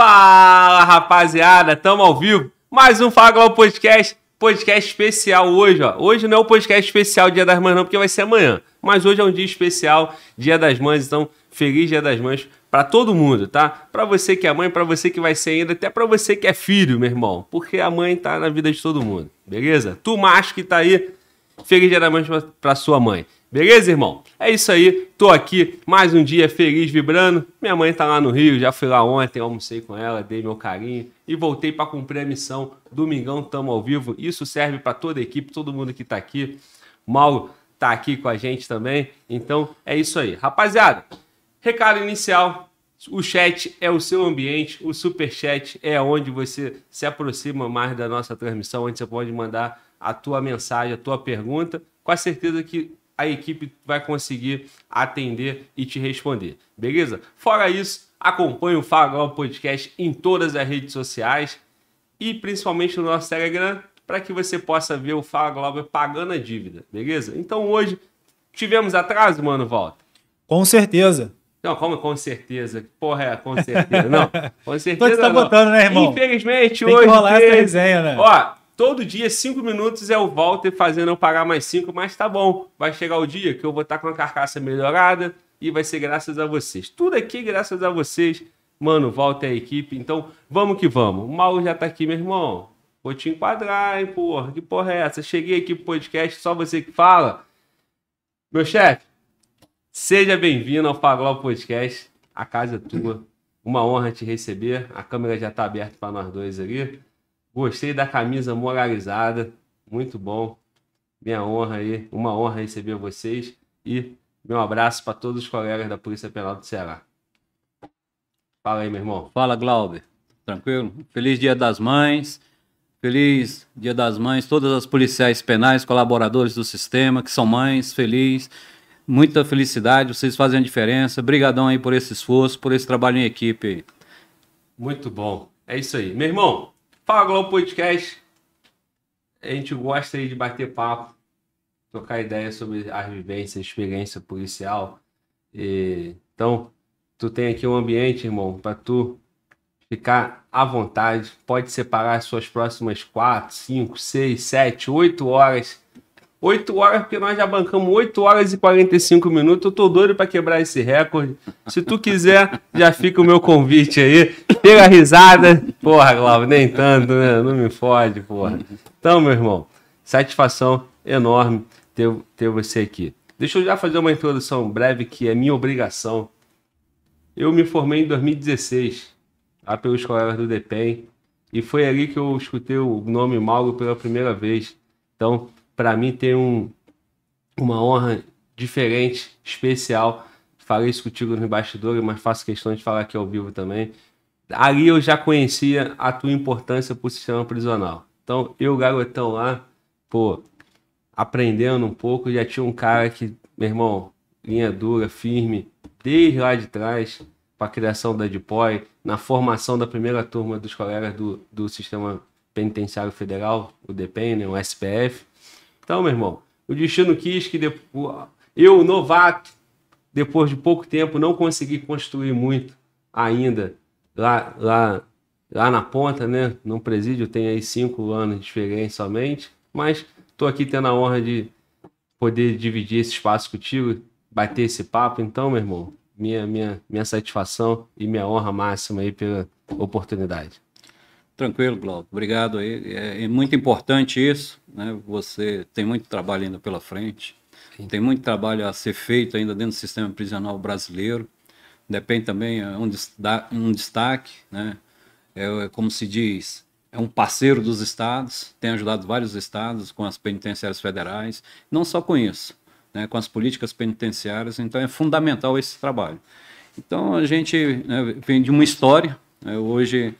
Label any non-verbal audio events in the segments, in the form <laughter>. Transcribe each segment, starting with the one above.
Fala rapaziada, tamo ao vivo. Mais um Fala Global Podcast, podcast especial hoje, ó. Hoje não é o um podcast especial Dia das Mães, não, porque vai ser amanhã. Mas hoje é um dia especial, Dia das Mães, então feliz Dia das Mães para todo mundo, tá? Para você que é mãe, para você que vai ser ainda, até para você que é filho, meu irmão, porque a mãe tá na vida de todo mundo, beleza? Tu macho que tá aí, feliz Dia das Mães para sua mãe. Beleza, irmão? É isso aí. Tô aqui mais um dia feliz, vibrando. Minha mãe tá lá no Rio, já fui lá ontem, almocei com ela, dei meu carinho e voltei para cumprir a missão. Domingão tamo ao vivo. Isso serve para toda a equipe, todo mundo que tá aqui. Mauro tá aqui com a gente também. Então é isso aí. Rapaziada, recado inicial. O chat é o seu ambiente, o super chat é onde você se aproxima mais da nossa transmissão, onde você pode mandar a tua mensagem, a tua pergunta, com a certeza que a equipe vai conseguir atender e te responder, beleza? Fora isso, acompanhe o Fala Podcast em todas as redes sociais e principalmente no nosso Telegram para que você possa ver o Fala Globo pagando a dívida, beleza? Então hoje tivemos atraso, mano, volta. Com certeza. Não, como com certeza? Porra, é, com certeza. Não, com <laughs> certeza. Tô te está botando, né, irmão? Infelizmente, Tem hoje. Que rolar teve... essa resenha, né? Ó, Todo dia, cinco minutos, é o Walter fazendo eu pagar mais cinco, mas tá bom. Vai chegar o dia que eu vou estar tá com a carcaça melhorada e vai ser graças a vocês. Tudo aqui é graças a vocês. Mano, Walter é a equipe, então vamos que vamos. O Mauro já tá aqui, meu irmão. Vou te enquadrar, hein, porra. Que porra é essa? Cheguei aqui pro podcast, só você que fala. Meu chefe, seja bem-vindo ao Fagló Podcast. A casa é tua. Uma honra te receber. A câmera já tá aberta para nós dois ali. Gostei da camisa moralizada. Muito bom. Minha honra aí, uma honra receber vocês. E meu abraço para todos os colegas da Polícia Penal do Ceará. Fala aí, meu irmão. Fala, Glauber. Tranquilo? Feliz Dia das Mães. Feliz Dia das Mães, todas as policiais penais, colaboradores do sistema, que são mães, feliz. Muita felicidade, vocês fazem a diferença. Obrigadão aí por esse esforço, por esse trabalho em equipe aí. Muito bom. É isso aí. Meu irmão, Fala Globo Podcast. A gente gosta de bater papo, trocar ideia sobre as vivências, experiência policial. E, então, tu tem aqui um ambiente, irmão, para tu ficar à vontade. Pode separar as suas próximas 4, 5, 6, 7, 8 horas 8 horas, porque nós já bancamos 8 horas e 45 minutos. Eu tô doido para quebrar esse recorde. Se tu quiser, já fica o meu convite aí. Pega a risada. Porra, Glauber, nem tanto, né? Não me fode, porra. Então, meu irmão, satisfação enorme ter, ter você aqui. Deixa eu já fazer uma introdução breve que é minha obrigação. Eu me formei em 2016, lá pelos colegas do DPEM, e foi ali que eu escutei o nome Mauro pela primeira vez. Então, para mim ter um, uma honra diferente, especial. Falei isso contigo no bastidor, mas faço questão de falar aqui ao vivo também. Ali eu já conhecia a tua importância para o sistema prisional. Então, eu, garotão lá, pô, aprendendo um pouco, já tinha um cara que, meu irmão, linha dura, firme, desde lá de trás, para a criação da DIPOI, na formação da primeira turma dos colegas do, do Sistema Penitenciário Federal, o DPEN, né, o SPF. Então, meu irmão, o destino quis que depois, eu, novato, depois de pouco tempo, não consegui construir muito ainda lá, lá, lá na ponta, né? No presídio, tem aí cinco anos de experiência somente, mas estou aqui tendo a honra de poder dividir esse espaço contigo, bater esse papo. Então, meu irmão, minha, minha, minha satisfação e minha honra máxima aí pela oportunidade. Tranquilo, Glauco. Obrigado aí. É, é muito importante isso. Né? Você tem muito trabalho ainda pela frente. Sim. Tem muito trabalho a ser feito ainda dentro do sistema prisional brasileiro. Depende também é um, um destaque, né? É, é, como se diz, é um parceiro dos estados, tem ajudado vários estados com as penitenciárias federais, não só com isso, né? com as políticas penitenciárias. Então é fundamental esse trabalho. Então a gente né, vem de uma história. Né? Hoje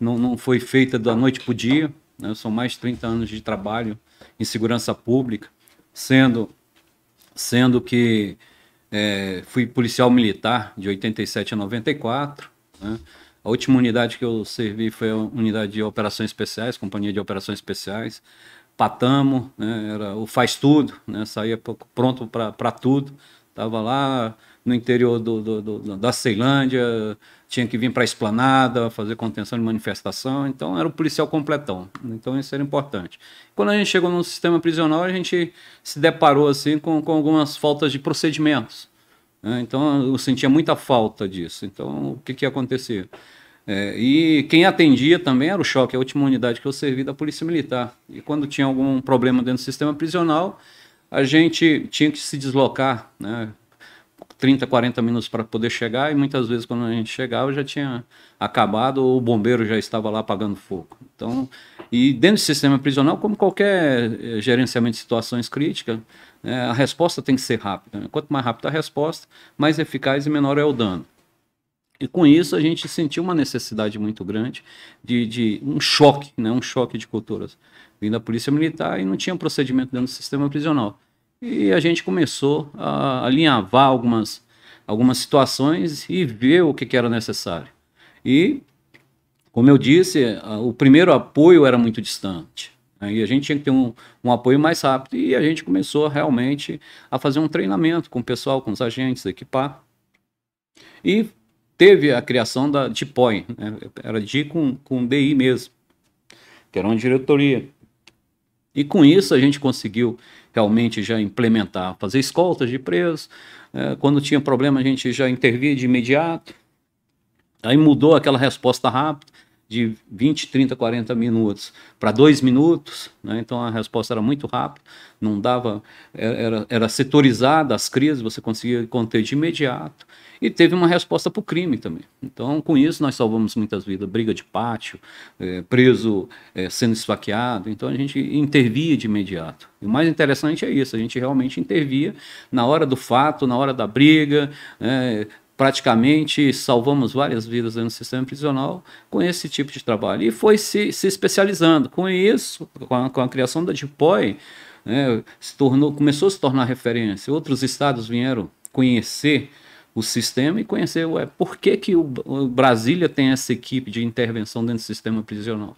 não, não foi feita da noite para o dia. Né? São mais de 30 anos de trabalho em segurança pública, sendo, sendo que é, fui policial militar de 87 a 94. Né? A última unidade que eu servi foi a unidade de operações especiais, companhia de operações especiais. Patamo, né? era o faz tudo, né? saía pronto para tudo. Estava lá no interior do, do, do, da Ceilândia, tinha que vir para a esplanada, fazer contenção de manifestação, então era o policial completão. Então isso era importante. Quando a gente chegou no sistema prisional, a gente se deparou assim com, com algumas faltas de procedimentos. Né? Então eu sentia muita falta disso. Então o que, que acontecer? É, e quem atendia também era o choque, a última unidade que eu servi da Polícia Militar. E quando tinha algum problema dentro do sistema prisional, a gente tinha que se deslocar, né? 30, 40 minutos para poder chegar, e muitas vezes quando a gente chegava já tinha acabado ou o bombeiro já estava lá apagando fogo. Então, e dentro do sistema prisional, como qualquer eh, gerenciamento de situações críticas, né, a resposta tem que ser rápida. Né. Quanto mais rápida a resposta, mais eficaz e menor é o dano. E com isso a gente sentiu uma necessidade muito grande de, de um choque, né, um choque de culturas. Vindo da polícia militar e não tinha procedimento dentro do sistema prisional e a gente começou a alinhavar algumas, algumas situações e ver o que, que era necessário. E, como eu disse, o primeiro apoio era muito distante. Né? E a gente tinha que ter um, um apoio mais rápido. E a gente começou realmente a fazer um treinamento com o pessoal, com os agentes, equipar. E teve a criação da DIPOI, né? era DI com, com DI mesmo, que era uma diretoria. E com isso a gente conseguiu realmente já implementar, fazer escoltas de presos. É, né? quando tinha problema, a gente já intervia de imediato. Aí mudou aquela resposta rápida de 20, 30, 40 minutos para dois minutos, né? então a resposta era muito rápida, não dava, é, era, era setorizada as crises, você conseguia conter de imediato e teve uma resposta para o crime também. Então, com isso, nós salvamos muitas vidas, briga de pátio, é, preso é, sendo esfaqueado. Então, a gente intervia de imediato. E o mais interessante é isso: a gente realmente intervia na hora do fato, na hora da briga. É, praticamente salvamos várias vidas no sistema prisional com esse tipo de trabalho. E foi se, se especializando. Com isso, com a, com a criação da DIPOI, né, se tornou, começou a se tornar referência. Outros estados vieram conhecer o sistema e conhecer ué, por que, que o, o Brasília tem essa equipe de intervenção dentro do sistema prisional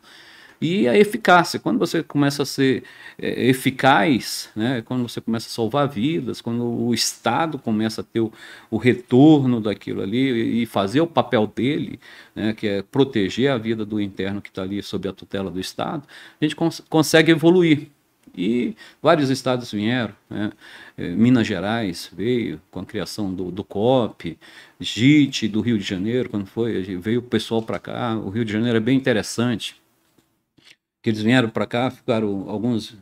e a eficácia. Quando você começa a ser é, eficaz, né, quando você começa a salvar vidas, quando o Estado começa a ter o, o retorno daquilo ali e, e fazer o papel dele, né, que é proteger a vida do interno que está ali sob a tutela do Estado, a gente cons consegue evoluir. E vários estados vieram, né? É, Minas Gerais veio com a criação do, do COP, JIT do Rio de Janeiro, quando foi, veio o pessoal para cá. O Rio de Janeiro é bem interessante, que eles vieram para cá, ficaram alguns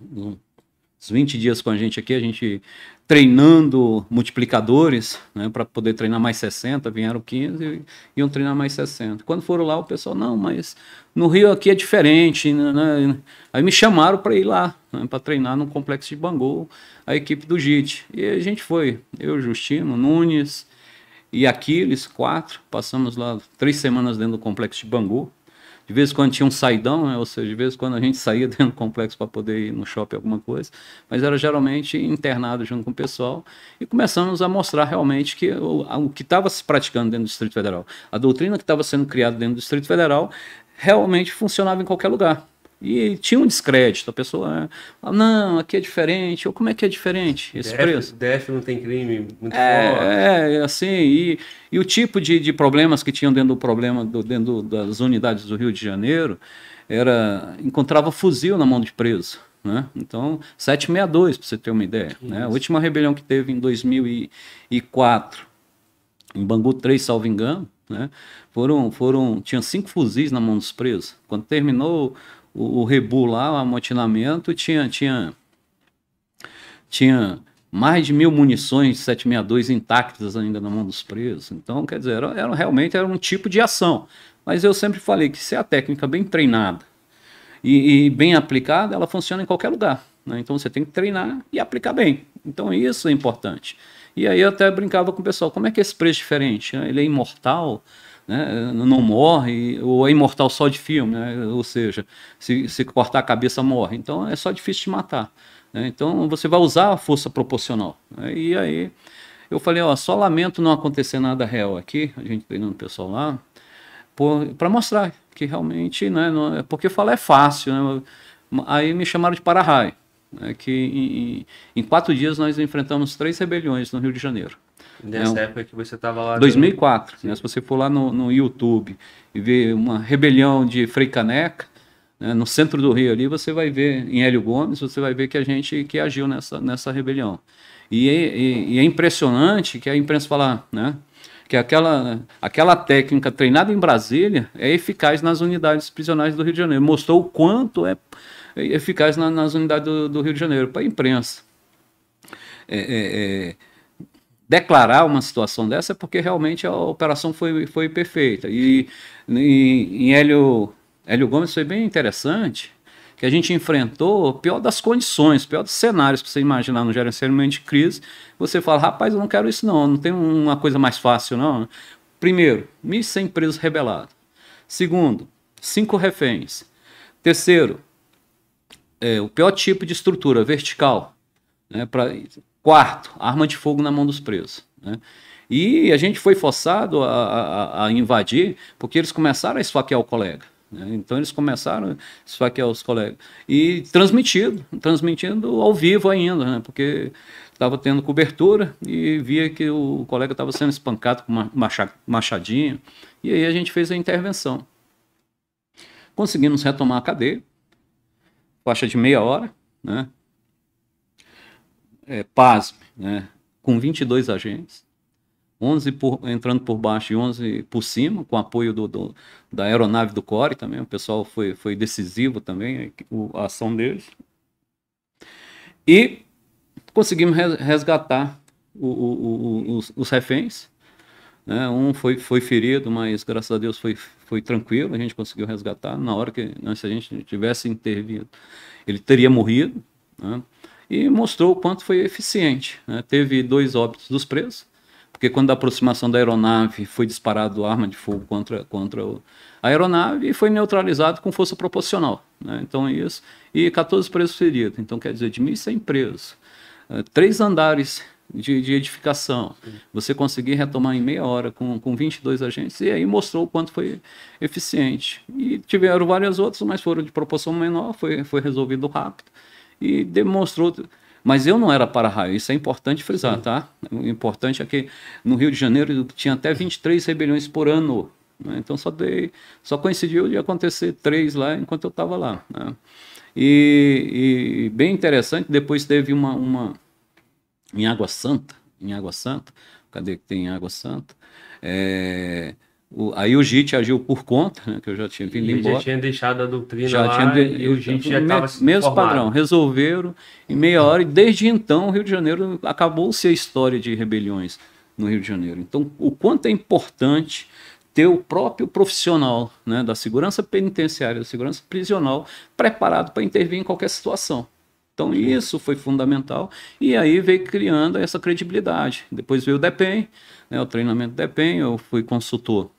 20 dias com a gente aqui, a gente treinando multiplicadores, né, para poder treinar mais 60, vieram 15 e iam treinar mais 60. Quando foram lá, o pessoal, não, mas no Rio aqui é diferente, né? né? Aí me chamaram para ir lá, né, para treinar no complexo de Bangu, a equipe do JIT. E a gente foi, eu, Justino, Nunes e Aquiles, quatro, passamos lá três semanas dentro do complexo de Bangu, de vez em quando tinha um saidão, né? ou seja, de vez em quando a gente <laughs> saía dentro do complexo para poder ir no shopping alguma coisa, mas era geralmente internado junto com o pessoal e começamos a mostrar realmente que o, o que estava se praticando dentro do Distrito Federal, a doutrina que estava sendo criada dentro do Distrito Federal realmente funcionava em qualquer lugar. E tinha um descrédito. A pessoa, ah, não, aqui é diferente. Ou como é que é diferente esse DF, preço? DF não tem crime muito é, forte. É, assim. E, e o tipo de, de problemas que tinham dentro do problema, do, dentro das unidades do Rio de Janeiro, era encontrava fuzil na mão de preso. Né? Então, 762, para você ter uma ideia. Né? A última rebelião que teve em 2004, em Bangu 3, salvo engano, né? foram, foram, tinha cinco fuzis na mão dos presos. Quando terminou o, o rebu lá, o amotinamento, tinha, tinha, tinha mais de mil munições de 762 intactas ainda na mão dos presos. Então, quer dizer, era, era, realmente era um tipo de ação. Mas eu sempre falei que se é a técnica bem treinada e, e bem aplicada, ela funciona em qualquer lugar. Né? Então você tem que treinar e aplicar bem. Então isso é importante. E aí eu até brincava com o pessoal, como é que é esse preço diferente? Ele é imortal? né, não morre, ou é imortal só de filme, né, ou seja, se, se cortar a cabeça morre. Então é só difícil de matar. Né, então você vai usar a força proporcional. Né, e aí eu falei, ó, só lamento não acontecer nada real aqui, a gente treinando o pessoal lá, para mostrar que realmente, né, não, é, porque falar é fácil, né, aí me chamaram de para-raio, né? que em, em quatro dias nós enfrentamos três rebeliões no Rio de Janeiro. Nessa não. época que você estava lá. 2004. Do... Né? Se você for lá no, no YouTube e ver uma rebelião de Frei Caneca, né? no centro do Rio ali, você vai ver, em Hélio Gomes, você vai ver que a gente que agiu nessa, nessa rebelião. E, e, e é impressionante que a imprensa fala, né? que aquela, aquela técnica treinada em Brasília é eficaz nas unidades prisionais do Rio de Janeiro. Mostrou o quanto é eficaz na, nas unidades do, do, Rio de Janeiro para a imprensa. É, é, é declarar uma situação dessa é porque realmente a operação foi, foi perfeita. E em, Hélio, Hélio Gomes foi bem interessante que a gente enfrentou, pior das condições, pior dos cenários que você imaginar no gerenciamento de crise, você fala, rapaz, eu não quero isso não, não tem uma coisa mais fácil não. Primeiro, 1.100 presos rebelados. Segundo, cinco reféns. Terceiro, é, o pior tipo de estrutura, vertical. Né, pra, Quarto, arma de fogo na mão dos presos. Né? E a gente foi forçado a, a, a, invadir porque eles começaram a esfaquear o colega. Né? Então eles começaram a esfaquear os colegas. E transmitido, transmitindo ao vivo ainda, né? porque estava tendo cobertura e via que o colega estava sendo espancado com uma machadinha. E aí a gente fez a intervenção. Conseguimos retomar a cadeia, faixa de meia hora, né? é, pasme, né, com 22 agentes, 11 por, entrando por baixo e 11 por cima, com apoio do, do, da aeronave do CORE também, o pessoal foi, foi decisivo também, a, a ação deles. E conseguimos resgatar o, o, o, os, os, reféns. Né? Um foi, foi ferido, mas graças a Deus foi, foi tranquilo, a gente conseguiu resgatar. Na hora que, né, se a gente tivesse intervido, ele teria morrido. Né? e mostrou o quanto foi eficiente. Né? Teve dois óbitos dos presos, porque quando a aproximação da aeronave foi disparado arma de fogo contra, contra o, a aeronave e foi neutralizado com força proporcional. Né? Então isso, e 14 presos feridos. Então quer dizer, de 1.100 presos, eh, três andares de, de, edificação. Você conseguir retomar em meia hora com, com 22 agentes, e aí mostrou o quanto foi eficiente. E tiveram várias outras, mas foram de proporção menor, foi, foi resolvido rápido e demonstrou. Mas eu não era para-raio, isso é importante frisar, tá? O importante é que no Rio de Janeiro tinha até 23 rebeliões por ano. Né? Então só dei, só coincidiu de acontecer três lá enquanto eu estava lá. Né? E, e, bem interessante, depois teve uma, uma em Água Santa, em Água Santa, cadê que tem Água Santa? É, o, aí o JIT agiu por conta, né, que eu já tinha vindo e embora. já tinha deixado a doutrina já lá tinha, e o JIT já estava se Mesmo formado. padrão, resolveram em meia hora. E desde então o Rio de Janeiro acabou-se a história de rebeliões no Rio de Janeiro. Então o quanto é importante ter o próprio profissional né, da segurança penitenciária, da segurança prisional, preparado para intervir em qualquer situação. Então isso foi fundamental e aí veio criando essa credibilidade. Depois veio o DEPEN, né, o treinamento DEPEN, eu fui consultor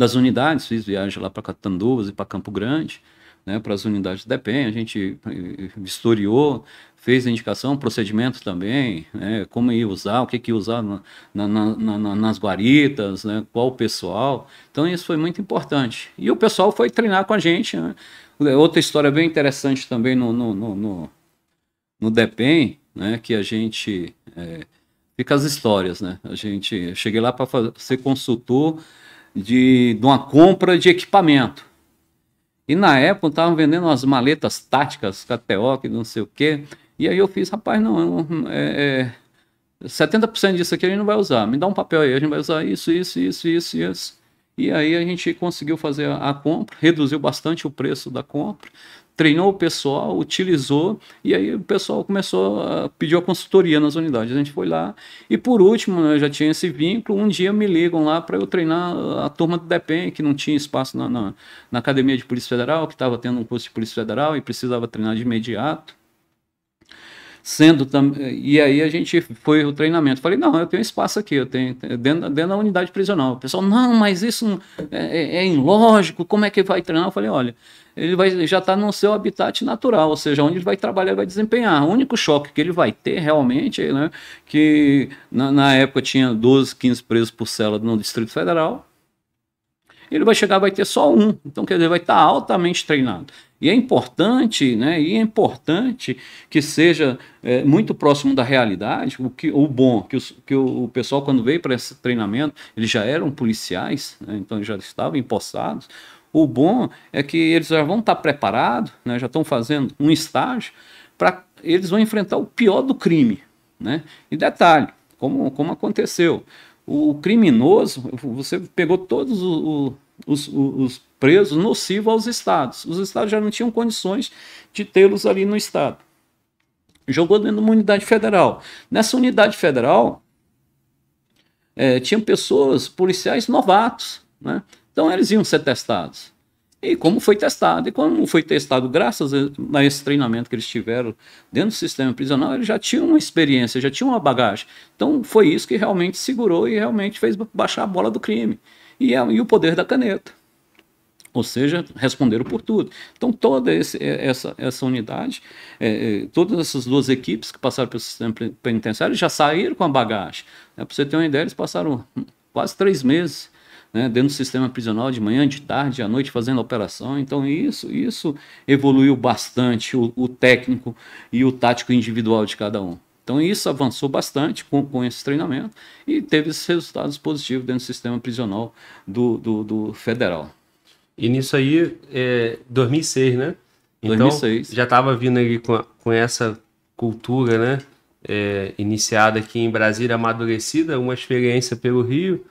das unidades, fiz viagem lá para Catanduvas e para Campo Grande, né, para as unidades da DEPEN, a gente eh, eh, vistoriou, fez a indicação, procedimentos também, né, como ia usar, o que, que ia usar na, na, na, nas guaritas, né, qual o pessoal. Então isso foi muito importante. E o pessoal foi treinar com a gente. Né? É outra história bem interessante também no, no, no, no, no DEPEN, né, que a gente... É, fica as histórias, né? A gente... cheguei lá para ser consultor de, de uma compra de equipamento. E na época estavam vendendo umas maletas táticas, KTO, que não sei o quê. E aí eu fiz, rapaz, não, é, é, 70% disso aqui a gente não vai usar. Me dá um papel aí, a gente vai usar isso, isso, isso, isso, isso. E aí a gente conseguiu fazer a, a compra, reduziu bastante o preço da compra treinou o pessoal, utilizou, e aí o pessoal começou a pedir a consultoria nas unidades. A gente foi lá. E por último, eu né, já tinha esse vínculo, um dia me ligam lá para eu treinar a turma do DEPEN, que não tinha espaço na, na, na Academia de Polícia Federal, que estava tendo um curso de Polícia Federal e precisava treinar de imediato sendo e aí a gente foi o treinamento. Falei, não, eu tenho espaço aqui, eu tenho dentro, dentro da unidade prisional. O pessoal, não, mas isso é, é, é ilógico, como é que vai treinar? Eu falei, olha, ele vai, já está no seu habitat natural, ou seja, onde ele vai trabalhar, vai desempenhar. O único choque que ele vai ter realmente, né, que na, na época tinha 12, 15 presos por cela no Distrito Federal, ele vai chegar, vai ter só um. Então, quer dizer, vai estar tá altamente treinado. E é importante, né? E é importante que seja é, muito próximo da realidade. O, que, o bom que, os, que o, o pessoal, quando veio para esse treinamento, eles já eram policiais, né? então eles já estavam empossados. O bom é que eles já vão estar preparados, né? já estão fazendo um estágio, para eles vão enfrentar o pior do crime. Né? E detalhe, como, como aconteceu, o criminoso, você pegou todos os os, os presos nocivo aos estados. Os estados já não tinham condições de tê-los ali no estado. Jogou dentro de uma unidade federal. Nessa unidade federal, é, tinham pessoas, policiais novatos, né? Então eles iam ser testados. E como foi testado? E como foi testado, graças a esse treinamento que eles tiveram dentro do sistema prisional, eles já tinham uma experiência, já tinham uma bagagem. Então foi isso que realmente segurou e realmente fez baixar a bola do crime e, a, é, e o poder da caneta. Ou seja, responderam por tudo. Então, toda esse, é, essa, essa unidade, é, é, todas essas duas equipes que passaram pelo sistema penitenciário já saíram com a bagagem. Né? Para você ter uma ideia, eles passaram quase três meses né, dentro do sistema prisional de manhã, de tarde, à noite, fazendo operação. Então, isso, isso evoluiu bastante o, o técnico e o tático individual de cada um. Então isso avançou bastante com, com esse treinamento e teve esses resultados positivos dentro do sistema prisional do, do, do federal. E nisso aí, é 2006, né? Então, 2006. já estava vindo ali com, com essa cultura, né? É, iniciada aqui em Brasília, amadurecida, uma experiência pelo Rio.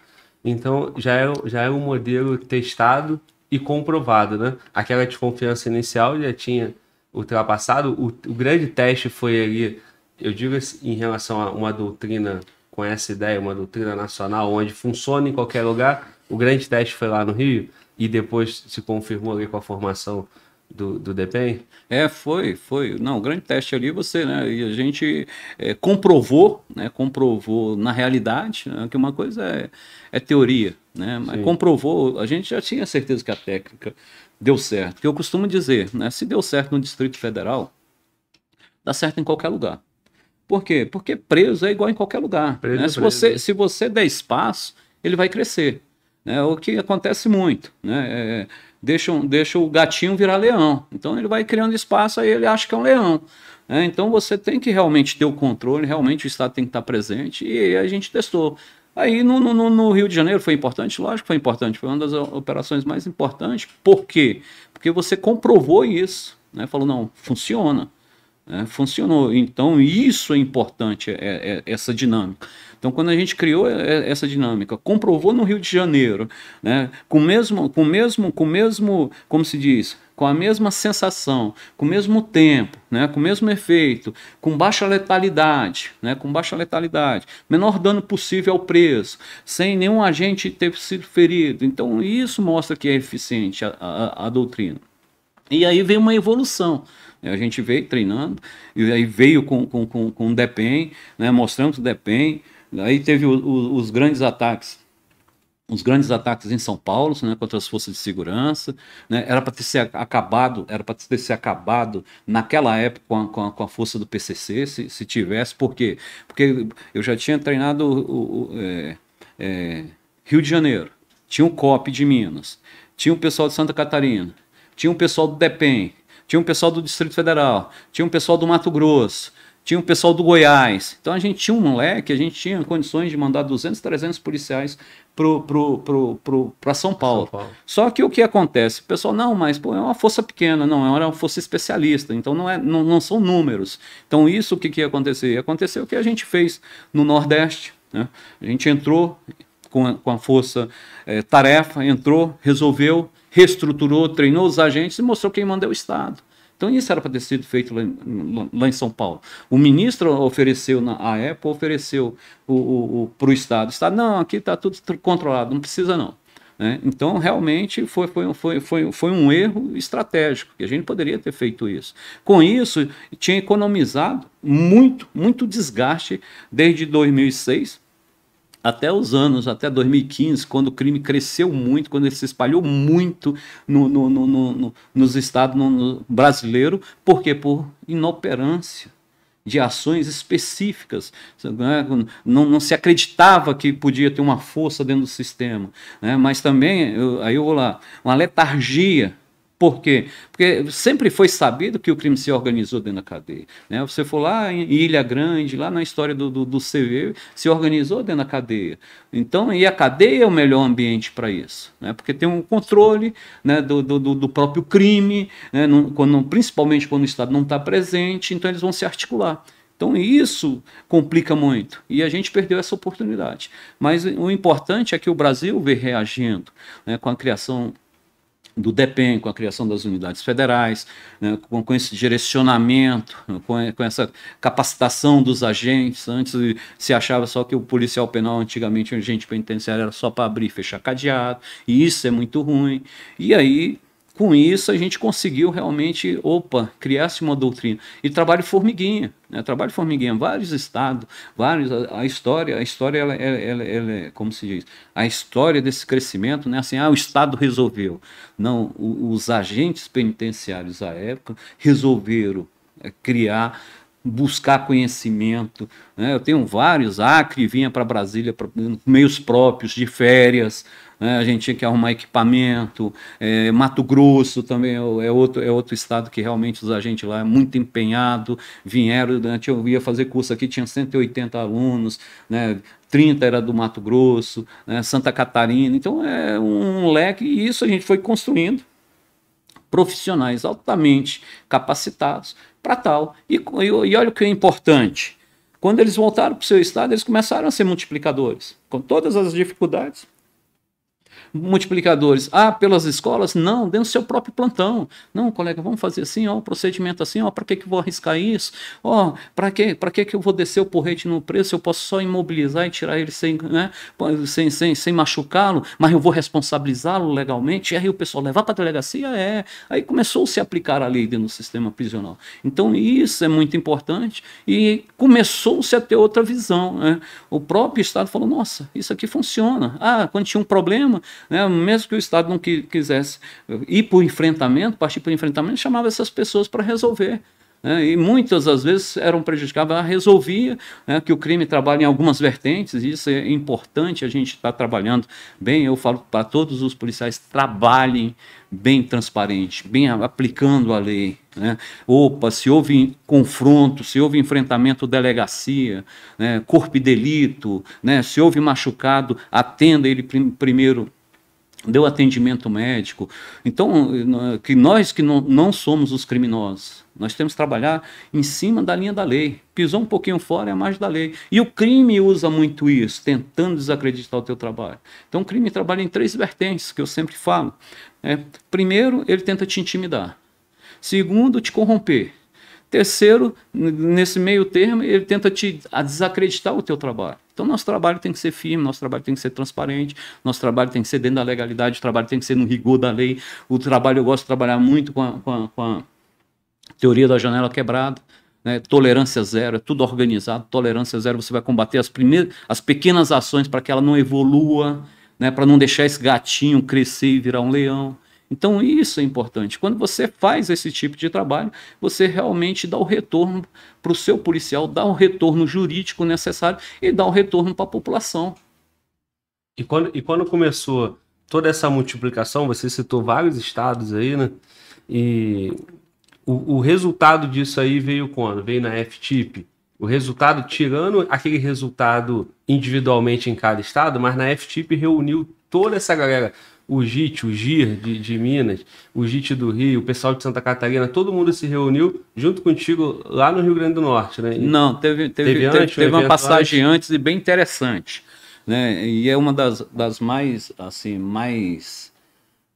Então, já é, já é um modelo testado e comprovado, né? Aquela desconfiança inicial já tinha ultrapassado. O, o grande teste foi ali eu digo em relação a uma doutrina com essa ideia, uma doutrina nacional, onde funciona em qualquer lugar. O grande teste foi lá no Rio e depois se confirmou ali com a formação do, do DPEM? É, foi, foi. Não, o grande teste ali você, né? E a gente é, comprovou, né? Comprovou na realidade né, que uma coisa é, é teoria, né? Mas Sim. comprovou, a gente já tinha certeza que a técnica deu certo. Porque eu costumo dizer, né? Se deu certo no Distrito Federal, dá certo em qualquer lugar. Por quê? Porque preso é igual em qualquer lugar. Preso, né? se, Você, se você der espaço, ele vai crescer. Né? O que acontece muito. Né? É, deixa, deixa o gatinho virar leão. Então ele vai criando espaço, aí ele acha que é um leão. Né? Então você tem que realmente ter o controle, realmente o Estado tem que estar presente. E a gente testou. Aí no, no, no, Rio de Janeiro foi importante? Lógico que foi importante, foi uma das operações mais importantes. Por quê? Porque você comprovou isso, né? Falou, não, funciona. Né? Funcionou. Então, isso é importante, é, é, é, essa dinâmica. Então, quando a gente criou é, é essa dinâmica, comprovou no Rio de Janeiro, né? com mesmo, com mesmo, com mesmo, como se diz, com a mesma sensação, com o mesmo tempo, né, com o mesmo efeito, com baixa letalidade, né, com baixa letalidade, menor dano possível ao preso sem nenhum agente ter sido ferido. Então isso mostra que é eficiente a, a, a doutrina. E aí vem uma evolução. A gente veio treinando, e aí veio com, com, com, com o DEPEN, né? mostramos o DEPEN, aí teve o, o, os grandes ataques os grandes ataques em São Paulo, né, contra as forças de segurança, né, era para ter se acabado, era para ter se acabado naquela época com a, com a, com a força do PCC, se, se, tivesse, por quê? Porque eu já tinha treinado o, o é, é, Rio de Janeiro, tinha o COP de Minas, tinha o pessoal de Santa Catarina, tinha o pessoal do DEPEN, tinha um pessoal do Distrito Federal, tinha um pessoal do Mato Grosso, tinha um pessoal do Goiás. Então a gente tinha um moleque, a gente tinha condições de mandar 200, 300 policiais para pro, pro, pro, São, São, Paulo. Só que o que acontece? O pessoal, não, mas pô, é uma força pequena, não, é uma força especialista, então não, é, não, não são números. Então isso o que, que ia acontecer? Ia acontecer o que a gente fez no Nordeste. Né? A gente entrou com a, com a força é, tarefa, entrou, resolveu, reestruturou, treinou os agentes e mostrou quem manda é o Estado. Então isso era para ter sido feito lá em, lá em, São Paulo. O ministro ofereceu, na a Apple ofereceu para o, o, o Estado. O Estado, não, aqui está tudo controlado, não precisa não. Né? Então, realmente, foi, foi, foi, foi, foi um erro estratégico, que a gente poderia ter feito isso. Com isso, tinha economizado muito, muito desgaste desde 2006, até os anos, até 2015, quando o crime cresceu muito, quando ele se espalhou muito no, no, no, nos estados no, brasileiro, porque por inoperância de ações específicas. Né? Não, não, se acreditava que podia ter uma força dentro do sistema. Né? Mas também, eu, aí eu vou lá, uma letargia por quê? Porque sempre foi sabido que o crime se organizou dentro da cadeia. Né? Você for lá em Ilha Grande, lá na história do, do, do CV, se organizou dentro da cadeia. Então, e a cadeia é o melhor ambiente para isso, né? porque tem um controle né, do, do, do próprio crime, né? quando, principalmente quando o Estado não está presente, então eles vão se articular. Então isso complica muito e a gente perdeu essa oportunidade. Mas o importante é que o Brasil vem reagindo né, com a criação do DEPEN, com a criação das unidades federais, né, com, com, esse direcionamento, com, com, essa capacitação dos agentes. Antes se achava só que o policial penal, antigamente, o agente penitenciário era só para abrir e fechar cadeado, e isso é muito ruim. E aí com isso a gente conseguiu realmente, opa, criar-se uma doutrina. E trabalho formiguinha, né? trabalho formiguinha, vários estados, vários, a, a história, a história, ela, ela, ela, ela, é, como se diz, a história desse crescimento, né? assim, ah, o Estado resolveu. Não, o, os agentes penitenciários à época resolveram é, criar buscar conhecimento. Né? Eu tenho vários, Acre vinha para Brasília para meios próprios, de férias, né? a gente tinha que arrumar equipamento. É, Mato Grosso também é, é outro, é outro estado que realmente os agentes lá é muito empenhado, vieram, eu ia fazer curso aqui, tinha 180 alunos, né? 30 era do Mato Grosso, né? Santa Catarina, então é um leque, e isso a gente foi construindo profissionais altamente capacitados para tal. E, e, e, olha o que é importante: quando eles voltaram para o seu estado, eles começaram a ser multiplicadores, com todas as dificuldades, multiplicadores? Ah, pelas escolas? Não, dentro do seu próprio plantão. Não, colega, vamos fazer assim, ó, um procedimento assim, ó, para que, que eu vou arriscar isso? Ó, para que, que, que eu vou descer o porrete no preço? Eu posso só imobilizar e tirar ele sem, né, sem, sem, sem machucá-lo, mas eu vou responsabilizá-lo legalmente? E aí o pessoal levar para a delegacia? É. Aí começou a se aplicar a lei dentro do sistema prisional. Então isso é muito importante e começou-se a ter outra visão. Né? O próprio Estado falou, nossa, isso aqui funciona. Ah, quando tinha um problema, né? Mesmo que o Estado não quisesse ir para o enfrentamento, partir para o enfrentamento, chamava essas pessoas para resolver. Né? e muitas das vezes eram prejudicadas. Ela resolvia né, que o crime trabalha em algumas vertentes, e isso é importante a gente estar tá trabalhando bem. Eu falo para todos os policiais: trabalhem bem transparente, bem aplicando a lei. Né? Opa, se houve confronto, se houve enfrentamento delegacia, né? corpo e delito, né? se houve machucado, atenda ele prim primeiro deu atendimento médico. Então, que nós que não, não somos os criminosos, nós temos que trabalhar em cima da linha da lei. Pisou um pouquinho fora é mais da lei. E o crime usa muito isso, tentando desacreditar o teu trabalho. Então, o crime trabalha em três vertentes, que eu sempre falo. É, primeiro, ele tenta te intimidar. Segundo, te corromper. Terceiro, nesse meio termo, ele tenta te desacreditar o teu trabalho. Então, nosso trabalho tem que ser firme, nosso trabalho tem que ser transparente, nosso trabalho tem que ser dentro da legalidade, o trabalho tem que ser no rigor da lei. O trabalho, eu gosto de trabalhar muito com a, com a, com a teoria da janela quebrada. Né? Tolerância zero, é tudo organizado. Tolerância zero, você vai combater as, primeiras, as pequenas ações para que ela não evolua, né? para não deixar esse gatinho crescer e virar um leão. Então isso é importante. Quando você faz esse tipo de trabalho, você realmente dá o retorno para o seu policial, dá o retorno jurídico necessário e dá o retorno para a população. E quando, e quando começou toda essa multiplicação, você citou vários estados aí, né? E o, o resultado disso aí veio quando? Veio na FTIP. O resultado, tirando aquele resultado individualmente em cada estado, mas na FTIP reuniu toda essa galera o JIT, o GIR de, de Minas, o JIT do Rio, o pessoal de Santa Catarina, todo mundo se reuniu junto contigo lá no Rio Grande do Norte, né? E Não, teve, teve, teve, antes, teve um uma passagem antes. e bem interessante, né? E é uma das, das mais, assim, mais,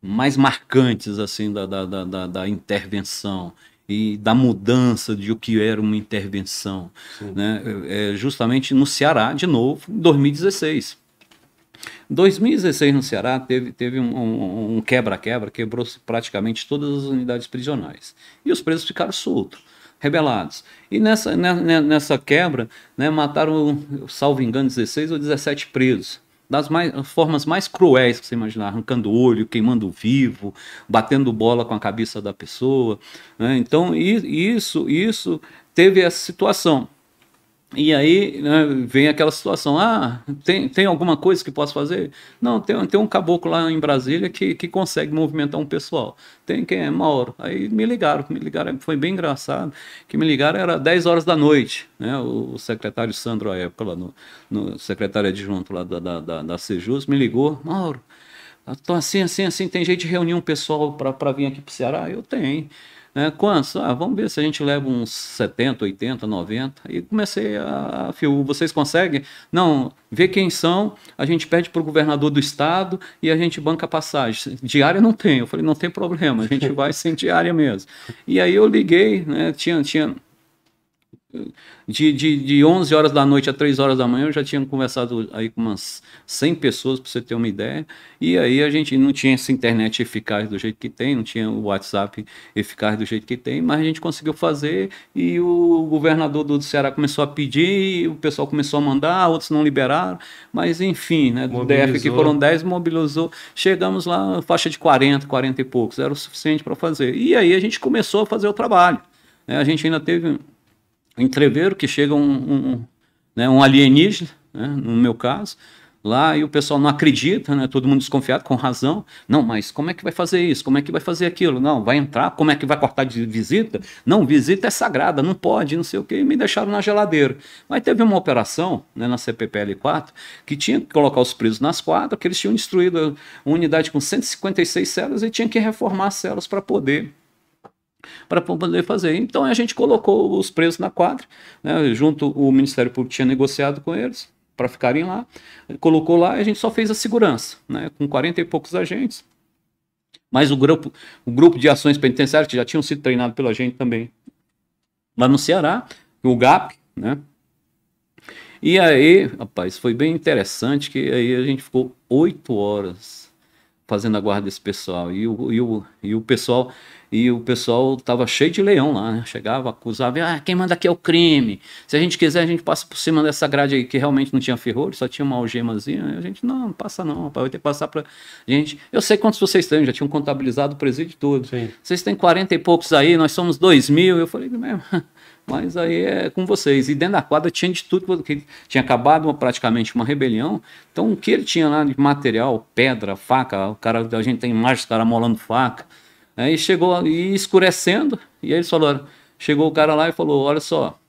mais marcantes, assim, da, da, da, da intervenção e da mudança de o que era uma intervenção, Sim. né? É, é justamente no Ceará, de novo, em 2016, 2016 no Ceará teve, teve um quebra-quebra, um, um quebrou praticamente todas as unidades prisionais. E os presos ficaram soltos, rebelados. E nessa, né, né, nessa quebra, né, mataram, salvo engano, 16 ou 17 presos das mais, formas mais cruéis que você imaginar, arrancando o olho, queimando o vivo, batendo bola com a cabeça da pessoa. Né? Então, isso, isso teve essa situação. E aí né, vem aquela situação: ah, tem, tem alguma coisa que posso fazer? Não, tem, tem um caboclo lá em Brasília que, que consegue movimentar um pessoal. Tem quem é? Mauro. Aí me ligaram, me ligaram, foi bem engraçado. Que me ligaram era 10 horas da noite, né? O, o secretário Sandro, à época, lá no, no secretário adjunto lá da, da, da, da Sejus, me ligou: Mauro, assim, assim, assim, tem jeito de reunir um pessoal para vir aqui para o Ceará? Eu tenho. É, quantos? Ah, vamos ver se a gente leva uns 70, 80, 90. E comecei a, fio, vocês conseguem? Não, vê quem são, a gente pede para o governador do estado e a gente banca passagem. Diária não tem. Eu falei, não tem problema, a gente vai sem diária mesmo. E aí eu liguei, né? Tinha, tinha de, de, de 11 horas da noite a 3 horas da manhã, eu já tinha conversado aí com umas 100 pessoas, para você ter uma ideia. E aí a gente não tinha essa internet eficaz do jeito que tem, não tinha o WhatsApp eficaz do jeito que tem, mas a gente conseguiu fazer e o governador do Ceará começou a pedir, o pessoal começou a mandar, outros não liberaram, mas enfim, né, do mobilizou. DF que foram 10, mobilizou. Chegamos lá, faixa de 40, 40 e poucos, era o suficiente para fazer. E aí a gente começou a fazer o trabalho. Né? A gente ainda teve entreveram que chega um, um, né, um alienígena, né, no meu caso, lá e o pessoal não acredita, né? Todo mundo desconfiado, com razão. Não, mas como é que vai fazer isso? Como é que vai fazer aquilo? Não, vai entrar? Como é que vai cortar de visita? Não, visita é sagrada, não pode, não sei o quê. E me deixaram na geladeira. Mas teve uma operação né, na CPPL 4 que tinha que colocar os presos nas quadras, que eles tinham destruído uma unidade com 156 celas e tinha que reformar as celas para poder para poder fazer. Então a gente colocou os presos na quadra, né, junto o Ministério Público tinha negociado com eles para ficarem lá, colocou lá e a gente só fez a segurança, né, com 40 e poucos agentes, mas o grupo, o grupo de ações penitenciárias que já tinham sido treinados pela gente também lá no Ceará, o GAP, né? E aí, rapaz, foi bem interessante que aí a gente ficou oito horas fazendo a guarda desse pessoal. E o, e o, e o pessoal e o pessoal tava cheio de leão lá, né? Chegava, acusava, ah, quem manda aqui é o crime. Se a gente quiser, a gente passa por cima dessa grade aí, que realmente não tinha ferrolho, só tinha uma algemazinha. A gente, não, não passa não, rapaz, vai ter que passar pra gente. Eu sei quantos vocês têm, já tinham contabilizado o presídio todo. Sim. Vocês têm 40 e poucos aí, nós somos 2 mil. Eu falei, mesmo. <laughs> Mas aí é com vocês. E dentro da quadra tinha de tudo, porque tinha acabado uma, praticamente uma rebelião. Então o que ele tinha lá de material, pedra, faca, o cara, a gente tem mais cara molando faca, Aí né? chegou e escurecendo, e aí eles falaram, chegou o cara lá e falou, olha só,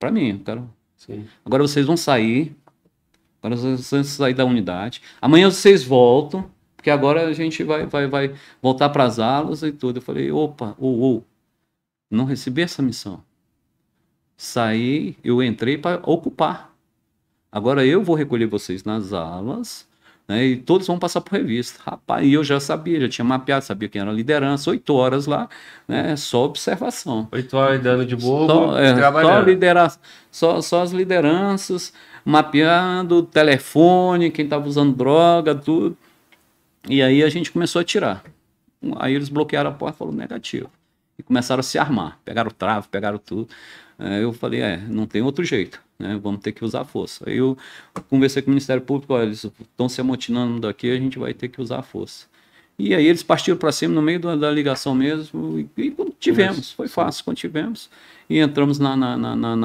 para mim, cara, Sim. agora vocês vão sair, agora vocês vão sair da unidade, amanhã vocês voltam, porque agora a gente vai, vai, vai voltar para as aulas e tudo. Eu falei, opa, ou, ou, não recebi essa missão. Saí, eu entrei para ocupar. Agora eu vou recolher vocês nas aulas né? E todos vão passar por revista. Rapaz, e eu já sabia, já tinha mapeado, sabia quem era a liderança, oito horas lá, né? Só observação. Oito horas dando de boa, só, é, só, só, só as lideranças, mapeando, telefone, quem estava usando droga, tudo. E aí a gente começou a tirar. Aí eles bloquearam a porta e negativo. E começaram a se armar. Pegaram o travo, pegaram tudo. Aí é, eu falei, é, não tem outro jeito né? Vamos ter que usar força. Aí eu conversei com o Ministério Público, olha, eles estão se amotinando daqui, a gente vai ter que usar força. E aí eles partiram para cima no meio da, da ligação mesmo e, e tivemos, foi fácil, contivemos. E entramos na, na, na,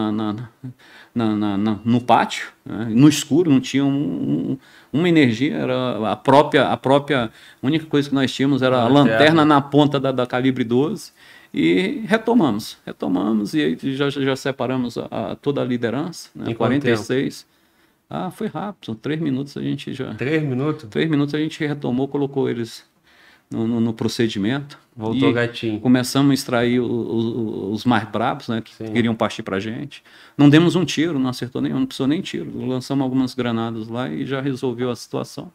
na no pátio, né? no escuro, não tinha um, um, uma energia, era a própria, a própria, única coisa que nós tínhamos era a lanterna na ponta da, da calibre 12 e retomamos, retomamos e aí já, já separamos a, a toda a liderança, né? Em 46. Ah, foi rápido, três minutos a gente já. Três minutos? Três minutos a gente retomou, colocou eles no, no, no procedimento. Voltou gatinho. Começamos a extrair o, o, os mais bravos, né, que Sim. queriam partir pra gente. Não demos um tiro, não acertou nenhum, não precisou nem tiro. Lançamos algumas granadas lá e já resolveu a situação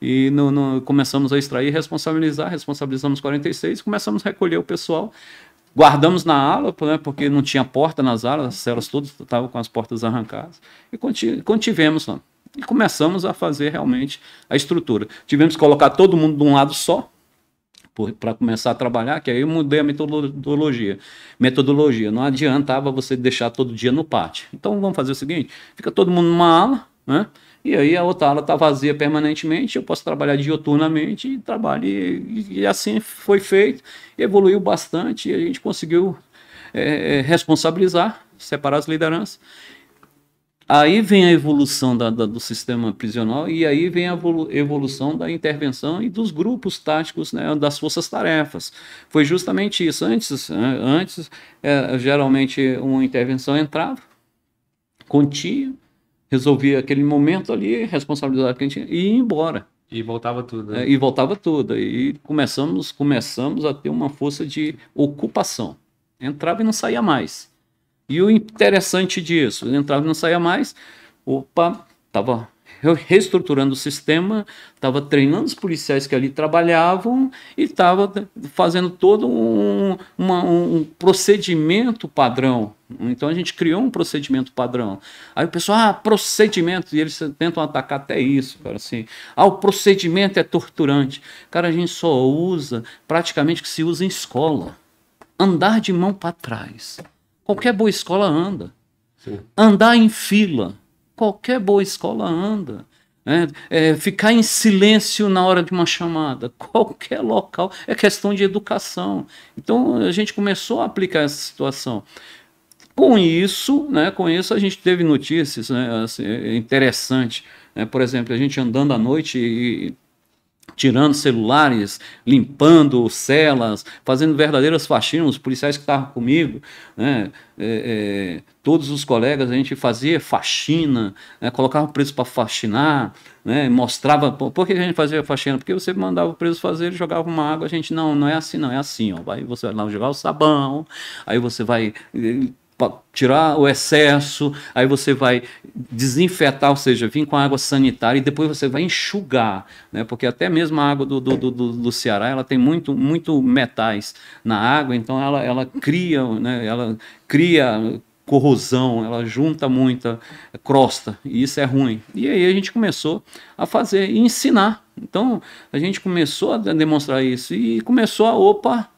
e no, no, começamos a extrair, responsabilizar, responsabilizamos 46, começamos a recolher o pessoal, guardamos na ala, né, porque não tinha porta nas alas, as celas todas estavam com as portas arrancadas, e contivemos lá. E começamos a fazer realmente a estrutura. Tivemos que colocar todo mundo de um lado só, para começar a trabalhar, que aí eu mudei a metodologia. Metodologia, não adiantava você deixar todo dia no pátio. Então vamos fazer o seguinte: fica todo mundo numa ala, né? E aí a outra ala está vazia permanentemente, eu posso trabalhar dioturnamente e trabalho. E, e, assim foi feito, evoluiu bastante, e a gente conseguiu é, é, responsabilizar, separar as lideranças. Aí vem a evolução da, da, do sistema prisional e aí vem a evolução da intervenção e dos grupos táticos né, das forças-tarefas. Foi justamente isso. Antes, é, antes é, geralmente, uma intervenção entrava, continha, resolvia aquele momento ali, responsabilidade que a gente tinha, e ia embora. E voltava tudo. Né? É, e voltava tudo. E começamos, começamos a ter uma força de ocupação. Entrava e não saía mais. E o interessante disso, entrava e não saía mais, opa, estava reestruturando o sistema, estava treinando os policiais que ali trabalhavam e estava fazendo todo um, uma, um procedimento padrão então a gente criou um procedimento padrão. Aí o pessoal, ah, procedimento, e eles tentam atacar até isso, cara, assim. Ah, o procedimento é torturante. Cara, a gente só usa praticamente que se usa em escola. Andar de mão para trás. Qualquer boa escola anda. Sim. Andar em fila. Qualquer boa escola anda. É, é, ficar em silêncio na hora de uma chamada, <laughs> qualquer local, é questão de educação. Então a gente começou a aplicar essa situação. Com isso, né, com isso a gente teve notícias né, assim, interessantes. Né? Por exemplo, a gente andando à noite e, tirando celulares, limpando celas, fazendo verdadeiras faxinas, os policiais que estavam comigo, né, é, é, todos os colegas, a gente fazia faxina, né, colocava o preso para faxinar, né, mostrava. Por que a gente fazia faxina? Porque você mandava o preso fazer, ele jogava uma água, a gente, não, não é assim, não, é assim, ó. vai, você vai lá jogar o sabão, aí você vai eh, tirar o excesso, aí você vai desinfetar, ou seja, vir com água sanitária e depois você vai enxugar, né? Porque até mesmo a água do, do, do, do Ceará, ela tem muito, muito metais na água, então ela, ela cria, né? Ela cria corrosão, ela junta muita crosta, e isso é ruim. E aí a gente começou a fazer e ensinar. Então a gente começou a demonstrar isso e começou a opa,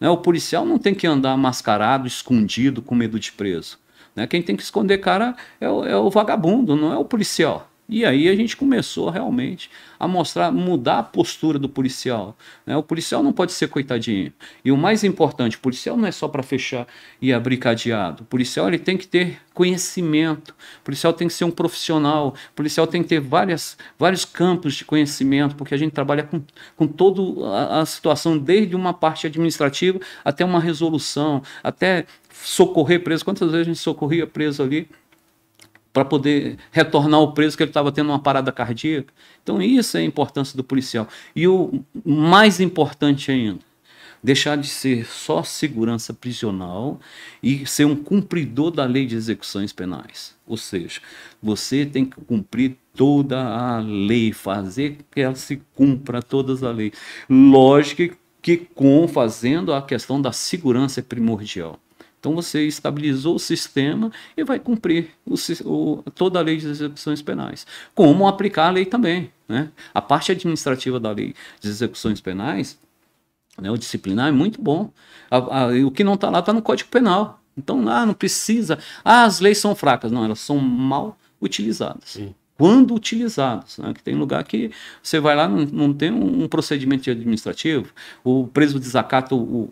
né? O policial não tem que andar mascarado, escondido, com medo de preso. Né? Quem tem que esconder cara é o, é o vagabundo, não é o policial. E aí a gente começou realmente a mostrar, mudar a postura do policial. Né? O policial não pode ser coitadinho. E o mais importante, o policial não é só para fechar e abrir cadeado. O policial ele tem que ter conhecimento. O policial tem que ser um profissional. O policial tem que ter várias, vários campos de conhecimento, porque a gente trabalha com, com toda a, a situação, desde uma parte administrativa até uma resolução, até socorrer preso. Quantas vezes a gente socorria preso ali? para poder retornar o preso que ele estava tendo uma parada cardíaca. Então, isso é a importância do policial. E o mais importante ainda, deixar de ser só segurança prisional e ser um cumpridor da lei de execuções penais. Ou seja, você tem que cumprir toda a lei, fazer que ela se cumpra todas as leis. Lógico que com fazendo a questão da segurança é primordial. Então você estabilizou o sistema e vai cumprir o, o, toda a lei de execuções penais. Como aplicar a lei também. Né? A parte administrativa da lei de execuções penais, né, o disciplinar, é muito bom. A, a, o que não está lá está no Código Penal. Então, lá ah, não precisa. Ah, as leis são fracas. Não, elas são mal utilizadas. Sim quando utilizados. Né? Que tem lugar que você vai lá, não, não tem um, um procedimento administrativo, o preso desacata o,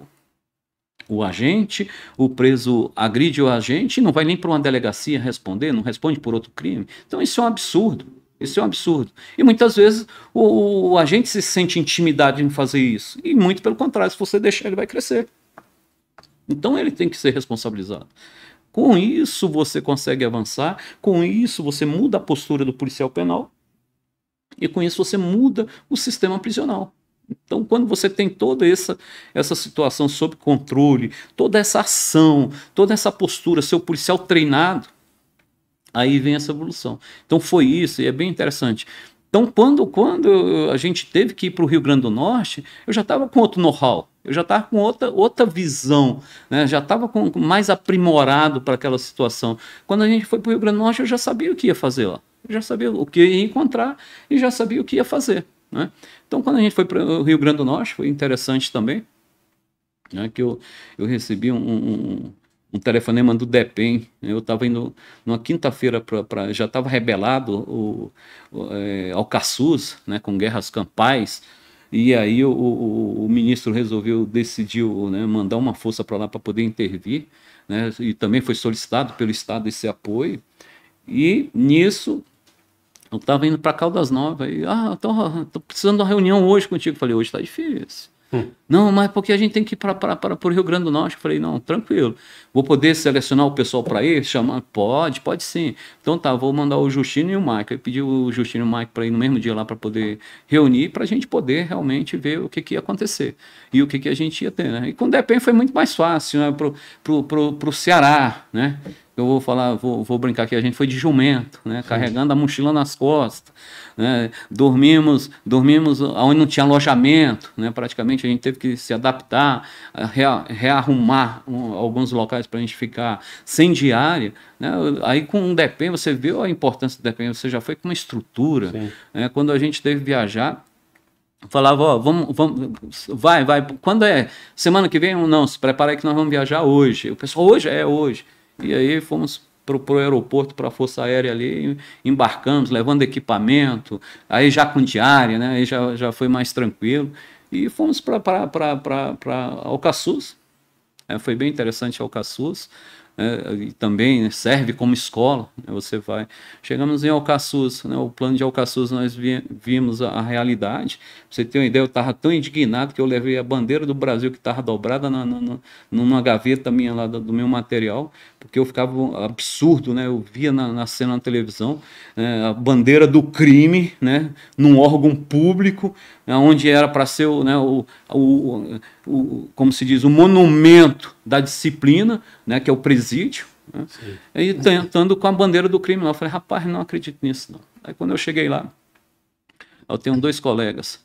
o agente, o preso agride o agente e não vai nem para uma delegacia responder, não responde por outro crime. Então isso é um absurdo. Isso é um absurdo. E muitas vezes o, o agente se sente intimidado em fazer isso. E muito pelo contrário, se você deixar, ele vai crescer. Então ele tem que ser responsabilizado. Com isso você consegue avançar, com isso você muda a postura do policial penal e com isso você muda o sistema prisional. Então, quando você tem toda essa, essa situação sob controle, toda essa ação, toda essa postura, seu policial treinado, aí vem essa evolução. Então, foi isso, e é bem interessante. Então, quando, quando a gente teve que ir para o Rio Grande do Norte, eu já estava com outro know-how, eu já estava com outra, outra visão, né? já estava mais aprimorado para aquela situação. Quando a gente foi para o Rio Grande do Norte, eu já sabia o que ia fazer lá, eu já sabia o que ia encontrar e já sabia o que ia fazer. Né? Então, quando a gente foi para o Rio Grande do Norte, foi interessante também, né, que eu, eu recebi um, um, um telefonema do DEPEN. Né? Eu estava indo numa quinta-feira, para já estava rebelado o, o é, né, com guerras campais, e aí o, o, o, ministro resolveu, decidiu né, mandar uma força para lá para poder intervir, né, e também foi solicitado pelo Estado esse apoio. E nisso eu estava indo para Caldas Novas e, ah, tô, tô, precisando de uma reunião hoje contigo. Eu falei, hoje está difícil. Hum. Não, mas porque a gente tem que ir para o Rio Grande do Norte. Eu falei, não, tranquilo. Vou poder selecionar o pessoal para ir? Chamar? Pode, pode sim. Então tá, vou mandar o Justino e o Mike. Eu pedi o Justino e o Mike para ir no mesmo dia lá para poder reunir, para a gente poder realmente ver o que, que ia acontecer e o que, que a gente ia ter. Né? E com o DEPEN foi muito mais fácil né? para o Ceará, né? eu vou falar, vou, vou brincar aqui, a gente foi de jumento, né? Carregando a mochila nas costas, né? Dormimos, dormimos onde não tinha alojamento, né? Praticamente a gente teve que se adaptar, rea, rearrumar um, alguns locais para a gente ficar sem diária, né? Aí com um DPEM, você viu a importância do DPEM, você já foi com uma estrutura, né? Quando a gente teve que viajar, falava, ó, vamos, vamos, vai, vai, quando é? Semana que vem? Não, se prepara aí que nós vamos viajar hoje. O pessoal, hoje? É hoje. E aí fomos para o aeroporto, para a Força Aérea ali, embarcamos, levando equipamento, aí já com diária, né? aí já, já foi mais tranquilo. E fomos para Alcaçuz, é, foi bem interessante Alcaçuz né, e também né, serve como escola. Né, você vai. Chegamos em Alcaçuz, né, o plano de Alcaçuz, nós vi, vimos a, a, realidade. Pra você tem uma ideia, eu estava tão indignado que eu levei a bandeira do Brasil que estava dobrada na, na, numa gaveta minha lá do, do, meu material, porque eu ficava absurdo, né? Eu via na, na cena na televisão né, a bandeira do crime, né? Num órgão público, né, onde era para ser o, o, o o, como se diz, o monumento da disciplina, né, que é o presídio, né, e tentando tá com a bandeira do crime. Eu falei, rapaz, não acredito nisso, não. Aí quando eu cheguei lá, eu tenho dois colegas,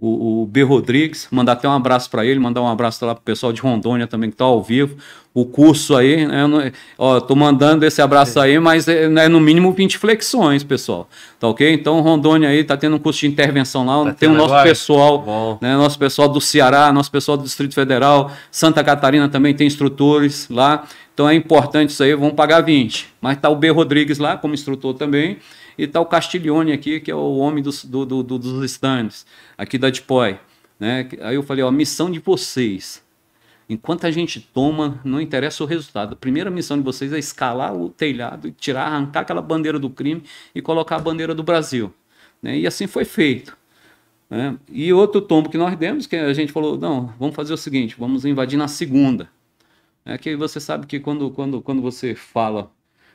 o, o B. Rodrigues, mandar até um abraço para ele, mandar um abraço lá pro pessoal de Rondônia também que tá ao vivo. O curso aí, né, eu não, ó, tô mandando esse abraço aí, mas é, no mínimo 20 flexões, pessoal. Tá ok? Então, Rondônia aí tá tendo um curso de intervenção lá, tá tem o nosso agora. pessoal, né, nosso pessoal do Ceará, nosso pessoal do Distrito Federal, Santa Catarina também tem instrutores lá. Então é importante isso aí, vão pagar 20. Mas tá o B. Rodrigues lá como instrutor também e tal tá o Castiglione aqui, que é o homem dos, do, do, dos stands, aqui da depoy Né? Aí eu falei, ó, missão de vocês. Enquanto a gente toma, não interessa o resultado. A primeira missão de vocês é escalar o telhado, tirar, arrancar aquela bandeira do crime e colocar a bandeira do Brasil. Né? E assim foi feito. Né? E outro tombo que nós demos, que a gente falou, não, vamos fazer o seguinte, vamos invadir na segunda. É que você sabe que quando, quando, quando você fala,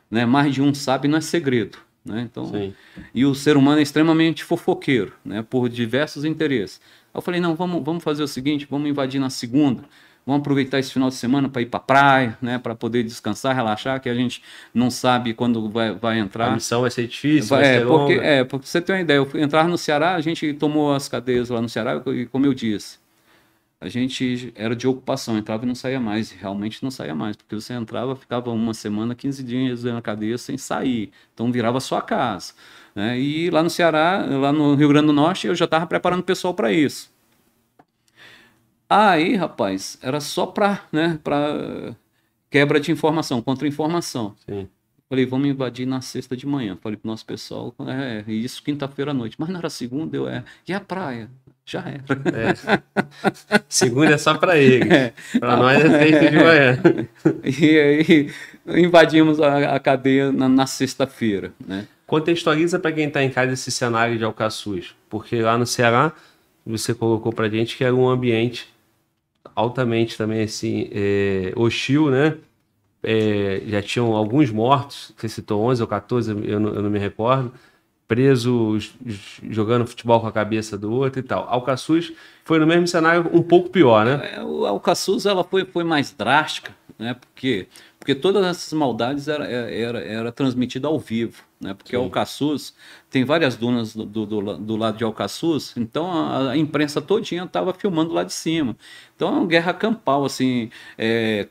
né, mais de um sabe, não é segredo. Né? Então, Sim. e o ser humano é extremamente fofoqueiro, né? por diversos interesses. Eu falei, não, vamos, vamos fazer o seguinte, vamos invadir na segunda, vamos aproveitar esse final de semana para ir para a praia, né, para poder descansar, relaxar, que a gente não sabe quando vai, vai entrar. A missão vai ser difícil, vai, é, ser porque, longa. É, porque você tem uma ideia, eu entrar no Ceará, a gente tomou as cadeias lá no Ceará, e como eu disse, a gente era de ocupação, entrava e não saía mais, realmente não saía mais, porque você entrava, ficava uma semana, 15 dias na cadeia sem sair, então virava sua casa. Né? E lá no Ceará, lá no Rio Grande do Norte, eu já estava preparando o pessoal para isso. Aí, rapaz, era só para né, pra quebra de informação, contra-informação. Falei, vamos invadir na sexta de manhã. Falei o nosso pessoal, é, isso quinta-feira à noite. Mas não era segunda, eu é. E a praia? já era. É. Segunda é só para ele. É. Para nós é sexta de manhã. <laughs> E aí invadimos a, a cadeia na, na sexta-feira. Né? Contextualiza para quem está em casa esse cenário de Alcaçuz, porque lá no Ceará você colocou para gente que era um ambiente altamente também assim é, hostil, né? É, já tinham alguns mortos, você citou 11 ou 14, eu não, eu não me recordo preso jogando futebol com a cabeça do outro e tal. Alcaçuz foi no mesmo cenário um pouco pior, né? É, o Alcaçuz ela foi, foi mais drástica, né? Porque porque todas essas maldades era, é, era, era transmitida ao vivo, né? Porque Sim. Alcaçuz tem várias dunas do, do, do, lado de Alcaçuz, então a, a imprensa todinha estava filmando lá de cima. Então é uma guerra campal, assim, é,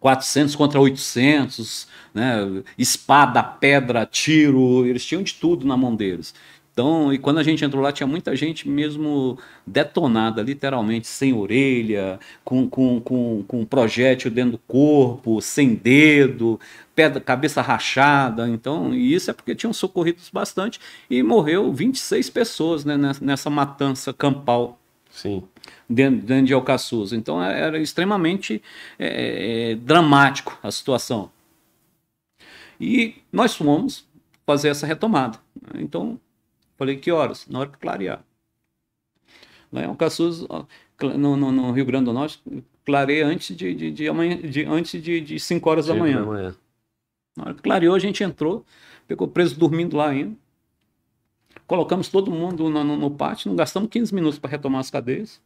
400 contra 800, né? espada, pedra, tiro, eles tinham de tudo na mão deles. Então, e quando a gente entrou lá, tinha muita gente mesmo detonada, literalmente, sem orelha, com, com, com, com projétil dentro do corpo, sem dedo, pedra, cabeça rachada. Então, e isso é porque tinham socorridos bastante e morreu 26 pessoas né, nessa matança campal. Sim dentro, dentro de Alcaçuz. Então é, era extremamente é, é, dramático a situação. E nós fomos fazer essa retomada. Então, falei que horas? Na hora que clarear. Lá em Alcaçuz, no, no, no, Rio Grande do Norte, clareia antes de, de, de, de antes de, de 5 horas da manhã. manhã. Na hora que clareou, a gente entrou, pegou preso dormindo lá ainda. Colocamos todo mundo no, no, no pátio, não gastamos 15 minutos para retomar as cadeias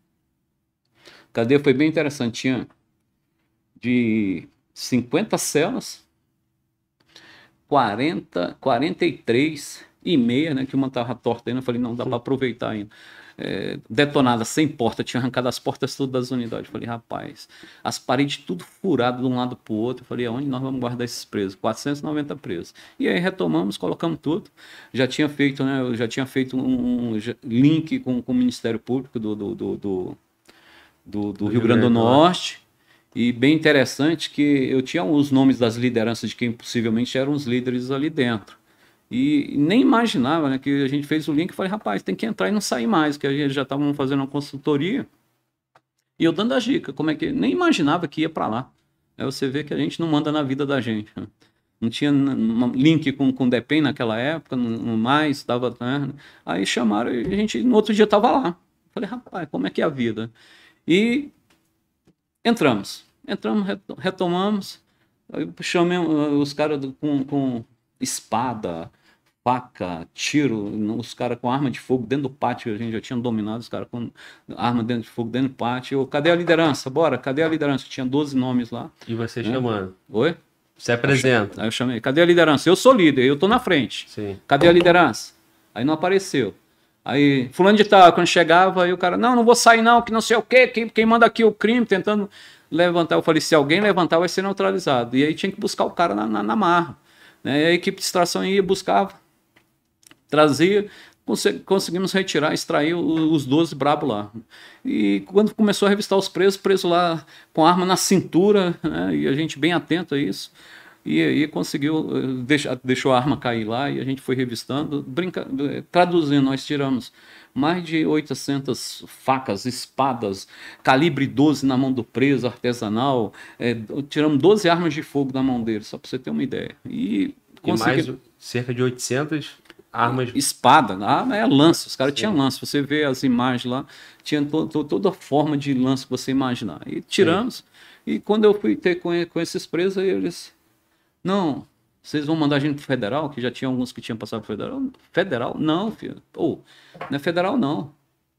cadeia foi bem interessante. Tinha de 50 celas, 40, 43 e meia, né? Que uma estava torta ainda. Eu falei, não, dá para aproveitar ainda. É, detonada, sem porta, tinha arrancado as portas todas das unidades. Eu falei, rapaz, as paredes tudo furado de um lado para o outro. Eu falei, aonde nós vamos guardar esses presos? 490 presos. E aí retomamos, colocamos tudo. Já tinha feito, né? Eu já tinha feito um, link com, com o Ministério Público do, do, do, do do, do Rio, Rio Grande do Norte. E bem interessante que eu tinha os nomes das lideranças de quem possivelmente eram os líderes ali dentro. E nem imaginava, né? Que a gente fez o link e falei, rapaz, tem que entrar e não sair mais, que a gente já estava fazendo uma consultoria. E eu dando a dica, como é que. Nem imaginava que ia para lá. Aí você vê que a gente não manda na vida da gente. Né. Não tinha link com, com Depen naquela época, não mais, dava. Né? Aí chamaram e a gente no outro dia estava lá. Falei, rapaz, como é que é a vida? E entramos. Entramos, retomamos. Eu chamei eh, os caras com, com espada, faca, tiro, os caras com arma de fogo dentro do pátio, a gente já tinha dominado os caras com arma dentro de fogo dentro do pátio. cadê a liderança? Bora, cadê a liderança? Tinha 12 nomes lá. E você né? chamando. Oi? você apresenta. Aí eu chamei, cadê a liderança? Eu sou líder, eu tô na frente. Sim. Cadê a liderança? Aí não apareceu. Aí, fulano de tal, quando chegava, aí o cara, não, não vou sair não, que não sei o quê, quem, quem manda aqui o crime, tentando levantar. Eu falei, se alguém levantar, vai ser neutralizado. E aí tinha que buscar o cara na, na, na marra. Né? E a equipe de extração ia, buscava, trazia, conseguimos retirar, extrair os 12 brabo lá. E quando começou a revistar os presos, preso lá com arma na cintura, né? e a gente bem atento a isso, e aí conseguiu, eh, deixou, deixou a arma cair lá e a gente foi revistando, brinca, eh, traduzindo, nós tiramos mais de 800 facas, espadas, calibre 12 na mão do preso, artesanal, é, tiramos 12 armas de fogo da mão dele, só para você ter uma ideia. E, consegui... e mais cerca de 800 armas... Espada, a ah, arma é lança, os caras tinham lança, você vê as imagens lá, tinha to, to, toda forma de lança que você imaginar. E tiramos, Sim. e quando eu fui ter com, com esses presos, eles não, vocês vão mandar a gente pro federal, que já tinha alguns que tinham passado pro federal. Federal? Não, filho. Ou, não é federal, não.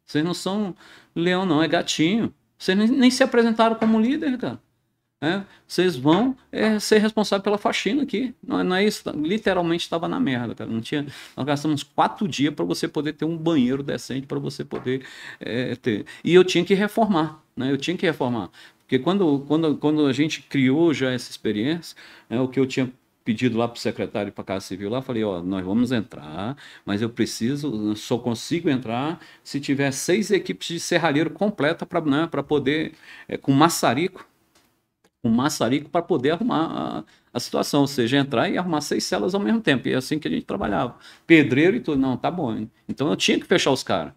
Vocês não são leão, não, é gatinho. Vocês nem, nem se apresentaram como líder, cara. É, vocês vão é, ser responsáveis pela faxina aqui. Não, é, não é isso. Tá? Literalmente estava na merda, cara. Não tinha, nós gastamos quatro dias para você poder ter um banheiro decente, para você poder é, ter. E eu tinha que reformar. Né? Eu tinha que reformar. Porque quando, quando, quando a gente criou já essa experiência, é o que eu tinha pedido lá para o secretário para a Casa Civil lá, falei, ó, nós vamos entrar, mas eu preciso, só consigo entrar se tiver seis equipes de serralheiro completa para né, poder, é, com maçarico, com maçarico para poder arrumar a, a, situação, ou seja, entrar e arrumar seis celas ao mesmo tempo, e é assim que a gente trabalhava. Pedreiro e tudo, não, tá bom. Hein? Então eu tinha que fechar os caras.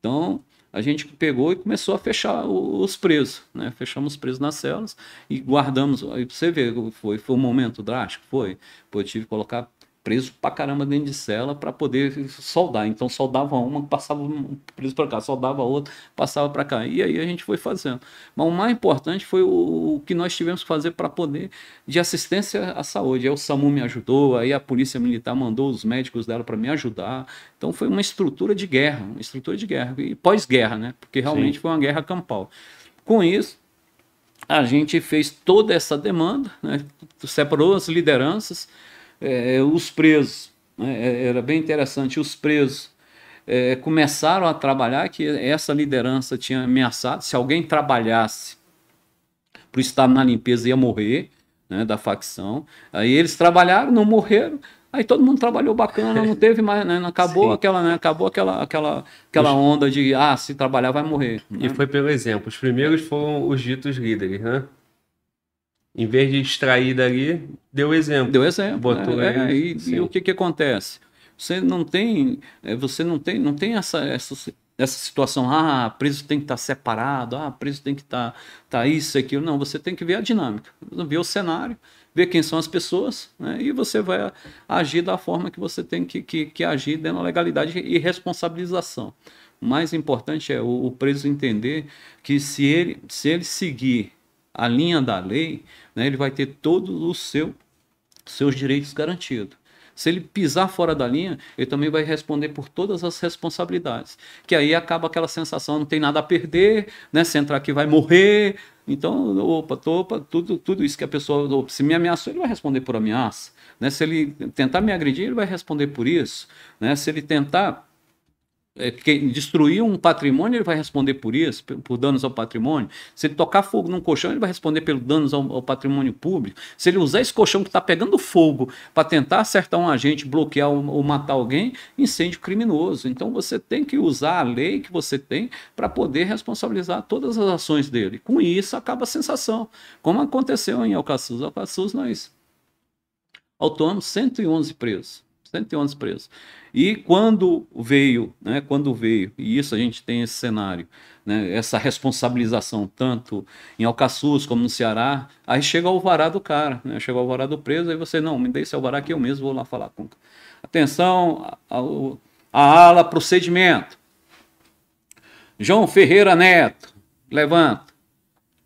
Então, a gente pegou e começou a fechar os presos, né? Fechamos os presos nas celas e guardamos. Aí você vê, foi, foi um momento drástico, foi. Pô, eu tive que colocar preso pra caramba dentro de cela para poder soldar. Então soldava uma, passava um preso para cá, soldava outra, passava para cá. E aí a gente foi fazendo. Mas o mais importante foi o, o que nós tivemos que fazer para poder de assistência à saúde. Aí o SAMU me ajudou, aí a polícia militar mandou os médicos dela para me ajudar. Então foi uma estrutura de guerra, uma estrutura de guerra e pós-guerra, né? Porque realmente Sim. foi uma guerra campal. Com isso, a gente fez toda essa demanda, né? separou as lideranças, é, é, os presos, né? É, era bem interessante, os presos é, começaram a trabalhar, que essa liderança tinha ameaçado, se alguém trabalhasse para o Estado na limpeza ia morrer, né, da facção, aí eles trabalharam, não morreram, Aí todo mundo trabalhou bacana, não teve mais, né? Acabou <laughs> aquela, né? Acabou aquela, aquela, aquela onda de ah, se trabalhar vai morrer. Né? E foi pelo exemplo. Os primeiros foram os ditos líderes, né? Em vez de extrair dali, deu exemplo. Deu exemplo. Botou Aí, né? é, e, e, o que, que acontece? Você não tem, é, você não tem, não tem essa, essa, essa situação, ah, preso tem que estar tá separado, ah, preso tem que estar tá, tá isso, aquilo. Não, você tem que ver a dinâmica, ver o cenário, ver quem são as pessoas, né? E você vai agir da forma que você tem que, que, que agir dentro da legalidade e responsabilização. O mais importante é o, o preso entender que se ele, se ele seguir a linha da lei, né, ele vai ter todos os seu, seus direitos garantidos. Se ele pisar fora da linha, ele também vai responder por todas as responsabilidades. Que aí acaba aquela sensação, não tem nada a perder, né? Se entrar aqui vai morrer. Então, opa, topa, tudo, tudo isso que a pessoa, se me ameaçou, ele vai responder por ameaça. Né? Se ele tentar me agredir, ele vai responder por isso. Né? Se ele tentar é, destruir destruiu um patrimônio, ele vai responder por isso, por danos ao patrimônio. Se ele tocar fogo num colchão, ele vai responder pelos danos ao, ao, patrimônio público. Se ele usar esse colchão que está pegando fogo para tentar acertar um agente, bloquear ou, ou, matar alguém, incêndio criminoso. Então você tem que usar a lei que você tem para poder responsabilizar todas as ações dele. Com isso acaba a sensação, como aconteceu em Alcaçuz. Alcaçuz nós autônomos, 111 presos. 111 presos. E quando veio, né, quando veio, e isso a gente tem esse cenário, né, essa responsabilização tanto em Alcaçuz como no Ceará, aí chega o alvará do cara, né, chega o alvará do preso, aí você, não, me dê esse alvará que eu mesmo vou lá falar com Atenção, a, a ala procedimento. João Ferreira Neto, levanta.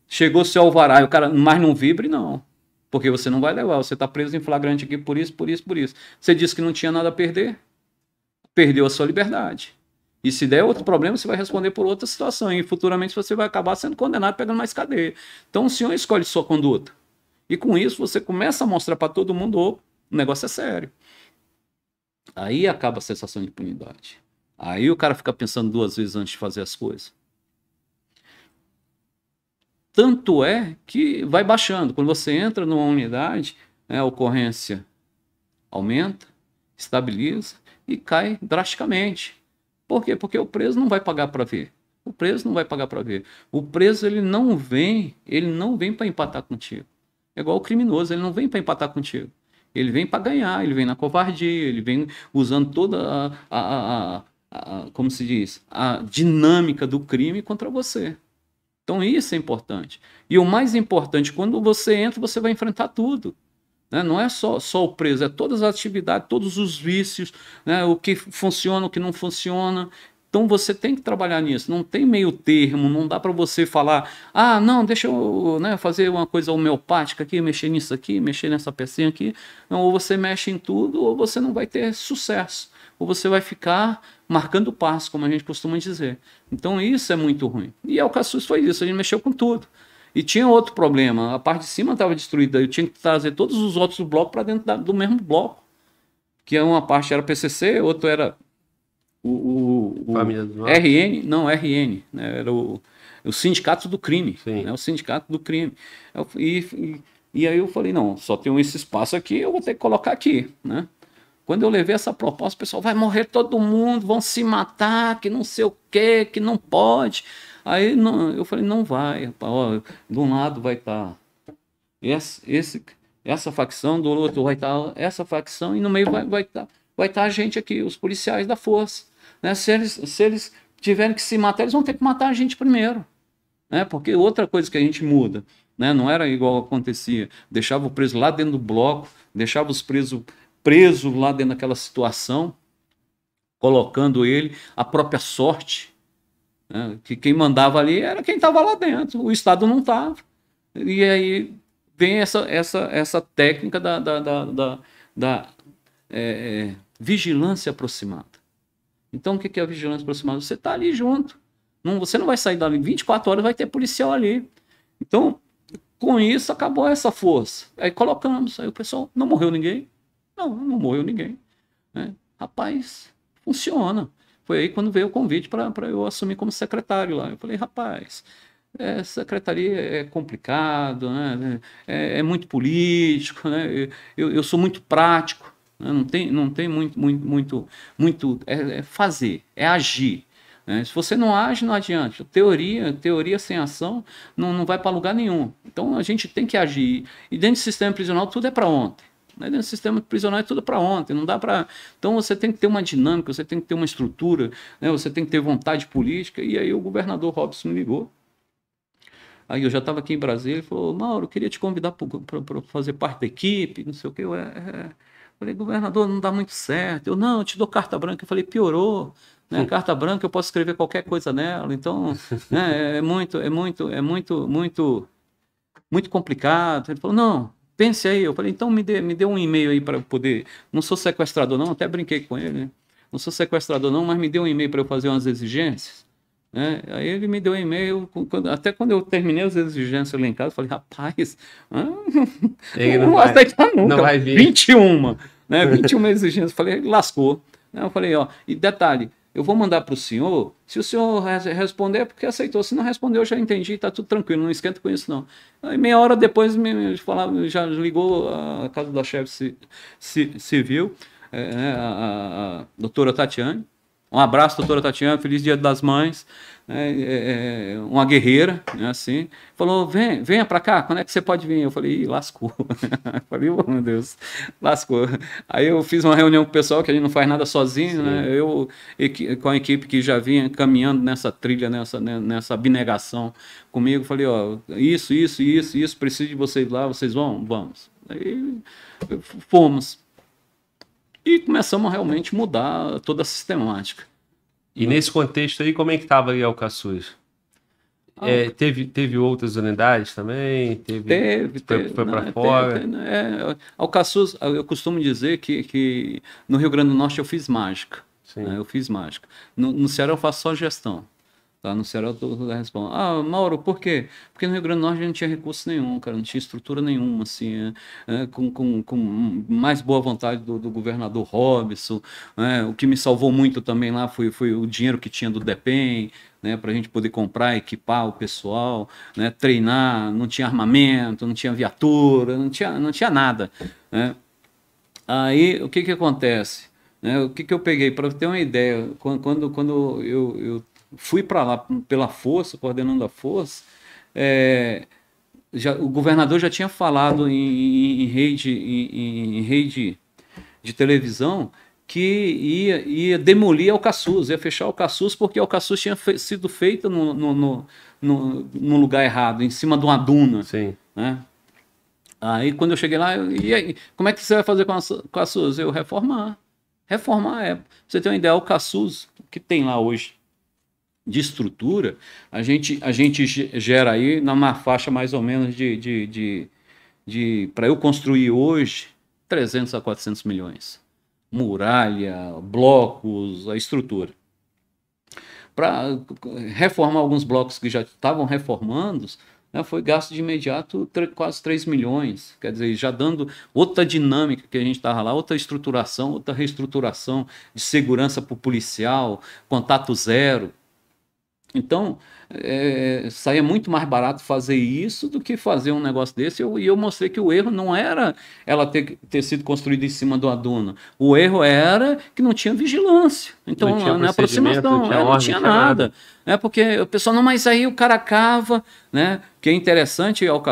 Chegou seu alvará, e o cara, mas não vibre não, porque você não vai levar, você está preso em flagrante aqui por isso, por isso, por isso. Você disse que não tinha nada a perder, perdeu a sua liberdade. E se der outro problema, você vai responder por outra situação. E futuramente você vai acabar sendo condenado, pegando mais cadeia. Então o senhor escolhe sua conduta. E com isso você começa a mostrar para todo mundo: o negócio é sério. Aí acaba a sensação de impunidade. Aí o cara fica pensando duas vezes antes de fazer as coisas. Tanto é que vai baixando. Quando você entra numa unidade, né, a ocorrência aumenta, estabiliza e cai drasticamente. Por quê? Porque o preso não vai pagar para ver. O preso não vai pagar para ver. O preso ele não vem, ele não vem para empatar contigo. É igual o criminoso, ele não vem para empatar contigo. Ele vem para ganhar, ele vem na covardia, ele vem usando toda a, a, a, a, como se diz, a dinâmica do crime contra você. Então isso é importante. E o mais importante, quando você entra, você vai enfrentar tudo. Né? Não é só, só o preso, é todas as atividades, todos os vícios, né? o que funciona, o que não funciona. Então você tem que trabalhar nisso, não tem meio termo, não dá para você falar, ah, não, deixa eu né, fazer uma coisa homeopática aqui, mexer nisso aqui, mexer nessa pecinha aqui. Não, ou você mexe em tudo, ou você não vai ter sucesso, ou você vai ficar marcando passo, como a gente costuma dizer. Então isso é muito ruim. E o Cassus foi isso, a gente mexeu com tudo. E tinha outro problema, a parte de cima estava destruída, eu tinha que trazer todos os outros blocos para dentro da, do mesmo bloco. Que é uma parte era PCC, outro era o, o, o RN, não, RN, né? era o, o Sindicato do Crime, né? o Sindicato do Crime. Eu, e, e, e, aí eu falei, não, só tem esse espaço aqui, eu vou ter que colocar aqui, né? Quando eu levei essa proposta, o pessoal vai morrer todo mundo, vão se matar, que não sei o que, que não pode. Aí não, eu falei, não vai, rapaz, ó, de um lado vai estar tá essa, esse, essa facção, do outro vai estar tá essa facção, e no meio vai estar vai tá, vai tá a gente aqui, os policiais da força. Né? Se, eles, se eles tiverem que se matar, eles vão ter que matar a gente primeiro. Né? Porque outra coisa que a gente muda, né? não era igual acontecia, deixava o preso lá dentro do bloco, deixava os presos preso lá dentro daquela situação, colocando ele a própria sorte, né? Que quem mandava ali era quem estava lá dentro, o Estado não estava. Tá. E aí vem essa, essa, essa técnica da, da, da, da, da é, é, vigilância aproximada. Então, o que é a vigilância aproximada? Você está ali junto. Não, você não vai sair dali. 24 horas vai ter policial ali. Então, com isso, acabou essa força. Aí colocamos. Aí o pessoal, não morreu ninguém? Não, não morreu ninguém. Né? Rapaz, funciona. Foi aí quando veio o convite para eu assumir como secretário lá. Eu falei, rapaz, é, secretaria é complicado, né? é, é muito político, né? eu, eu sou muito prático, né? não tem, não tem muito, muito, muito, muito é, é fazer, é agir. Né? Se você não age, não adianta. Teoria, teoria sem ação não, não vai para lugar nenhum. Então a gente tem que agir. E dentro do sistema prisional tudo é para ontem. Né? O sistema prisional é tudo para ontem, não dá para. Então você tem que ter uma dinâmica, você tem que ter uma estrutura, né? você tem que ter vontade política. E aí o governador Robson me ligou. Aí eu já estava aqui em Brasília, ele falou: Mauro, eu queria te convidar para fazer parte da equipe, não sei o que. Eu, é, é, é, eu falei: governador, não dá muito certo. Eu, não, eu te dou carta branca. Eu falei: piorou. Né? <laughs> Carta branca, eu posso escrever qualquer coisa nela. Então, né, é, é muito, é muito, é muito, muito, muito complicado. Ele falou: não, Pense aí. Eu falei, então me dê, me dê um e-mail aí para poder. Não sou sequestrador, não, até brinquei com ele, né? Não sou sequestrador, não, mas me dê um e-mail para eu fazer umas exigências. Né? Aí ele me deu um e-mail, até quando eu terminei as exigências lá em casa, eu falei, rapaz, eu não, não vai nunca. Não vai vir. 21, né? 21 exigências. falei, lascou. Eu falei, ó, e detalhe, eu vou mandar para o senhor. Se o senhor responder, é porque aceitou. Se não respondeu, eu já entendi, está tudo tranquilo, não esquenta com isso, não. Aí, meia hora depois, me falava, já ligou a casa da chefe civil, é, né, a, a, a doutora Tatiane. Um abraço, doutora Tatiana, feliz dia das mães. Né? É, é, uma guerreira, né, assim, falou: Vem, venha para cá, quando é que você pode vir? Eu falei: Ih, lascou. <laughs> falei: oh, meu Deus, lascou. Aí eu fiz uma reunião com o pessoal, que a gente não faz nada sozinho, né? Sim. né? Eu com a equipe que já vinha caminhando nessa trilha, nessa, né, nessa abnegação comigo, falei: Ó, oh, isso, isso, isso, isso, preciso de vocês lá, vocês vão? Vamos. Aí fomos. E começamos a realmente mudar toda a sistemática. E nesse contexto aí, como é que estava aí Alcaçuz? Ah, é, teve, teve outras unidades também? Teve, teve foi, foi para né, fora? Teve, né, é, Alcaçuz, eu costumo dizer que, que no Rio Grande do Norte eu fiz mágica. Né? Eu fiz mágica. No, no Ceará eu faço só gestão. Lá tá no Ceará, todo é a responde. Ah, Mauro, por quê? Porque no Rio Grande do Norte a gente não tinha recurso nenhum, cara, não tinha estrutura nenhuma, assim, é, é com, com, com mais boa vontade do, do governador Robson. Né, o que me salvou muito também lá foi, foi o dinheiro que tinha do DEPEN, né, para a gente poder comprar, equipar o pessoal, né, treinar. Não tinha armamento, não tinha viatura, não tinha, não tinha nada. Né. Aí, o que, que acontece? Né, o que, que eu peguei? Para ter uma ideia, quando, quando eu, eu fui para lá pela força, coordenando a força, é, já, o governador já tinha falado em, em, em rede, em, em, rede de televisão que ia, ia demolir o Caçuz, ia fechar o Caçuz porque o Caçuz tinha fe, sido feito no, no, no, no, lugar errado, em cima de uma duna. Sim. Né? Aí quando eu cheguei lá, eu, e aí, como é que você vai fazer com a, com a SUS? Eu reformar. Reformar é. você tem uma ideia, o que tem lá hoje, de estrutura, a gente, a gente gera aí numa faixa mais ou menos de. de, de, de para eu construir hoje, 300 a 400 milhões. Muralha, blocos, a estrutura. Para reformar alguns blocos que já estavam reformando né, foi gasto de imediato quase 3 milhões. Quer dizer, já dando outra dinâmica que a gente estava lá, outra estruturação, outra reestruturação de segurança para o policial, contato zero. Então, é, saía muito mais barato fazer isso do que fazer um negócio desse. e eu mostrei que o erro não era ela ter, ter sido construída em cima do aduno. O erro era que não tinha vigilância. Então, não tinha né, aproximação, não tinha, é, ordem, não tinha nada. É porque o pessoal, não, mas aí o cara cava, né? Que é interessante, ao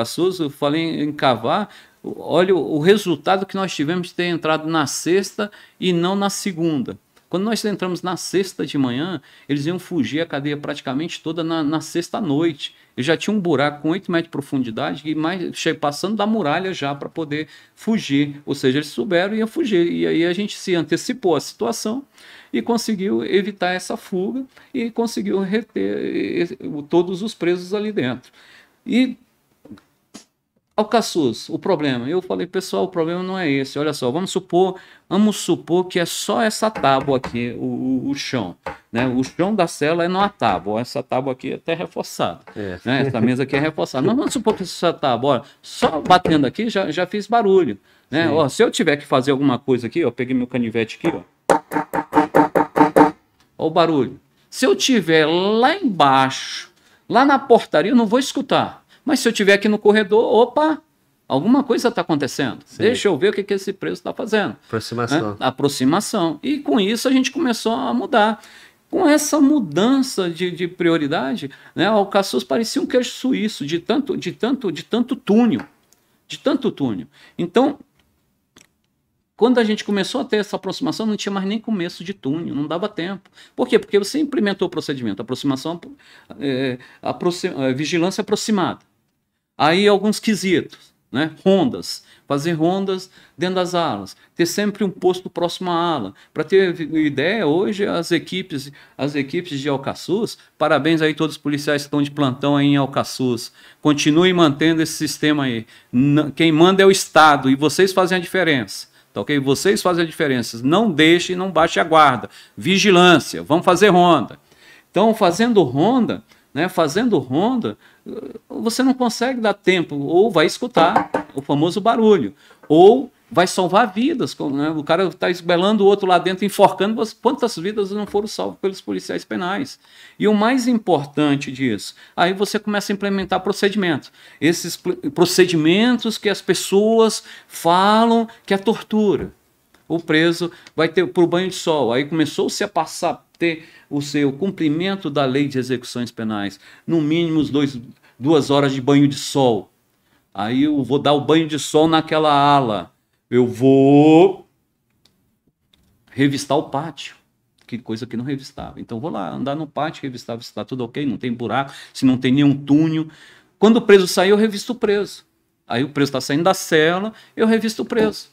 eu falei em, em cavar, olha o resultado que nós tivemos de ter entrado na sexta e não na segunda. Quando nós entramos na sexta de manhã, eles iam fugir a cadeia praticamente toda na, na sexta noite. Eu já tinha um buraco com 8 metros de profundidade e mais passando da muralha já para poder fugir. Ou seja, eles souberam e iam fugir. E aí a gente se antecipou à situação e conseguiu evitar essa fuga e conseguiu reter todos os presos ali dentro. E Alcaçuz, o problema. Eu falei, pessoal, o problema não é esse. Olha só, vamos supor, vamos supor que é só essa tábua aqui, o, o chão. Né? O chão da cela é numa tábua. Essa tábua aqui é até reforçada. É. Né? Essa mesa aqui é reforçada. Mas vamos supor que essa tábua, olha, só batendo aqui já, já fiz barulho. Né? Ó, se eu tiver que fazer alguma coisa aqui, ó, peguei meu canivete aqui, ó. o barulho. Se eu tiver lá embaixo, lá na portaria, eu não vou escutar. Mas se eu estiver aqui no corredor, opa, alguma coisa está acontecendo. Sim. Deixa eu ver o que, que esse preço está fazendo. Aproximação. Né? Aproximação. E com isso a gente começou a mudar. Com essa mudança de, de prioridade, né, o Alcaçuz parecia um queijo suíço de tanto, de tanto, de tanto túnel, de tanto túnel. Então, quando a gente começou a ter essa aproximação, não tinha mais nem começo de túnel, não dava tempo. Por quê? Porque você implementou o procedimento, aproximação, é, vigilância aproximada. Aí alguns quesitos, né? Rondas, fazer rondas dentro das alas, ter sempre um posto próximo à ala. Para ter ideia, hoje as equipes, as equipes de Alcaçuz, parabéns aí todos os policiais que estão de plantão aí em Alcaçuz. Continue mantendo esse sistema aí. Quem manda é o Estado e vocês fazem a diferença. Tá ok? Vocês fazem a diferença. Não deixe, não baixe a guarda. Vigilância, vamos fazer ronda. Então, fazendo ronda, né, fazendo ronda, você não consegue dar tempo, ou vai escutar o famoso barulho, ou vai salvar vidas. Né? O cara está esbelando o outro lá dentro, enforcando, quantas vidas não foram salvas pelos policiais penais? E o mais importante disso, aí você começa a implementar procedimentos. Esses procedimentos que as pessoas falam que é tortura o preso vai ter para o banho de sol. Aí começou-se a passar ter o seu cumprimento da lei de execuções penais, no mínimo dois, duas horas de banho de sol. Aí eu vou dar o banho de sol naquela ala. Eu vou revistar o pátio. Que coisa que não revistava. Então vou lá andar no pátio, revistar, se está tudo ok, não tem buraco, se não tem nenhum túnel. Quando o preso sair, eu revisto o preso. Aí o preso está saindo da cela, eu revisto o preso.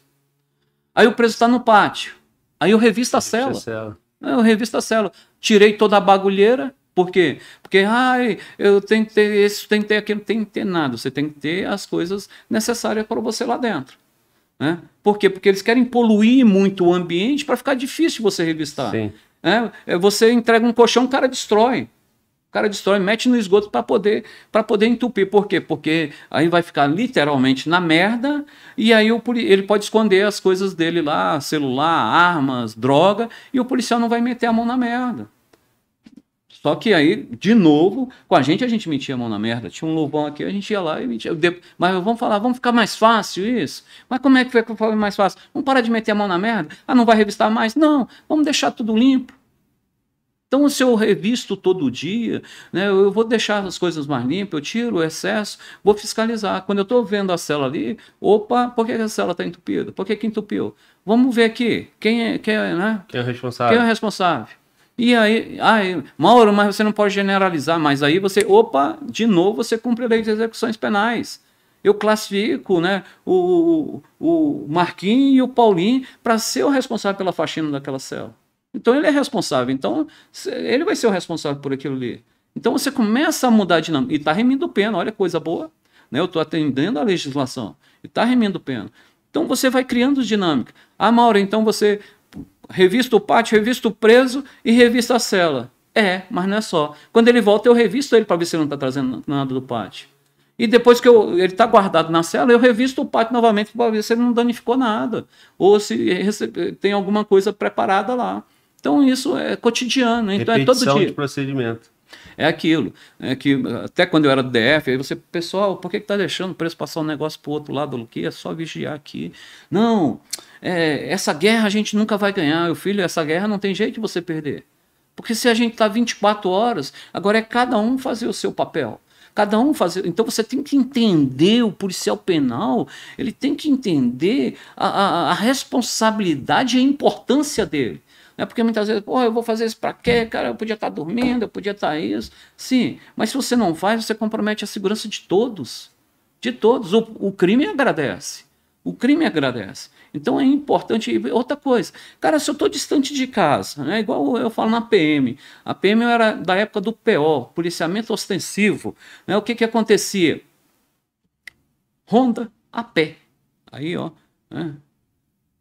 Aí o preso está no pátio. Aí eu revisto a cela. cela. Eu revisto a cela. É, Tirei toda a bagulheira. Por quê? Porque, ai, eu tenho que ter isso, tenho que ter aquilo, tem que ter nada. Você tem que ter as coisas necessárias para você lá dentro. Né? Por quê? Porque eles querem poluir muito o ambiente para ficar difícil você revistar. Sim. É, é, você entrega um colchão, o cara destrói cara destrói, mete no esgoto para poder, pra poder entupir. Por quê? Porque aí vai ficar literalmente na merda e aí o, ele pode esconder as coisas dele lá, celular, armas, droga, e o policial não vai meter a mão na merda. Só que aí, de novo, com a gente a gente metia a mão na merda. Tinha um lobão aqui, a gente ia lá e metia. Mas vamos falar, vamos ficar mais fácil isso? Mas como é que vai ficar mais fácil? Vamos parar de meter a mão na merda? Ah, não vai revistar mais? Não, vamos deixar tudo limpo. Então, se eu revisto todo dia, né, eu vou deixar as coisas mais limpas, eu tiro o excesso, vou fiscalizar. Quando eu estou vendo a cela ali, opa, por que a cela está entupida? Por que, que entupiu? Vamos ver aqui, quem é, quem é, né? quem é o responsável? Quem é o responsável? E aí, aí, Mauro, mas você não pode generalizar, mas aí você, opa, de novo você cumpre a lei de execuções penais. Eu classifico né, o, o Marquinhos e o Paulinho para ser o responsável pela faxina daquela cela. Então ele é responsável. Então ele vai ser o responsável por aquilo ali. Então você começa a mudar a dinâmica. E está remindo pena, olha coisa boa. Né? Eu estou atendendo a legislação. E está remindo pena. Então você vai criando dinâmica. Ah, Mauro, então você revista o pátio, revista o preso e revista a cela. É, mas não é só. Quando ele volta, eu revisto ele para ver se ele não está trazendo nada do pátio. E depois que eu, ele está guardado na cela, eu revisto o pátio novamente para ver se ele não danificou nada. Ou se tem alguma coisa preparada lá. Então isso é cotidiano, então Repetição é todo dia. de procedimento. É aquilo. É que, até quando eu era do DF, aí você, pessoal, por que está deixando o preço passar um negócio para o outro lado do que? É só vigiar aqui. Não, é, essa guerra a gente nunca vai ganhar. Meu filho, essa guerra não tem jeito de você perder. Porque se a gente está 24 horas, agora é cada um fazer o seu papel. Cada um fazer. Então você tem que entender o policial penal, ele tem que entender a, a, a responsabilidade e a importância dele. Né? Porque muitas vezes, pô, eu vou fazer isso para quê? Cara, eu podia estar tá dormindo, eu podia estar tá isso. Sim, mas se você não faz, você compromete a segurança de todos. De todos. O, o crime agradece. O crime agradece. Então é importante. Outra coisa, cara, se eu estou distante de casa, né, igual eu falo na PM, a PM era da época do PO, policiamento ostensivo. Né, o que, que acontecia? Ronda a pé. Aí, ó, né,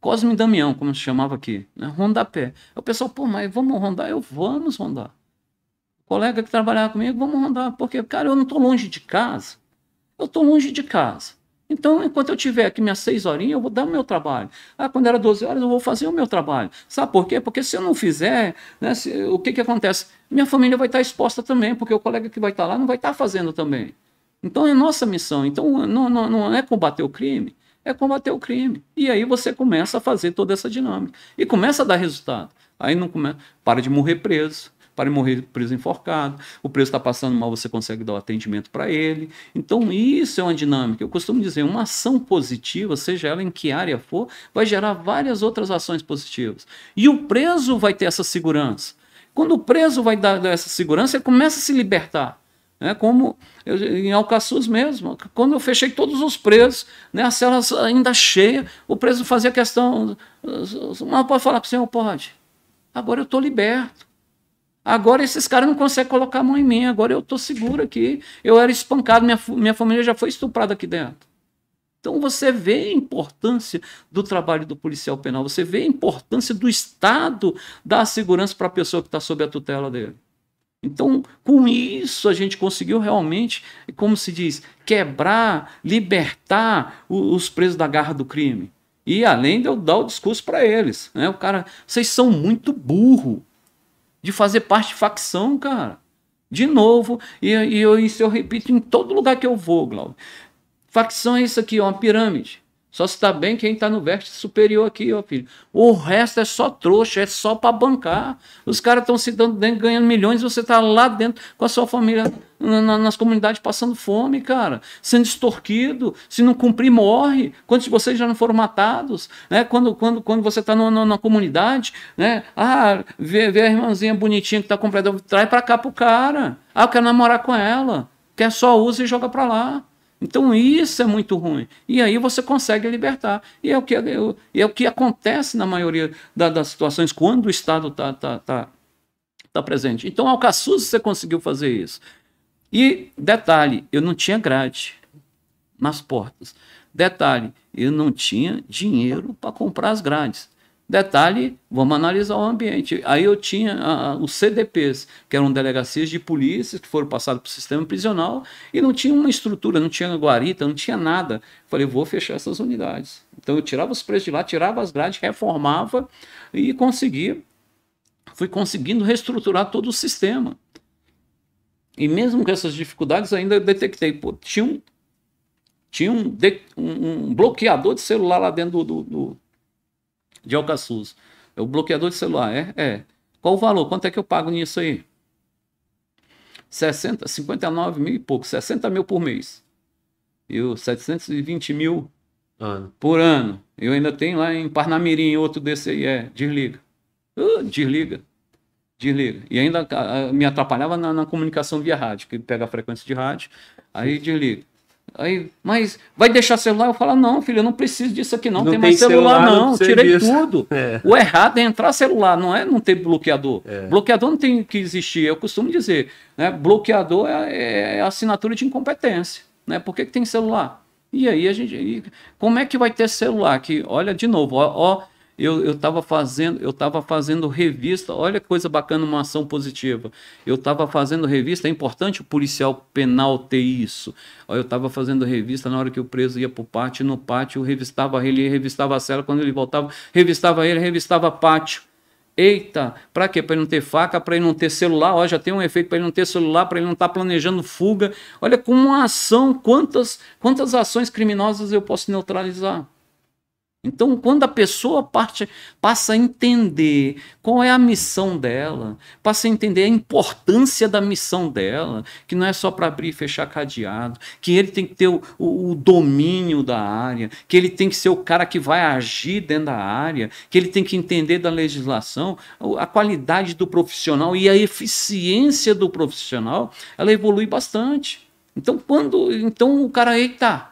Cosme Damião, como se chamava aqui, né? Rondapé. O pessoal, pô, mas vamos rondar? Eu, vamos rondar. O colega que trabalhava comigo, vamos rondar. Porque, cara, eu não estou longe de casa. Eu estou longe de casa. Então, enquanto eu tiver aqui minhas seis horinhas, eu vou dar o meu trabalho. Ah, quando era 12 horas, eu vou fazer o meu trabalho. Sabe por quê? Porque se eu não fizer, né, se, o que, que acontece? Minha família vai estar exposta também, porque o colega que vai estar lá não vai estar fazendo também. Então, é nossa missão. Então, não, não, não é combater o crime, é combater o crime. E aí você começa a fazer toda essa dinâmica. E começa a dar resultado. Aí não começa, para de morrer preso, para de morrer preso enforcado, o preso está passando mal, você consegue dar o atendimento para ele. Então isso é uma dinâmica. Eu costumo dizer, uma ação positiva, seja ela em que área for, vai gerar várias outras ações positivas. E o preso vai ter essa segurança. Quando o preso vai dar essa segurança, ele começa a se libertar. Né? Como eu, em Alcaçuz mesmo, quando eu fechei todos os presos, né? as celas ainda cheias, o preso fazia questão, mas pode falar para o senhor? Pode. Agora eu estou liberto. Agora esses caras não conseguem colocar a mão em mim, agora eu estou seguro aqui. Eu era espancado, minha, minha família já foi estuprada aqui dentro. Então você vê a importância do trabalho do policial penal, você vê a importância do estado dar segurança para a pessoa que está sob a tutela dele. Então, com isso, a gente conseguiu realmente, como se diz, quebrar, libertar os presos da garra do crime. E além de eu dar o discurso para eles, né? O cara, vocês são muito burro de fazer parte de facção, cara. De novo, e, e eu, isso eu repito em todo lugar que eu vou, Glauber. Facção é isso aqui, ó, uma pirâmide. Só se está bem quem está no vértice superior aqui, ó filho. O resto é só trouxa, é só para bancar. Os caras estão se dando dentro, ganhando milhões, você está lá dentro com a sua família na, nas comunidades passando fome, cara. Sendo extorquido, se não cumprir, morre. Quantos de vocês já não foram matados? Né? Quando, quando, quando você está na comunidade, né? ah, vê, vê a irmãzinha bonitinha que está comprando, traz para cá o cara. Ah, eu quero namorar com ela. Quer só usa e joga para lá. Então isso é muito ruim. E aí você consegue libertar. E é o que, é o que acontece na maioria da, das situações quando o Estado está tá, tá, tá presente. Então, Alcaçuz, você conseguiu fazer isso. E detalhe, eu não tinha grade nas portas. Detalhe, eu não tinha dinheiro para comprar as grades. Detalhe, vamos analisar o ambiente. Aí eu tinha a, ah, ah, os CDPs, que eram delegacias de polícia que foram passados para o sistema prisional e não tinha uma estrutura, não tinha guarita, não tinha nada. Falei, vou fechar essas unidades. Então eu tirava os presos de lá, tirava as grades, reformava e conseguia. Fui conseguindo reestruturar todo o sistema. E mesmo com essas dificuldades, ainda detectei. Pô, tinha um, tinha um, um, um bloqueador de celular lá dentro do, do de Alcaçuz. É o bloqueador de celular, é? É. Qual o valor? Quanto é que eu pago nisso aí? 60, 59 mil e pouco, 60 mil por mês. E 720 mil ano. por ano. Eu ainda tenho lá em Parnamirim outro desse aí, é, desliga. Uh, desliga. Desliga. E ainda ah, ah, me atrapalhava na, na, comunicação via rádio, que pega a frequência de rádio, aí desliga. Aí, mas vai deixar celular? Eu falo, ah, não, filho, eu não preciso disso aqui, não. não tem, mais tem celular, celular, não. Tirei disso. tudo. <laughs> É. O errado é entrar celular, não é não ter bloqueador. É. Bloqueador não tem que existir. Eu costumo dizer, né? Bloqueador é, é, é assinatura de incompetência. Né? Por que, que tem celular? E aí a gente. E como é que vai ter celular? Que, olha, de novo, ó, ó eu estava fazendo eu estava fazendo revista olha que coisa bacana uma ação positiva eu estava fazendo revista é importante o policial penal ter isso eu estava fazendo revista na hora que o preso ia para o pátio no pátio revistava ele revistava a cela quando ele voltava revistava ele revistava pátio Eita, para quê? Para ele não ter faca, para ele não ter celular, ó, já tem um efeito para ele não ter celular, para ele não estar tá planejando fuga. Olha como uma ação, quantas, quantas ações criminosas eu posso neutralizar. Então, quando a pessoa parte, passa a entender qual é a missão dela, passa a entender a importância da missão dela, que não é só para abrir e fechar cadeado, que ele tem que ter o, o, o, domínio da área, que ele tem que ser o cara que vai agir dentro da área, que ele tem que entender da legislação, a qualidade do profissional e a eficiência do profissional, ela evolui bastante. Então, quando então o cara, aí está.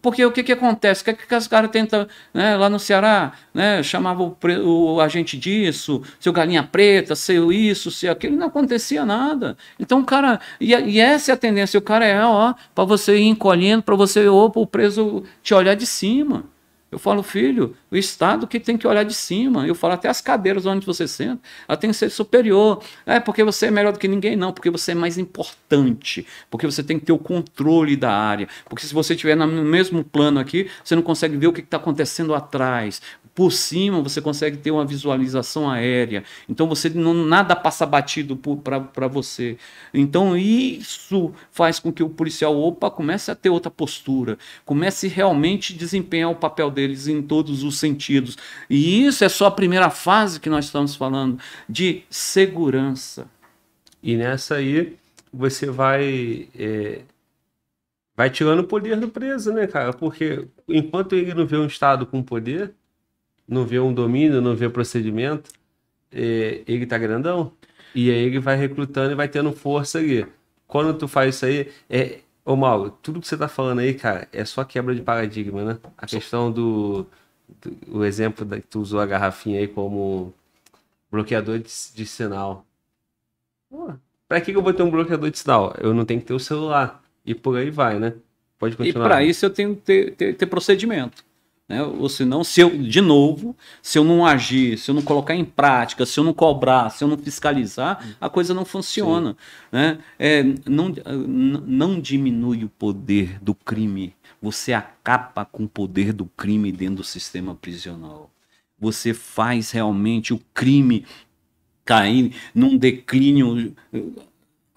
Porque o que, que acontece? O que, que os caras tentam né, lá no Ceará? Né, chamava o, o, agente disso, seu galinha preta, seu isso, seu aquilo, não acontecia nada. Então o cara. E, é, e essa é a tendência, o cara é, ó, para você ir encolhendo, para você, opa, o preso te olhar de cima. Eu falo, filho, o Estado que tem que olhar de cima. Eu falo até as cadeiras onde você senta, ela tem que ser superior. É porque você é melhor do que ninguém, não, porque você é mais importante, porque você tem que ter o controle da área. Porque se você estiver no mesmo plano aqui, você não consegue ver o que está acontecendo atrás. Por cima você consegue ter uma visualização aérea. Então você não, nada passa batido para você. Então isso faz com que o policial opa comece a ter outra postura, comece realmente a desempenhar o papel deles em todos os sentidos. E isso é só a primeira fase que nós estamos falando, de segurança. E nessa aí, você vai. É, vai tirando o poder do preso, né, cara? Porque enquanto ele não vê um Estado com poder, não vê um domínio, não vê procedimento, é, ele tá grandão. E aí ele vai recrutando e vai tendo força ali. Quando tu faz isso aí, é, Ô Mauro, tudo que você tá falando aí, cara, é só quebra de paradigma, né? A questão do, o exemplo da, que tu usou a garrafinha aí como bloqueador de, de sinal. para pra que, que eu vou ter um bloqueador de sinal? Eu não tenho que ter o celular. E por aí vai, né? Pode continuar. E para isso eu tenho que ter, ter, ter procedimento. Né? Ou senão, se eu, de novo, se eu não agir, se eu não colocar em prática, se eu não cobrar, se eu não fiscalizar, a coisa não funciona. Né? É, não, não diminui o poder do crime você acaba com o poder do crime dentro do sistema prisional. Você faz realmente o crime cair num declínio eh,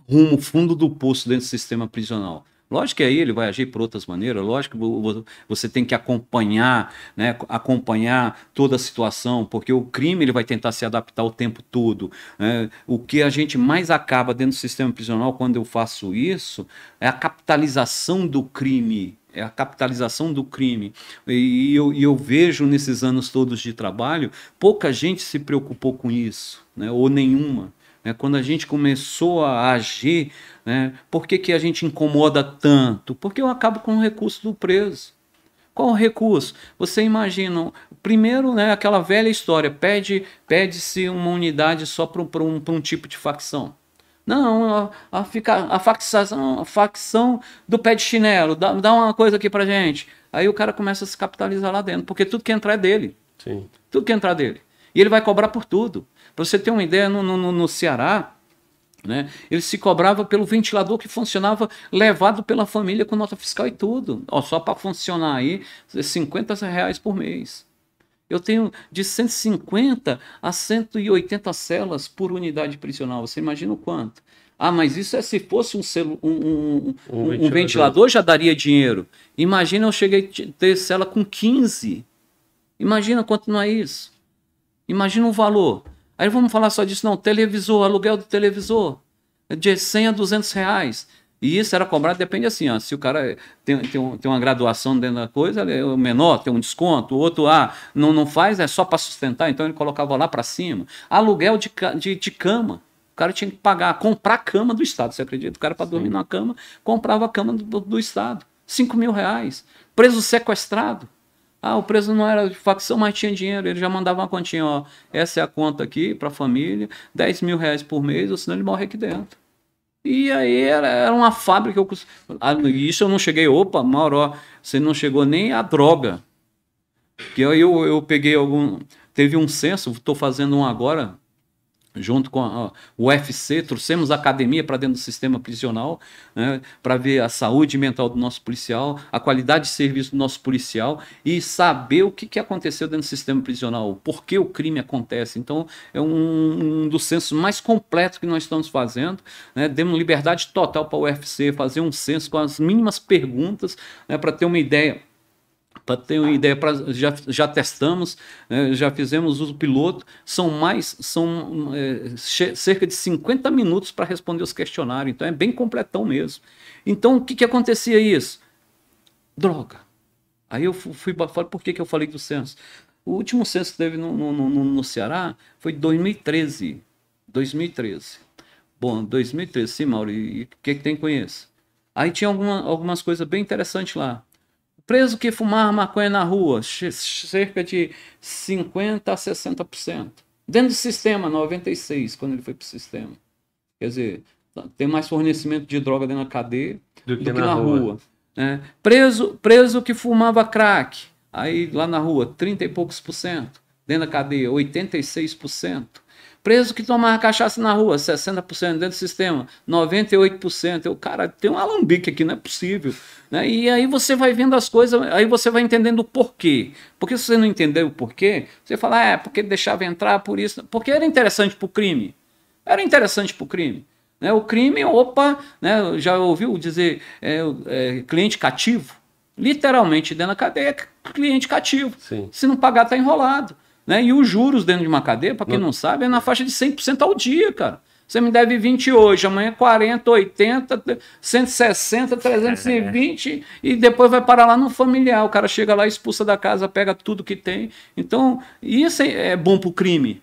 rumo fundo do poço dentro do sistema prisional. Lógico que aí ele vai agir por outras maneiras, lógico que você tem que acompanhar, né, acompanhar toda a situação, porque o crime ele vai tentar se adaptar o tempo todo. Né? O que a gente mais acaba dentro do sistema prisional quando eu faço isso é a capitalização do crime é a capitalização do crime. E eu, eu, vejo nesses anos todos de trabalho, pouca gente se preocupou com isso, né? ou nenhuma. Né? Quando a gente começou a agir, né? por que, que a gente incomoda tanto? Porque eu acabo com o recurso do preso. Qual o recurso? Você imagina, primeiro, né, aquela velha história, pede-se pede uma unidade só para um, um tipo de facção. Não, a, a, fica, a, facção, a facção do pé de chinelo, dá, dá uma coisa aqui pra gente. Aí o cara começa a se capitalizar lá dentro, porque tudo que entrar é dele. Sim. Tudo que entrar é dele. E ele vai cobrar por tudo. Pra você ter uma ideia, no, no, no Ceará, né, ele se cobrava pelo ventilador que funcionava, levado pela família com nota fiscal e tudo. Ó, só para funcionar aí, 50 reais por mês. Eu tenho de 150 a 180 células por unidade prisional. Você imagina o quanto? Ah, mas isso é se fosse um, celu, um, um, um, ventilador. um, ventilador. já daria dinheiro. Imagina eu cheguei a ter célula com 15. Imagina quanto não é isso. Imagina o valor. Aí vamos falar só disso, não. Televisor, aluguel do televisor. De 100 a 200 reais. E isso era cobrado, depende assim, ó, se o cara tem, tem, um, tem uma graduação dentro da coisa, ele é o menor tem um desconto, o outro ah, não, não faz, é só para sustentar, então ele colocava lá para cima. Aluguel de, de, de cama. O cara tinha que pagar, comprar cama do Estado, você acredita? O cara, para dormir na cama, comprava a cama do, do Estado. 5 mil reais. Preso sequestrado. Ah, o preso não era de facção, mas tinha dinheiro. Ele já mandava uma continha, ó. Essa é a conta aqui para a família, 10 mil reais por mês, ou senão ele morre aqui dentro. E aí era, era uma fábrica. Eu, ah, isso eu não cheguei, opa, Mauro, você não chegou nem a droga. Que aí eu, eu peguei algum. Teve um censo, estou fazendo um agora, junto com a, o UFC, trouxemos a academia para dentro do sistema prisional, né, para ver a saúde mental do nosso policial, a qualidade de serviço do nosso policial e saber o que, que aconteceu dentro do sistema prisional, por que o crime acontece. Então, é um, um dos censos mais completos que nós estamos fazendo. Né, demos liberdade total para o UFC fazer um censo com as mínimas perguntas né, para ter uma ideia para ter uma ideia, pra, já, já testamos, né, já fizemos uso piloto, são mais, são é, cerca de 50 minutos para responder os questionários, então é bem completão mesmo. Então, o que, que acontecia isso? Droga. Aí eu fui, para por que, que eu falei do censo? O último censo que teve no, no, no, no Ceará foi 2013. 2013. Bom, 2013, sim, Mauro, e o que, que tem com isso? Aí tinha alguma, algumas coisas bem interessantes lá. Preso que fumava maconha na rua, cerca de 50 a 60%. Dentro do sistema, 96, quando ele foi para o sistema. Quer dizer, tem mais fornecimento de droga dentro da cadeia do que, do que na, na, rua. rua né? Preso, preso que fumava crack, aí lá na rua, 30 e poucos por cento. Dentro da cadeia, 86%. Preso que tomava cachaça na rua, 60% dentro do sistema, 98%. Eu, cara, tem um alambique aqui, não é possível. Né? E aí você vai vendo as coisas, aí você vai entendendo o porquê. Porque se você não entender o porquê, você fala, ah, é, porque deixava entrar por isso. Porque era interessante para o crime. Era interessante para o crime. Né? O crime, opa, né? já ouviu dizer é, é, cliente cativo? Literalmente dentro da cadeia, cliente cativo. Sim. Se não pagar, tá enrolado. Né? E os juros dentro de uma cadeia, para quem não sabe, é na faixa de 100% ao dia, cara. Você me deve 20 hoje, amanhã 40, 80, 160, 320 e depois vai parar lá no familiar. O cara chega lá, expulsa da casa, pega tudo que tem. Então, isso é bom pro crime.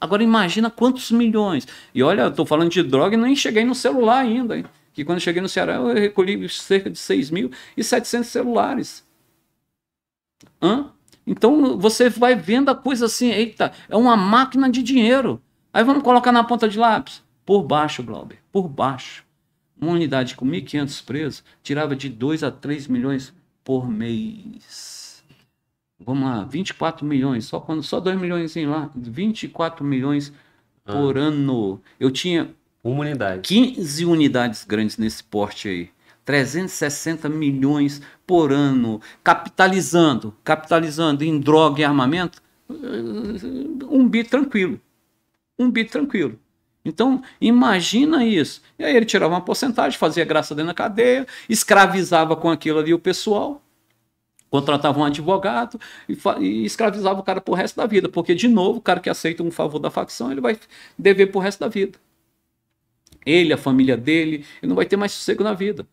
Agora imagina quantos milhões. E olha, eu tô falando de droga e nem cheguei no celular ainda. Hein? Que quando cheguei no Ceará eu recolhi cerca de 6.700 celulares. Hã? Então você vai vendo a coisa assim, eita, é uma máquina de dinheiro. Aí vamos colocar na ponta de lápis. Por baixo, Glauber, por baixo. Uma unidade com 1.500 presos tirava de 2 a 3 milhões por mês. Vamos lá, 24 milhões, só quando só 2 milhões lá, 24 milhões por ah. ano. Eu tinha Uma unidade. 15 unidades grandes nesse porte aí. 360 milhões por ano, capitalizando, capitalizando em droga e armamento, eh, um bi tranquilo. Um bi tranquilo. Então, imagina isso. E aí ele tirava uma porcentagem, fazia graça dentro da cadeia, escravizava com aquilo ali o pessoal, contratava um advogado e, e escravizava o cara pro resto da vida. Porque, de novo, o cara que aceita um favor da facção, ele vai dever pro resto da vida. Ele, a família dele, ele não vai ter mais sossego na vida.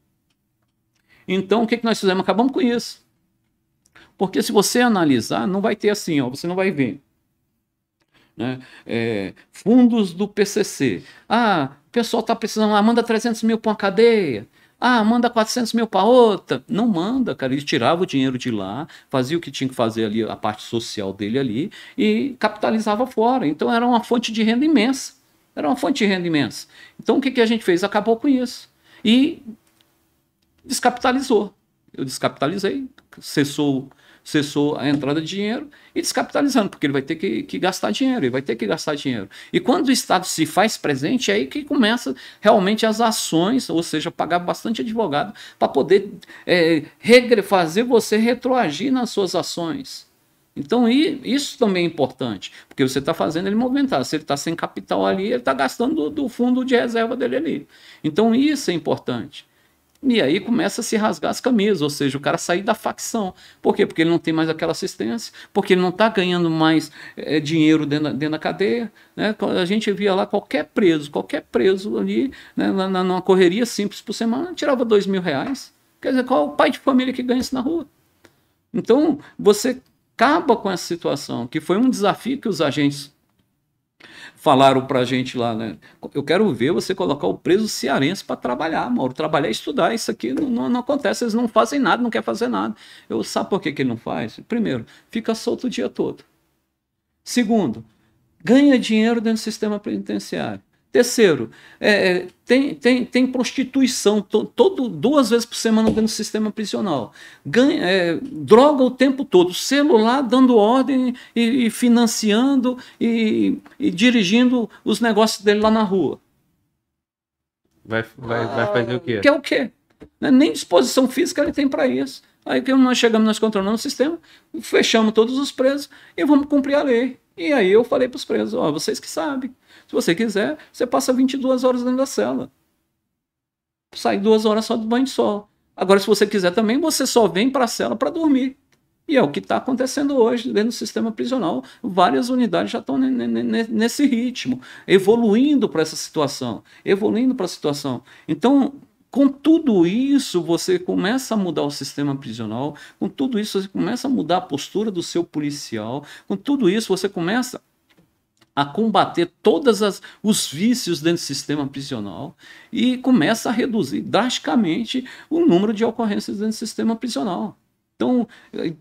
Então, o que, que nós fizemos? Acabamos com isso. Porque se você analisar, não vai ter assim, ó, você não vai ver. Né? É, fundos do PCC. Ah, o pessoal está precisando, ah, manda 300 mil para uma cadeia. Ah, manda 400 mil para outra. Não manda, cara. Ele tirava o dinheiro de lá, fazia o que tinha que fazer ali, a parte social dele ali, e capitalizava fora. Então era uma fonte de renda imensa. Era uma fonte de renda imensa. Então o que, que a gente fez? Acabou com isso. E descapitalizou. Eu descapitalizei, cessou, cessou a entrada de dinheiro e descapitalizando, porque ele vai ter que, que gastar dinheiro, ele vai ter que gastar dinheiro. E quando o Estado se faz presente, é aí que começa realmente as ações, ou seja, pagar bastante advogado para poder é, fazer você retroagir nas suas ações. Então, isso também é importante, porque você está fazendo ele movimentar. Se ele está sem capital ali, ele está gastando do, do, fundo de reserva dele ali. Então, isso é importante. E aí começa a se rasgar as camisas, ou seja, o cara sair da facção. Por quê? Porque ele não tem mais aquela assistência, porque ele não está ganhando mais é, dinheiro dentro, dentro da cadeia. Né? A gente via lá qualquer preso, qualquer preso ali, né, na, numa correria simples por semana, tirava dois mil reais. Quer dizer, qual é o pai de família que ganha isso na rua? Então, você acaba com essa situação, que foi um desafio que os agentes Falaram para a gente lá, né? Eu quero ver você colocar o preso cearense para trabalhar, Mauro. Trabalhar e estudar. Isso aqui não, não, não, acontece. Eles não fazem nada, não quer fazer nada. Eu sabe por que, que ele não faz? Primeiro, fica solto o dia todo. Segundo, ganha dinheiro dentro do sistema penitenciário. Terceiro, é, é, tem, tem, tem prostituição to, todo, duas vezes por semana dentro do sistema prisional. Ganha, é, droga o tempo todo, celular dando ordem e, e financiando e, e, dirigindo os negócios dele lá na rua. Vai, vai, ah, vai fazer o quê? é o quê? Né, nem disposição física ele tem para isso. Aí que nós chegamos, nós controlamos o sistema, fechamos todos os presos e vamos cumprir a lei. E aí eu falei para os presos, ó, oh, vocês que sabem. Se você quiser, você passa 22 horas dentro da cela. Sai duas horas só do banho sol Agora, se você quiser também, você só vem para a cela para dormir. E é o que está acontecendo hoje dentro do sistema prisional. Várias unidades já estão nesse ritmo, evoluindo para essa situação, evoluindo para a situação. Então, com tudo isso, você começa a mudar o sistema prisional, com tudo isso, você começa a mudar a postura do seu policial, com tudo isso, você começa a combater todos os vícios dentro do sistema prisional e começa a reduzir drasticamente o número de ocorrências dentro do sistema prisional. Então, eh,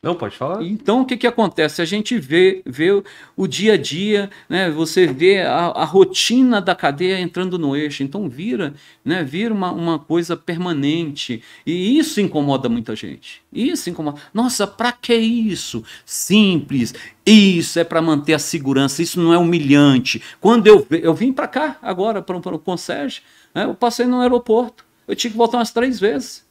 não, pode falar. Então, o que, que acontece? A gente vê, vê o dia a dia, né? você vê a, a rotina da cadeia entrando no eixo. Então, vira, né? vira uma, uma coisa permanente. E isso incomoda muita gente. Isso incomoda. Nossa, para que isso? Simples. Isso é para manter a segurança. Isso não é humilhante. Quando eu, eu vim para cá, agora, para o conserge, né? eu passei no aeroporto. Eu tive que voltar umas três vezes.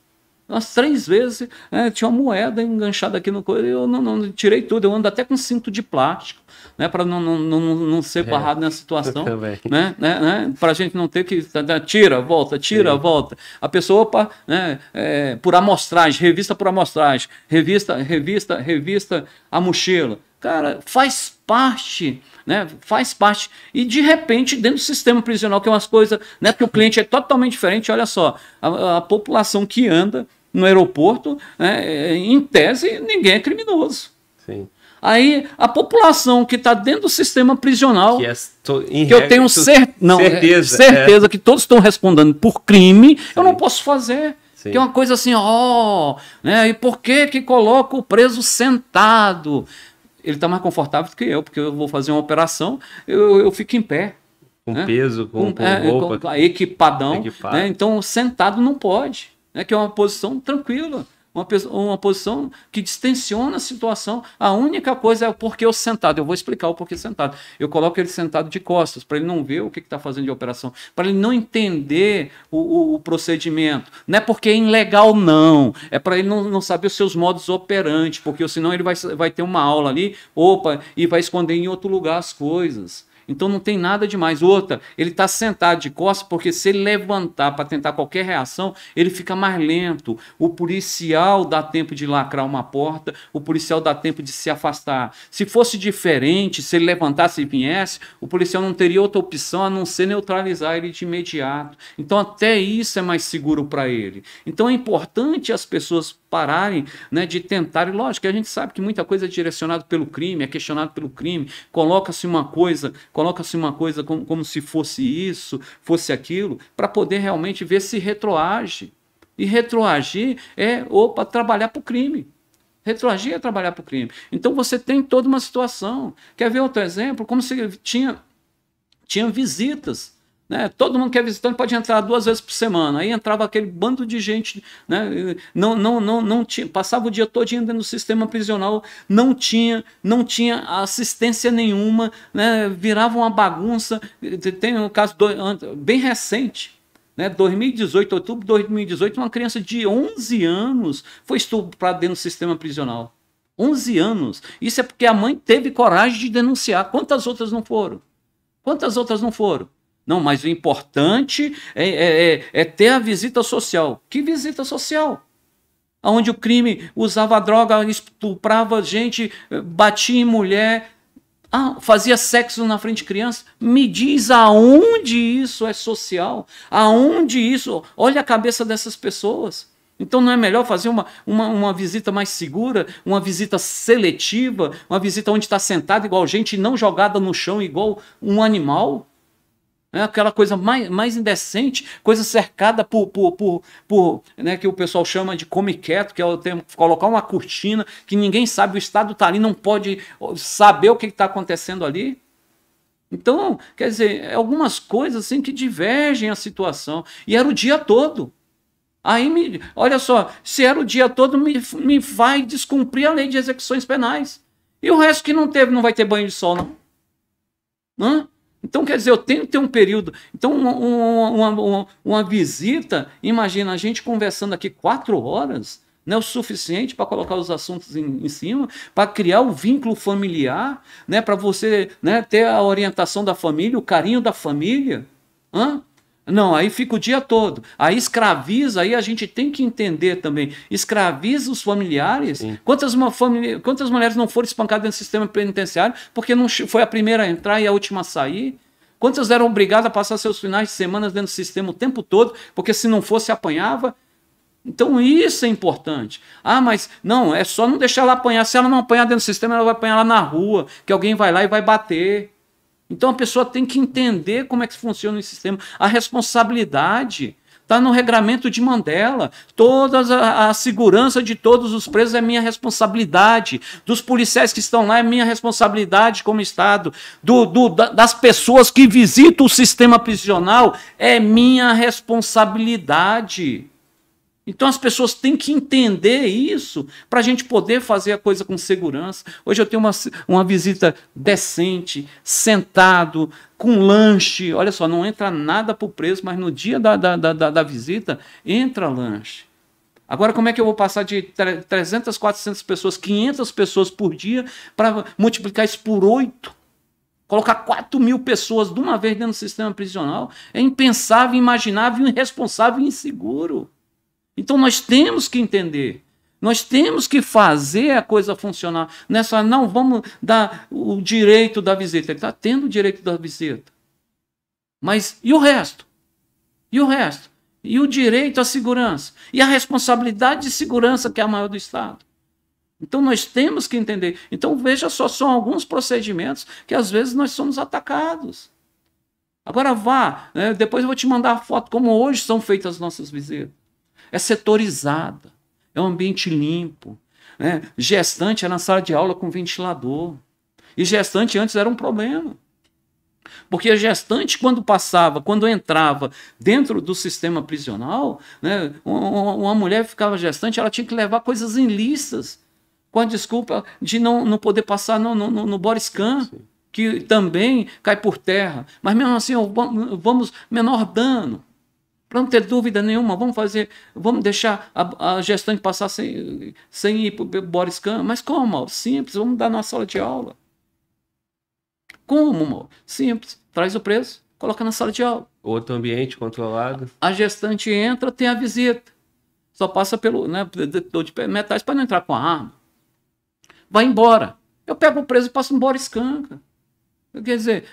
Umas três vezes né, tinha uma moeda enganchada aqui no coelho. e eu não, não, tirei tudo. Eu ando até com cinto de plástico, né? Para não, não, não, não ser é, barrado é, nessa situação. Né, né, né, para a gente não ter que. Tá, tá, tira, volta, tira, Sim. volta. A pessoa, opa, né, é, por amostragem, revista por amostragem, revista, revista, revista a mochila. Cara, faz parte, né? Faz parte. E de repente, dentro do sistema prisional, que é umas coisas, né? Porque o cliente é totalmente diferente, olha só, a, a população que anda no aeroporto, né, em tese, ninguém é criminoso. Sim. Aí a população que está dentro do sistema prisional, que, é que eu tenho cer não, certeza, é, certeza é. que todos estão respondendo por crime, Sim. eu não posso fazer. Sim. Que é uma coisa assim, ó, né? E por que que coloca o preso sentado? Ele está mais confortável do que eu, porque eu vou fazer uma operação, eu, eu fico em pé. Com né? peso, com, com, com é, roupa. equipadão. Né? Então, sentado não pode né, que é uma posição tranquila, uma, uma posição que distensiona a situação. A única coisa é o porquê eu sentado. Eu vou explicar o porquê sentado. Eu coloco ele sentado de costas, para ele não ver o que está fazendo de operação, para ele não entender o, o, o, procedimento. Não é porque é ilegal, não. É para ele não, não saber os seus modos operantes, porque senão ele vai, vai ter uma aula ali, opa, e vai esconder em outro lugar as coisas. Então não tem nada demais. Outra, ele está sentado de costas porque se ele levantar para tentar qualquer reação, ele fica mais lento. O policial dá tempo de lacrar uma porta, o policial dá tempo de se afastar. Se fosse diferente, se ele levantasse e viesse, o policial não teria outra opção a não ser neutralizar ele de imediato. Então até isso é mais seguro para ele. Então é importante as pessoas pararem né, de tentar. E lógico, a gente sabe que muita coisa é direcionada pelo crime, é questionado pelo crime, coloca-se uma coisa, coloca-se uma coisa como, como se fosse isso, fosse aquilo, para poder realmente ver se retroage. E retroagir é, opa, trabalhar para o crime. Retroagir é trabalhar para o crime. Então você tem toda uma situação. Quer ver outro exemplo? Como se tinha, tinha visitas né? Todo mundo que é visitante pode entrar duas vezes por semana. Aí entrava aquele bando de gente, né? não, não, não, não tinha, passava o dia todo indo no sistema prisional, não tinha, não tinha assistência nenhuma, né? virava uma bagunça. Tem um caso do, bem recente. Né, 2018, outubro de 2018, uma criança de 11 anos foi estuprada dentro do sistema prisional. 11 anos. Isso é porque a mãe teve coragem de denunciar. Quantas outras não foram? Quantas outras não foram? Não, mas o importante é, é, é, é ter a visita social. Que visita social? Onde o crime usava droga, estuprava gente, batia em mulher, ah, fazia sexo na frente de criança. Me diz aonde isso é social? Aonde isso? Olha a cabeça dessas pessoas. Então não é melhor fazer uma, uma, uma visita mais segura, uma visita seletiva, uma visita onde está sentado igual gente, não jogada no chão igual um animal? É aquela coisa mais, mais indecente, coisa cercada por, por, por, por né? que o pessoal chama de quieto, que é o termo, colocar uma cortina que ninguém sabe, o Estado está ali, não pode saber o que está acontecendo ali. Então, quer dizer, é algumas coisas assim que divergem a situação. E era o dia todo. Aí me, olha só, se era o dia todo, me, me vai descumprir a lei de execuções penais. E o resto que não teve, não vai ter banho de sol, não? Hã? Então, quer dizer, eu tenho que ter um período. Então, uma, uma, uma visita, imagina a gente conversando aqui quatro horas, não é o suficiente para colocar os assuntos em, em cima, para criar o um vínculo familiar, né, para você né, ter a orientação da família, o carinho da família. Hã? Não, aí fica o dia todo. Aí escraviza, aí a gente tem que entender também. Escraviza os familiares. Quantas, família, quantas mulheres não foram espancadas no sistema penitenciário porque não foi a primeira a entrar e a última a sair? Quantas eram obrigadas a passar seus finais de semana dentro do sistema o tempo todo porque se não fosse apanhava? Então isso é importante. Ah, mas não, é só não deixar ela apanhar. Se ela não apanhar dentro do sistema, ela vai apanhar lá na rua, que alguém vai lá e vai bater. Então a pessoa tem que entender como é que funciona o sistema. A responsabilidade está no regramento de Mandela. Toda a, a, segurança de todos os presos é minha responsabilidade. Dos policiais que estão lá é minha responsabilidade como Estado. Do, do, das pessoas que visitam o sistema prisional é minha responsabilidade. Então as pessoas têm que entender isso para a gente poder fazer a coisa com segurança. Hoje eu tenho uma, uma visita decente, sentado, com lanche. Olha só, não entra nada para o preço, mas no dia da, da, da, da, visita entra lanche. Agora, como é que eu vou passar de 300, 400 pessoas, 500 pessoas por dia para multiplicar isso por 8? Colocar 4 mil pessoas de uma vez dentro do sistema prisional é impensável, imaginável, irresponsável e inseguro. Então nós temos que entender. Nós temos que fazer a coisa funcionar. Não é não, vamos dar o direito da visita. Ele está tendo o direito da visita. Mas e o resto? E o resto? E o direito à segurança? E a responsabilidade de segurança que é a maior do Estado? Então nós temos que entender. Então veja só, são alguns procedimentos que às vezes nós somos atacados. Agora vá, né? depois eu vou te mandar a foto como hoje são feitas as nossas visitas é setorizada, é um ambiente limpo. Né? Gestante é na sala de aula com ventilador. E gestante antes era um problema. Porque a gestante, quando passava, quando entrava dentro do sistema prisional, né, uma mulher ficava gestante, ela tinha que levar coisas ilícitas, com a desculpa de não, não poder passar no, no, no Boris Khan, que também cai por terra. Mas mesmo assim, vamos menor dano. Para não ter dúvida nenhuma, vamos fazer, vamos deixar a, a gestante passar sem, sem ir para o Boris Kahn. Mas como, Mauro? Simples, vamos dar na sala de aula. Como, Mauro? Simples, traz o preso, coloca na sala de aula. Outro ambiente controlado. A gestante entra, tem a visita. Só passa pelo né, detetor de metais para não entrar com a arma. Vai embora. Eu pego o preso e passo no Boris Kahn. Cara. Quer dizer,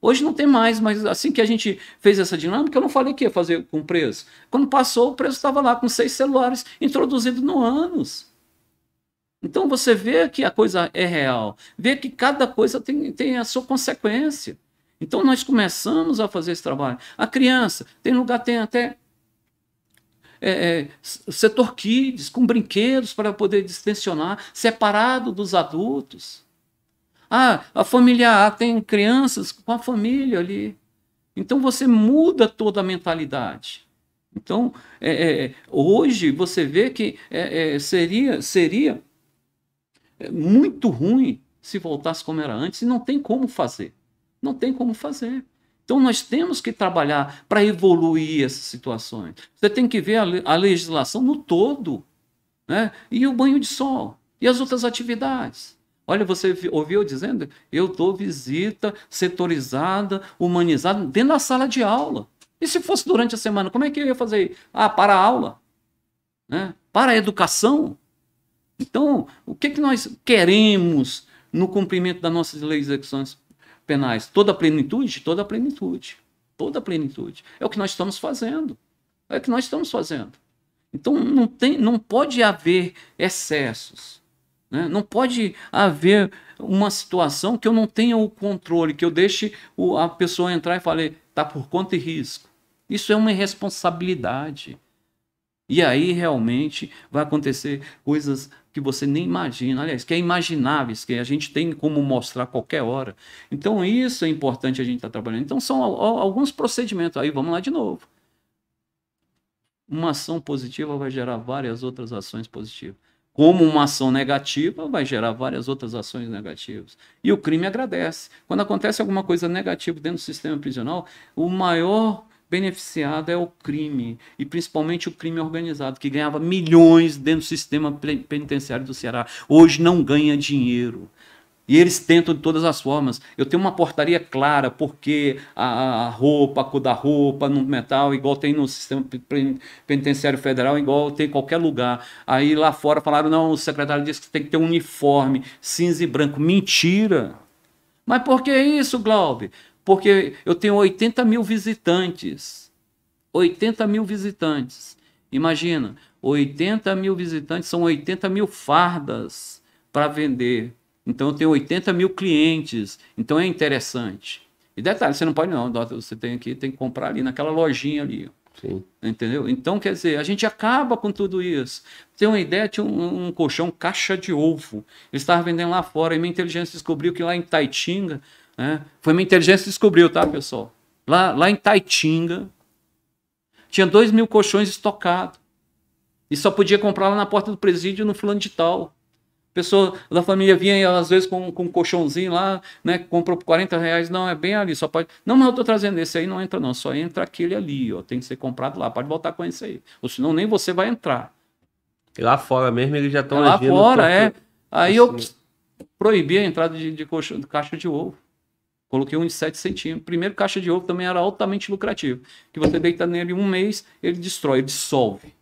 hoje não tem mais, mas assim que a gente fez essa dinâmica, eu não falei que ia fazer com o preço. Quando passou, o preço estava lá com seis celulares introduzido no anos. Então você vê que a coisa é real, vê que cada coisa tem, tem a sua consequência. Então nós começamos a fazer esse trabalho. A criança, tem lugar, tem até é, é, setor kids, com brinquedos para poder distensionar, separado dos adultos. Ah, a família A tem crianças com a família ali. Então você muda toda a mentalidade. Então, é, é, hoje você vê que é, é seria, seria é, muito ruim se voltasse como era antes e não tem como fazer. Não tem como fazer. Então, nós temos que trabalhar para evoluir essas situações. Você tem que ver a, a legislação no todo. Né? E o banho de sol. E as outras atividades. Olha, você ouviu dizendo? Eu dou visita setorizada, humanizada, dentro da sala de aula. E se fosse durante a semana, como é que eu ia fazer? Ah, para a aula? Né? Para a educação? Então, o que, que nós queremos no cumprimento das nossas leis e execuções penais? Toda a plenitude? Toda a plenitude. Toda a plenitude. É o que nós estamos fazendo. É o que nós estamos fazendo. Então, não, tem, não pode haver excessos. Né? Não pode haver uma situação que eu não tenha o controle, que eu deixe o, a pessoa entrar e fale, tá por conta e risco. Isso é uma irresponsabilidade. E aí realmente vai acontecer coisas que você nem imagina, aliás, que é imagináveis, que a gente tem como mostrar a qualquer hora. Então isso é importante a gente estar tá trabalhando. Então são alguns procedimentos. Aí vamos lá de novo. Uma ação positiva vai gerar várias outras ações positivas. Como uma ação negativa vai gerar várias outras ações negativas. E o crime agradece. Quando acontece alguma coisa negativa dentro do sistema prisional, o maior beneficiado é o crime, e principalmente o crime organizado, que ganhava milhões dentro do sistema penitenciário do Ceará. Hoje não ganha dinheiro. E eles tentam de todas as formas. Eu tenho uma portaria clara, porque a, a roupa, a cor da roupa, no metal, igual tem no sistema penitenciário federal, igual tem em qualquer lugar. Aí lá fora falaram, não, o secretário disse que tem que ter um uniforme cinza e branco. Mentira! Mas por que isso, Glaube? Porque eu tenho 80 mil visitantes. 80 mil visitantes. Imagina, 80 mil visitantes são 80 mil fardas para vender. Então eu tenho 80 mil clientes. Então é interessante. E detalhe, você não pode não, você tem que, tem que comprar ali naquela lojinha ali. Sim. Entendeu? Então, quer dizer, a gente acaba com tudo isso. Tem uma ideia, tinha um, um colchão caixa de ovo. Ele estava vendendo lá fora, e minha inteligência descobriu que lá em Taitinga, né? Foi minha inteligência que descobriu, tá, pessoal? Lá, lá em Taitinga, tinha dois mil colchões estocados. E só podia comprar lá na porta do presídio no fulano de tal. Pessoa da família vinha, às vezes, com, com um colchãozinho lá, né? Comprou por 40 reais. Não, é bem ali, só pode. Não, mas eu tô trazendo esse aí, não entra, não. Só entra aquele ali, ó. Tem que ser comprado lá. Pode voltar com esse aí. Ou senão nem você vai entrar. E lá fora mesmo eles já estão é Lá fora, é. Aí assim. eu proibi a entrada de, de, colchão, de caixa de ovo. Coloquei um de 7 centímetros. Primeiro, caixa de ovo também era altamente lucrativo. Que você deita nele um mês, ele destrói, ele dissolve.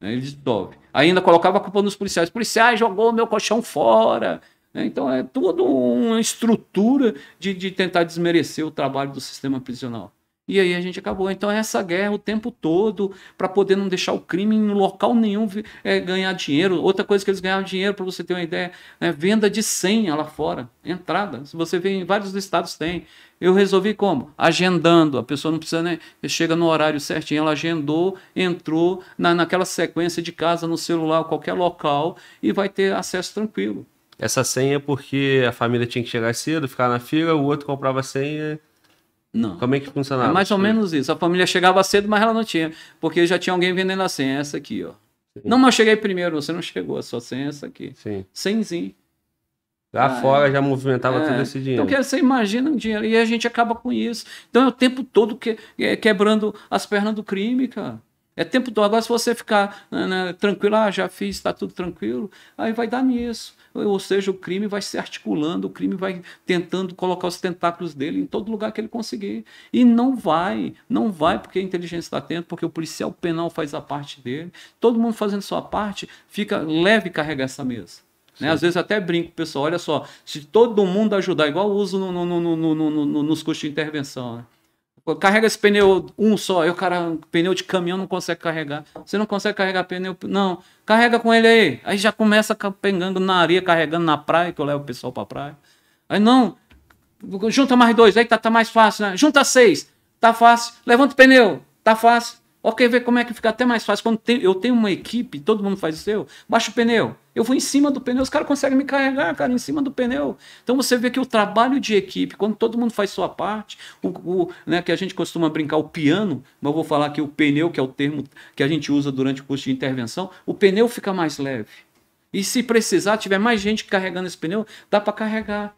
Né? Ele dissolve. Ainda colocava a culpa nos policiais. O policiais jogou meu colchão fora. Né? Então é toda uma estrutura de, de tentar desmerecer o trabalho do sistema prisional. E aí a gente acabou. Então, essa guerra o tempo todo para poder não deixar o crime em local nenhum é, ganhar dinheiro. Outra coisa que eles ganharam dinheiro, para você ter uma ideia, é venda de senha lá fora, entrada. Se você vê em vários estados tem. Eu resolvi como? Agendando. A pessoa não precisa nem. Né? Chega no horário certinho, ela agendou, entrou na, naquela sequência de casa, no celular, qualquer local, e vai ter acesso tranquilo. Essa senha é porque a família tinha que chegar cedo, ficar na fila, o outro comprava a senha não. Como é que funcionava? É mais ou menos isso. A família chegava cedo, mas ela não tinha. Porque já tinha alguém vendendo a senha, essa aqui, ó. Sim. Não, mas eu cheguei primeiro, você não chegou, a sua senha é essa aqui. Sim. Senzinho. Lá ah, fora é. já movimentava é. todo esse dinheiro. Então você imagina o dinheiro e a gente acaba com isso. Então é o tempo todo que, é, quebrando as pernas do crime, cara. É tempo todo. Agora se você ficar né, né tranquilo, ah, já fiz, está tudo tranquilo, aí vai dar nisso ou seja, o crime vai se articulando, o crime vai tentando colocar os tentáculos dele em todo lugar que ele conseguir. E não vai, não vai porque a inteligência está atenta, porque o policial penal faz a parte dele. Todo mundo fazendo sua parte, fica leve carregar essa mesa. Né? Às vezes até brinco, pessoal, olha só, se todo mundo ajudar, igual uso no, no, no, nos custos de intervenção, né? Carrega esse pneu um só. Eu, cara, pneu de caminhão não consegue carregar. Você não consegue carregar pneu. Não, carrega com ele aí. Aí já começa pegando na areia, carregando na praia, que eu levo o pessoal pra praia. Aí não, junta mais dois, aí tá, tá mais fácil, né? Junta seis, tá fácil. Levanta o pneu, tá fácil. Ok, ver como é que fica até mais fácil. Quando tem, eu tenho uma equipe, todo mundo faz o seu, baixa o pneu. Eu vou em cima do pneu, os caras conseguem me carregar, cara, em cima do pneu. Então você vê que o trabalho de equipe, quando todo mundo faz sua parte, o, o né, que a gente costuma brincar, o piano, mas eu vou falar que o pneu, que é o termo que a gente usa durante o curso de intervenção, o pneu fica mais leve. E se precisar, tiver mais gente carregando esse pneu, dá para carregar.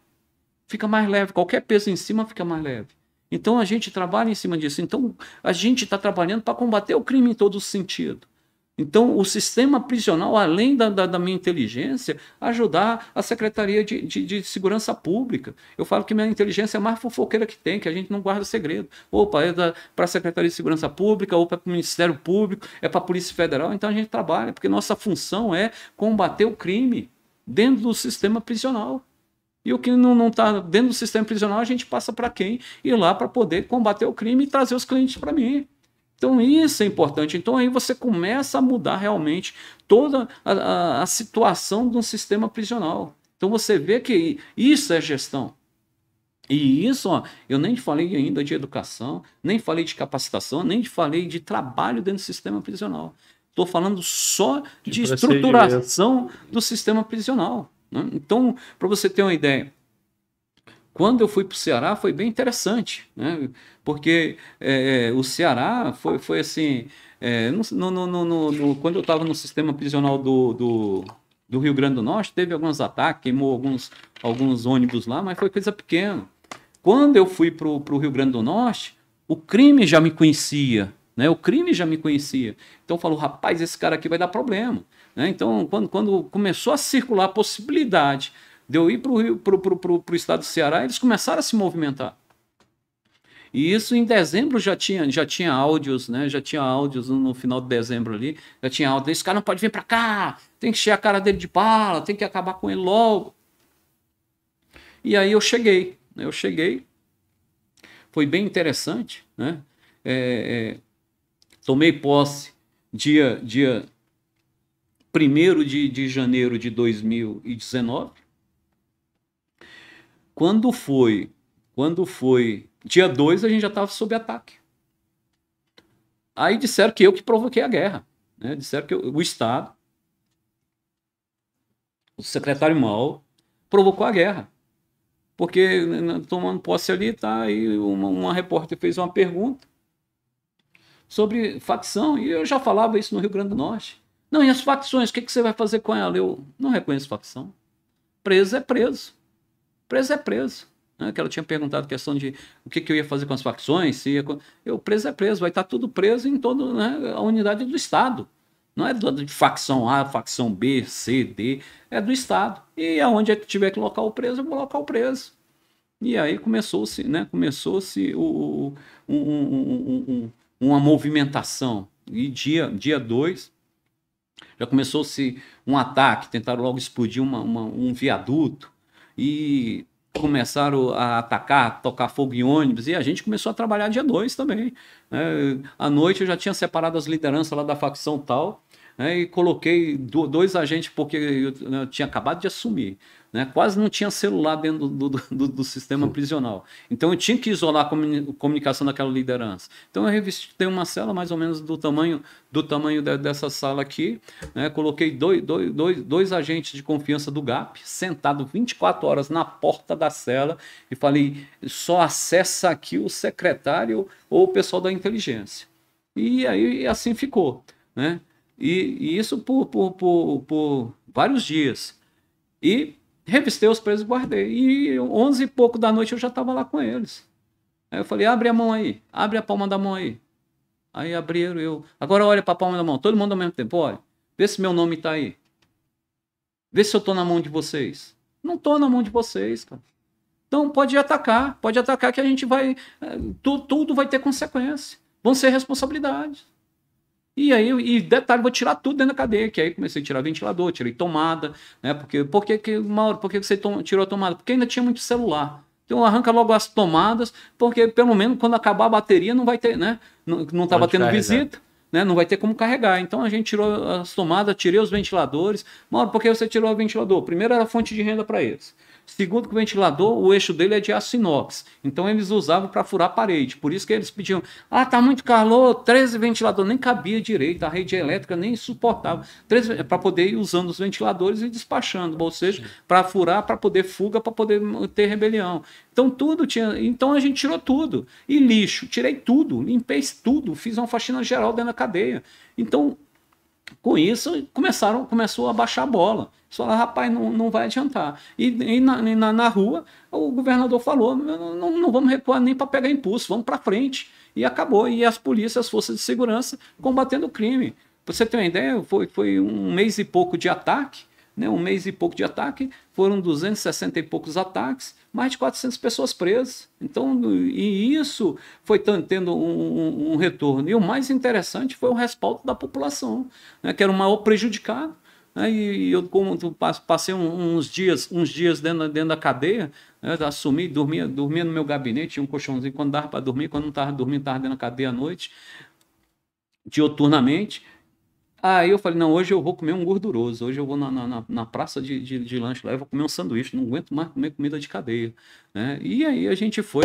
Fica mais leve. Qualquer peso em cima fica mais leve. Então a gente trabalha em cima disso. Então a gente está trabalhando para combater o crime em todo sentido. Então, o sistema prisional, além da, da, da, minha inteligência, ajudar a Secretaria de, de, de, Segurança Pública. Eu falo que minha inteligência é a mais fofoqueira que tem, que a gente não guarda segredo. Opa, é para a Secretaria de Segurança Pública, ou é para o Ministério Público, é para a Polícia Federal. Então, a gente trabalha, porque nossa função é combater o crime dentro do sistema prisional. E o que não está dentro do sistema prisional, a gente passa para quem? Ir lá para poder combater o crime e trazer os clientes para mim. Então isso é importante. Então aí você começa a mudar realmente toda a, a, a situação do sistema prisional. Então você vê que isso é gestão. E isso, ó, eu nem falei ainda de educação, nem falei de capacitação, nem falei de trabalho dentro do sistema prisional. Estou falando só de, de estruturação do sistema prisional. Né? Então, para você ter uma ideia, quando eu fui para o Ceará foi bem interessante, né? porque é, é o Ceará foi, foi assim, é, no, no, no, quando eu estava no sistema prisional do, do, do, Rio Grande do Norte, teve alguns ataques, queimou alguns, alguns ônibus lá, mas foi coisa pequena. Quando eu fui para o Rio Grande do Norte, o crime já me conhecia, né? o crime já me conhecia. Então eu falo, rapaz, esse cara aqui vai dar problema. Né? Então, quando, quando começou a circular a possibilidade de eu ir para o estado do Ceará, eles começaram a se movimentar. E isso em dezembro já tinha, já tinha áudios, né? Já tinha áudios no final de dezembro ali. Já tinha áudios. Esse cara não pode vir para cá, tem que encher a cara dele de bala, tem que acabar com ele logo. E aí eu cheguei, né? Eu cheguei. Foi bem interessante, né? É, é, tomei posse dia, dia 1 de, de janeiro de 2019. Quando foi, quando foi dia 2, a gente já estava sob ataque. Aí disseram que eu que provoquei a guerra. Né? Disseram que eu, o Estado, o secretário Mal, provocou a guerra. Porque né, né, tomando posse ali, tá, aí uma, uma repórter fez uma pergunta sobre facção, e eu já falava isso no Rio Grande do Norte não, e as facções, o que, é que você vai fazer com ela? Eu não reconheço facção. Preso é preso. Preso é preso. Né? Que ela tinha perguntado questão de o que, que eu ia fazer com as facções. Se ia... Eu, preso é preso, vai estar tudo preso em toda né, a unidade do Estado. Não é de facção A, facção B, C, D, é do Estado. E aonde é tiver que colocar o preso, eu vou o preso. E aí começou-se, né? Começou-se um, um, um, uma movimentação. E dia 2, dia dois, já começou-se um ataque, tentaram logo explodir uma, uma, um viaduto e começaram a atacar, tocar fogo em ônibus, e a gente começou a trabalhar dia 2 também. Né? à noite eu já tinha separado as lideranças lá da facção tal, né, e coloquei dois agentes, porque eu, né, eu tinha acabado de assumir. Né, quase não tinha celular dentro do, do, do, do sistema Sim. prisional. Então eu tinha que isolar a comuni comunicação daquela liderança. Então eu revistei uma cela mais ou menos do tamanho do tamanho de, dessa sala aqui, né, coloquei dois, dois, dois, dois agentes de confiança do GAP sentado 24 horas na porta da cela e falei: só acessa aqui o secretário ou o pessoal da inteligência. E aí assim ficou. Né? E, e isso por, por, por, por, vários dias. E revistei os presos e guardei. E 11 e pouco da noite eu já estava lá com eles. Aí eu falei: abre a mão aí, abre a palma da mão aí. Aí abriram eu. Agora olha para a palma da mão, todo mundo ao mesmo tempo, olha. Vê se meu nome está aí. Vê se eu estou na mão de vocês. Não estou na mão de vocês, cara. Então pode atacar, pode atacar que a gente vai. Eh, tu, tudo vai ter consequência. Vão ser responsabilidades. E aí, e detalhe, vou tirar tudo dentro da cadeia. Que aí comecei a tirar ventilador, tirei tomada, né? Porque, porque que, Mauro, por que você tirou a tomada? Porque ainda tinha muito celular. Então arranca logo as tomadas, porque pelo menos quando acabar a bateria não vai ter, né? Não, não tendo carregar. visita. Né? Não vai ter como carregar. Então a gente tirou as tomadas, tirei os ventiladores. Mauro, por que você tirou o ventilador? Primeiro era fonte de renda para eles. Segundo que o ventilador, o eixo dele é de aço inox. Então eles usavam para furar parede. Por isso que eles pediam: "Ah, tá muito calor, 13 ventiladores nem cabia direito, a rede elétrica nem suportava". para poder ir usando os ventiladores e despachando, ou seja, para furar, para poder fuga, para poder ter rebelião. Então tudo tinha, então a gente tirou tudo. E lixo, tirei tudo, limpei tudo, fiz uma faxina geral dentro da cadeia. Então, com isso, começaram, começou a baixar a bola. Você fala, rapaz, não, não vai adiantar. E, e, na, e na, na, rua, o governador falou: não, não, não vamos recuar nem para pegar impulso, vamos para frente. E acabou. E as polícias, as forças de segurança combatendo o crime. Pra você ter uma ideia, foi, foi um mês e pouco de ataque, né? um mês e pouco de ataque, foram 260 e poucos ataques, mais de 400 pessoas presas. Então, e isso foi tendo um, um, um retorno. E o mais interessante foi o respaldo da população, né? que era o maior prejudicado Aí né? eu como, passei uns dias, uns dias dentro, dentro da cadeia, né? assumi, dormia, dormia no meu gabinete, tinha um colchãozinho quando dava para dormir, quando não estava dormindo, estava dentro da cadeia à noite, dioturnamente. Aí eu falei, não, hoje eu vou comer um gorduroso, hoje eu vou na, na, na praça de, de, de lanche lá, eu vou comer um sanduíche, não aguento mais comer comida de cadeia. Né? E aí a gente foi,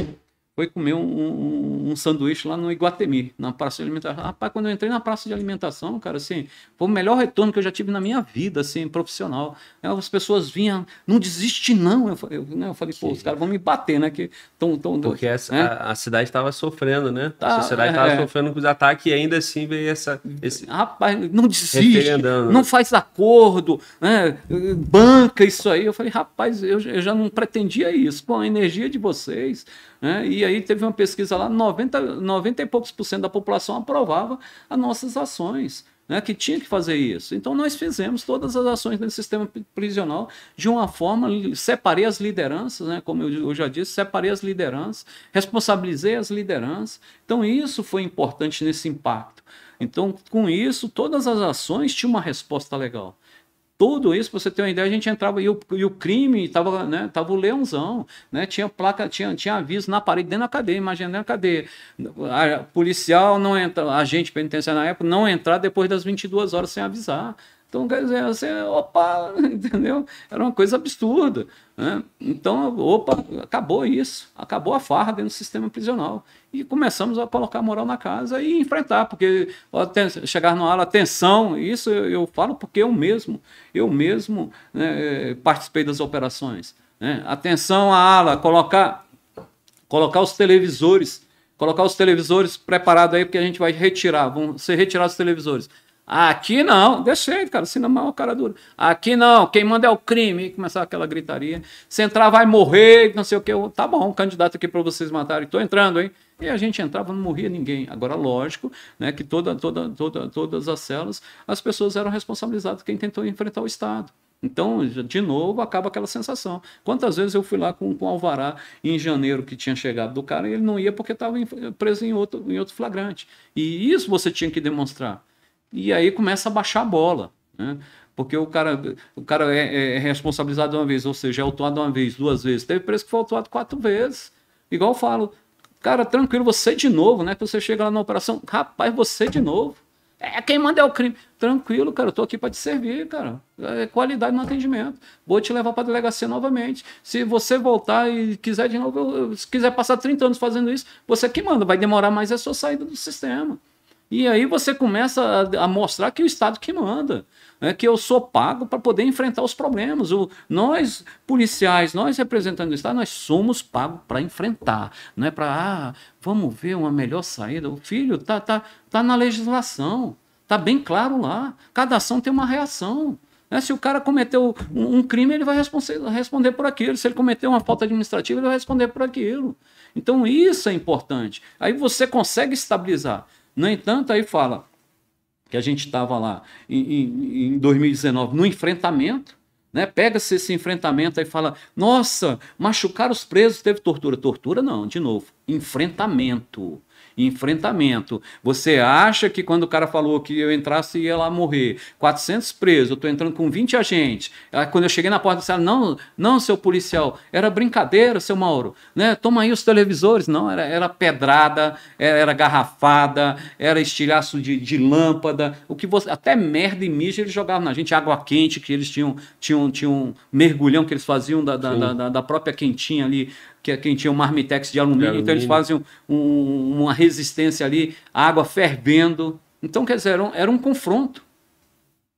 foi comer um, um, um, sanduíche lá no Iguatemi, na praça de alimentação. Rapaz, quando eu entrei na praça de alimentação, cara, assim, foi o melhor retorno que eu já tive na minha vida, assim, profissional. As pessoas vinham, não desiste não. Eu, eu, né, eu falei, pô, os caras vão me bater, né? Que tão, tão, Porque né? a, a, cidade estava sofrendo, né? a tá, sociedade estava é, é, sofrendo com os ataques e ainda assim veio essa... Esse... Rapaz, não desiste, não faz acordo, né? banca isso aí. Eu falei, rapaz, eu, eu já não pretendia isso. Com a energia de vocês né? E aí teve uma pesquisa lá, 90, 90 e poucos por cento da população aprovava as nossas ações. Né, que tinha que fazer isso. Então nós fizemos todas as ações dentro do sistema prisional de uma forma, separei as lideranças, né, como eu, eu, já disse, separei as lideranças, responsabilizei as lideranças. Então isso foi importante nesse impacto. Então com isso todas as ações tinham uma resposta legal. Tudo isso, pra você ter uma ideia, a gente entrava e o, e o crime estava né, tava o leãozão, né? Tinha placa, tinha, tinha aviso na parede dentro da cadeia, imagina dentro da cadeia. A, policial não entra, agente penitenciário na época não entrar depois das 22 horas sem avisar. Então, quer dizer, assim, opa, <laughs> entendeu? Era uma coisa absurda. Né? Então, opa, acabou isso. Acabou a farra dentro do sistema prisional. E começamos a colocar moral na casa e enfrentar, porque chegar numa ala atenção, isso eu, eu, falo porque eu mesmo, eu mesmo né, eh, participei das operações. Né? Atenção à ala, colocar, colocar os televisores, colocar os televisores preparados aí, porque a gente vai retirar, vão ser retirados os televisores Aqui não, deixei, cara, Se é uma cara dura. Aqui não, quem manda é o crime. E começava aquela gritaria. Se entrar, vai morrer, não sei o que. Tá bom, candidato aqui para vocês matarem. Tô entrando, hein? E a gente entrava, não morria ninguém. Agora, lógico, né, que toda, toda, toda, todas as celas, as pessoas eram responsabilizadas quem tentou enfrentar o Estado. Então, de novo, acaba aquela sensação. Quantas vezes eu fui lá com, com o Alvará em janeiro que tinha chegado do cara e ele não ia porque estava preso em outro, em outro flagrante. E isso você tinha que demonstrar e aí começa a baixar a bola. Né? Porque o cara, o cara é, é, é responsabilizado uma vez, ou seja, é autuado uma vez, duas vezes. Teve preço que foi autuado quatro vezes. Igual eu falo, cara, tranquilo, você de novo, né? Que você chega lá na operação, rapaz, você de novo. É, quem manda é o crime. Tranquilo, cara, eu tô aqui para te servir, cara. É qualidade no atendimento. Vou te levar para delegacia novamente. Se você voltar e quiser de novo, se quiser passar 30 anos fazendo isso, você que manda. Vai demorar mais é a sua saída do sistema. E aí você começa a, mostrar que é o Estado que manda, né? que eu sou pago para poder enfrentar os problemas. O, nós, policiais, nós representando o Estado, nós somos pagos para enfrentar, não é para, ah, vamos ver uma melhor saída. O filho tá, tá, tá na legislação, tá bem claro lá. Cada ação tem uma reação. Né? Se o cara cometeu um, um crime, ele vai responder por aquilo. Se ele cometeu uma falta administrativa, ele vai responder por aquilo. Então isso é importante. Aí você consegue estabilizar. No entanto, aí fala que a gente estava lá em, em 2019 no enfrentamento, né? Pega-se esse enfrentamento e fala: nossa, machucar os presos teve tortura. Tortura não, de novo, enfrentamento enfrentamento. Você acha que quando o cara falou que eu entrasse ia lá morrer, 400 presos, eu tô entrando com 20 agentes. Aí, quando eu cheguei na porta, disseram, não, não, seu policial, era brincadeira, seu Mauro, né? Toma aí os televisores. Não, era, era pedrada, era, era garrafada, era estilhaço de, de lâmpada, o que você, até merda e mijo eles jogavam na gente, água quente que eles tinham, tinham, tinham mergulhão que eles faziam da, da, da, da própria quentinha ali que é quem tinha um marmitex de alumínio, de alumínio. então eles fazem um, uma resistência ali, água fervendo. Então, quer dizer, era um, era um confronto.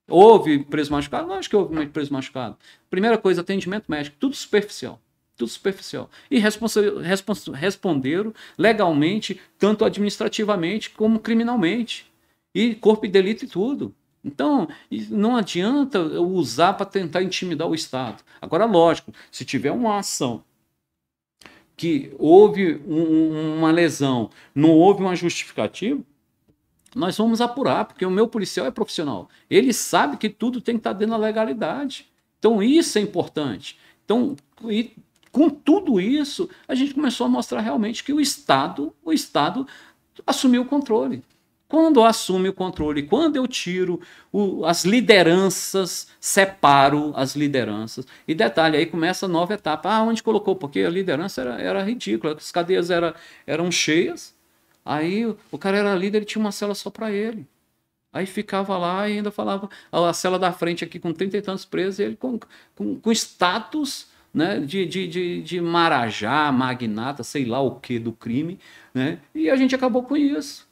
Houve preso machucado? Lógico que houve preso machucado. Primeira coisa, atendimento médico, tudo superficial. Tudo superficial. E responderam legalmente, tanto administrativamente como criminalmente. E corpo e delito e tudo. Então, não adianta usar para tentar intimidar o Estado. Agora, lógico, se tiver uma ação que houve um, uma lesão, não houve uma justificativa, nós vamos apurar, porque o meu policial é profissional. Ele sabe que tudo tem que estar dentro da legalidade. Então, isso é importante. Então, e com tudo isso, a gente começou a mostrar realmente que o Estado, o Estado assumiu o controle. Quando assume o controle, quando eu tiro o, as lideranças, separo as lideranças. E detalhe, aí começa a nova etapa. Ah, onde colocou? Porque a liderança era, era ridícula, as cadeias era, eram cheias. Aí o cara era líder, ele tinha uma cela só para ele. Aí ficava lá e ainda falava, ah, a cela da frente aqui com trinta e tantos presos, ele com, com, com status né, de, de, de, de marajá, magnata, sei lá o que do crime. Né? E a gente acabou com isso.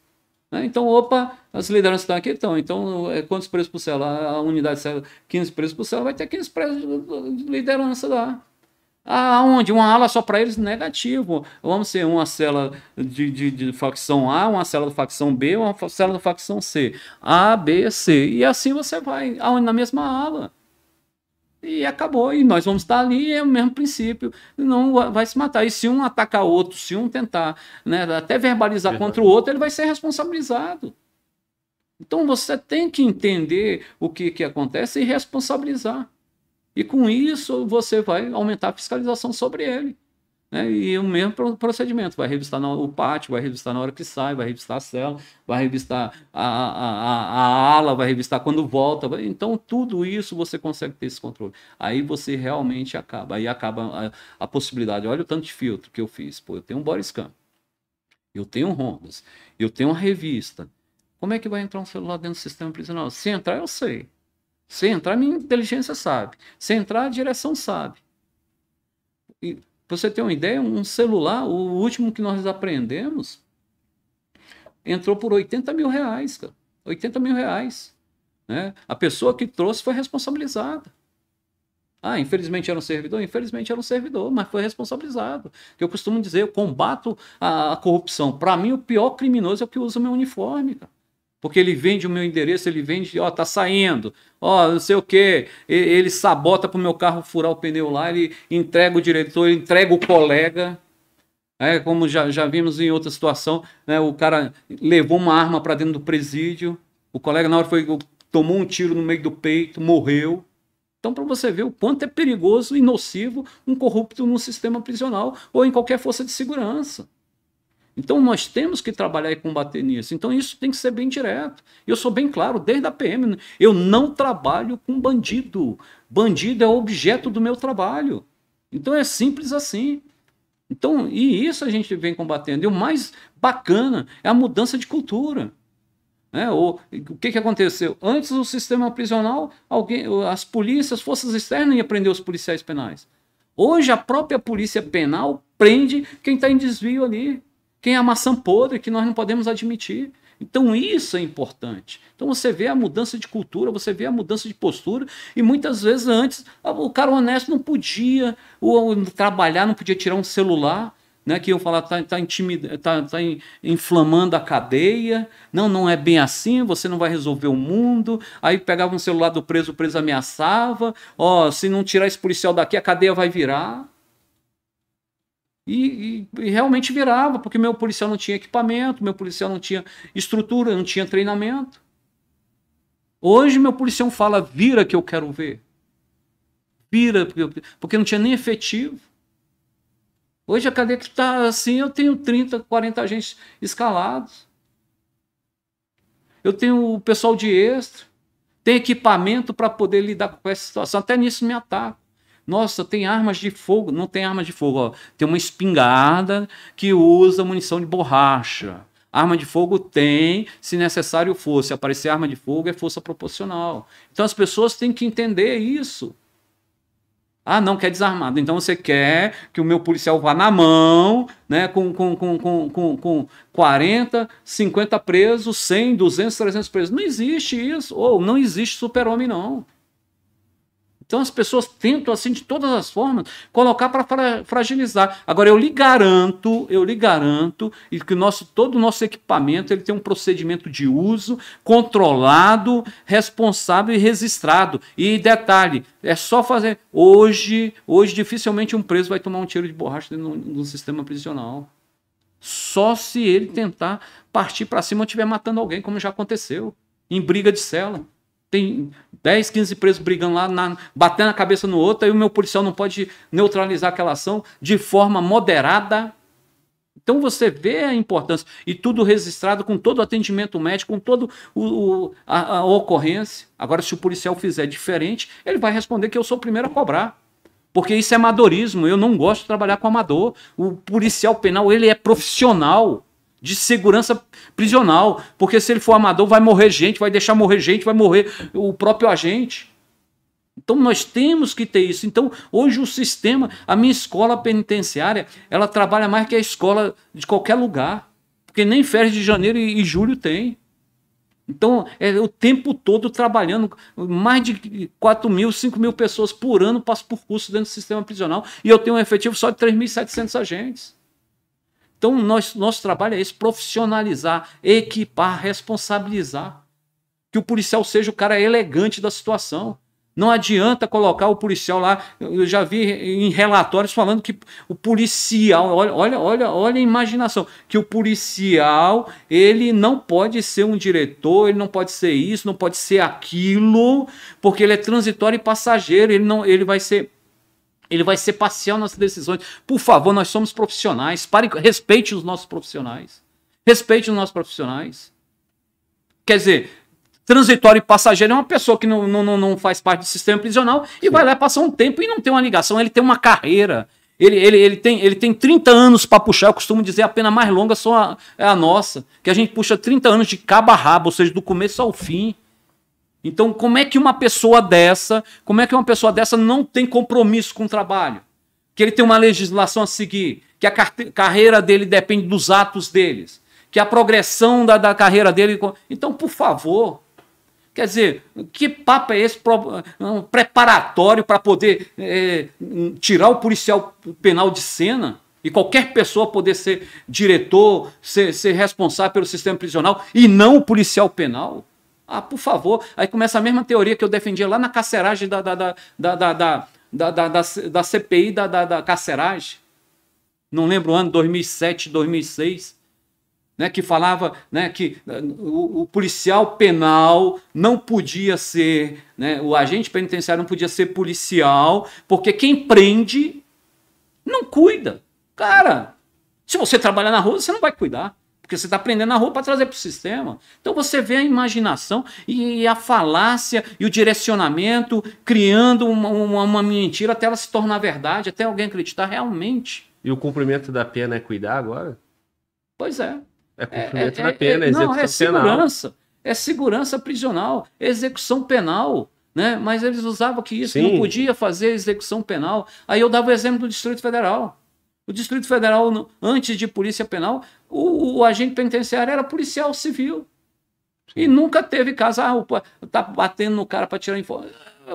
Né? Então, opa, as lideranças estão aqui, estão. Então, é, quantos preços por cela A unidade célula, 15 preços por cela vai ter 15 preços de liderança lá. Aonde? Uma ala só para eles negativo. Vamos ser uma cela de, de, de, facção A, uma cela da facção B, uma cela da facção C. A, B, C. E assim você vai, aonde? Na mesma ala e acabou. E nós vamos estar ali, é o mesmo princípio, não vai se matar. E se um atacar outro, se um tentar né, até verbalizar Verdade. contra o outro, ele vai ser responsabilizado. Então você tem que entender o que, que acontece e responsabilizar. E com isso você vai aumentar a fiscalização sobre ele. Né? E o mesmo procedimento, vai revistar o pátio, vai revistar na hora que sai, vai revistar a cela, vai revistar a, a, a, a ala, vai revistar quando volta. Vai... Então, tudo isso você consegue ter esse controle. Aí você realmente acaba, aí acaba a, possibilidade. Olha o tanto de filtro que eu fiz. Pô, eu tenho um body eu tenho rondas, eu tenho uma revista. Como é que vai entrar um celular dentro do sistema prisional? Se entrar, eu sei. Se entrar, minha inteligência sabe. Se entrar, a direção sabe. E Pra você ter uma ideia, um celular, o último que nós aprendemos, entrou por 80 mil reais, cara. 80 mil reais. Né? A pessoa que trouxe foi responsabilizada. Ah, infelizmente era um servidor? Infelizmente era um servidor, mas foi responsabilizado. Que eu costumo dizer, eu combato a, a corrupção. Para mim, o pior criminoso é o que usa o meu uniforme, cara. Porque ele vende o meu endereço, ele vende, ó, tá saindo, ó, não sei o quê. Ele sabota pro meu carro furar o pneu lá, ele entrega o diretor, ele entrega o colega. É, como já, já vimos em outra situação, né, o cara levou uma arma para dentro do presídio, o colega na hora foi, tomou um tiro no meio do peito, morreu. Então, para você ver o quanto é perigoso e nocivo um corrupto no sistema prisional ou em qualquer força de segurança. Então nós temos que trabalhar e combater nisso. Então isso tem que ser bem direto. Eu sou bem claro, desde a PM, eu não trabalho com bandido. Bandido é objeto do meu trabalho. Então é simples assim. Então, e isso a gente vem combatendo. E o mais bacana é a mudança de cultura. Né? o que, que aconteceu? Antes do sistema prisional, alguém, as polícias, as forças externas iam prender os policiais penais. Hoje a própria polícia penal prende quem está em desvio ali. Quem é a maçã podre que nós não podemos admitir? Então isso é importante. Então você vê a mudança de cultura, você vê a mudança de postura e muitas vezes antes ah, o cara honesto não podia ou, trabalhar, não podia tirar um celular, né? Que eu falar tá, tá, tá, tá inflamando a cadeia. Não, não é bem assim. Você não vai resolver o mundo. Aí pegava um celular do preso, o preso ameaçava. Ó, oh, se não tirar esse policial daqui, a cadeia vai virar. E, e, realmente virava, porque meu policial não tinha equipamento, meu policial não tinha estrutura, não tinha treinamento. Hoje meu policial fala, vira que eu quero ver. Vira, porque, porque não tinha nem efetivo. Hoje a cadeia que está assim, eu tenho 30, 40 agentes escalados. Eu tenho o pessoal de extra. Tem equipamento para poder lidar com essa situação. Até nisso me ataco. Nossa, tem armas de fogo. Não tem arma de fogo. Ó. Tem uma espingarda que usa munição de borracha. Arma de fogo tem, se necessário fosse Se aparecer arma de fogo, é força proporcional. Então as pessoas têm que entender isso. Ah, não, quer desarmado. Então você quer que o meu policial vá na mão, né, com, com, com, com, com, com 40, 50 presos, 100, 200, 300 presos. Não existe isso. Ou oh, não existe super-homem, não. Então as pessoas tentam, assim, de todas as formas, colocar para fragilizar. Agora, eu lhe garanto, eu lhe garanto que nosso, todo o nosso equipamento ele tem um procedimento de uso controlado, responsável e registrado. E detalhe, é só fazer. Hoje, hoje dificilmente um preso vai tomar um tiro de borracha dentro de um sistema prisional. Só se ele tentar partir para cima ou estiver matando alguém, como já aconteceu, em briga de cela. Tem 10, 15 presos brigando lá, na, batendo a cabeça no outro, aí o meu policial não pode neutralizar aquela ação de forma moderada. Então você vê a importância. E tudo registrado com todo o atendimento médico, com toda a, a ocorrência. Agora, se o policial fizer diferente, ele vai responder que eu sou o primeiro a cobrar porque isso é amadorismo. Eu não gosto de trabalhar com amador. O policial penal ele é profissional de segurança prisional, porque se ele for amador vai morrer gente, vai deixar morrer gente, vai morrer o próprio agente. Então nós temos que ter isso. Então hoje o sistema, a minha escola penitenciária, ela trabalha mais que a escola de qualquer lugar, porque nem férias de janeiro e, e julho tem. Então, é o tempo todo trabalhando, mais de 4 mil, 5 mil pessoas por ano passam por curso dentro do sistema prisional, e eu tenho um efetivo só de 3.700 agentes. Então, nosso nosso trabalho é esse: profissionalizar, equipar, responsabilizar. Que o policial seja o cara elegante da situação. Não adianta colocar o policial lá. Eu já vi em relatórios falando que o policial, olha, olha, olha, olha a imaginação, que o policial ele não pode ser um diretor, ele não pode ser isso, não pode ser aquilo, porque ele é transitório e passageiro. Ele não, ele vai ser ele vai ser parcial nas decisões. Por favor, nós somos profissionais. Pare, respeite os nossos profissionais. Respeite os nossos profissionais. Quer dizer, transitório e passageiro é uma pessoa que não, não, não faz parte do sistema prisional e Sim. vai lá passar um tempo e não tem uma ligação, ele tem uma carreira. Ele, ele, ele, tem, ele tem 30 anos para puxar, eu costumo dizer a pena mais longa só a, é a nossa, que a gente puxa 30 anos de cabo a rabo, ou seja, do começo ao fim. Então, como é que uma pessoa dessa, como é que uma pessoa dessa não tem compromisso com o trabalho? Que ele tem uma legislação a seguir, que a carreira dele depende dos atos deles, que a progressão da, da carreira dele. Então, por favor, Quer dizer, que papo é esse um preparatório para poder é, tirar o policial penal de cena e qualquer pessoa poder ser diretor, ser, ser responsável pelo sistema prisional e não o policial penal? Ah, por favor. Aí começa a mesma teoria que eu defendia lá na carceragem da, da, da, da, da, da, da, da, da, CPI da, da, da carceragem. Não lembro o ano, 2007, 2006. Né, que falava né, que eh, o, o, policial penal não podia ser, né, o agente penitenciário não podia ser policial, porque quem prende não cuida. Cara, se você trabalhar na rua, você não vai cuidar porque você está aprendendo na rua para trazer para o sistema. Então você vê a imaginação e a falácia e o direcionamento criando uma, uma, uma mentira até ela se tornar verdade, até alguém acreditar realmente. E o cumprimento da pena é cuidar agora? Pois é. É, é cumprimento é, é, da pena, é, é não, execução não, é segurança. É segurança prisional, é execução penal. Né? Mas eles usavam que isso Sim. não podia fazer execução penal. Aí eu dava o exemplo do Distrito Federal. O Distrito Federal, antes de Polícia Penal, o, o agente penitenciário era policial civil. Sim. E nunca teve caso, ah, tá batendo no cara para tirar informação.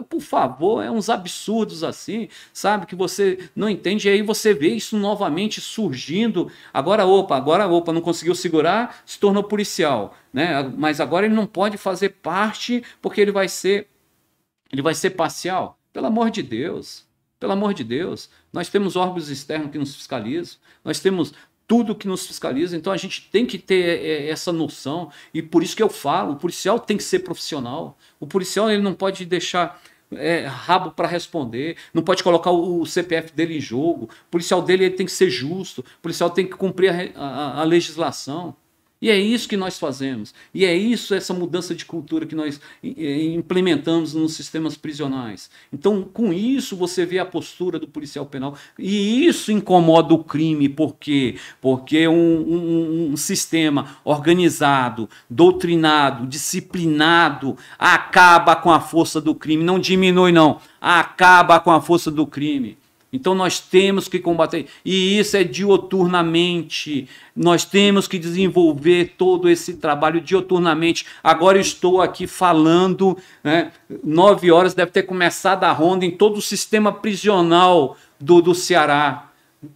Por favor, é uns absurdos assim, sabe? Que você não entende. E aí você vê isso novamente surgindo. Agora, opa, agora, opa, não conseguiu segurar, se tornou policial, né? Mas agora ele não pode fazer parte porque ele vai ser, ele vai ser parcial. Pelo amor de Deus. Pelo amor de Deus, nós temos órgãos externos que nos fiscalizam, nós temos tudo que nos fiscaliza, então a gente tem que ter é, é, essa noção, e por isso que eu falo, o policial tem que ser profissional, o policial ele não pode deixar é, rabo para responder, não pode colocar o, CPF dele em jogo, o policial dele ele tem que ser justo, o policial tem que cumprir a, a, a legislação, e é isso que nós fazemos. E é isso, essa mudança de cultura que nós implementamos nos sistemas prisionais. Então, com isso, você vê a postura do policial penal. E isso incomoda o crime. Por quê? Porque é um, um, um sistema organizado, doutrinado, disciplinado, acaba com a força do crime. Não diminui, não. Acaba com a força do crime. Então nós temos que combater, e isso é dioturnamente. Nós temos que desenvolver todo esse trabalho dioturnamente. Agora estou aqui falando, né, nove horas deve ter começado a ronda em todo o sistema prisional do, do Ceará.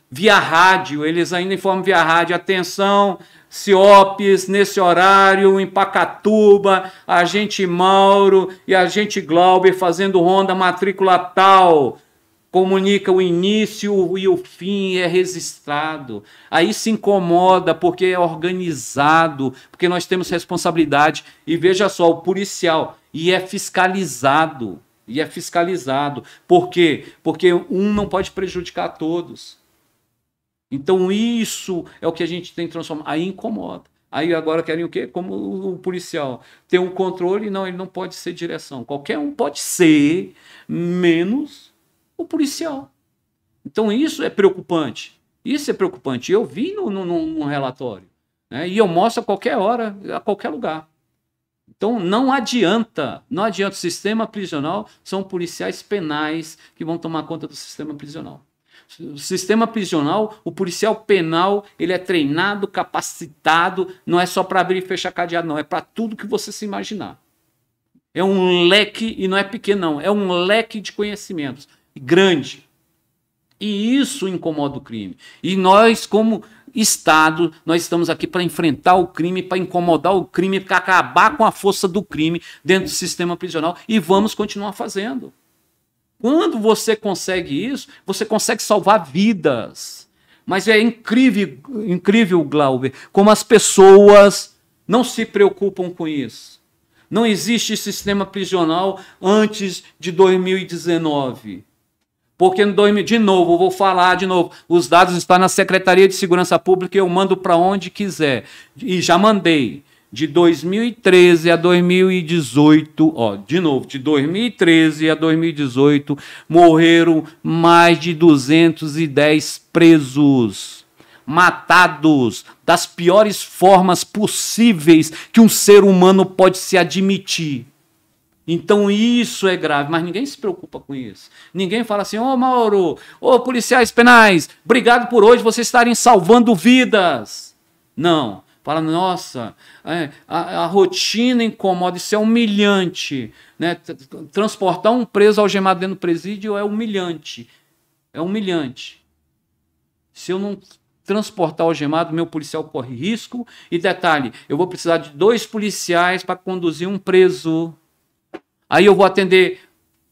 Via rádio, eles ainda informam via rádio: atenção, Ciopes, nesse horário, em Pacatuba, agente Mauro e agente Glauber fazendo ronda matrícula tal comunica o início e o fim, é registrado. Aí se incomoda porque é organizado, porque nós temos responsabilidade. E veja só, o policial, e é fiscalizado. E é fiscalizado. Por quê? Porque um não pode prejudicar todos. Então isso é o que a gente tem que transformar. Aí incomoda. Aí agora querem o quê? Como o policial tem um controle, não, ele não pode ser direção. Qualquer um pode ser, menos o policial. Então isso é preocupante. Isso é preocupante. Eu vi no, no, no relatório. Né? E eu mostro a qualquer hora, a qualquer lugar. Então não adianta, não adianta. O sistema prisional são policiais penais que vão tomar conta do sistema prisional. O sistema prisional, o policial penal, ele é treinado, capacitado, não é só para abrir e fechar cadeado, não, é para tudo que você se imaginar. É um leque, e não é pequeno, não, é um leque de conhecimentos grande. E isso incomoda o crime. E nós, como Estado, nós estamos aqui para enfrentar o crime, para incomodar o crime, para acabar com a força do crime dentro do sistema prisional e vamos continuar fazendo. Quando você consegue isso, você consegue salvar vidas. Mas é incrível, incrível, Glauber, como as pessoas não se preocupam com isso. Não existe sistema prisional antes de 2019. Porque em 2000, de novo, vou falar de novo, os dados estão na Secretaria de Segurança Pública e eu mando para onde quiser. E já mandei de 2013 a 2018, ó, de novo, de 2013 a 2018, morreram mais de 210 presos, matados das piores formas possíveis que um ser humano pode se admitir. Então isso é grave, mas ninguém se preocupa com isso. Ninguém fala assim: ô oh, Mauro, ô oh, policiais penais, obrigado por hoje vocês estarem salvando vidas. Não. Fala, nossa, é, a, a, rotina incomoda, isso é humilhante. Né? Transportar um preso algemado dentro do presídio é humilhante. É humilhante. Se eu não transportar algemado, meu policial corre risco. E detalhe, eu vou precisar de dois policiais para conduzir um preso Aí eu vou atender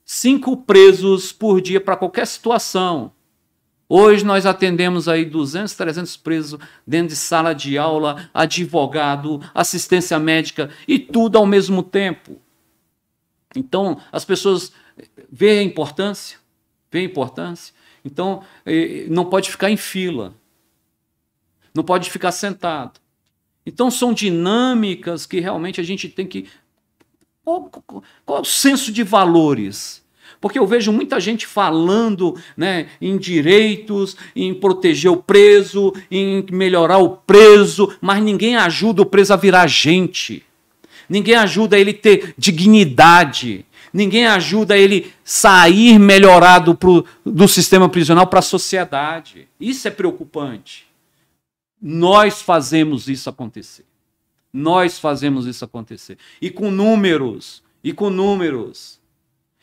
cinco presos por dia para qualquer situação. Hoje nós atendemos aí 200, 300 presos dentro de sala de aula, advogado, assistência médica e tudo ao mesmo tempo. Então, as pessoas veem a importância, veem a importância. Então, não pode ficar em fila. Não pode ficar sentado. Então, são dinâmicas que realmente a gente tem que qual, qual, é o senso de valores? Porque eu vejo muita gente falando né, em direitos, em proteger o preso, em melhorar o preso, mas ninguém ajuda o preso a virar gente. Ninguém ajuda ele ter dignidade. Ninguém ajuda ele sair melhorado pro, do sistema prisional para a sociedade. Isso é preocupante. Nós fazemos isso acontecer. Nós fazemos isso acontecer. E com números, e com números.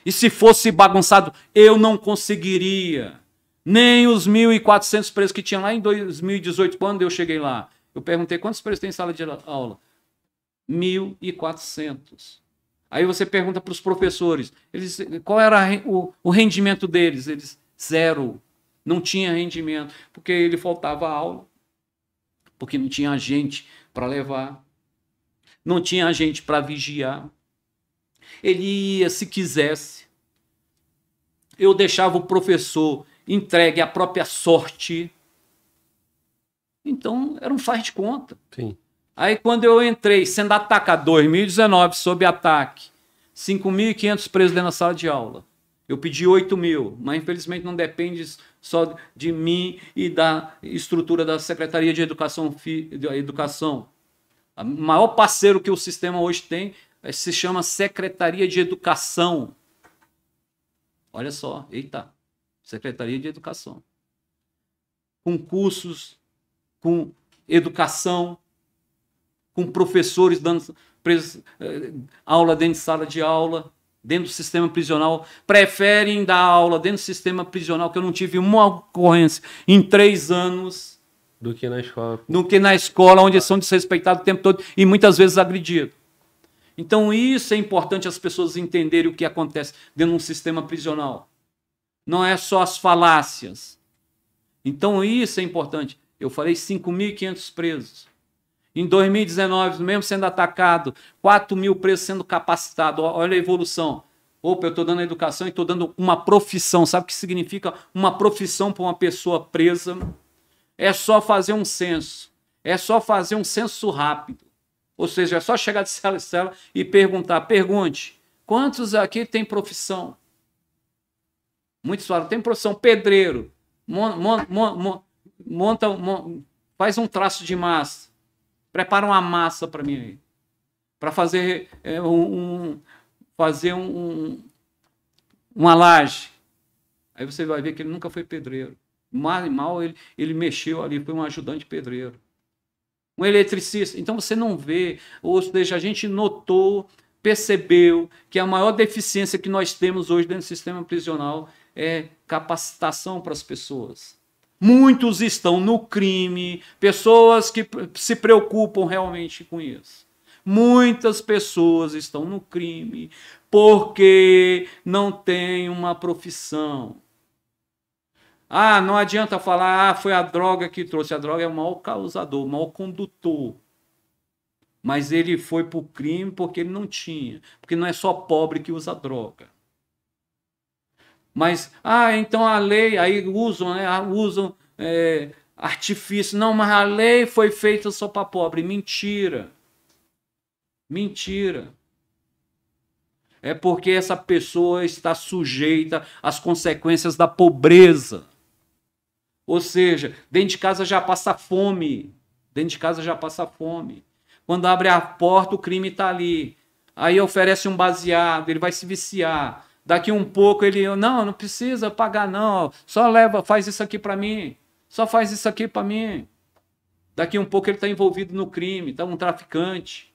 E se fosse bagunçado, eu não conseguiria. Nem os 1.400 presos que tinha lá em 2018, quando eu cheguei lá. Eu perguntei quantos presos tem em sala de aula? 1.400. Aí você pergunta para os professores, eles, qual era o, o rendimento deles? Eles, zero. Não tinha rendimento, porque ele faltava aula, porque não tinha gente para levar não tinha gente para vigiar. Ele ia se quisesse. Eu deixava o professor entregue à própria sorte. Então, era um faz de conta. Sim. Aí, quando eu entrei sendo atacado, 2019, sob ataque, 5.500 presos dentro da sala de aula. Eu pedi 8 mil, mas infelizmente não depende só de mim e da estrutura da Secretaria de Educação. Educação. O maior parceiro que o sistema hoje tem eh, se chama Secretaria de Educação. Olha só, eita, Secretaria de Educação. Com cursos, com educação, com professores dando eh, aula dentro de sala de aula, dentro do sistema prisional. Preferem dar aula dentro do sistema prisional, que eu não tive uma ocorrência em três anos do que na escola. Do que na escola, onde são desrespeitados o tempo todo e muitas vezes agredidos. Então, isso é importante as pessoas entenderem o que acontece dentro de um sistema prisional. Não é só as falácias. Então, isso é importante. Eu falei 5.500 presos. Em 2019, mesmo sendo atacado, 4 mil presos sendo capacitados. Olha a evolução. Opa, eu estou dando educação e estou dando uma profissão. Sabe o que significa uma profissão para uma pessoa presa? É só fazer um censo. É só fazer um censo rápido. Ou seja, é só chegar de cela em cela e perguntar. Pergunte, quantos aqui tem profissão? Muitos falam, tem profissão pedreiro. monta, monta, faz um traço de massa. Prepara uma massa para mim aí. Para fazer é, um, um, fazer um, um, uma laje. Aí você vai ver que ele nunca foi pedreiro. Mal mal ele, ele mexeu ali, foi um ajudante pedreiro. Um eletricista. Então você não vê, ou seja, a gente notou, percebeu que a maior deficiência que nós temos hoje dentro do sistema prisional é capacitação para as pessoas. Muitos estão no crime, pessoas que se preocupam realmente com isso. Muitas pessoas estão no crime porque não têm uma profissão. Ah, não adianta falar, ah, foi a droga que trouxe. A droga é o maior causador, o maior condutor. Mas ele foi para o crime porque ele não tinha. Porque não é só pobre que usa droga. Mas, ah, então a lei, aí usam, né? Ah, usam é, artifício. Não, mas a lei foi feita só para pobre. Mentira. Mentira. É porque essa pessoa está sujeita às consequências da pobreza. Ou seja, dentro de casa já passa fome. Dentro de casa já passa fome. Quando abre a porta, o crime está ali. Aí oferece um baseado, ele vai se viciar. Daqui um pouco ele, não, não precisa pagar não, só leva, faz isso aqui para mim, só faz isso aqui para mim. Daqui um pouco ele está envolvido no crime, está um traficante.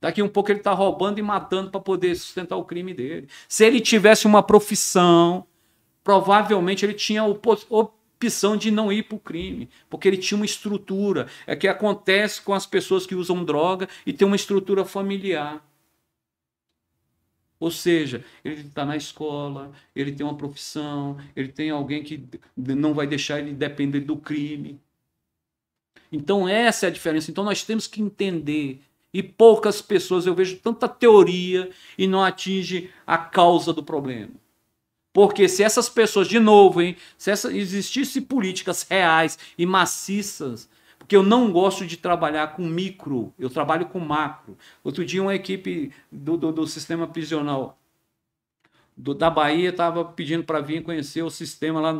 Daqui um pouco ele está roubando e matando para poder sustentar o crime dele. Se ele tivesse uma profissão, provavelmente ele tinha opção de não ir para o crime, porque ele tinha uma estrutura. É que acontece com as pessoas que usam droga e tem uma estrutura familiar. Ou seja, ele está na escola, ele tem uma profissão, ele tem alguém que não vai deixar ele depender do crime. Então, essa é a diferença. Então, nós temos que entender. E poucas pessoas, eu vejo tanta teoria e não atinge a causa do problema. Porque se essas pessoas, de novo, hein, se essa, existisse políticas reais e maciças, porque eu não gosto de trabalhar com micro, eu trabalho com macro. Outro dia uma equipe do, do, do sistema prisional do, da Bahia estava pedindo para vir conhecer o sistema lá,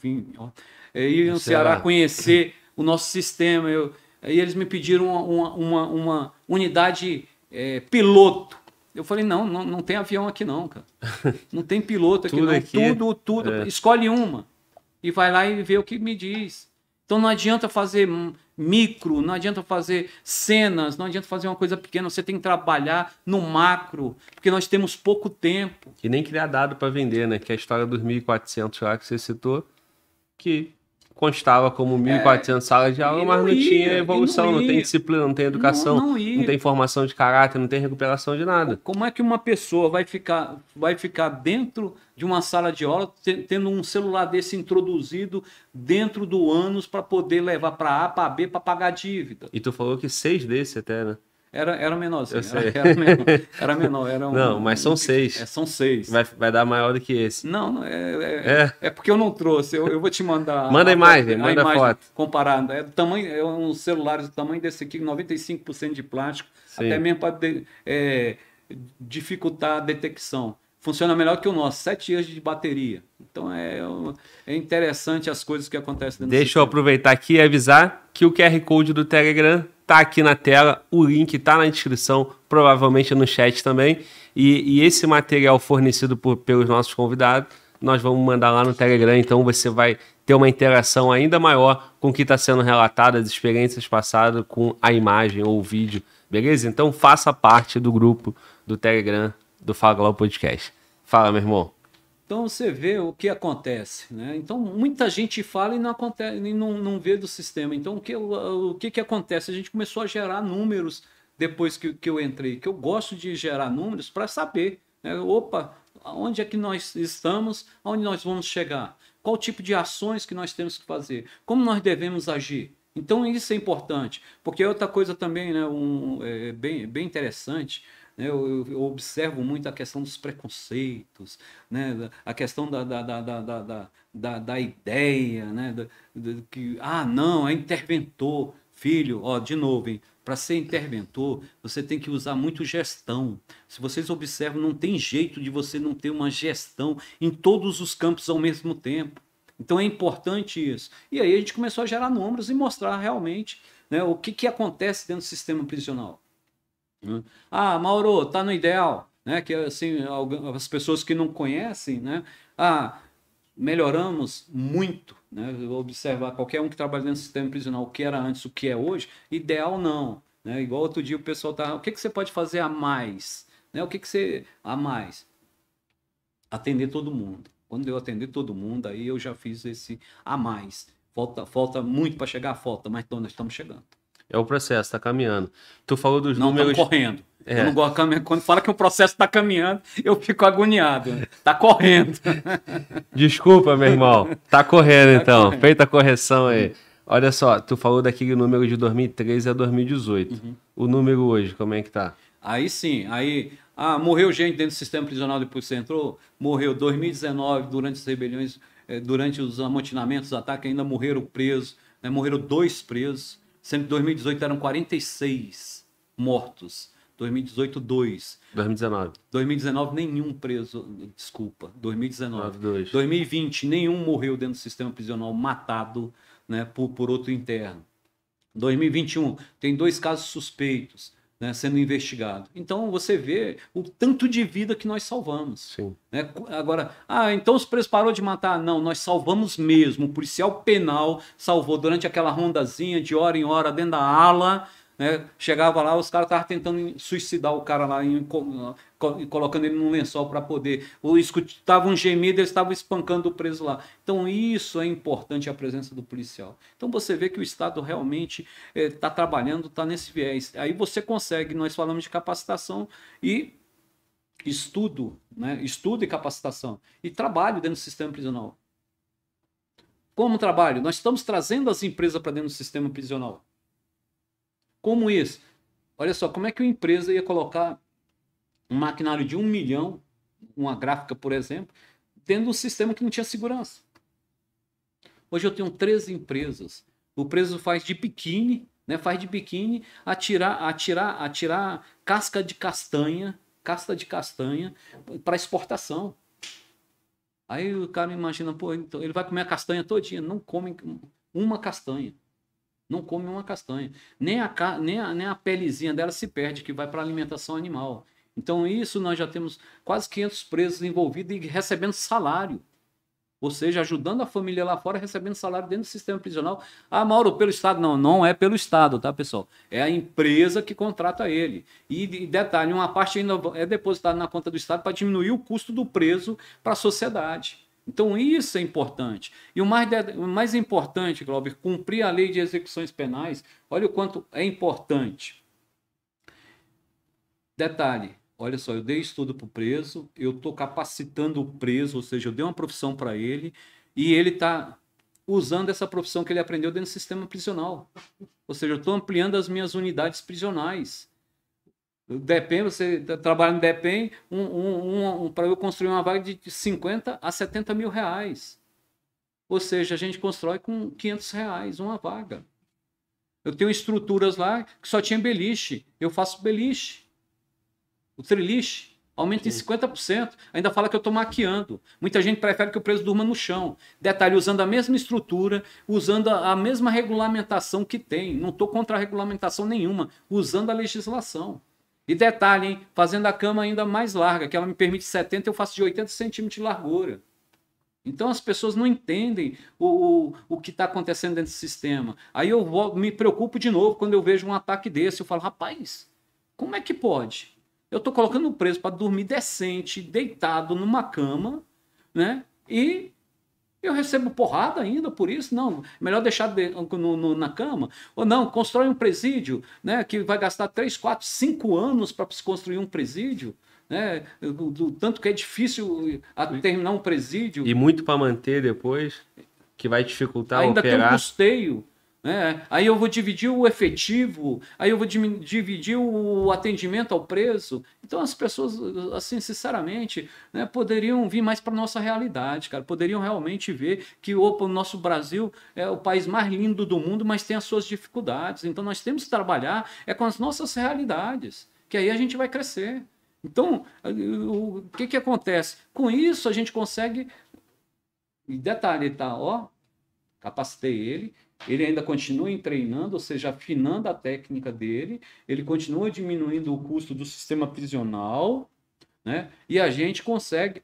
vim, ó, e é, no Ceará. Ceará conhecer o nosso sistema. Eu, aí eles me pediram uma, uma, uma unidade é, piloto eu falei, não, não, não tem avião aqui não, cara. Não tem piloto aqui <laughs> tudo não. Aqui. É- tudo, tudo. É. Escolhe uma. E vai lá e vê o que me diz. Então não adianta fazer micro, não adianta fazer cenas, não adianta fazer uma coisa pequena. Você tem que trabalhar no macro, porque nós temos pouco tempo. E nem criar dado para vender, né? Que é a história dos 1.400 lá que você citou, que constava como 1.400 é, salas de aula, mas não, não ia, tinha evolução, não, não, tem disciplina, não tem educação, não, não, tem formação de caráter, não tem recuperação de nada. Como é que uma pessoa vai ficar, vai ficar dentro de uma sala de aula tendo um celular desse introduzido dentro do ânus para poder levar para A, para B, para pagar dívida? E tu falou que seis desse até, né? Era, era menorzinho. Era, <laughs> era, menor. Era menor era um, não, mas são seis. É, são seis. Vai, vai dar maior do que esse. Não, é, é, é, é. porque eu não trouxe. Eu, eu vou te mandar. manda a imagem, a manda imagem foto. Comparada. É, do tamanho, é um celular do tamanho desse aqui, 95% de plástico. Sim. Até mesmo para é, dificultar a detecção. Funciona melhor que o nosso, sete anos de bateria. Então é, é interessante as coisas que acontecem dentro Deixa eu aproveitar aqui e avisar que o QR Code do Telegram tá aqui na tela, o link tá na descrição, provavelmente no chat também. E, e esse material fornecido por, pelos nossos convidados, nós vamos mandar lá no Telegram, então você vai ter uma interação ainda maior com o que está sendo relatado, as experiências passadas com a imagem ou o vídeo, beleza? Então faça parte do grupo do Telegram do Fala Global Podcast. Fala, meu irmão. Então você vê o que acontece, né? Então muita gente fala e não acontece, e não, não vê do sistema. Então o que, o, que que acontece? A gente começou a gerar números depois que, que eu entrei, que eu gosto de gerar números para saber, né? opa, onde é que nós estamos, aonde nós vamos chegar, qual tipo de ações que nós temos que fazer, como nós devemos agir. Então isso é importante, porque é outra coisa também, né, um, é, bem, bem interessante, né? Eu, eu, observo muito a questão dos preconceitos, né? a questão da, da, da, da, da, ideia, né? da, que, ah, não, é interventor. Filho, ó, de novo, Para ser interventor, você tem que usar muito gestão. Se vocês observam, não tem jeito de você não ter uma gestão em todos os campos ao mesmo tempo. Então é importante isso. E aí a gente começou a gerar números e mostrar realmente né, o que, que acontece dentro do sistema prisional. Né? Ah, Mauro, tá no ideal, né? Que assim, as pessoas que não conhecem, né? Ah, melhoramos muito, né? Observar qualquer um que trabalha no sistema prisional, o que era antes, o que é hoje, ideal não, né? Igual outro dia o pessoal tá, o que que você pode fazer a mais, né? O que que você a mais? Atender todo mundo. Quando eu atender todo mundo, aí eu já fiz esse a mais. Falta, falta muito para chegar, falta, mas então nós estamos chegando. É o processo, está caminhando. Tu falou dos não, tá números. Não, correndo. É. Eu não gosto Quando fala que o processo está caminhando, eu fico agoniado. Está correndo. <laughs> Desculpa, meu irmão. Está correndo, tá então. Correndo. Feita a correção aí. Olha só, tu falou daquele número de 2013 a 2018. Uhum. O número hoje, como é que tá? Aí sim, aí ah, morreu gente dentro do sistema prisional de Polícia Central, morreu 2019 durante as rebeliões, eh, durante os amotinamentos, os ataques, ainda morreram presos, né? morreram dois presos. Sendo que 2018 eram 46 mortos. 2018, 2. 2019. 2019, nenhum preso. Desculpa, 2019. 92. 2020, nenhum morreu dentro do sistema prisional matado né, por, por outro interno. 2021, tem dois casos suspeitos né, sendo investigado. Então você vê o tanto de vida que nós salvamos. Né? Agora, ah, então os presos parou de matar? Não, nós salvamos mesmo. O policial penal salvou durante aquela rondazinha de hora em hora dentro da ala né? Chegava lá, os caras estavam tentando suicidar o cara lá, em, colocando ele num lençol para poder. Ou escutavam um gemido, eles estavam espancando o preso lá. Então, isso é importante a presença do policial. Então, você vê que o Estado realmente está eh, é, trabalhando, está nesse viés. Aí você consegue, nós falamos de capacitação e estudo, né? estudo e capacitação. E trabalho dentro do sistema prisional. Como trabalho? Nós estamos trazendo as empresas para dentro do sistema prisional. Como isso? Olha só, como é que uma empresa ia colocar um maquinário de um milhão, uma gráfica, por exemplo, tendo um sistema que não tinha segurança? Hoje eu tenho 13 empresas. O preso faz de biquíni, né? Faz de biquíni, atirar, atirar, atirar casca de castanha, casca de castanha para exportação. Aí o cara imagina, pô, então ele vai comer a castanha todinha, não come uma castanha. Não come uma castanha. Nem a, nem a, nem a pelezinha dela se perde, que vai para alimentação animal. Então, isso nós já temos quase 500 presos envolvidos e recebendo salário. Ou seja, ajudando a família lá fora, recebendo salário dentro do sistema prisional. Ah, Mauro, pelo Estado? Não, não é pelo Estado, tá, pessoal? É a empresa que contrata ele. E detalhe, uma parte ainda é depositada na conta do Estado para diminuir o custo do preso para a sociedade. Então isso é importante. E o mais, o mais importante, Glauber, cumprir a lei de execuções penais. Olha o quanto é importante. Detalhe, olha só, eu dei estudo para o preso, eu estou capacitando o preso, ou seja, eu dei uma profissão para ele e ele está usando essa profissão que ele aprendeu dentro do sistema prisional. Ou seja, eu estou ampliando as minhas unidades prisionais. DEPEN, você tá, trabalha no DEPEN, um, um, um, para eu construir uma vaga de 50 a 70 mil reais. Ou seja, a gente constrói com 500 reais uma vaga. Eu tenho estruturas lá que só tinha beliche. Eu faço beliche. O triliche aumenta Sim. em 50%. Ainda fala que eu estou maquiando. Muita gente prefere que o preso durma no chão. Detalhe, usando a mesma estrutura, usando a mesma regulamentação que tem. Não estou contra a regulamentação nenhuma. Usando a legislação. E detalhe, hein? fazendo a cama ainda mais larga, que ela me permite 70, eu faço de 80 centímetros de largura. Então as pessoas não entendem o, o, o que está acontecendo dentro do sistema. Aí eu me preocupo de novo quando eu vejo um ataque desse. Eu falo, rapaz, como é que pode? Eu estou colocando o preso para dormir decente, deitado numa cama, né? E eu recebo porrada ainda por isso? Não, melhor deixar de, no, no, na cama. Ou não, constrói um presídio, né, que vai gastar 3, 4, 5 anos para se construir um presídio. Né, do, do, tanto que é difícil terminar um presídio. E muito para manter depois, que vai dificultar ainda operar. Ainda tem um custeio. Né? aí eu vou dividir o efetivo, aí eu vou dividir o atendimento ao preso. Então as pessoas, assim, sinceramente, né, poderiam vir mais para nossa realidade, cara. Poderiam realmente ver que opa, o nosso Brasil é o país mais lindo do mundo, mas tem as suas dificuldades. Então nós temos que trabalhar é com as nossas realidades, que aí a gente vai crescer. Então, o que que acontece? Com isso a gente consegue e detalhe, tá, ó, capacitei ele ele ainda continua treinando, ou seja, afinando a técnica dele, ele continua diminuindo o custo do sistema prisional, né? E a gente consegue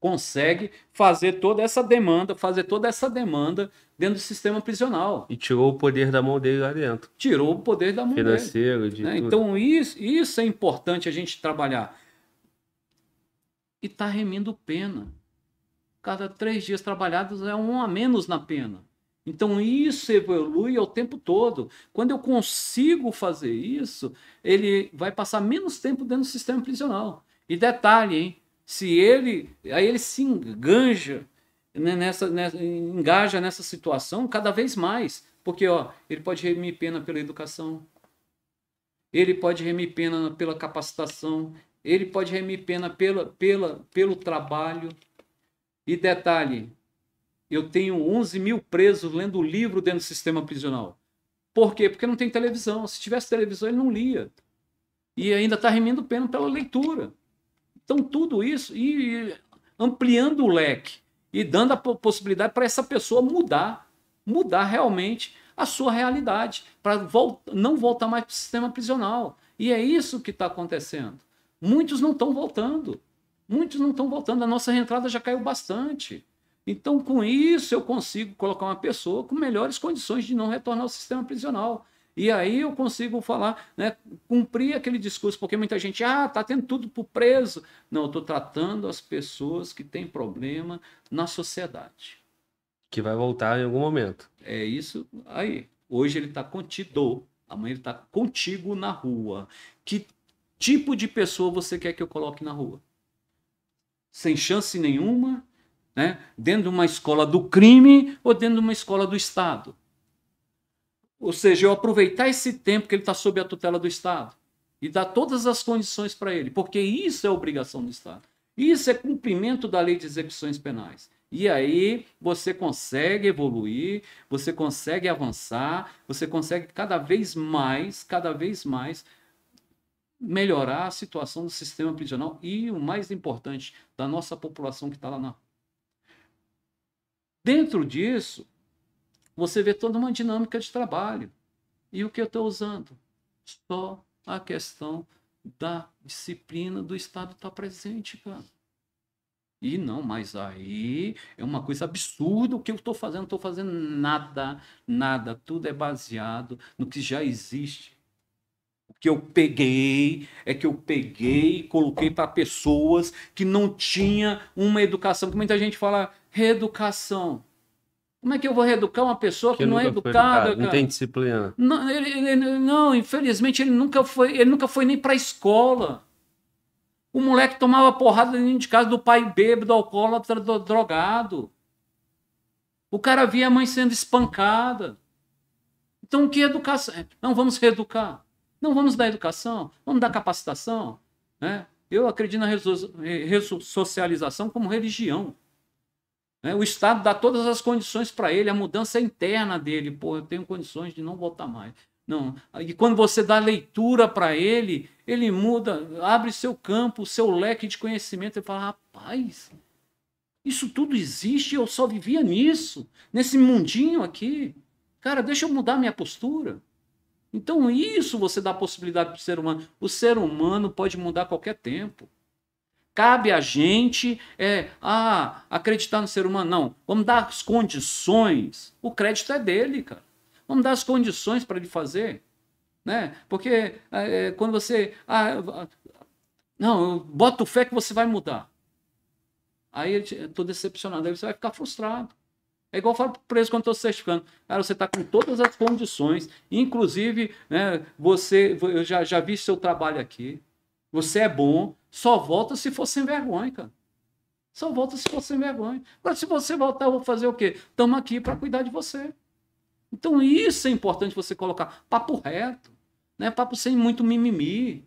consegue fazer toda essa demanda, fazer toda essa demanda dentro do sistema prisional. E tirou o poder da mão dele lá dentro. Tirou o poder da mão Financeiro, dele. De né? Tudo. Então isso, isso é importante a gente trabalhar. E tá remindo pena. Cada três dias trabalhados é um a menos na pena. Então isso evolui o tempo todo. Quando eu consigo fazer isso, ele vai passar menos tempo dentro do sistema prisional. E detalhe, hein? Se ele, aí ele se enganja né, nessa, nessa né, engaja nessa situação cada vez mais, porque ó, ele pode remir pena pela educação, ele pode remir pena pela capacitação, ele pode remir pena pela, pela, pelo trabalho. E detalhe, eu tenho 11 mil presos lendo livro dentro do sistema prisional. Por quê? Porque não tem televisão. Se tivesse televisão, ele não lia. E ainda está remendo pena pela leitura. Então, tudo isso, e ampliando o leque, e dando a possibilidade para essa pessoa mudar, mudar realmente a sua realidade, para não voltar mais para o sistema prisional. E é isso que está acontecendo. Muitos não estão voltando. Muitos não estão voltando. A nossa reentrada já caiu bastante. Então, com isso, eu consigo colocar uma pessoa com melhores condições de não retornar ao sistema prisional. E aí eu consigo falar, né, cumprir aquele discurso, porque muita gente, ah, tá tendo tudo pro preso. Não, eu estou tratando as pessoas que têm problema na sociedade. Que vai voltar em algum momento. É isso aí. Hoje ele está contido, amanhã ele está contigo na rua. Que tipo de pessoa você quer que eu coloque na rua? Sem chance nenhuma, né? dentro de uma escola do crime ou dentro de uma escola do Estado. Ou seja, eu aproveitar esse tempo que ele está sob a tutela do Estado e dar todas as condições para ele, porque isso é obrigação do Estado. Isso é cumprimento da lei de execuções penais. E aí você consegue evoluir, você consegue avançar, você consegue cada vez mais, cada vez mais melhorar a situação do sistema prisional e o mais importante da nossa população que está lá na Dentro disso, você vê toda uma dinâmica de trabalho. E o que eu estou usando? Só a questão da disciplina do Estado está presente, cara. E não, mas aí é uma coisa absurda o que eu estou fazendo. Não estou fazendo nada, nada. Tudo é baseado no que já existe. O que eu peguei é que eu peguei e coloquei para pessoas que não tinha uma educação. Que muita gente fala, reeducação. Como é que eu vou reeducar uma pessoa que, que não é educada? Educado, não tem disciplina. Não, ele, ele, não, infelizmente ele nunca foi, ele nunca foi nem para a escola. O moleque tomava porrada dentro de casa do pai bêbado, alcoólatra, drogado. O cara via a mãe sendo espancada. Então, que educação? Não vamos reeducar. Não vamos dar educação, vamos dar capacitação. Né? Eu acredito na ressocialização como religião. Né? O Estado dá todas as condições para ele, a mudança é interna dele. Pô, eu tenho condições de não voltar mais. Não. E quando você dá leitura para ele, ele muda, abre seu campo, seu leque de conhecimento. Ele fala: rapaz, isso tudo existe, eu só vivia nisso, nesse mundinho aqui. Cara, deixa eu mudar minha postura. Então, isso você dá possibilidade para o ser humano. O ser humano pode mudar a qualquer tempo. Cabe a gente é, ah, acreditar no ser humano, não. Vamos dar as condições. O crédito é dele, cara. Vamos dar as condições para ele fazer. Né? Porque é, é quando você. Ah, não, bota fé que você vai mudar. Aí eu estou decepcionado. Aí você vai ficar frustrado. É igual eu falo para o preso quando estou certificando. Cara, você está com todas as condições, inclusive, né, você, eu já, já vi seu trabalho aqui, você é bom, só volta se for sem vergonha, cara. Só volta se for sem vergonha. Agora, se você voltar, eu vou fazer o quê? Estamos aqui para cuidar de você. Então, isso é importante você colocar. Papo reto, né? papo sem muito mimimi.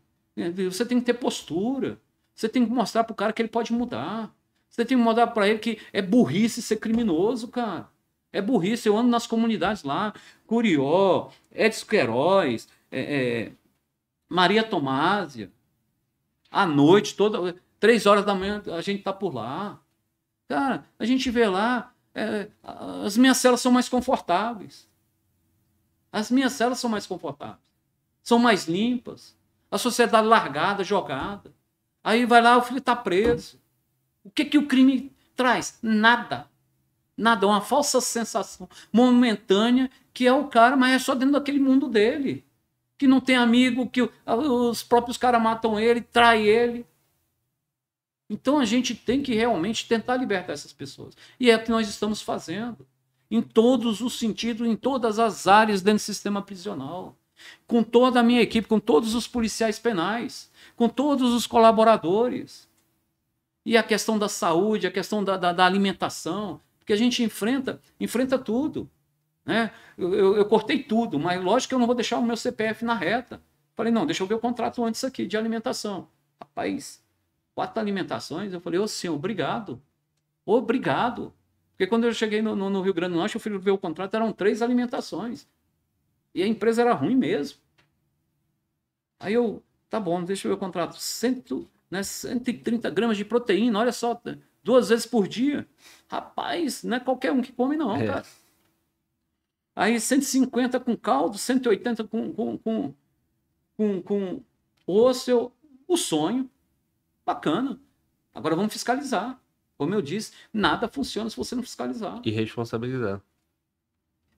Você tem que ter postura. Você tem que mostrar para o cara que ele pode mudar. Você tem que mostrar para ele que é burrice ser criminoso, cara. É burrice. Eu ando nas comunidades lá, Curió, Edson Queiroz, é, é, Maria Tomásia, à noite, toda três horas da manhã a gente tá por lá. Cara, a gente vê lá, é, as minhas celas são mais confortáveis. As minhas celas são mais confortáveis. São mais limpas. A sociedade largada, jogada. Aí vai lá, o filho tá preso. O que que o crime traz? Nada. Nada, é uma falsa sensação momentânea que é o cara, mas é só dentro daquele mundo dele que não tem amigo, que os próprios caras matam ele, trai ele. Então a gente tem que realmente tentar libertar essas pessoas. E é o que nós estamos fazendo. Em todos os sentidos, em todas as áreas dentro do sistema prisional. Com toda a minha equipe, com todos os policiais penais, com todos os colaboradores. E a questão da saúde, a questão da, da, da alimentação, porque a gente enfrenta, enfrenta tudo. Né? Eu, eu, eu, cortei tudo, mas lógico que eu não vou deixar o meu CPF na reta. Falei, não, deixa eu ver o contrato antes aqui de alimentação. Rapaz, quatro alimentações. Eu falei, ô oh, senhor, obrigado. Obrigado. Porque quando eu cheguei no, no, no Rio Grande do Norte, eu fui ver o contrato, eram três alimentações. E a empresa era ruim mesmo. Aí eu, tá bom, deixa eu ver o contrato. Cento, né, 130 gramas de proteína, olha só, duas vezes por dia. Rapaz, não é qualquer um que come, não, é. cara aí 150 com caldo, 180 com, com, com, com, com osso, eu, o sonho, bacana. Agora vamos fiscalizar. Como eu disse, nada funciona se você não fiscalizar. E responsabilizar.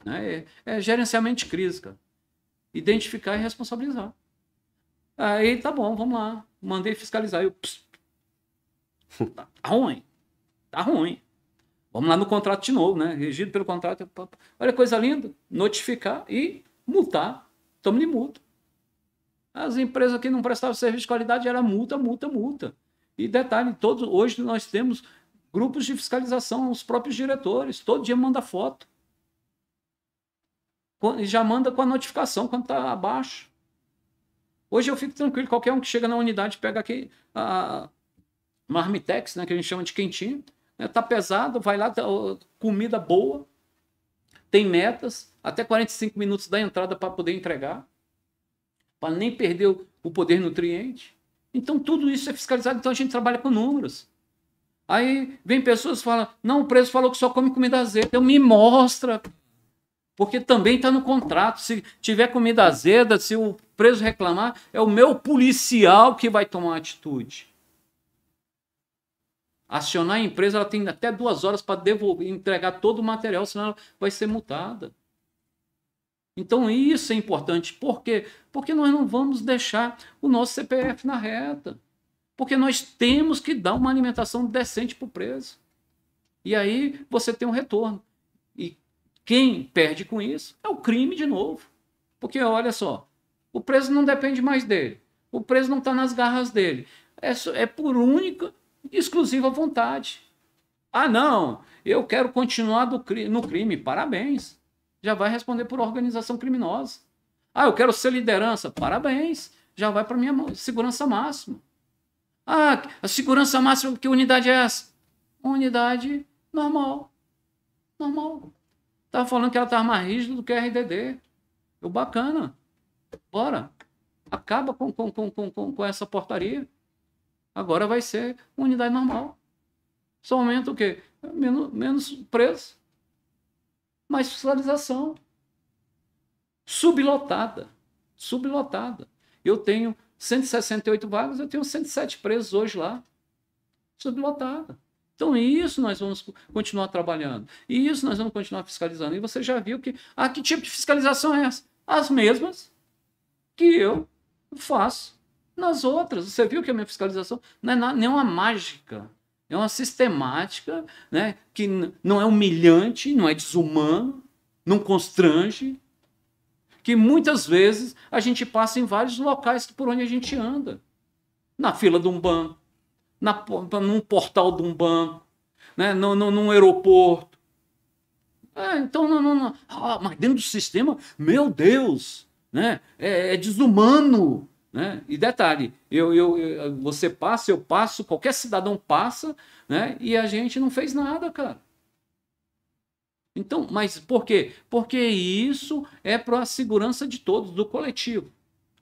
Né? É, é gerenciamento de crise, cara. Identificar e responsabilizar. Aí tá bom, vamos lá. Mandei fiscalizar. Eu, pss, tá, ruim. Tá ruim. Vamos lá no contrato de novo, né? Regido pelo contrato. Olha coisa linda. Notificar e multar. Toma-lhe multa. As empresas que não prestavam serviço de qualidade era multa, multa, multa. E detalhe, todos, hoje nós temos grupos de fiscalização, os próprios diretores. Todo dia manda foto. E já manda com a notificação quando está abaixo. Hoje eu fico tranquilo, qualquer um que chega na unidade pega aqui a marmitex, né, que a gente chama de quentinho, né? Tá pesado, vai lá, tá, comida boa, tem metas, até 45 minutos da entrada para poder entregar, para nem perder o, poder nutriente. Então tudo isso é fiscalizado, então a gente trabalha com números. Aí vem pessoas que falam, não, o preso falou que só come comida azeda. Então me mostra, porque também está no contrato. Se tiver comida azeda, se o preso reclamar, é o meu policial que vai tomar atitude. Acionar a empresa, ela tem até duas horas para devolver, entregar todo o material, senão ela vai ser multada. Então isso é importante. Por quê? Porque nós não vamos deixar o nosso CPF na reta. Porque nós temos que dar uma alimentação decente para o preso. E aí você tem um retorno. E quem perde com isso é o crime de novo. Porque olha só, o preso não depende mais dele. O preso não está nas garras dele. É, é por única exclusiva vontade. Ah, não, eu quero continuar no crime. Parabéns. Já vai responder por organização criminosa. Ah, eu quero ser liderança. Parabéns. Já vai para minha segurança máxima. Ah, a segurança máxima, que unidade é essa? Unidade normal. Normal. Tava falando que ela tá mais rígida do que a RDD. Eu, bacana. Bora. Acaba com, com, com, com, com essa portaria. Agora vai ser unidade normal. Só aumenta o quê? Menos, menos preço. Mais fiscalização. Sublotada. Sublotada. Eu tenho 168 vagas, eu tenho 107 presos hoje lá. Sublotada. Então, isso nós vamos continuar trabalhando. E isso nós vamos continuar fiscalizando. E você já viu que. Ah, que tipo de fiscalização é essa? As mesmas que eu faço nas outras. Você viu que a minha fiscalização não é uma mágica. É uma sistemática, né, que não é humilhante, não é desumano, não constrange, que muitas vezes a gente passa em vários locais por onde a gente anda. Na fila de um banco, na, num portal de um banco, né, num, num aeroporto. É, então, não, não, não. Ah, mas dentro do sistema, meu Deus, né, é, é desumano né? E detalhe, eu, eu, eu, você passa, eu passo, qualquer cidadão passa, né? e a gente não fez nada, cara. Então, mas por quê? Porque isso é para a segurança de todos, do coletivo.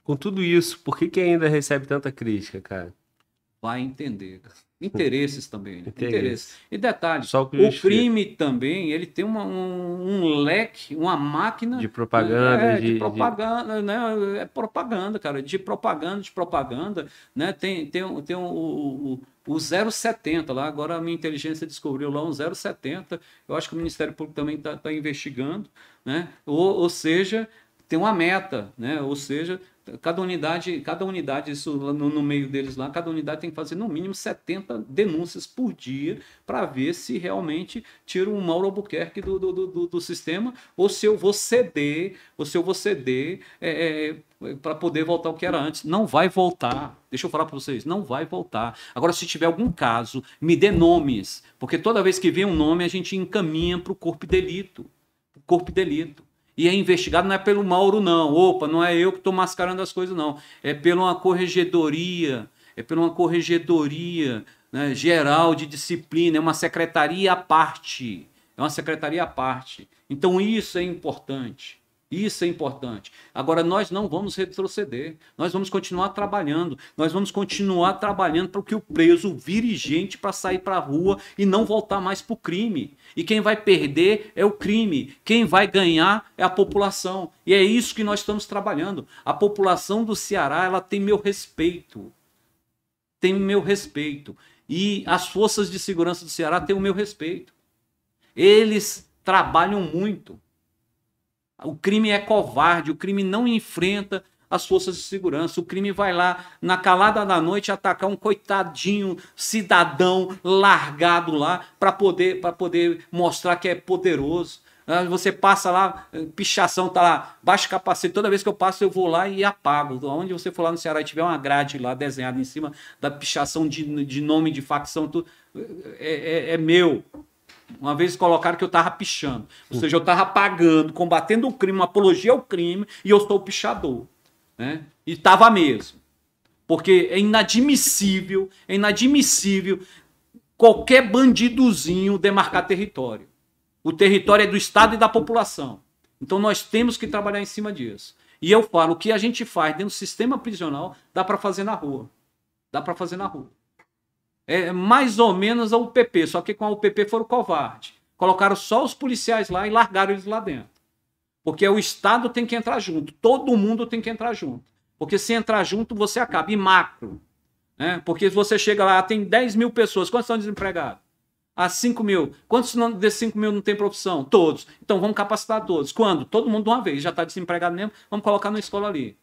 Com tudo isso, por que, que ainda recebe tanta crítica, cara? Vai entender, cara. Interesses também. Né? Interesse. E detalhe, Só o, o crime também, ele tem uma, um, um, leque, uma máquina... De propaganda. Né? É, de, de, propaganda, de... né? É propaganda, cara. De propaganda, de propaganda, né? Tem, tem, tem o, o, o 070 lá, agora a minha inteligência descobriu lá um 070. Eu acho que o Ministério Público também está tá investigando, né? Ou, ou seja, tem uma meta, né? Ou seja, Cada unidade, cada unidade, isso no, no, meio deles lá, cada unidade tem que fazer no mínimo 70 denúncias por dia para ver se realmente tira um Mauro Albuquerque do, do, do, do, sistema ou se eu vou ceder, ou se eu vou ceder é, é, para poder voltar o que era antes. Não vai voltar. Deixa eu falar para vocês, não vai voltar. Agora, se tiver algum caso, me dê nomes, porque toda vez que vem um nome, a gente encaminha para o corpo de delito. Corpo de delito e é investigado não é pelo Mauro, não. Opa, não é eu que estou mascarando as coisas, não. É pela uma corregedoria, é pela uma corregedoria né, geral de disciplina, é uma secretaria à parte. É uma secretaria à parte. Então isso é importante. Isso é importante. Agora, nós não vamos retroceder. Nós vamos continuar trabalhando. Nós vamos continuar trabalhando para que o preso vire gente para sair para a rua e não voltar mais para o crime. E quem vai perder é o crime. Quem vai ganhar é a população. E é isso que nós estamos trabalhando. A população do Ceará ela tem meu respeito. Tem meu respeito. E as forças de segurança do Ceará têm o meu respeito. Eles trabalham muito. O crime é covarde, o crime não enfrenta as forças de segurança. O crime vai lá, na calada da noite, atacar um coitadinho cidadão largado lá para poder, para poder mostrar que é poderoso. Ah, você passa lá, eh, pichação tá lá, baixa capacete. Toda vez que eu passo, eu vou lá e apago. Onde você for lá no Ceará e tiver uma grade lá desenhada em cima da pichação de, de nome, de facção, tudo, é, é, é meu. Uma vez colocaram que eu tava pichando. Ou seja, eu tava pagando, combatendo o crime, uma apologia ao crime, e eu sou o pichador. Né? E tava mesmo. Porque é inadmissível, é inadmissível qualquer bandidozinho demarcar território. O território é do Estado e da população. Então nós temos que trabalhar em cima disso. E eu falo, o que a gente faz dentro do sistema prisional, dá para fazer na rua. Dá para fazer na rua. É, é, mais ou menos a UPP, só que com a UPP foram covardes. Colocaram só os policiais lá e largaram eles lá dentro. Porque o Estado tem que entrar junto, todo mundo tem que entrar junto. Porque se entrar junto, você acaba. E macro. Né? Porque você chega lá, tem 10 mil pessoas, quantos são desempregados? Ah, 5 mil. Quantos desses 5 mil não tem profissão? Todos. Então vamos capacitar todos. Quando? Todo mundo de uma vez. Já está desempregado mesmo, vamos colocar na escola ali.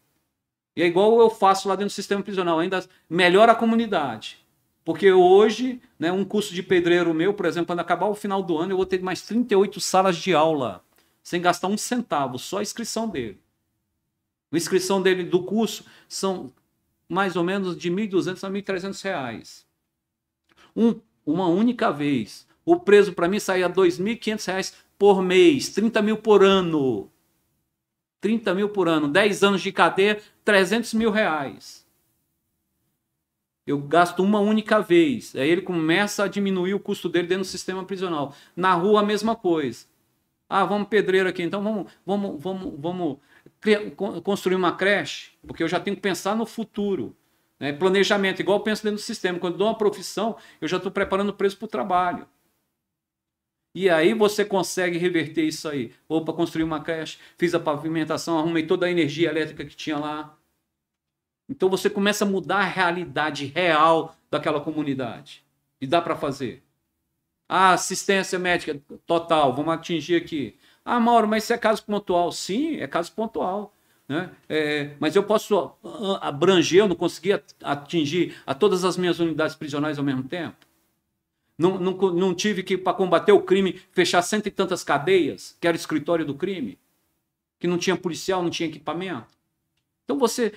E é igual eu faço lá dentro do sistema prisional, ainda melhora a comunidade. Porque hoje, né, um curso de pedreiro meu, por exemplo, quando acabar o final do ano, eu vou ter mais 38 salas de aula, sem gastar um centavo, só a inscrição dele. A inscrição dele do curso são mais ou menos de 1.200 a 1.300 reais. Um, uma única vez. O preço para mim saía 2.500 reais por mês, 30 mil por ano. 30 mil por ano, 10 anos de cadeia, 300 mil reais. Eu gasto uma única vez. Aí ele começa a diminuir o custo dele dentro do sistema prisional. Na rua, a mesma coisa. Ah, vamos pedreiro aqui, então vamos, vamos, vamos, vamos construir uma creche, porque eu já tenho que pensar no futuro. Né? Planejamento, igual eu penso dentro do sistema. Quando dou uma profissão, eu já estou preparando o preço para o trabalho. E aí você consegue reverter isso aí. Ou para construir uma creche, fiz a pavimentação, arrumei toda a energia elétrica que tinha lá. Então você começa a mudar a realidade real daquela comunidade. E dá para fazer. Ah, assistência médica total, vamos atingir aqui. Ah, Mauro, mas isso é caso pontual. Sim, é caso pontual. Né? É, mas eu posso ah, abranger, eu não consegui atingir a todas as minhas unidades prisionais ao mesmo tempo? Não, não, não tive que, para combater o crime, fechar cento e tantas cadeias, que era o escritório do crime, que não tinha policial, não tinha equipamento. Então você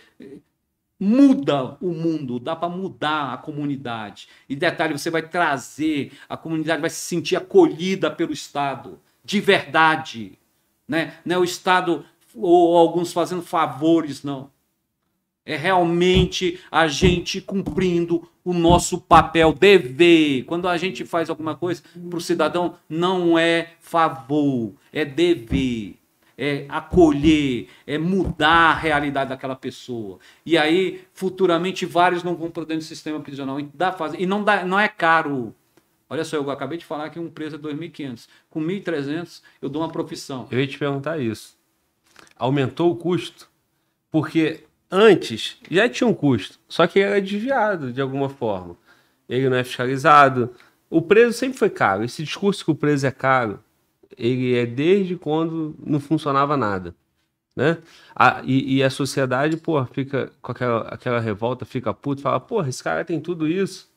muda o mundo, dá para mudar a comunidade. E detalhe, você vai trazer, a comunidade vai se sentir acolhida pelo Estado, de verdade. Né? Não é o Estado ou alguns fazendo favores, não. É realmente a gente cumprindo o nosso papel, dever. Quando a gente faz alguma coisa para o cidadão, não é favor, é dever é, acolher, é mudar a realidade daquela pessoa. E aí, futuramente, vários não vão para dentro do sistema prisional. E, dá, faz, e não, dá, não é caro. Olha só, eu acabei de falar que um preço é 2.500. Com 1.300, eu dou uma profissão. Eu ia te perguntar isso. Aumentou o custo? Porque antes já tinha um custo, só que era desviado de alguma forma. Ele não é fiscalizado. O preso sempre foi caro. Esse discurso que o preso é caro ele é desde quando não funcionava nada. Né? A, e, e, a sociedade, pô, fica com aquela, aquela revolta, fica puto, fala, porra, esse cara tem tudo isso.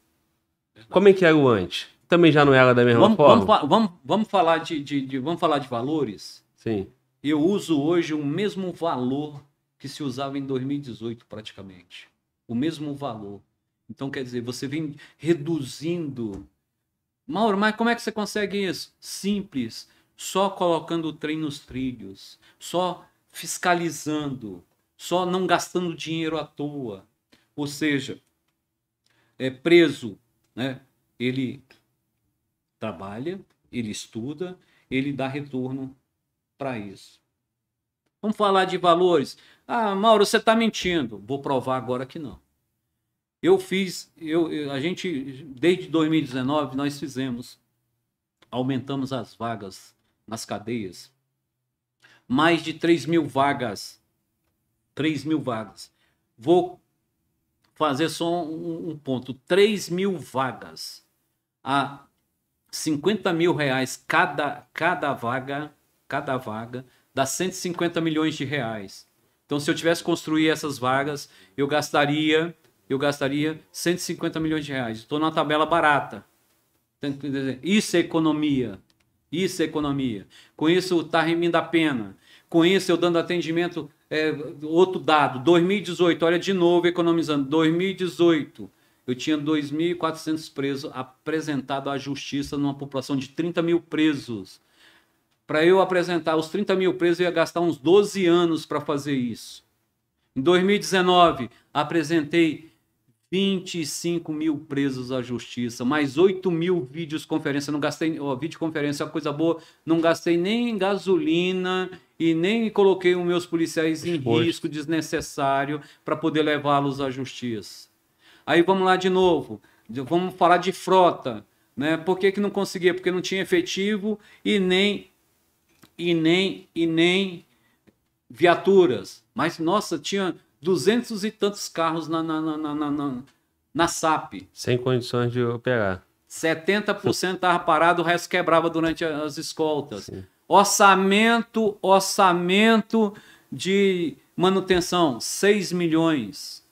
Como é que era o antes? Também já não era da mesma vamos, forma? Vamos, vamos, vamos falar de, de, de, vamos falar de valores? Sim. Eu uso hoje o mesmo valor que se usava em 2018, praticamente. O mesmo valor. Então, quer dizer, você vem reduzindo. Mauro, mas como é que você consegue isso? Simples só colocando o trem nos trilhos, só fiscalizando, só não gastando dinheiro à toa. Ou seja, é preso, né? ele trabalha, ele estuda, ele dá retorno para isso. Vamos falar de valores. Ah, Mauro, você está mentindo. Vou provar agora que não. Eu fiz, eu, a gente, desde 2019, nós fizemos, aumentamos as vagas nas cadeias. Mais de 3 mil vagas. 3 mil vagas. Vou fazer só um, um ponto. 3 mil vagas a 50 mil reais cada, cada vaga, cada vaga, dá 150 milhões de reais. Então, se eu tivesse construir essas vagas, eu gastaria, eu gastaria 150 milhões de reais. Estou na tabela barata. Então, isso é economia. Isso é economia. Com isso está remindo a pena. Com isso eu dando atendimento. É, outro dado, 2018, olha de novo economizando. 2018, eu tinha 2.400 presos apresentado à justiça numa população de 30 mil presos. Para eu apresentar os 30 mil presos, eu ia gastar uns 12 anos para fazer isso. Em 2019, apresentei 25 mil presos à justiça, mais 8 mil vídeos conferência, não gastei, ó, videoconferência é uma coisa boa, não gastei nem em gasolina e nem coloquei os meus policiais em Exposto. risco desnecessário para poder levá-los à justiça. Aí vamos lá de novo, vamos falar de frota, né? Por que, que não conseguia? Porque não tinha efetivo e nem e nem e nem viaturas. Mas nossa, tinha duzentos e tantos carros na, na, na, na, na, na SAP. Sem condições de operar. 70% estava parado, o resto quebrava durante as escoltas. Sim. Orçamento, orçamento de manutenção, 6 milhões.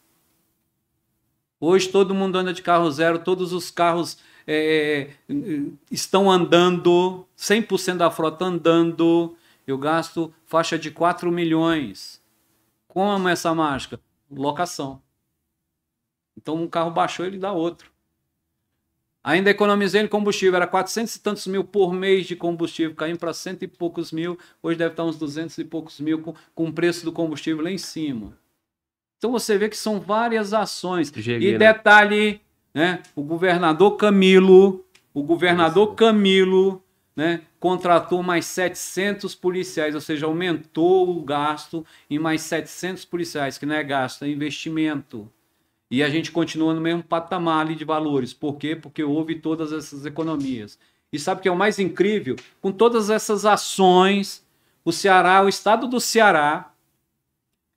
Hoje todo mundo anda de carro zero, todos os carros é, é estão andando, 100% da frota andando. Eu gasto faixa de 4 milhões. Como essa mágica? Locação. Então um carro baixou, ele dá outro. Ainda economizei em combustível, era 400 e tantos mil por mês de combustível, caindo para cento e poucos mil, hoje deve estar uns 200 e poucos mil com, com o preço do combustível lá em cima. Então você vê que são várias ações. Cheguei, e né? detalhe, né? né? O governador Camilo, o governador Camilo, né, contratou mais 700 policiais, ou seja, aumentou o gasto em mais 700 policiais, que não é gasto, é investimento. E a gente continua no mesmo patamar ali de valores. Por quê? Porque houve todas essas economias. E sabe o que é o mais incrível? Com todas essas ações, o Ceará, o estado do Ceará,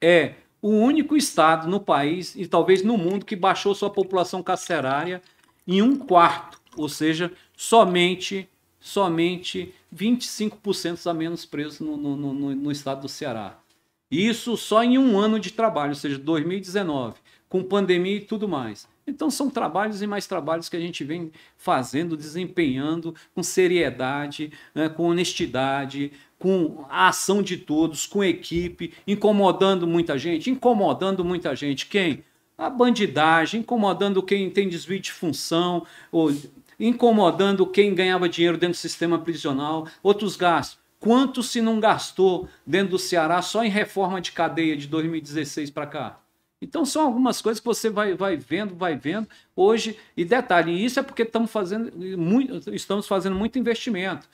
é o único estado no país e talvez no mundo que baixou sua população carcerária em um quarto, ou seja, somente somente 25% a menos presos no, no, no, no estado do Ceará. Isso só em um ano de trabalho, ou seja, 2019, com pandemia e tudo mais. Então são trabalhos e mais trabalhos que a gente vem fazendo, desempenhando com seriedade, né, com honestidade, com a ação de todos, com equipe, incomodando muita gente, incomodando muita gente. Quem? A bandidagem, incomodando quem tem desvio de função, ou incomodando quem ganhava dinheiro dentro do sistema prisional, outros gastos. Quanto se não gastou dentro do Ceará só em reforma de cadeia de 2016 para cá? Então são algumas coisas que você vai, vai vendo, vai vendo. Hoje, e detalhe, isso é porque estamos fazendo muito, estamos fazendo muito investimento.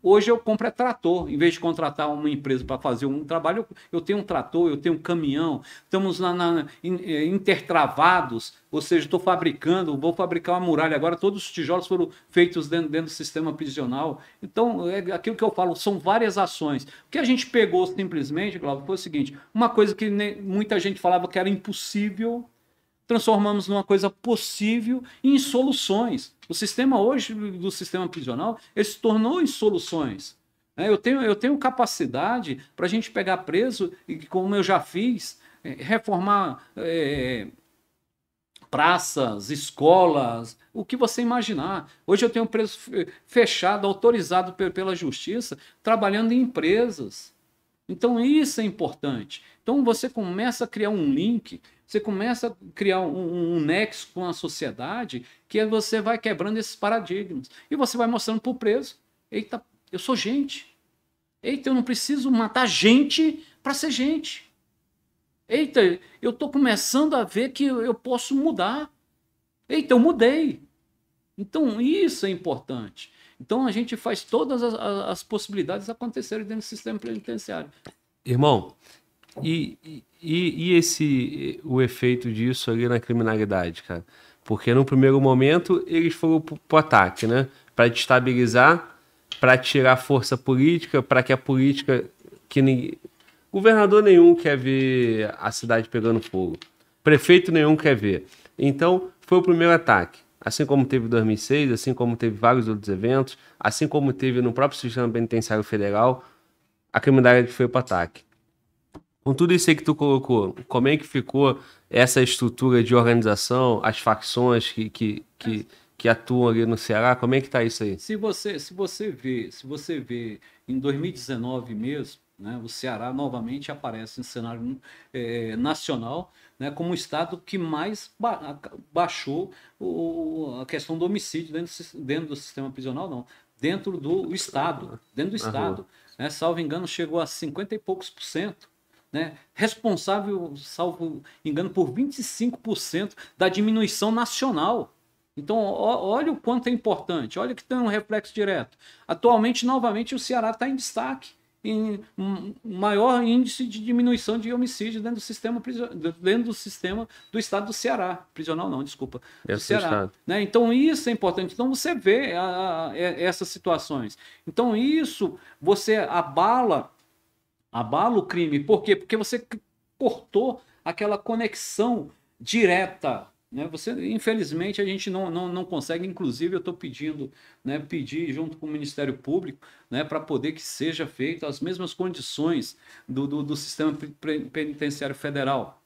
Hoje eu compro é trator, em vez de contratar uma empresa para fazer um trabalho, eu, tenho um trator, eu tenho um caminhão, estamos na, na é, intertravados, ou seja, estou fabricando, vou fabricar uma muralha agora, todos os tijolos foram feitos dentro, dentro do sistema prisional. Então, é aquilo que eu falo, são várias ações. O que a gente pegou simplesmente, Glauco, foi o seguinte: uma coisa que muita gente falava que era impossível transformamos numa coisa possível em soluções. O sistema hoje do sistema prisional ele se tornou em soluções. Né? Eu tenho, eu tenho capacidade para a gente pegar preso e, como eu já fiz, eh, reformar é, praças, escolas, o que você imaginar. Hoje eu tenho preso fechado, autorizado pela justiça, trabalhando em empresas. Então isso é importante. Então você começa a criar um link, você começa a criar um, um nexo com a sociedade, que você vai quebrando esses paradigmas. E você vai mostrando para o preso: eita, eu sou gente. Eita, eu não preciso matar gente para ser gente. Eita, eu estou começando a ver que eu posso mudar. Eita, eu mudei. Então isso é importante. Então a gente faz todas as, as possibilidades acontecerem dentro do sistema penitenciário. Irmão, e, e, e esse o efeito disso ali na criminalidade, cara? Porque no primeiro momento eles foram pro, pro ataque, né? Para destabilizar, para tirar força política, para que a política que ninguém... governador nenhum quer ver a cidade pegando fogo. Prefeito nenhum quer ver. Então, foi o primeiro ataque assim como teve 2006, assim como teve vários outros eventos, assim como teve no próprio sistema penitenciário federal, a criminalidade foi para ataque com tudo isso aí que tu colocou, como é que ficou essa estrutura de organização, as facções que, que, que, que atuam ali no Ceará? Como é que está isso aí? Se você, se você vê, se você vê em 2019 mesmo, né, o Ceará novamente aparece em cenário é, nacional né, como o estado que mais ba baixou o, a questão do homicídio dentro, dentro do sistema prisional, não, dentro do estado, dentro do estado, né, salvo engano chegou a 50 e poucos por cento, né, responsável, salvo engano, por 25% da diminuição nacional. Então, ó, olha o quanto é importante, olha que tem um reflexo direto. Atualmente, novamente, o Ceará está em destaque em maior índice de diminuição de homicídio dentro do sistema dentro do sistema do estado do Ceará prisional não desculpa do Esse é Ceará né? então isso é importante então você vê a, a, a, essas situações então isso você abala abala o crime. Por quê? Porque você cortou aquela conexão direta. Né? Você, infelizmente, a gente não, não, não consegue, inclusive eu estou pedindo, né, pedir junto com o Ministério Público né, para poder que seja feito as mesmas condições do, do, do sistema penitenciário federal.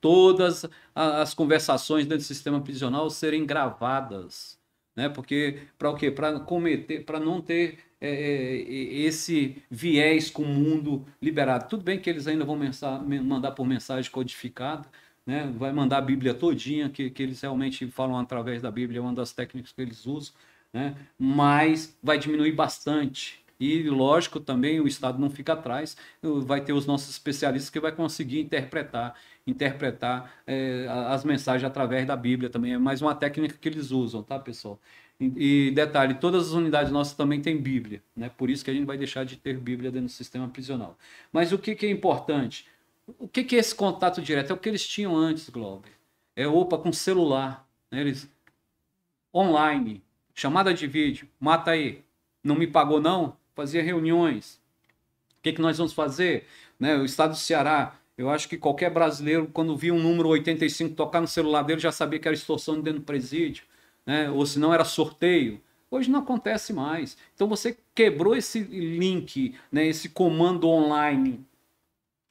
Todas as conversações dentro do sistema prisional serem gravadas. Né? Porque para o quê? Para cometer, para não ter é, é esse viés com o mundo liberado. Tudo bem que eles ainda vão mandar por mensagem codificada, né? vai mandar a Bíblia todinha, que, que eles realmente falam através da Bíblia, é uma das técnicas que eles usam, né? mas vai diminuir bastante. E, lógico, também o Estado não fica atrás, vai ter os nossos especialistas que vai conseguir interpretar interpretar é, as mensagens através da Bíblia também. É mais uma técnica que eles usam, tá, pessoal? E, detalhe, todas as unidades nossas também têm Bíblia, né? Por isso que a gente vai deixar de ter Bíblia dentro do sistema prisional. Mas o que, que é importante? O que, que é esse contato direto? É o que eles tinham antes, Glauber. É opa com celular, né? eles online, chamada de vídeo, mata aí, não me pagou não, fazia reuniões. O que, que nós vamos fazer? Né? O estado do Ceará, eu acho que qualquer brasileiro, quando via um número 85 tocar no celular dele, já sabia que era extorsão dentro do presídio né? ou se não era sorteio. Hoje não acontece mais. Então você quebrou esse link, né? esse comando online,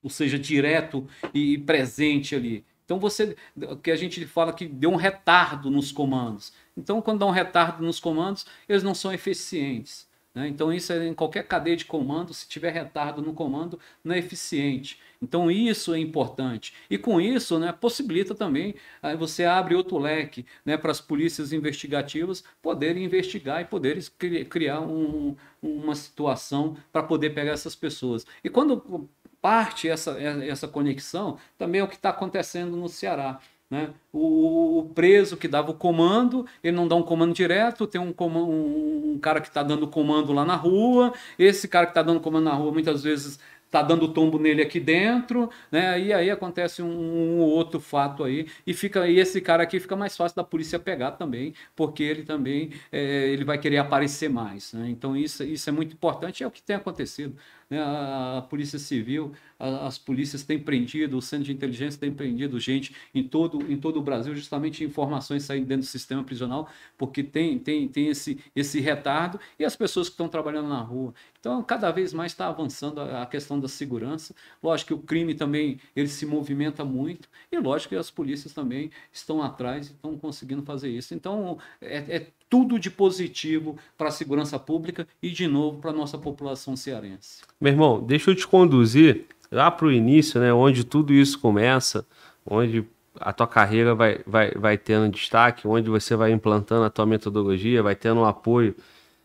ou seja, direto e presente ali. Então você, que a gente fala que deu um retardo nos comandos. Então quando dá um retardo nos comandos, eles não são eficientes. Né? Então, isso é em qualquer cadeia de comando, se tiver retardo no comando, não é eficiente. Então, isso é importante. E com isso, né, possibilita também, aí ah, você abre outro leque né, para as polícias investigativas poderem investigar e poderem criar um, uma situação para poder pegar essas pessoas. E quando parte essa, essa conexão, também é o que está acontecendo no Ceará. Né? O, o, preso que dava o comando, ele não dá um comando direto, tem um, comando, um, um cara que está dando comando lá na rua, esse cara que está dando comando na rua muitas vezes está dando tombo nele aqui dentro, né? E aí acontece um, um, outro fato aí e fica e esse cara aqui fica mais fácil da polícia pegar também, porque ele também é, ele vai querer aparecer mais, né? Então isso isso é muito importante é o que tem acontecido né? a, a, Polícia Civil, a, as polícias têm prendido, o Centro de Inteligência tem prendido gente em todo, em todo o Brasil, justamente informações saindo dentro do sistema prisional, porque tem, tem, tem esse, esse retardo, e as pessoas que estão trabalhando na rua. Então, cada vez mais está avançando a, a questão da segurança. Lógico que o crime também ele se movimenta muito, e lógico que as polícias também estão atrás e estão conseguindo fazer isso. Então, é, é tudo de positivo para a segurança pública e, de novo, para a nossa população cearense. Meu irmão, deixa eu te conduzir lá para o início, né, onde tudo isso começa, onde a tua carreira vai, vai, vai tendo destaque, onde você vai implantando a tua metodologia, vai tendo o apoio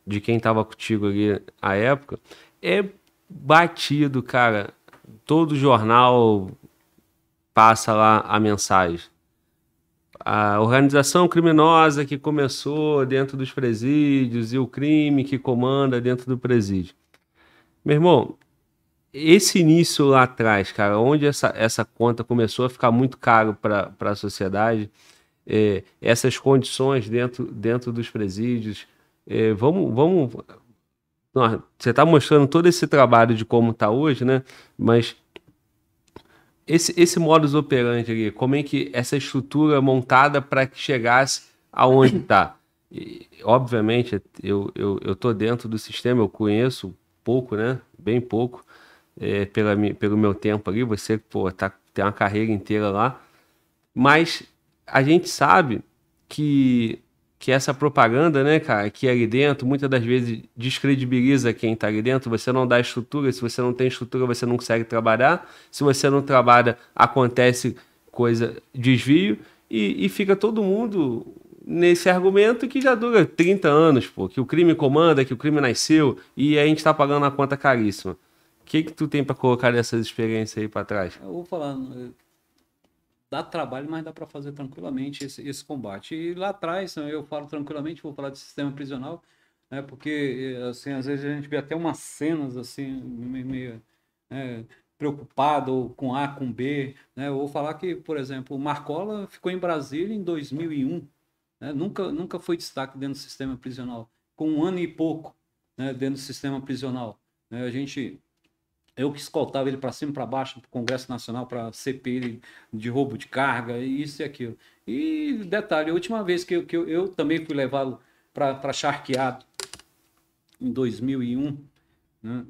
de quem estava contigo ali à época, é batido, cara. Todo jornal passa lá a mensagem a organização criminosa que começou dentro dos presídios e o crime que comanda dentro do presídio. Meu irmão, esse início lá atrás, cara, onde essa, essa conta começou a ficar muito caro para a sociedade, é, essas condições dentro, dentro dos presídios, é, vamos, vamos você está mostrando todo esse trabalho de como está hoje, né? Mas esse, esse modus operandi ali, como é que essa estrutura é montada para que chegasse aonde está? Obviamente, eu, eu, eu tô dentro do sistema, eu conheço pouco, né? Bem pouco, é, pela, pelo meu tempo ali. Você, pô, tá, tem uma carreira inteira lá. Mas a gente sabe que que essa propaganda, né, cara, que é ali dentro, muitas das vezes descredibiliza quem está ali dentro. Você não dá estrutura, se você não tem estrutura, você não consegue trabalhar. Se você não trabalha, acontece coisa, desvio, e, e fica todo mundo nesse argumento que já dura 30 anos, pô, que o crime comanda, que o crime nasceu, e a gente está pagando a conta caríssima. O que, que tu tem para colocar dessas experiências aí para trás? Eu vou falar, dá trabalho, mas dá para fazer tranquilamente esse, esse, combate. E lá atrás, né, eu falo tranquilamente, vou falar de sistema prisional, né, porque eh, assim, às vezes a gente vê até umas cenas assim, meio né, preocupado com A, com B. Né? Eu vou falar que, por exemplo, o Marcola ficou em Brasília em 2001, né? nunca, nunca foi destaque dentro do sistema prisional, com um ano e pouco né, dentro do sistema prisional. Né? A gente eu que escoltava ele para cima e para baixo, para o Congresso Nacional, para CPI de roubo de carga, isso e aquilo. E detalhe, a última vez que eu, que eu, eu também fui levá-lo para charqueado, em 2001, né?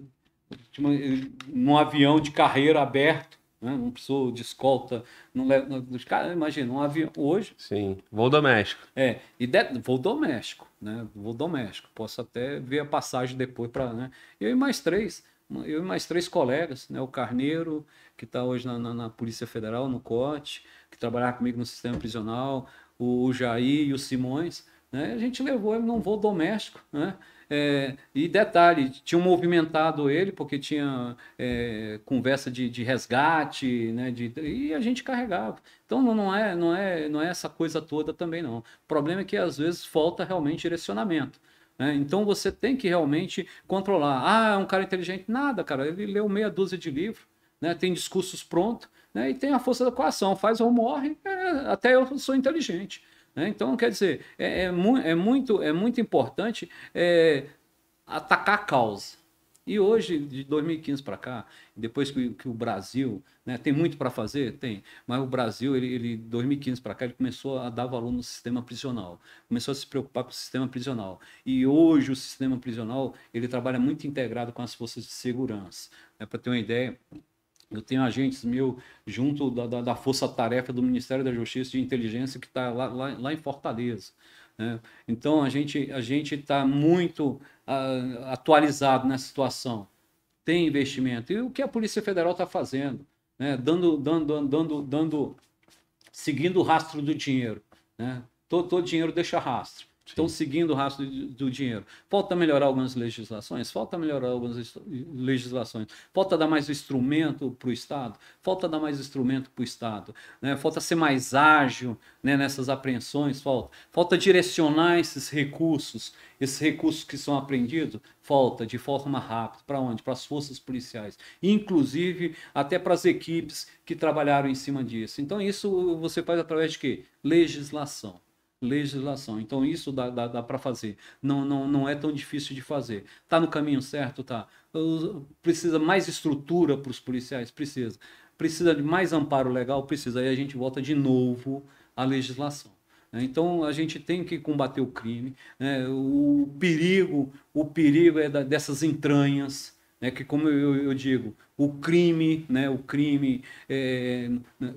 num avião de carreira aberto, né? não precisou de escolta, não leva, cara, imagina, um avião hoje. Sim, voo doméstico. É, e de, voo doméstico, né? Voo doméstico. Posso até ver a passagem depois para, né? Eu e mais três eu e mais três colegas, né? O Carneiro, que está hoje na, na, na, Polícia Federal, no COT, que trabalhava comigo no sistema prisional, o, o Jair e o Simões, né? A gente levou ele num voo doméstico, né? É, e detalhe, tinham movimentado ele porque tinha é, conversa de, de, resgate, né? De, e a gente carregava. Então não é, não é, não é essa coisa toda também não. O problema é que às vezes falta realmente direcionamento. Né? Então você tem que realmente controlar. Ah, é um cara inteligente. Nada, cara. Ele leu meia dúzia de livros né? tem discursos prontos né? e tem a força da coação. Faz ou morre, é, até eu sou inteligente. Né? Então, quer dizer, é, é, mu é, muito, é muito importante é, atacar a causa. E hoje, de 2015 para cá, depois que, que o Brasil, né, tem muito para fazer? Tem, mas o Brasil, ele, ele 2015 para cá, ele começou a dar valor no sistema prisional, começou a se preocupar com o sistema prisional. E hoje o sistema prisional, ele trabalha muito integrado com as forças de segurança. Né, para ter uma ideia, eu tenho agentes meu junto da, da, da Força Tarefa do Ministério da Justiça de Inteligência que está lá, lá, lá em Fortaleza. Né? Então a gente a gente está muito uh, atualizado nessa situação. Tem investimento e o que a Polícia Federal está fazendo, né? dando dando dando dando seguindo o rastro do dinheiro, né? Todo, todo dinheiro deixa rastro estão seguindo o rastro do dinheiro. Falta melhorar algumas legislações, falta melhorar algumas legislações, falta dar mais instrumento para o Estado, falta dar mais instrumento para o Estado, né? falta ser mais ágil né, nessas apreensões, falta, falta direcionar esses recursos, esses recursos que são apreendidos, falta de forma rápida. Para onde? Para as forças policiais, inclusive até para as equipes que trabalharam em cima disso. Então isso você faz através de quê? Legislação legislação. Então isso dá, dá, dá para fazer. Não, não, não é tão difícil de fazer. Está no caminho certo? Tá. Precisa mais estrutura para os policiais? Precisa. Precisa de mais amparo legal? Precisa. Aí a gente volta de novo à legislação. Né? Então a gente tem que combater o crime, né? o perigo, o perigo é dessas entranhas, né, que como eu, eu, digo, o crime, né, o crime é,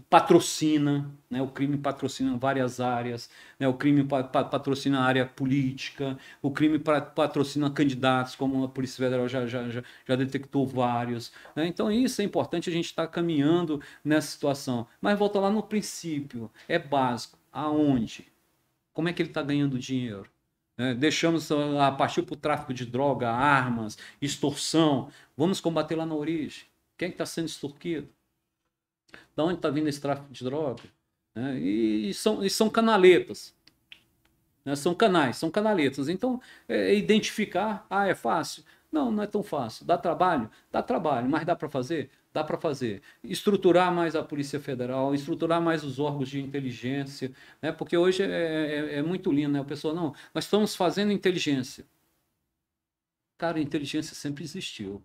patrocina, né, o crime patrocina várias áreas, né, o crime pa, pa, patrocina a área política, o crime pra, patrocina candidatos, como a Polícia Federal já, já, já, já detectou vários. Né, então isso é importante a gente estar tá caminhando nessa situação. Mas volta lá no princípio, é básico, aonde? Como é que ele está ganhando dinheiro? Né? Deixamos a partir para o tráfico de droga, armas, extorsão. Vamos combater lá na origem. Quem está é que tá sendo extorquido? Da onde está vindo esse tráfico de droga? Né? E, e, são, e são canaletas. Né? São canais, são canaletas. Então, é, é identificar, ah, é fácil. Não, não é tão fácil. Dá trabalho? Dá trabalho, mas dá para fazer? Dá para fazer. Estruturar mais a Polícia Federal, estruturar mais os órgãos de inteligência, né? porque hoje é, é, é, é muito lindo, né? O pessoal, não, nós estamos fazendo inteligência. Cara, inteligência sempre existiu.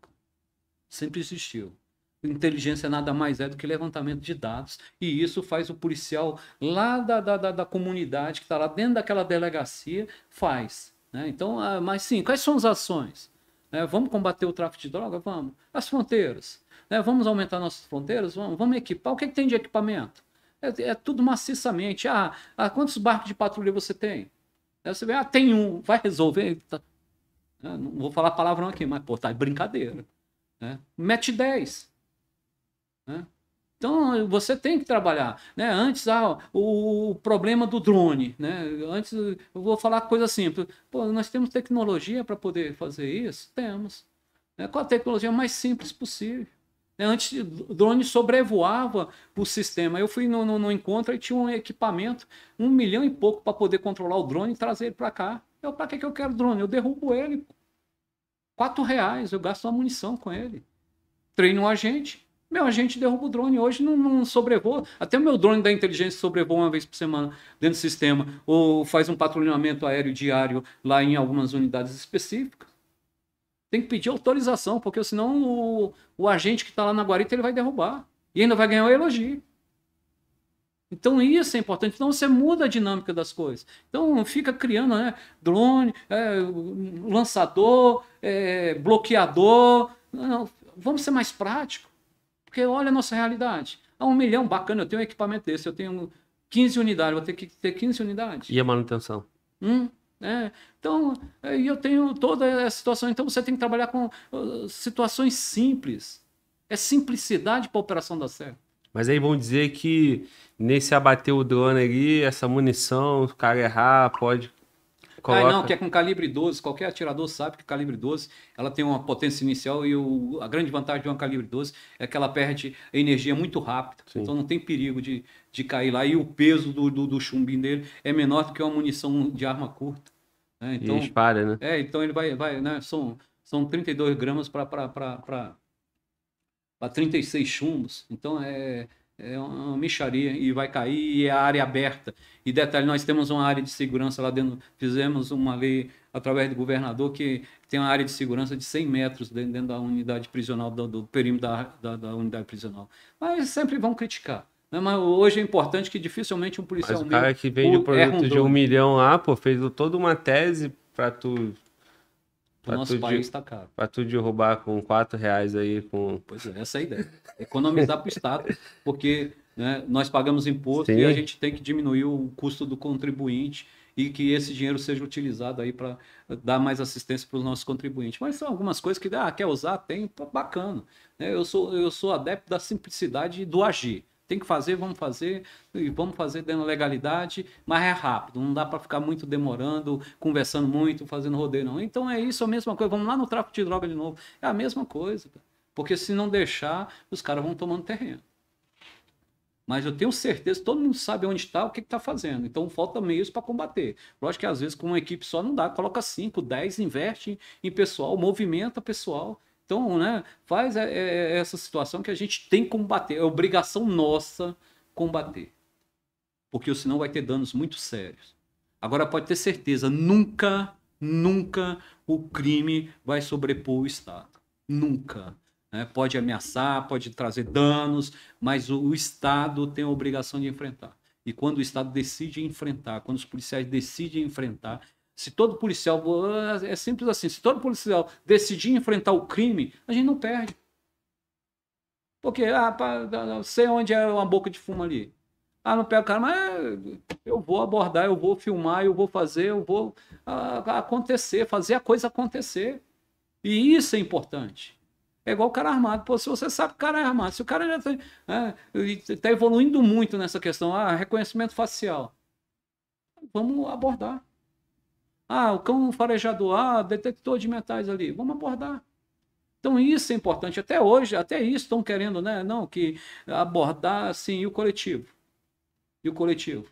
Sempre existiu. Inteligência nada mais é do que levantamento de dados. E isso faz o policial lá da, da, da, da comunidade, que está lá dentro daquela delegacia, faz. Né? Então, ah, mas sim, quais são as ações? É, vamos combater o tráfico de droga? Vamos. As fronteiras. Né? Vamos aumentar nossas fronteiras? Vamos, vamos equipar. O que, é que tem de equipamento? É, é, tudo maciçamente. Ah, ah, quantos barcos de patrulha você tem? Aí você vê, ah, tem um, vai resolver. Tá. Não vou falar palavrão aqui, mas, pô, tá de brincadeira. Né? Mete 10. Né? Então, você tem que trabalhar. Né? Antes, ah, o, problema do drone. Né? Antes, eu vou falar coisa simples. Pô, nós temos tecnologia para poder fazer isso? Temos. Né? Com a tecnologia mais simples possível. Né, antes, o drone sobrevoava o sistema. Eu fui no, no, no encontro e tinha um equipamento, um milhão e pouco para poder controlar o drone e trazer ele para cá. Eu, para que, que eu quero drone? Eu derrubo ele. Quatro reais, eu gasto uma munição com ele. Treino um agente, meu agente derruba o drone. Hoje não, não sobrevoa. Até o meu drone da inteligência sobrevoa uma vez por semana dentro do sistema. Ou faz um patrulhamento aéreo diário lá em algumas unidades específicas. Tem que pedir autorização, porque senão o, o agente que está lá na guarita ele vai derrubar. E ainda vai ganhar o elogio. Então isso é importante. Então você muda a dinâmica das coisas. Então não fica criando né, drone, é, lançador, é, bloqueador. Não, não. Vamos ser mais práticos. Porque olha a nossa realidade. Há ah, um milhão, bacana, eu tenho um equipamento desse, eu tenho 15 unidades, vou ter que ter 15 unidades. E a manutenção? Hum? Né? Então, é, eu tenho toda essa situação. Então, você tem que trabalhar com ah, situações simples. É simplicidade para a operação dar certo. Mas aí vão dizer que nesse abater o drone ali, essa munição, o cara errar, pode. Coloca... Ah, não, que é com calibre 12. Qualquer atirador sabe que calibre 12 ela tem uma potência inicial e o, a grande vantagem de uma calibre 12 é que ela perde energia muito rápido. Sim. Então não tem perigo de, de cair lá e o peso do, do, do chumbinho dele é menor do que uma munição de arma curta. Né? Então, e espalha, né? É, então ele vai, vai né? São, são 32 gramas para 36 chumbos. Então é, é uma micharia e vai cair e é a área aberta. E detalhe, nós temos uma área de segurança lá dentro, fizemos uma lei através do governador que tem uma área de segurança de 100 metros dentro, dentro da unidade prisional, do, do perímetro da, da, da unidade prisional. Mas sempre vão criticar. Né, mas hoje é importante que dificilmente um policial. Mas o cara que vende o produto de um milhão lá, pô, fez toda uma tese para tu. Pra o nosso país tá caro. Para tu derrubar com 4 reais aí. Com... Pois é, essa é a ideia. Economizar para o Estado. Porque né, nós pagamos imposto Sim. e a gente tem que diminuir o custo do contribuinte e que esse dinheiro seja utilizado aí para dar mais assistência para os nossos contribuintes. Mas são algumas coisas que ah, quer usar, tem, bacana. Né, eu sou eu sou adepto da simplicidade e do agir. Tem que fazer, vamos fazer, e vamos fazer dentro da legalidade, mas é rápido, não dá para ficar muito demorando, conversando muito, fazendo rodeio, não. Então é isso, a mesma coisa, vamos lá no tráfico de droga de novo. É a mesma coisa, porque se não deixar, os caras vão tomando terreno. Mas eu tenho certeza, todo mundo sabe onde está, o que está fazendo. Então falta meios para combater. Lógico que às vezes com uma equipe só não dá, coloca 5, 10, investe em pessoal, movimenta pessoal então, né, faz é, é, é essa situação que a gente tem que combater. É obrigação nossa combater. Porque senão vai ter danos muito sérios. Agora pode ter certeza, nunca, nunca o crime vai sobrepor o Estado. Nunca. Né? Pode ameaçar, pode trazer danos, mas o, o Estado tem a obrigação de enfrentar. E quando o Estado decide enfrentar, quando os policiais decidem enfrentar, se todo policial. É simples assim. Se todo policial decidir enfrentar o crime, a gente não perde. Porque, ah, não sei onde é uma boca de fumo ali. Ah, não pega o cara, mas é, eu vou abordar, eu vou filmar, eu vou fazer, eu vou ah, acontecer, fazer a coisa acontecer. E isso é importante. É igual o cara armado. Pô, se você sabe que o cara é armado, se o cara já está é, né, tá evoluindo muito nessa questão, ah, reconhecimento facial. Vamos abordar. Ah, o cão farejador, ah, detector de metais ali. Vamos abordar. Então isso é importante. Até hoje, até isso estão querendo, né? Não, que abordar assim e o coletivo. E o coletivo.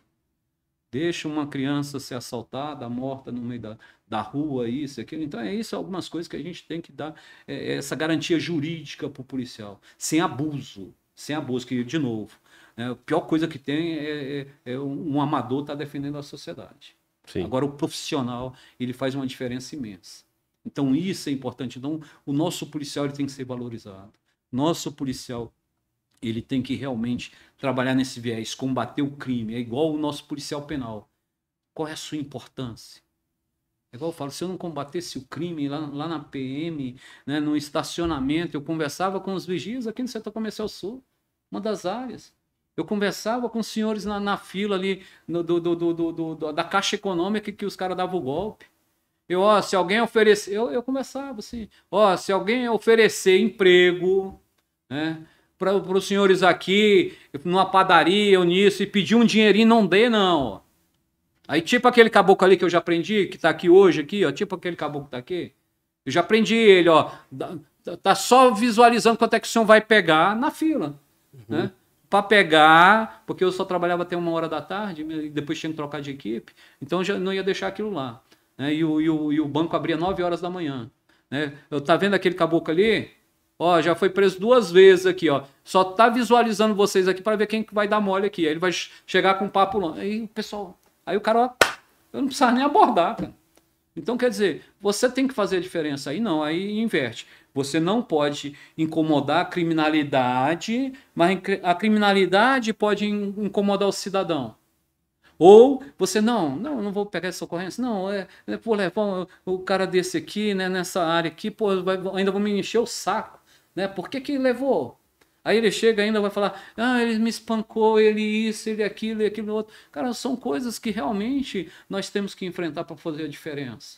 Deixa uma criança ser assaltada, morta no meio da, da rua, isso, aquilo. Então é isso, algumas coisas que a gente tem que dar é, é essa garantia jurídica para o policial. Sem abuso. Sem abuso, que, de novo, né, a pior coisa que tem é, é, é um amador estar tá defendendo a sociedade. Sim. Agora, o profissional, ele faz uma diferença imensa. Então, isso é importante. Então, o nosso policial ele tem que ser valorizado. Nosso policial ele tem que realmente trabalhar nesse viés, combater o crime. É igual o nosso policial penal. Qual é a sua importância? É igual eu falo, se eu não combatesse o crime lá, lá na PM, né, no estacionamento, eu conversava com os vigias aqui no setor comercial sul, uma das áreas. Eu conversava com os senhores na, na fila ali no, do, do, do, da Caixa Econômica que os caras davam o golpe. Eu, ó, se alguém oferecer. Eu, eu conversava assim. Ó, se alguém oferecer emprego, né? Para os senhores aqui, numa padaria ou nisso, e pedir um dinheirinho, não dê, não. Aí, tipo aquele caboclo ali que eu já aprendi, que tá aqui hoje, aqui, ó. Tipo aquele caboclo que tá aqui. Eu já aprendi ele, ó. Tá só visualizando quanto é que o senhor vai pegar na fila. Né? Uhum. Né? para pegar, porque eu só trabalhava até uma hora da tarde, né, e depois tinha que trocar de equipe, então já não ia deixar aquilo lá. Né? E, o, e, o, e o banco abria 9 horas da manhã. Né? Eu tá vendo aquele caboclo ali? Ó, já foi preso duas vezes aqui, ó. Só tá visualizando vocês aqui para ver quem que vai dar mole aqui. Aí ele vai chegar com um papo longo. Aí o pessoal, aí o cara, ó, eu não precisava nem abordar, cara. Então quer dizer, você tem que fazer a diferença aí, não, aí inverte. Você não pode incomodar a criminalidade, mas a criminalidade pode incomodar o cidadão. Ou você, não, não, não vou pegar essa ocorrência, não, é, é pô, levar é o cara desse aqui, né, nessa área aqui, pô, vai, ainda vou me encher o saco, né, por que que levou? Aí ele chega ainda vai falar, ah, ele me espancou, ele isso, ele aquilo, ele aquilo outro. Cara, são coisas que realmente nós temos que enfrentar para fazer a diferença.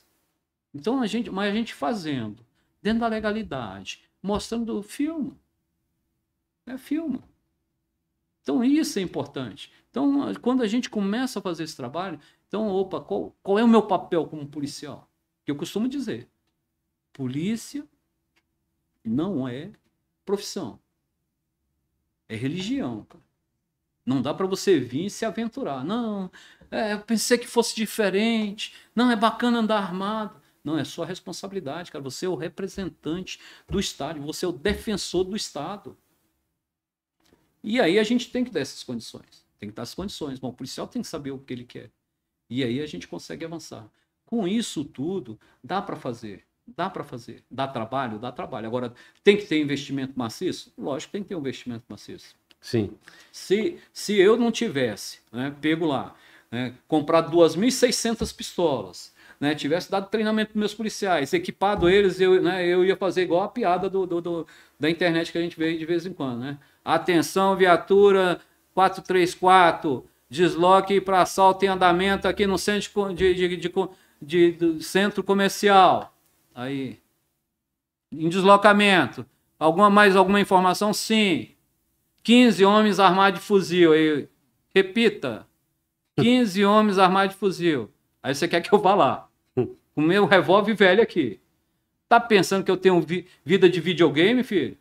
Então a gente, mas a gente fazendo, dentro da legalidade, mostrando o filme. É filme. Então isso é importante. Então, quando a gente começa a fazer esse trabalho, então, opa, qual, qual é o meu papel como policial? Que eu costumo dizer, polícia não é profissão. É religião, cara. Não dá para você vir e se aventurar. Não, é, eu pensei que fosse diferente. Não, é bacana andar armado. Não, é sua responsabilidade, cara. Você é o representante do Estado, você é o defensor do Estado. E aí a gente tem que dar essas condições. Tem que dar as condições. Bom, o policial tem que saber o que ele quer. E aí a gente consegue avançar. Com isso tudo, dá para fazer. Dá para fazer. Dá trabalho? Dá trabalho. Agora, tem que ter investimento maciço? Lógico que tem que ter um investimento maciço. Sim. Se, se eu não tivesse né, pego lá, né, comprado 2.600 pistolas, né, tivesse dado treinamento para meus policiais, equipado eles, eu, né, eu ia fazer igual a piada do, do, do, da internet que a gente vê de vez em quando. Né? Atenção, viatura 434, desloque para assalto em andamento aqui no centro de, de, de, de, de centro comercial. Aí, em deslocamento. Alguma mais alguma informação? Sim. 15 homens armados de fuzil. Aí, repita. 15 homens armados de fuzil. Aí você quer que eu vá lá. Com meu revólver velho aqui. Tá pensando que eu tenho vi vida de videogame, filho?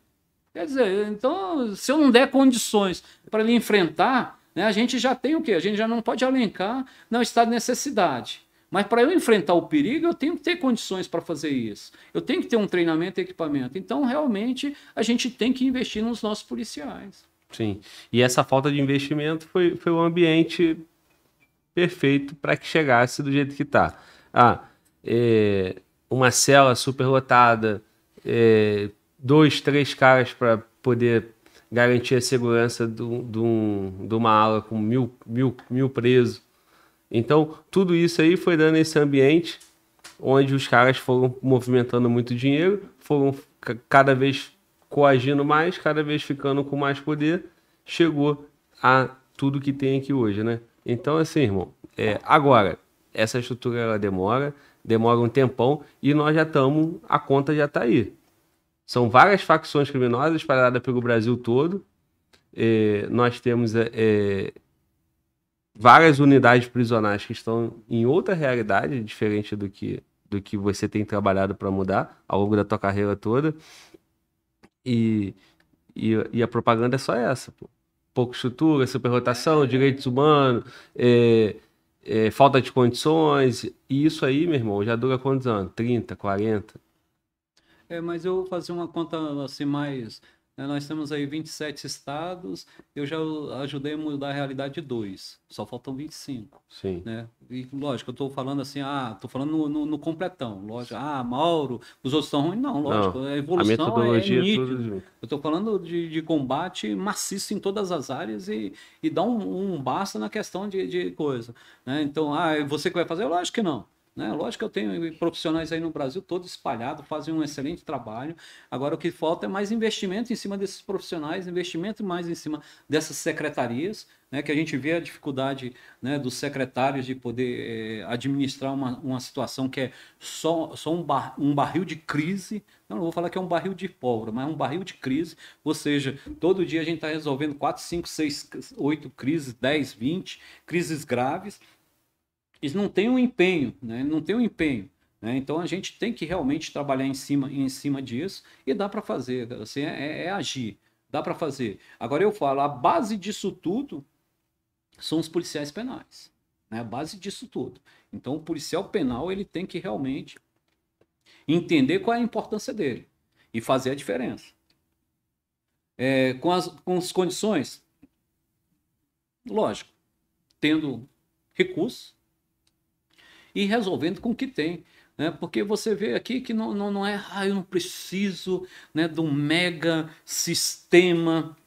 Quer dizer, então, se eu não der condições para ele enfrentar, né, a gente já tem o quê? A gente já não pode alencar no estado de necessidade. Mas para eu enfrentar o perigo, eu tenho que ter condições para fazer isso. Eu tenho que ter um treinamento e equipamento. Então, realmente, a gente tem que investir nos nossos policiais. Sim. E essa falta de investimento foi, foi o um ambiente perfeito para que chegasse do jeito que está. Ah, é, uma cela superlotada, é, dois, três caras para poder garantir a segurança de uma ala com mil, mil, mil presos. Então, tudo isso aí foi dando esse ambiente onde os caras foram movimentando muito dinheiro, foram cada vez coagindo mais, cada vez ficando com mais poder, chegou a tudo que tem aqui hoje, né? Então, assim, irmão, é, agora, essa estrutura ela demora, demora um tempão e nós já estamos, a conta já está aí. São várias facções criminosas espalhadas pelo Brasil todo. É, nós temos é, é, várias unidades prisionais que estão em outra realidade, diferente do que, do que você tem trabalhado para mudar ao longo da tua carreira toda. E, e, e a propaganda é só essa, pô. Pouca estrutura, superrotação, direitos humanos, é, falta de condições, e isso aí, meu irmão, já dura quantos anos? 30, 40? É, mas eu vou fazer uma conta assim mais né, nós temos aí 27 estados, eu já ajudei a mudar a realidade de dois, só faltam 25. Sim. Né? E lógico, eu estou falando assim, ah, estou falando no, no, no, completão, lógico, ah, Mauro, os outros estão ruins, não, lógico, não, a evolução a é, é nítida Eu estou falando de, de, combate maciço em todas as áreas e, e dá um, um basta na questão de, de coisa. Né? Então, ah, é você que vai fazer? Lógico que não. Né? Lógico que eu tenho profissionais aí no Brasil todo espalhado, fazem um excelente trabalho. Agora o que falta é mais investimento em cima desses profissionais, investimento mais em cima dessas secretarias, né? que a gente vê a dificuldade né, dos secretários de poder eh, administrar uma, uma situação que é só, só um, bar, um barril de crise. Não, não vou falar que é um barril de pólvora, mas é um barril de crise. Ou seja, todo dia a gente está resolvendo 4, 5, 6, 8 crises, 10, 20 crises graves eles não têm um empenho, né? não tem um empenho. Né? Então a gente tem que realmente trabalhar em cima, em cima disso e dá para fazer, assim, é, é, é agir, dá para fazer. Agora eu falo, a base disso tudo são os policiais penais, né? a base disso tudo. Então o policial penal ele tem que realmente entender qual é a importância dele e fazer a diferença. É, com, as, com as condições, lógico, tendo recursos, e resolvendo com o que tem. Né? Porque você vê aqui que não, não, não é, ah, eu não preciso né, de um mega sistema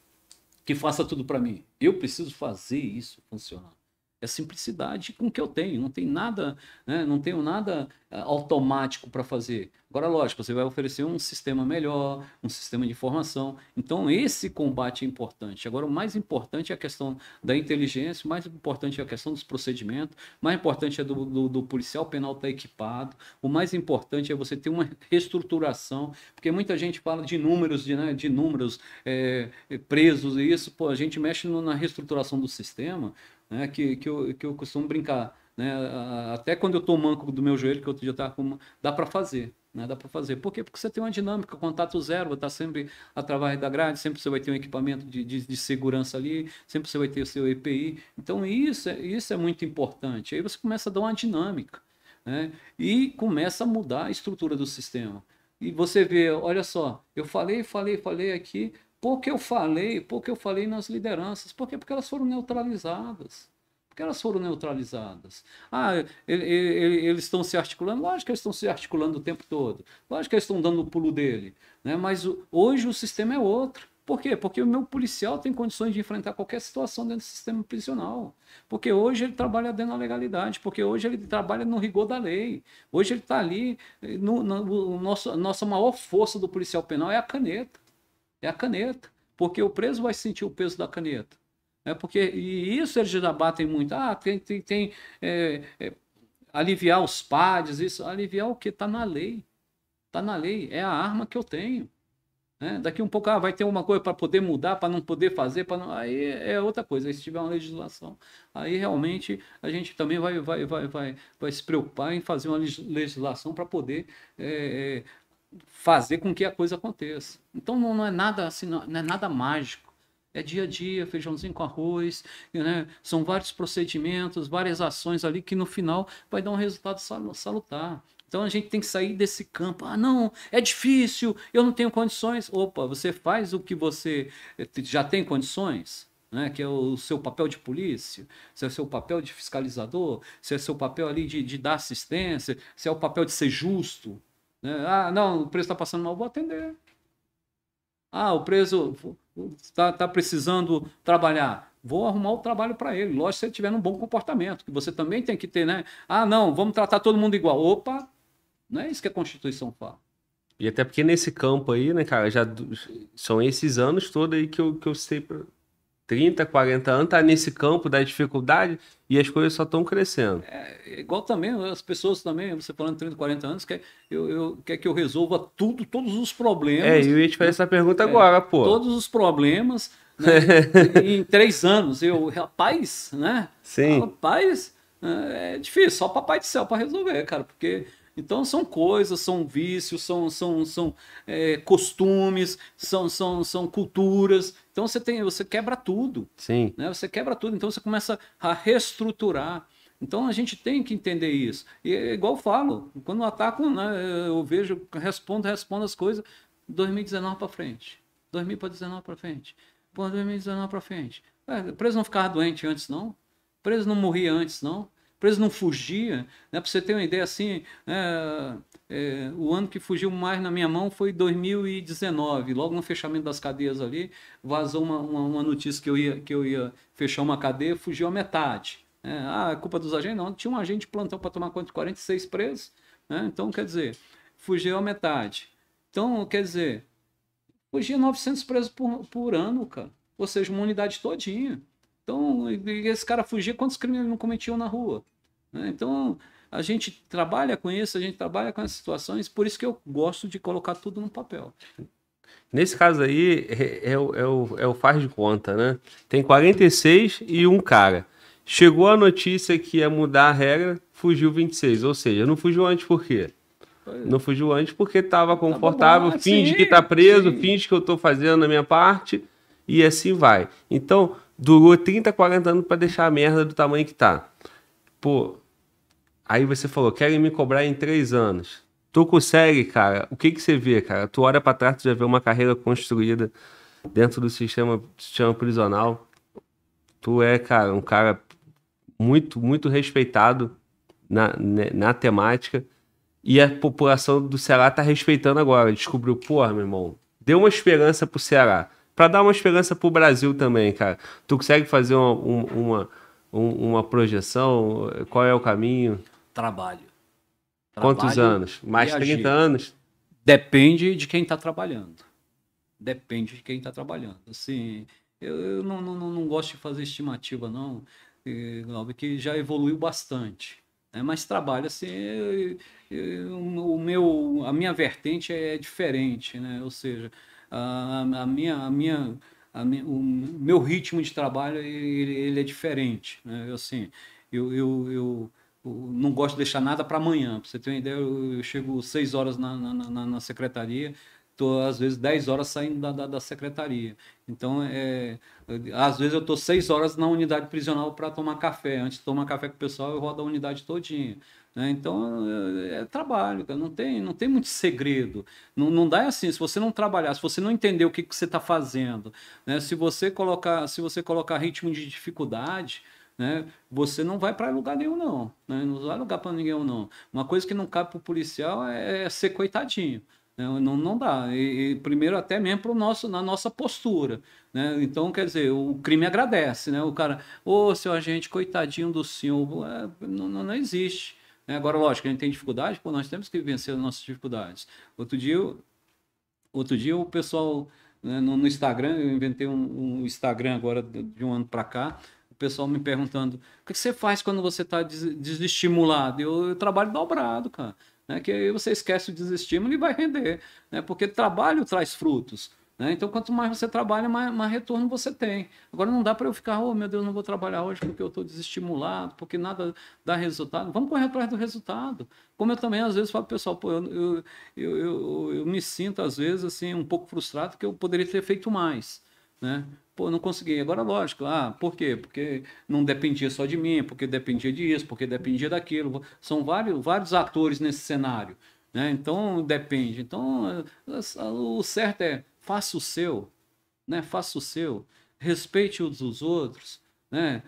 que faça tudo para mim. Eu preciso fazer isso funcionar. É a simplicidade com que eu tenho. Não tem nada, né? não tenho nada eh, automático para fazer. Agora, lógico, você vai oferecer um sistema melhor, um sistema de informação. Então, esse combate é importante. Agora, o mais importante é a questão da inteligência, o mais importante é a questão dos procedimentos, o mais importante é do, do, do policial penal estar tá equipado, o mais importante é você ter uma reestruturação, porque muita gente fala de números, de, né, de números é, presos e isso, pô, a gente mexe no, na reestruturação do sistema, né, que, que, eu, que eu costumo brincar. Né, até quando eu estou manco do meu joelho, que outro dia eu estava com... Dá para fazer, né, dá para fazer. Por quê? Porque você tem uma dinâmica, contato zero, você está sempre através da grade, sempre você vai ter um equipamento de, de, de, segurança ali, sempre você vai ter o seu EPI. Então isso, é, isso é muito importante. Aí você começa a dar uma dinâmica. Né? E começa a mudar a estrutura do sistema. E você vê, olha só, eu falei, falei, falei aqui, porque eu falei, porque eu falei nas lideranças. Por quê? Porque elas foram neutralizadas. Porque elas foram neutralizadas. Ah, ele, ele, eles estão se articulando? Lógico que eles estão se articulando o tempo todo. Lógico que eles estão dando o pulo dele. Né? Mas hoje o sistema é outro. Por quê? Porque o meu policial tem condições de enfrentar qualquer situação dentro do sistema prisional. Porque hoje ele trabalha dentro da legalidade, porque hoje ele trabalha no rigor da lei. Hoje ele está ali. Eh, no, no, no nosso, nossa maior força do policial penal é a caneta é a caneta, porque o preso vai sentir o peso da caneta. Né? Porque, e isso eles debatem muito. Ah, tem, tem, tem é, é, aliviar os padres, isso. Aliviar o que? Está na lei. Está na lei. É a arma que eu tenho. Né? Daqui um pouco ah, vai ter uma coisa para poder mudar, para não poder fazer, para não... aí é outra coisa. Aí, se tiver uma legislação, aí realmente a gente também vai, vai, vai, vai, vai se preocupar em fazer uma legislação para poder é, é fazer com que a coisa aconteça. Então não, não é nada assim, não, não é nada mágico. É dia a dia, feijãozinho com arroz, né? são vários procedimentos, várias ações ali que no final vai dar um resultado salutar. Então a gente tem que sair desse campo. Ah, não, é difícil, eu não tenho condições. Opa, você faz o que você eh, já tem condições? Né, que é o seu papel de polícia, se é o seu papel de fiscalizador, se é o seu papel ali de, de dar assistência, se é o papel de ser justo, né? Ah, não, o preso está passando mal, vou atender. Ah, o preso está tá precisando trabalhar. Vou arrumar o trabalho para ele. Lógico, se ele tiver um bom comportamento, que você também tem que ter, né? Ah, não, vamos tratar todo mundo igual. Opa, não é isso que a Constituição fala. E até porque nesse campo aí, né, cara, já são esses anos todos aí que eu, que eu sei 30, 40 anos, tá nesse campo da dificuldade e as coisas só estão crescendo. É, é, igual também, as pessoas também, você falando 30, 40 anos, quer, eu, eu, quer que eu resolva tudo, todos os problemas. É, eu ia te fazer essa pergunta é, agora, pô. Todos os problemas <laughs> né, em três anos. Eu, rapaz, né? Sim. Rapaz, é, é difícil, só papai do céu para resolver, cara, porque então são coisas, são vícios, são, são, são é, costumes, são, são, são culturas. Então você tem, você quebra tudo. Sim. Né? Você quebra tudo. Então você começa a reestruturar. Então a gente tem que entender isso. E é igual eu falo, quando atacam, né, eu vejo, respondo, respondo as coisas. 2019 para frente, 2019 para frente, Pô, 2019 para frente. É, o preso não ficava doente antes, não. O preso não morria antes, não para eles não fugia, Né? Para você ter uma ideia, assim, é, é, o ano que fugiu mais na minha mão foi 2019. Logo no fechamento das cadeias ali, vazou uma, uma, uma notícia que eu, ia, que eu ia fechar uma cadeia, fugiu a metade. É, ah, é culpa dos agentes? Não, tinha um agente de plantão para tomar conta de 46 presos. Né? Então, quer dizer, fugiu a metade. Então, quer dizer, fugia 900 presos por, por ano, cara. Ou seja, uma unidade todinha. Então, esse cara fugia, quantos crimes ele não cometiam na rua? Né? Então, a gente trabalha com isso, a gente trabalha com essas situações, por isso que eu gosto de colocar tudo no papel. Nesse caso aí, é, é, é, o, é o faz de conta, né? Tem 46 e um cara. Chegou a notícia que ia mudar a regra, fugiu 26. Ou seja, não fugiu antes por quê? É. Não fugiu antes porque estava confortável, tá bom, ah, finge sim, que está preso, sim. finge que eu estou fazendo a minha parte e assim vai. Então, Durou 30, 40 anos para deixar a merda do tamanho que tá. Pô, aí você falou, querem me cobrar em 3 anos. Tu consegue, cara. O que que você vê, cara? Tu olha para trás, tu já vê uma carreira construída dentro do sistema, sistema prisional. Tu é, cara, um cara muito, muito respeitado na, na, né, na temática. E a população do Ceará tá respeitando agora. Descobriu, porra, meu irmão, deu uma esperança pro Ceará para dar uma esperança para o Brasil também, cara. Tu consegue fazer uma, uma, uma, uma projeção? Qual é o caminho? Trabalho. Trabalho Quantos anos? Mais agir. 30 anos? Depende de quem está trabalhando. Depende de quem está trabalhando. Assim, eu, eu não, não, não, gosto de fazer estimativa, não, Glauber, que já evoluiu bastante. Né? Mas trabalho, assim, eu, eu, o meu, a minha vertente é diferente, né? Ou seja, a, minha, a minha, a minha, o meu ritmo de trabalho ele, ele é diferente. Né? Eu, assim, eu, eu, eu, não gosto de deixar nada para amanhã. Para você ter uma ideia, eu, eu chego seis horas na, na, na, na secretaria, estou às vezes dez horas saindo da, da, da, secretaria. Então, é, às vezes eu estou seis horas na unidade prisional para tomar café. Antes de tomar café com o pessoal, eu rodo a unidade todinha. Né? Então, é, é trabalho, não tem, não tem muito segredo. Não, não dá é assim, se você não trabalhar, se você não entender o que, que você está fazendo, né? se, você colocar, se você colocar ritmo de dificuldade, né? você não vai para lugar nenhum, não. Né? Não vai lugar para ninguém, não. Uma coisa que não cabe para o policial é, é ser coitadinho. Né? Não, não dá. E, e primeiro até mesmo pro nosso, na nossa postura. Né? Então, quer dizer, o crime agradece, né? O cara, ô oh, seu agente, coitadinho do senhor, é, não, não, não existe. Né, agora, lógico, a gente tem dificuldade, pô, nós temos que vencer as nossas dificuldades. Outro dia, outro dia o pessoal né, no, no, Instagram, eu inventei um, um Instagram agora de, de um ano para cá, o pessoal me perguntando, o que, que você faz quando você está des, desestimulado? Eu, eu trabalho dobrado, cara. Né, que aí você esquece o desestímulo e vai render, né, porque trabalho traz frutos. Né? Então, quanto mais você trabalha, mais, mais, retorno você tem. Agora, não dá para eu ficar, oh meu Deus, não vou trabalhar hoje porque eu estou desestimulado, porque nada dá resultado. Vamos correr atrás do resultado. Como eu também, às vezes, falo para o pessoal, pô, eu, eu, eu, eu, me sinto, às vezes, assim, um pouco frustrado que eu poderia ter feito mais. Né? Pô, não consegui. Agora, lógico, ah, por quê? Porque não dependia só de mim, porque dependia disso, porque dependia daquilo. São vários, vários atores nesse cenário. Né? Então, depende. Então, o certo é faça o seu, né? Faça o seu, respeite os outros, né?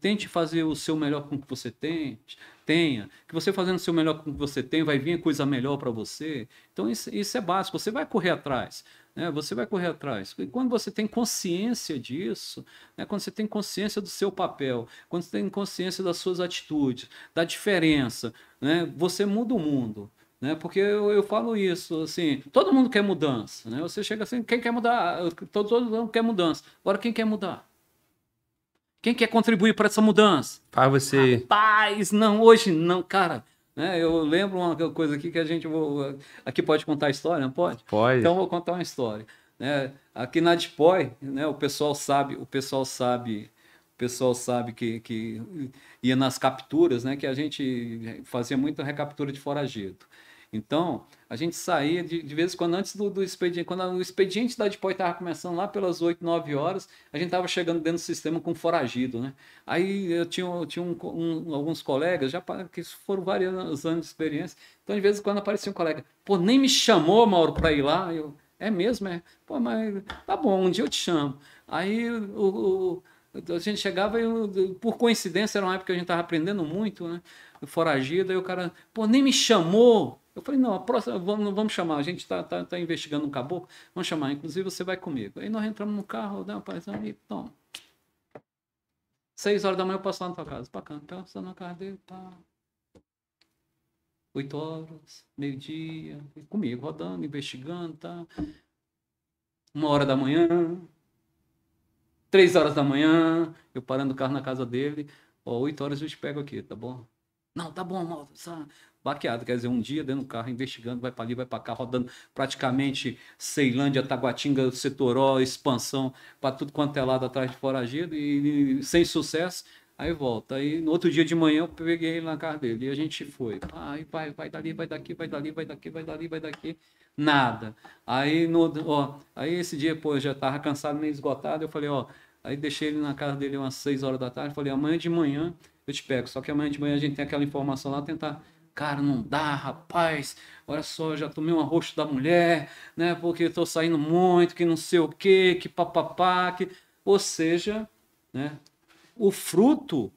Tente fazer o seu melhor com o que você tem, tenha. Que você fazendo o seu melhor com o que você tem, vai vir coisa melhor para você. Então isso, isso, é básico. Você vai correr atrás, né? Você vai correr atrás. E quando você tem consciência disso, né? Quando você tem consciência do seu papel, quando você tem consciência das suas atitudes, da diferença, né? Você muda o mundo. Né? Porque eu, eu falo isso, assim, todo mundo quer mudança. Né? Você chega assim, quem quer mudar? Todo, todo mundo quer mudança. Agora, quem quer mudar? Quem quer contribuir para essa mudança? Para você. Rapaz, não, hoje não, cara. Né? Eu lembro uma coisa aqui que a gente. Vou... Aqui pode contar a história, não pode? Pode. Então vou contar uma história. Né? Aqui na Dipoy, né? o pessoal sabe, o pessoal sabe, o pessoal sabe que, que ia nas capturas, né? Que a gente fazia muita recaptura de foragido. Então, a gente saía de, de vez em quando antes do, do expediente. Quando o expediente da Adpoy estava começando lá pelas 8, 9 horas, a gente estava chegando dentro do sistema com foragido, né? Aí eu tinha, eu tinha um, um, alguns colegas, já que foram vários anos de experiência. Então, de vez em quando aparecia um colega, pô, nem me chamou, Mauro, para ir lá. Eu, é mesmo? É? Pô, mas tá bom, um dia eu te chamo. Aí o, o, a gente chegava e, por coincidência, era uma época que a gente estava aprendendo muito, né? Foragido, aí o cara, pô, nem me chamou. Eu falei, não, a próxima, vamos, vamos chamar, a gente está tá, tá investigando um caboclo, vamos chamar, inclusive você vai comigo. Aí nós entramos no carro, dá né, uma paisão toma. Seis horas da manhã eu passo lá na tua casa, bacana, passando então, na casa dele, tá. Oito horas, meio-dia, comigo, rodando, investigando, tá. Uma hora da manhã, três horas da manhã, eu parando o carro na casa dele, ó, oito horas eu te pego aqui, tá bom? Não, tá bom, só... Laqueado, quer dizer, um dia dentro do carro, investigando, vai para ali, vai para cá, rodando praticamente Ceilândia, Taguatinga, Setoró, expansão, para tudo quanto é lado atrás de foragido, e, e sem sucesso. Aí volta. Aí no outro dia de manhã eu peguei ele na casa dele e a gente foi. Aí vai, vai dali, vai daqui, vai dali, vai daqui, vai dali, vai daqui. Nada. Aí, no, ó, aí esse dia, pô, eu já tava cansado, meio esgotado. Eu falei, ó, aí deixei ele na casa dele umas 6 horas da tarde. Falei, amanhã de manhã eu te pego. Só que amanhã de manhã a gente tem aquela informação lá, tentar Cara, não dá, rapaz. Olha só, já tomei um arroxo da mulher, né? Porque eu tô saindo muito, que não sei o quê, que papapá, que... Ou seja, né? O fruto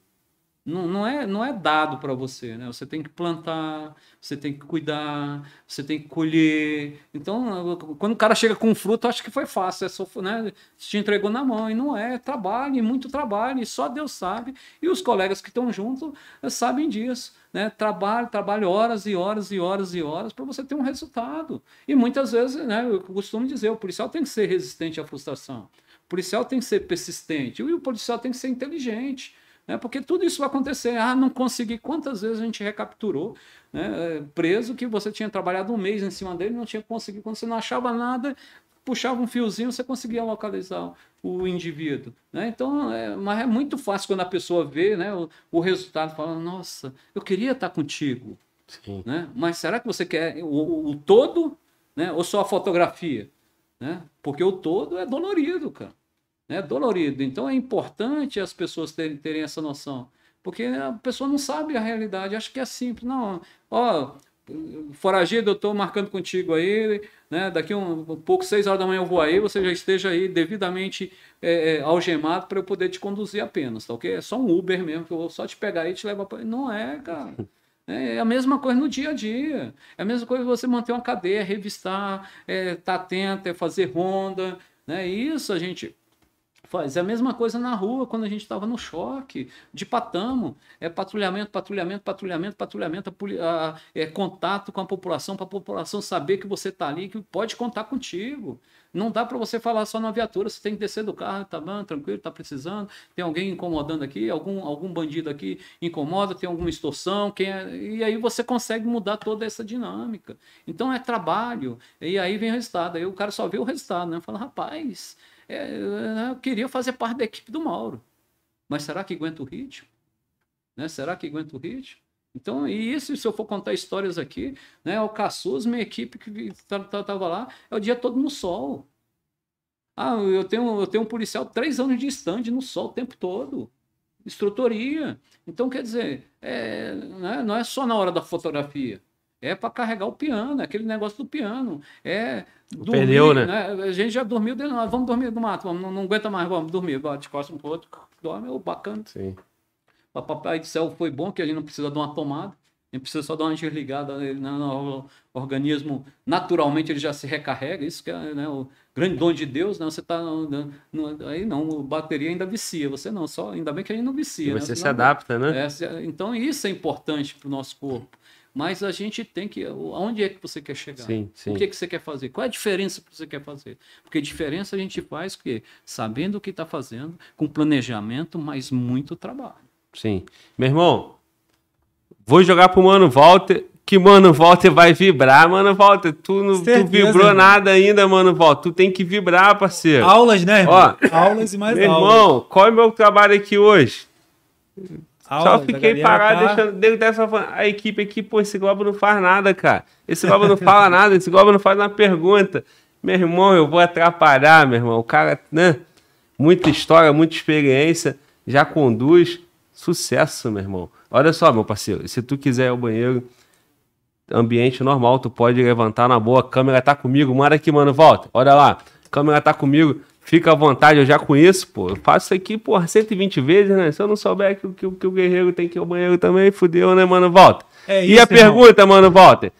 não, não, é, não é dado para você, né? Você tem que plantar, você tem que cuidar, você tem que colher. Então, quando o cara chega com fruto, acho que foi fácil, é só, né? Te entregou na mão e não é. é trabalho, muito trabalho, e só Deus sabe. E os colegas que estão junto eh, sabem disso, né? Trabalho, trabalho horas e horas e horas e horas para você ter um resultado. E muitas vezes, né? Eu costumo dizer, o policial tem que ser resistente à frustração. O policial tem que ser persistente e o policial tem que ser inteligente né? porque tudo isso vai acontecer. Ah, não consegui. Quantas vezes a gente recapturou né? É, preso que você tinha trabalhado um mês em cima dele, não tinha conseguido. Quando você não achava nada, puxava um fiozinho, você conseguia localizar o indivíduo. Né? Então, é, mas é muito fácil quando a pessoa vê né, o, o resultado, fala, nossa, eu queria estar contigo. Sim. Né? Mas será que você quer o, o todo né? ou só a fotografia? Né? Porque o todo é dolorido, cara né, dolorido. Então é importante as pessoas terem, terem essa noção, porque a pessoa não sabe a realidade, acha que é simples. Não, ó, foragido, eu estou marcando contigo aí, né? Daqui um, um pouco, seis horas da manhã eu vou aí, você já esteja aí devidamente é, é, algemado para eu poder te conduzir apenas, tá ok? É só um Uber mesmo, que eu vou só te pegar aí e te levar para... Não é, cara. <laughs> É, é a mesma coisa no dia a dia. É a mesma coisa você manter uma cadeia, revistar, é, tá atento, é fazer ronda, né? Isso a gente Faz é a mesma coisa na rua quando a gente estava no choque, de patamo. É patrulhamento, patrulhamento, patrulhamento, patrulhamento, a, é contato com a população, para a população saber que você está ali, que pode contar contigo. Não dá para você falar só na viatura, você tem que descer do carro, tá bom, tranquilo, tá precisando, tem alguém incomodando aqui, algum, algum bandido aqui incomoda, tem alguma extorsão, quem é... e aí você consegue mudar toda essa dinâmica. Então é trabalho, e aí vem o resultado. Aí o cara só vê o resultado, né? Fala, rapaz, é, né, eu queria fazer parte da equipe do Mauro. Mas será que aguenta o ritmo? Né? Será que aguenta o ritmo? Então, e isso, se eu for contar histórias aqui, né? O Caçuz, minha equipe que estava tá, tá, lá, é o dia todo no sol. Ah, eu tenho, eu tenho um policial três anos de estande no sol o tempo todo. Instrutoria. Então, quer dizer, é, né? não é só na hora da fotografia. É para carregar o piano, é aquele negócio do piano. É o dormir, pneu, né? né? A gente já dormiu dentro, vamos dormir no mato, vamos, não, não aguenta mais, vamos dormir, bate costa um pro outro, dorme, oh, bacana. Sim. Para Papai do Céu foi bom que a gente não precisa de uma tomada, a gente precisa só dar uma desligada né, no organismo, naturalmente ele já se recarrega, isso que é né, o grande dom de Deus, né? Você tá no, aí não, a bateria ainda vicia, você não, só ainda bem que a gente não vicia. E né, você né? se adapta, né? É, então isso é importante para o nosso corpo. Mas a gente tem que. Aonde é que você quer chegar? Sim, sim. O que, é que você quer fazer? Qual é a diferença que você quer fazer? Porque diferença a gente faz que sabendo o que está fazendo, com planejamento, mas muito trabalho. Sim. Meu irmão, vou jogar pro Mano Walter. Que Mano Walter vai vibrar, Mano Walter. Tu não tu vibrou irmão. nada ainda, Mano Walter. Tu tem que vibrar, parceiro. Aulas, né, irmão? Ó, Aulas e mais meu aulas. Irmão, qual é o meu trabalho aqui hoje? Só fiquei parado tá... deixando. dentro dessa a equipe aqui, pô, esse Globo não faz nada, cara. Esse Globo não fala nada, esse Globo não faz uma pergunta. Meu irmão, eu vou atrapalhar, meu irmão. O cara, né? Muita história, muita experiência, já conduz. Sucesso, meu irmão. Olha só, meu parceiro, se tu quiser ir ao banheiro, ambiente normal, tu pode levantar na boa, a câmera tá comigo, manda aqui, mano, volta. Olha lá, a câmera tá comigo. Fica à vontade, eu já conheço, pô. Eu faço isso aqui, porra, 120 vezes, né? Se eu não souber que, que, que o guerreiro tem que ir ao banheiro também, fudeu, né, mano? Volta. É isso, e a pergunta, mano, Walter?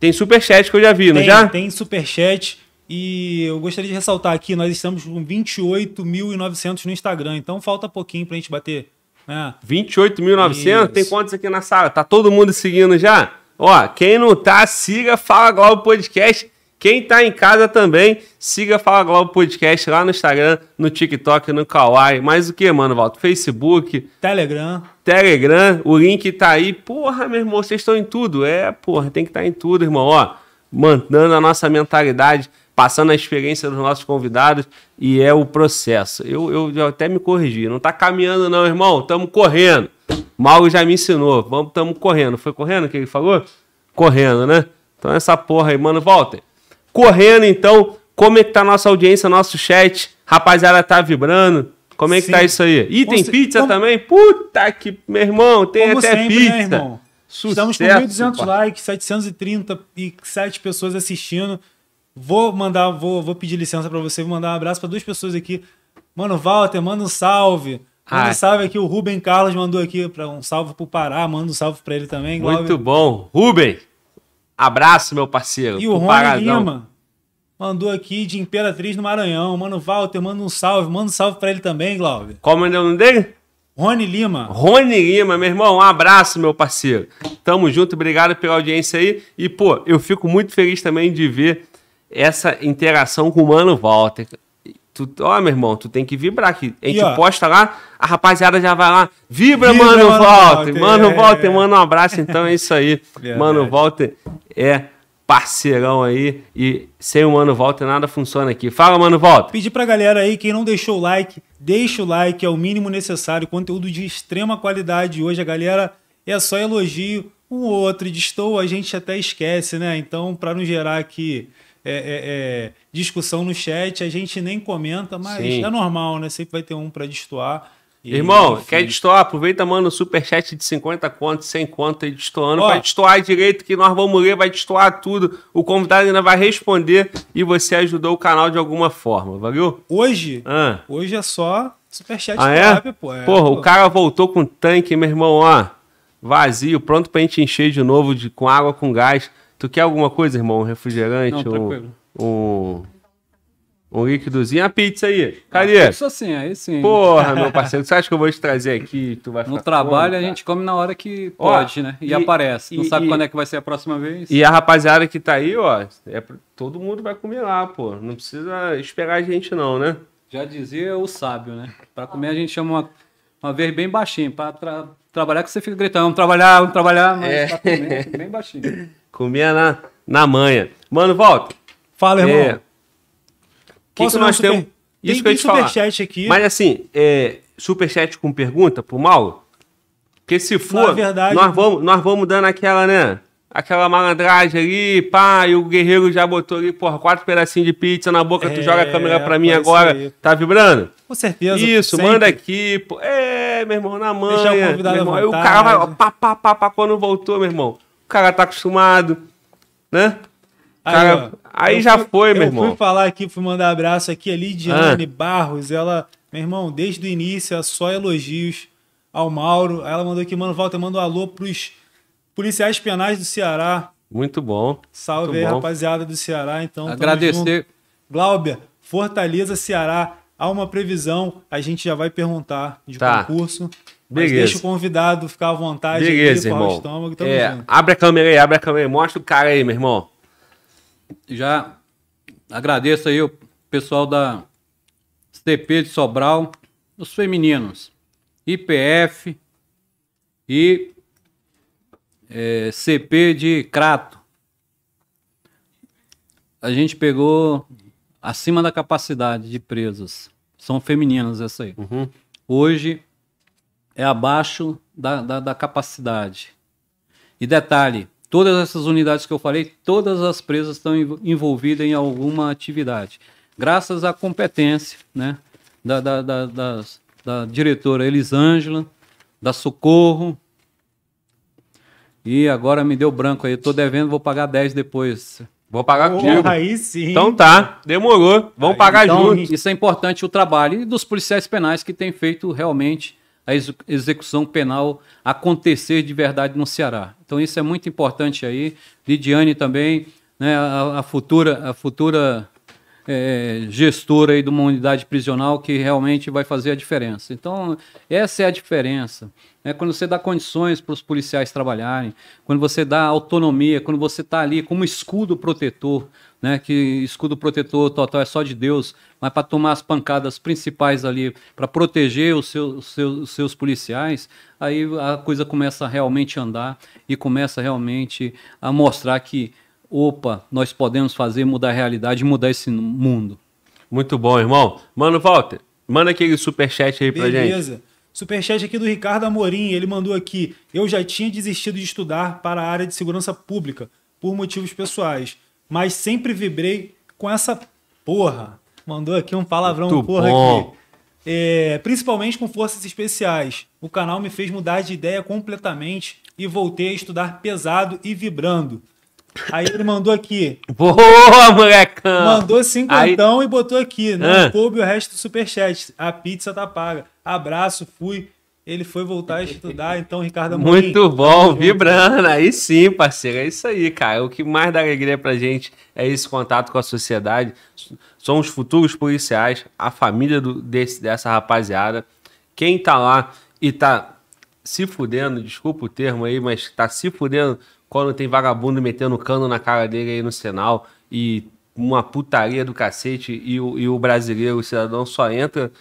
Tem superchat que eu já vi, tem, não já? Tem superchat. E eu gostaria de ressaltar aqui, nós estamos com 28.900 no Instagram, então falta pouquinho pra gente bater. Né? 28.900? Tem quantos aqui na sala? Tá todo mundo seguindo já? Ó, quem não tá, siga, fala Globo Podcast. Quem está em casa também, siga Fala Globo Podcast lá no Instagram, no TikTok, no Kawaii. Mais o que, mano, Walter? Facebook. Telegram. Telegram. O link tá aí. Porra, meu irmão, vocês estão em tudo. É, porra, tem que estar tá em tudo, irmão. Ó, mandando a nossa mentalidade, passando a experiência dos nossos convidados. E é o processo. Eu, eu, eu até me corrigi. Não tá caminhando, não, irmão. Tamo correndo. Mauro já me ensinou. Vamos, tamo correndo. Foi correndo que ele falou? Correndo, né? Então essa porra aí, mano, Walter correndo então. Como é que tá nossa audiência, nosso chat? Rapaziada, tá vibrando? Como é que tá isso aí? E tem se... pizza como... também? Puta que, meu irmão, tem como até sempre, né, pizza. Né, irmão? Sucesso, Estamos com 1.200 likes, 737 pessoas assistindo. Vou mandar, vou, vou pedir licença para você, vou mandar um abraço para duas pessoas aqui. Mano, Walter, manda um salve. Manda um salve aqui, o Rubem Carlos mandou aqui para um salve pro Pará, manda um salve para ele também. Muito Glauber. bom. Rubem, abraço, meu parceiro. E o Rony Lima Mandou aqui de Imperatriz no Maranhão. Mano, Walter, manda um salve. Manda um salve pra ele também, Glauber. Qual é o nome dele? Rony Lima. Rony Lima, meu irmão, um abraço, meu parceiro. Tamo junto, obrigado pela audiência aí. E, pô, eu fico muito feliz também de ver essa interação com o Mano Walter. Tu, ó, meu irmão, tu tem que vibrar aqui. A gente e, posta lá, a rapaziada já vai lá. Vibra, Vibra mano, mano Walter. Walter. Mano é. Walter, manda um abraço. Então é isso aí. <laughs> Verdade. Mano Walter é parceirão aí. E sem o Mano Volta nada funciona aqui. Fala, Mano Volta. Pedir pra galera aí, quem não deixou o like, deixa o like, é o mínimo necessário. Conteúdo de extrema qualidade hoje. A galera é só elogio. Um outro, e a gente até esquece, né? Então, para não gerar aqui é, é, é, discussão no chat, a gente nem comenta, mas Sim. é normal, né? Sempre vai ter um para destoar. Irmão, quer destoar? Aproveita, manda um superchat de 50 contos, 100 contos e destoando. Vai destoar direito que nós vamos ler, vai destoar tudo. O convidado ainda vai responder e você ajudou o canal de alguma forma, valeu? Hoje? Ah. Hoje é só superchat ah, é? pô. É, Porra, pô. o cara voltou com tanque, meu irmão, ó. Vazio, pronto pra gente encher de novo de, com água, com gás. Tu quer alguma coisa, irmão? Um refrigerante? Não, um, um um líquidozinho, a pizza aí. Ah, Cadê? Ah, isso sim, aí sim. Porra, meu <laughs> parceiro, você acha que eu vou te trazer aqui? Tu vai No trabalho a gente come na hora que pode, ó, né? E, e, aparece. Não e, sabe e, quando é que vai ser a próxima vez. E a rapaziada que tá aí, ó, é, todo mundo vai comer lá, pô. Não precisa esperar a gente, não, né? Já dizia o sábio, né? Pra comer a gente chama uma, uma vez bem baixinho. Pra tra trabalhar que você fica gritando, vamos trabalhar, vamos trabalhar, mas é. pra comer bem baixinho. <laughs> Comia na, na manha. Mano, volta. Fala, irmão. É que, que nós temos? Tem, Isso tem, que eu te falar. aqui. Mas assim, é, superchat com pergunta pro Mauro? Porque se for, verdade, nós, vamos, nós vamos dando aquela, né? Aquela malandragem ali, pá, e o guerreiro já botou ali, porra, quatro pedacinhos de pizza na boca, é, tu joga a câmera pra mim agora, aí. tá vibrando? Com certeza. Isso, sempre. manda aqui, pô, é, meu irmão, na mão. Deixa o convidado irmão, Aí o cara vai, ó, pá, pá, pá, pá, quando voltou, meu irmão. O cara tá acostumado, né? Cara, aí, aí já fui, foi, meu eu irmão. Eu fui falar aqui, fui mandar abraço aqui, a Lidiane ah. Barros, ela, meu irmão, desde o início, é só elogios ao Mauro. Aí ela mandou aqui, mano, volta manda um alô pros policiais penais do Ceará. Muito bom. Salve muito aí, bom. rapaziada do Ceará, então. Agradecer. Glauber, Fortaleza, Ceará, há uma previsão, a gente já vai perguntar de tá. concurso. Beleza. Mas deixa o convidado ficar à vontade Beleza, aqui, irmão. Estômago, é, abre a câmera aí, abre a câmera aí. Mostra o cara aí, meu irmão já agradeço aí o pessoal da CP de Sobral, os femininos, IPF e é, CP de Crato. A gente pegou acima da capacidade de presas. São femininas essa aí. Uhum. Hoje é abaixo da, da, da capacidade. E detalhe, Todas essas unidades que eu falei, todas as presas estão envolvidas em alguma atividade. Graças à competência né, da, da, da, da diretora Elisângela, da Socorro. E agora me deu branco aí. estou devendo, vou pagar 10 depois. Vou pagar oh, contigo. Aí sim. Então tá, demorou. Vamos aí, pagar então, Isso é importante o trabalho e dos policiais penais que têm feito realmente a execução penal acontecer de verdade no Ceará. Então isso é muito importante aí. Lidiane também, né, a, a futura, a futura é, gestora aí de uma unidade prisional que realmente vai fazer a diferença. Então, essa é a diferença. Né? Quando você dá condições para os policiais trabalharem, quando você dá autonomia, quando você está ali como escudo protetor, né? que escudo protetor total é só de Deus, mas para tomar as pancadas principais ali, para proteger os seus, os seus, os seus policiais, aí a coisa começa a realmente andar e começa realmente a mostrar que, opa, nós podemos fazer, mudar a realidade, mudar esse mundo. Muito bom, irmão. Mano, Walter, manda aquele superchat aí para gente. Beleza. Superchat aqui do Ricardo Amorim, ele mandou aqui: Eu já tinha desistido de estudar para a área de segurança pública por motivos pessoais, mas sempre vibrei com essa porra mandou aqui um palavrão Muito porra bom. aqui. É, principalmente com forças especiais. O canal me fez mudar de ideia completamente e voltei a estudar pesado e vibrando. Aí ele mandou aqui. Boa, molecão! Mandou cinquentão Aí... e botou aqui. Não ah. coube o resto do superchat. A pizza tá paga. Abraço, fui ele foi voltar a estudar, <laughs> então, Ricardo Amorim. Muito bom, vibrando, aí sim, parceiro, é isso aí, cara. O que mais dá alegria pra gente é esse contato com a sociedade. São os futuros policiais, a família do, desse, dessa rapaziada. Quem tá lá e tá se fudendo, desculpa o termo aí, mas tá se fudendo quando tem vagabundo metendo cano na cara dele aí no sinal e uma putaria do cacete e o, e o brasileiro, o cidadão só entra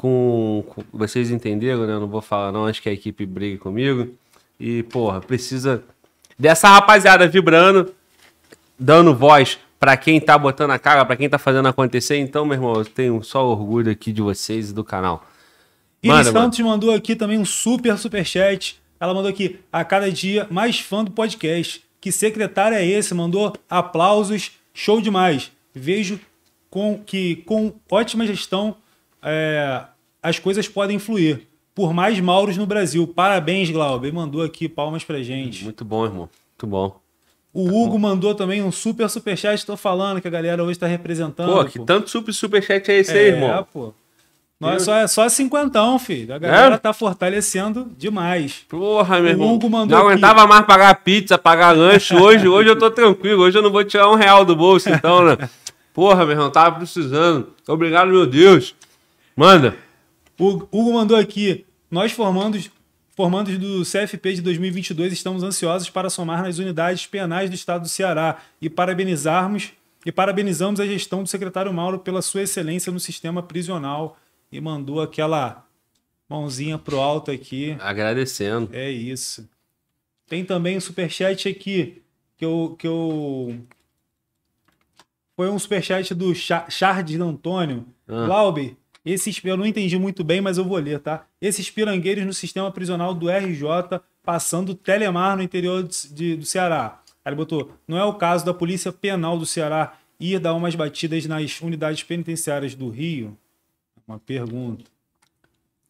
com, com, Vocês entenderam, né? Eu não vou falar, não. Acho que a equipe briga comigo. E, porra, precisa dessa rapaziada vibrando, dando voz para quem tá botando a cara, para quem tá fazendo acontecer. Então, meu irmão, eu tenho só orgulho aqui de vocês e do canal. Iris Santos mandou aqui também um super, super chat. Ela mandou aqui, a cada dia, mais fã do podcast. Que secretário é esse? Mandou aplausos, show demais. Vejo com que com ótima gestão é, as coisas podem fluir. Por mais Mauros no Brasil. Parabéns, Glauber. Mandou aqui palmas pra gente. Muito bom, irmão. Muito bom. O tá Hugo bom. mandou também um super superchat. Estou falando que a galera hoje está representando. Pô, que pô. tanto super superchat é esse é, aí, irmão? É, pô. Nós, só, só cinquentão, filho. A galera é? tá fortalecendo demais. Porra, meu irmão. Não aguentava mais pagar pizza, pagar lanche. Hoje, hoje eu tô tranquilo. Hoje eu não vou tirar um real do bolso, então, né? Porra, meu irmão, tava precisando. Obrigado, meu Deus. Manda. O Hugo mandou aqui. Nós formandos, formandos do CFP de 2022 estamos ansiosos para somar nas unidades penais do Estado do Ceará e parabenizarmos e parabenizamos a gestão do secretário Mauro pela sua excelência no sistema prisional e mandou aquela mãozinha pro alto aqui. Agradecendo. É isso. Tem também um superchat aqui que eu, que eu foi um superchat do Charles Antônio. Ah. Esses, eu não entendi muito bem, mas eu vou ler, tá? Esses pirangueiros no sistema prisional do RJ, passando Telemar no interior de, de, do Ceará. Aí ele botou: não é o caso da Polícia Penal do Ceará ir dar umas batidas nas unidades penitenciárias do Rio? Uma pergunta.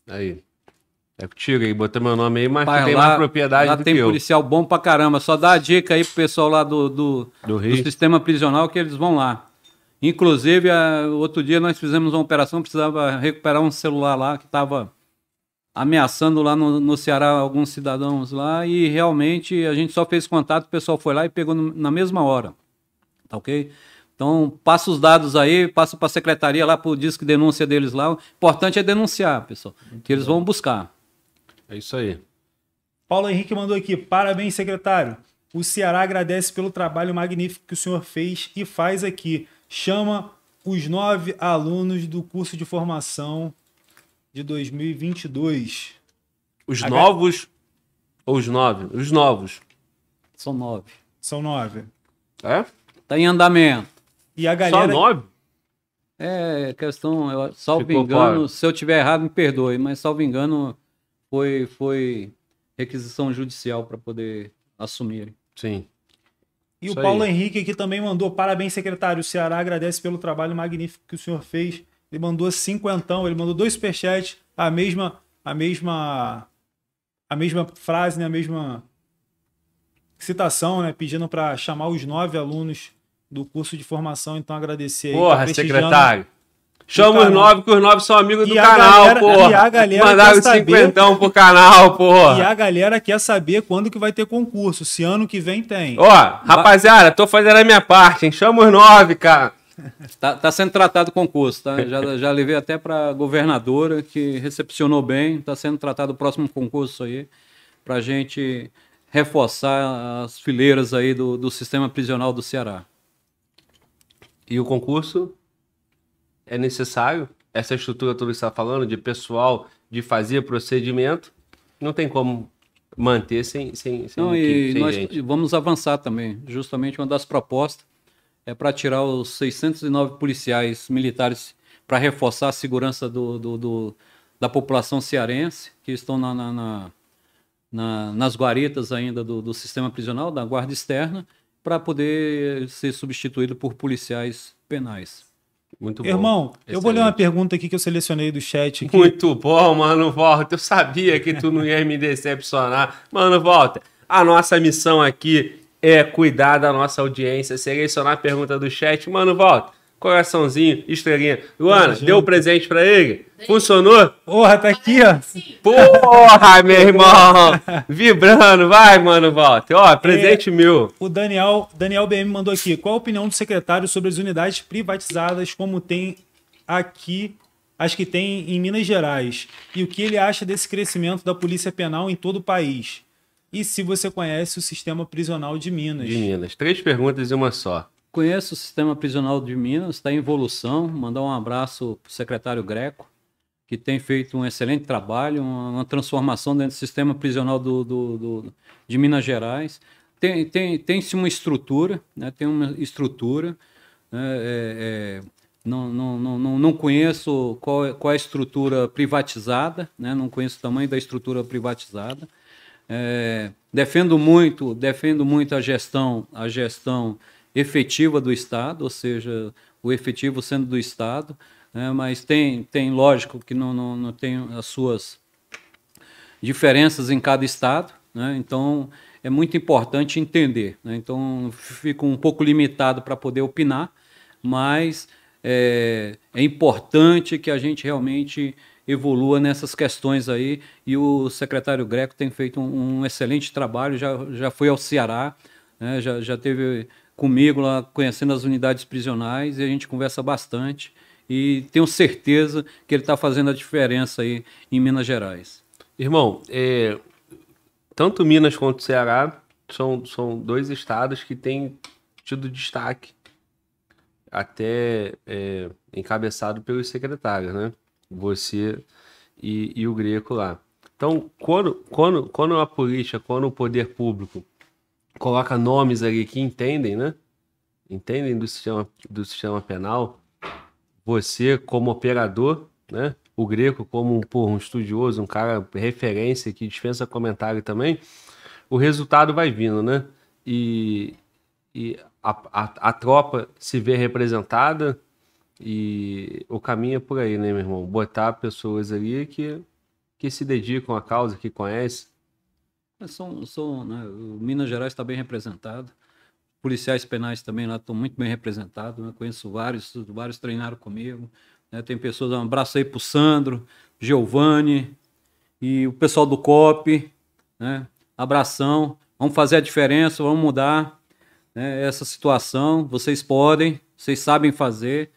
Aí. É contigo aí, botei meu nome aí, mas Pai, tem lá, mais propriedade lá do tem que eu. policial bom pra caramba. Só dá a dica aí pro pessoal lá do, do, do, do sistema prisional que eles vão lá. Inclusive, a, outro dia nós fizemos uma operação, precisava recuperar um celular lá que estava ameaçando lá no, no, Ceará alguns cidadãos lá e realmente a gente só fez contato, o pessoal foi lá e pegou no, na mesma hora. Tá ok? Então, passa os dados aí, passa para a secretaria lá, para o disco denúncia deles lá. O importante é denunciar, pessoal, que eles vão buscar. É isso aí. Paulo Henrique mandou aqui, parabéns, secretário. O Ceará agradece pelo trabalho magnífico que o senhor fez e faz aqui chama os nove alunos do curso de formação de 2022. Os H... novos ou os nove? Os novos. São nove. São nove. É? Tá em andamento. E a galera... Só nove? É, questão, eu, salvo engano, claro. se eu tiver errado, me perdoe, mas salvo engano, foi, foi requisição judicial para poder assumir. Sim. E Isso o Paulo aí. Henrique aqui também mandou parabéns, secretário. O Ceará agradece pelo trabalho magnífico que o senhor fez. Ele mandou cinquentão, ele mandou dois superchats, a mesma, a mesma, a mesma frase, né? a mesma citação, né? Pedindo para chamar os nove alunos do curso de formação. Então agradecer. Porra, aí, tá secretário. Chama os então, nove, que os nove são amigos e do canal, pô. Mandar E a galera Mandaram quer cinquentão pro canal, pô. E a galera quer saber quando que vai ter concurso, se ano que vem tem. Ó, rapaziada, tô fazendo a minha parte, hein? Chama os nove, cara. Tá, tá sendo tratado o concurso, tá? Já, já levei até pra governadora, que recepcionou bem. Tá sendo tratado o próximo concurso aí, pra gente reforçar as fileiras aí do, do sistema prisional do Ceará. E o concurso? é necessário essa estrutura toda que está falando de pessoal, de fazer procedimento, não tem como manter sem sem, sem não, equipe, e sem nós gente. vamos avançar também. Justamente uma das propostas é para tirar os 609 policiais militares para reforçar a segurança do, do, do, da população cearense que estão na, na, na, na nas guaritas ainda do, do sistema prisional, da guarda externa, para poder ser substituído por policiais penais. Muito bom. Irmão, Excelente. eu vou ler uma pergunta aqui que eu selecionei do chat. Aqui. Muito bom, mano, volta. Eu sabia que tu não ia me decepcionar. Mano, volta. A nossa missão aqui é cuidar da nossa audiência, selecionar a pergunta do chat. Mano, volta coraçãozinho, estrelinha. Luana, deu o um presente pra ele? Funcionou? Porra, tá aqui, ó. Porra, meu irmão! Vibrando, vai, mano, Walter. Ó, presente é, meu. O Daniel, Daniel BM mandou aqui. Qual a opinião do secretário sobre as unidades privatizadas, como tem aqui, as que tem em Minas Gerais? E o que ele acha desse crescimento da polícia penal em todo o país? E se você conhece o sistema prisional de Minas? De Minas. Três perguntas e uma só. Conheço o sistema prisional de Minas, está em evolução. Mandar um abraço para o secretário Greco, que tem feito um excelente trabalho, uma, uma transformação dentro do sistema prisional do, do, do, de Minas Gerais. Tem, tem, tem-se uma estrutura, né? tem uma estrutura. Né? É, é, não, não, não, não conheço qual é, qual é a estrutura privatizada, né? não conheço o tamanho da estrutura privatizada. É, defendo muito, defendo muito a gestão, a gestão efetiva do Estado, ou seja, o efetivo sendo do Estado, né? mas tem, tem, lógico, que não, não, não tem as suas diferenças em cada Estado, né? então é muito importante entender. Né? Então fico um pouco limitado para poder opinar, mas é, é importante que a gente realmente evolua nessas questões aí. E o secretário Greco tem feito um, um excelente trabalho, já, já foi ao Ceará, né, já, já teve comigo lá conhecendo as unidades prisionais e a gente conversa bastante e tenho certeza que ele está fazendo a diferença aí em Minas Gerais. Irmão, é, tanto Minas quanto Ceará são, são dois estados que têm tido destaque, até é, encabeçado pelos secretários, né? Você e, e o Greco lá. Então, quando, quando, quando a polícia quando o poder público coloca nomes ali que entendem, né? Entendem do sistema, do sistema penal. Você, como operador, né? O Greco, como um, porra, um estudioso, um cara referência que dispensa comentário também, o resultado vai vindo, né? E, e a, a, a tropa se vê representada e o caminho é por aí, né, meu irmão? Botar pessoas ali que, que se dedicam à causa, que conhecem, são, são, né, Minas Gerais está bem representado, policiais penais também lá estão muito bem representados, né? conheço vários, vários treinaram comigo, né? tem pessoas, um abraço aí para o Sandro, Giovanni e o pessoal do COP, né? abração, vamos fazer a diferença, vamos mudar né? essa situação, vocês podem, vocês sabem fazer,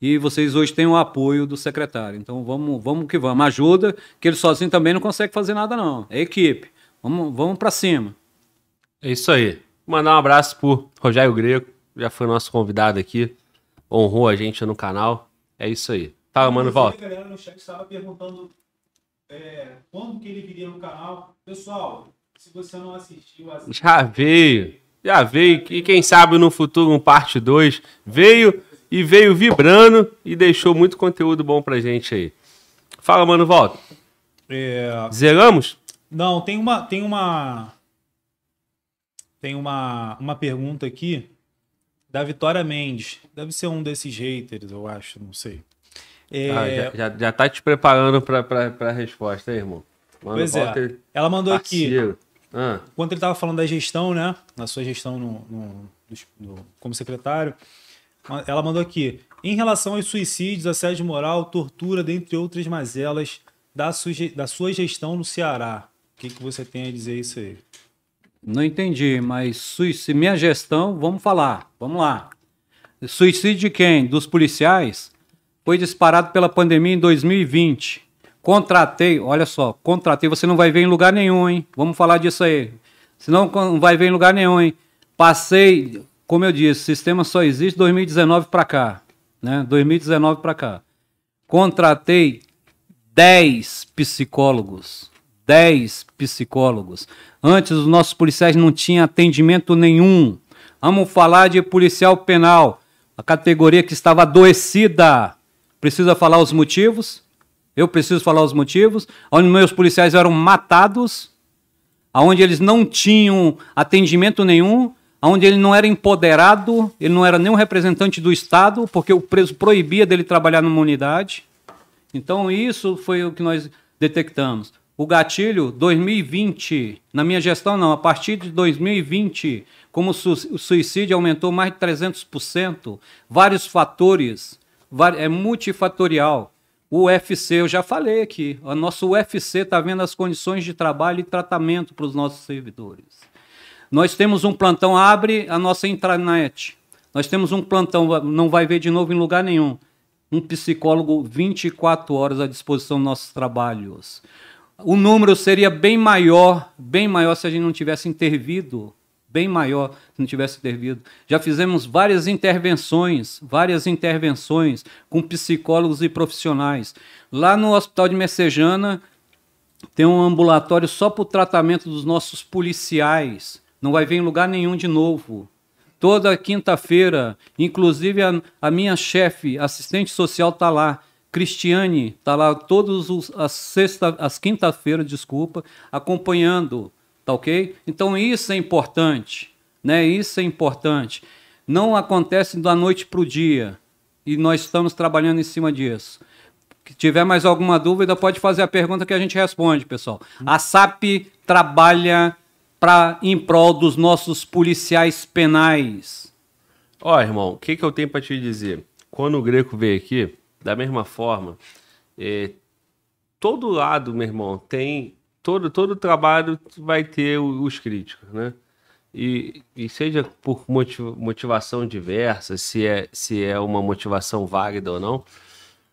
e vocês hoje têm o apoio do secretário. Então vamos, vamos que vamos. Ajuda, que ele sozinho também não consegue fazer nada, não. É equipe. Vamos, vamos para cima. É isso aí. Mandar um abraço pro Rogério Greco, já foi nosso convidado aqui, honrou a gente no canal. É isso aí. Tá, mano, volta. A galera no chat estava perguntando é, quando que ele viria no canal. Pessoal, se você não assistiu, Já veio. Já veio. E quem sabe no futuro um parte 2. Veio e veio vibrando e deixou muito conteúdo bom pra gente aí. Fala, mano, volta. É... Zeramos? Não, tem uma. Tem uma. Tem uma, uma pergunta aqui da Vitória Mendes. Deve ser um desses haters, eu acho, não sei. É... Ah, já, já, já, tá te preparando para a resposta aí, irmão. Mano, pois Walter, é. Ela mandou parceiro. aqui. Ah. Quando ele tava falando da gestão, né? Na sua gestão no, no, no, como secretário, ela mandou aqui. Em relação aos suicídios, assédio moral, tortura, dentre outras mazelas da, da sua gestão no Ceará, que, que você tem a dizer isso aí? Não entendi, mas suicídio, minha gestão, vamos falar, vamos lá. Suicídio de quem? Dos policiais? Foi disparado pela pandemia em 2020. Contratei, olha só, contratei, você não vai ver em lugar nenhum, hein? Vamos falar disso aí. Senão não vai ver em lugar nenhum, hein? Passei, como eu disse, sistema só existe 2019 para cá, né? 2019 para cá. Contratei 10 psicólogos 10 psicólogos. Antes, os nossos policiais não tinham atendimento nenhum. Vamos falar de policial penal, a categoria que estava adoecida. Precisa falar os motivos? Eu preciso falar os motivos. Onde meus policiais eram matados, onde eles não tinham atendimento nenhum, onde ele não era empoderado, ele não era nenhum representante do Estado, porque o preso proibia dele trabalhar numa unidade. Então, isso foi o que nós detectamos o gatilho 2020, na minha gestão não, a partir de 2020, como o suicídio aumentou mais de 300%, vários fatores, é multifatorial. O UFC, eu já falei aqui, o nosso UFC está vendo as condições de trabalho e tratamento para os nossos servidores. Nós temos um plantão, abre a nossa intranet. Nós temos um plantão, não vai ver de novo em lugar nenhum. Um psicólogo 24 horas à disposição dos nossos trabalhos o número seria bem maior, bem maior se a gente não tivesse intervido, bem maior se não tivesse intervido. Já fizemos várias intervenções, várias intervenções com psicólogos e profissionais. Lá no Hospital de Messejana tem um ambulatório só para o tratamento dos nossos policiais. Não vai vir em lugar nenhum de novo. Toda quinta-feira, inclusive a, a minha chefe, assistente social, está lá Cristiane está lá todas as sexta, as quinta-feira, desculpa, acompanhando, tá ok? Então isso é importante, né? Isso é importante. Não acontece da noite para o dia e nós estamos trabalhando em cima disso. Se tiver mais alguma dúvida, pode fazer a pergunta que a gente responde, pessoal. A SAP trabalha para em prol dos nossos policiais penais. Ó, oh, irmão, o que, que eu tenho para te dizer? Quando o Greco veio aqui, da mesma forma, é, todo lado, meu irmão, tem. Todo, todo trabalho vai ter os críticos, né? E, e, seja por motivação diversa, se é, se é uma motivação válida ou não,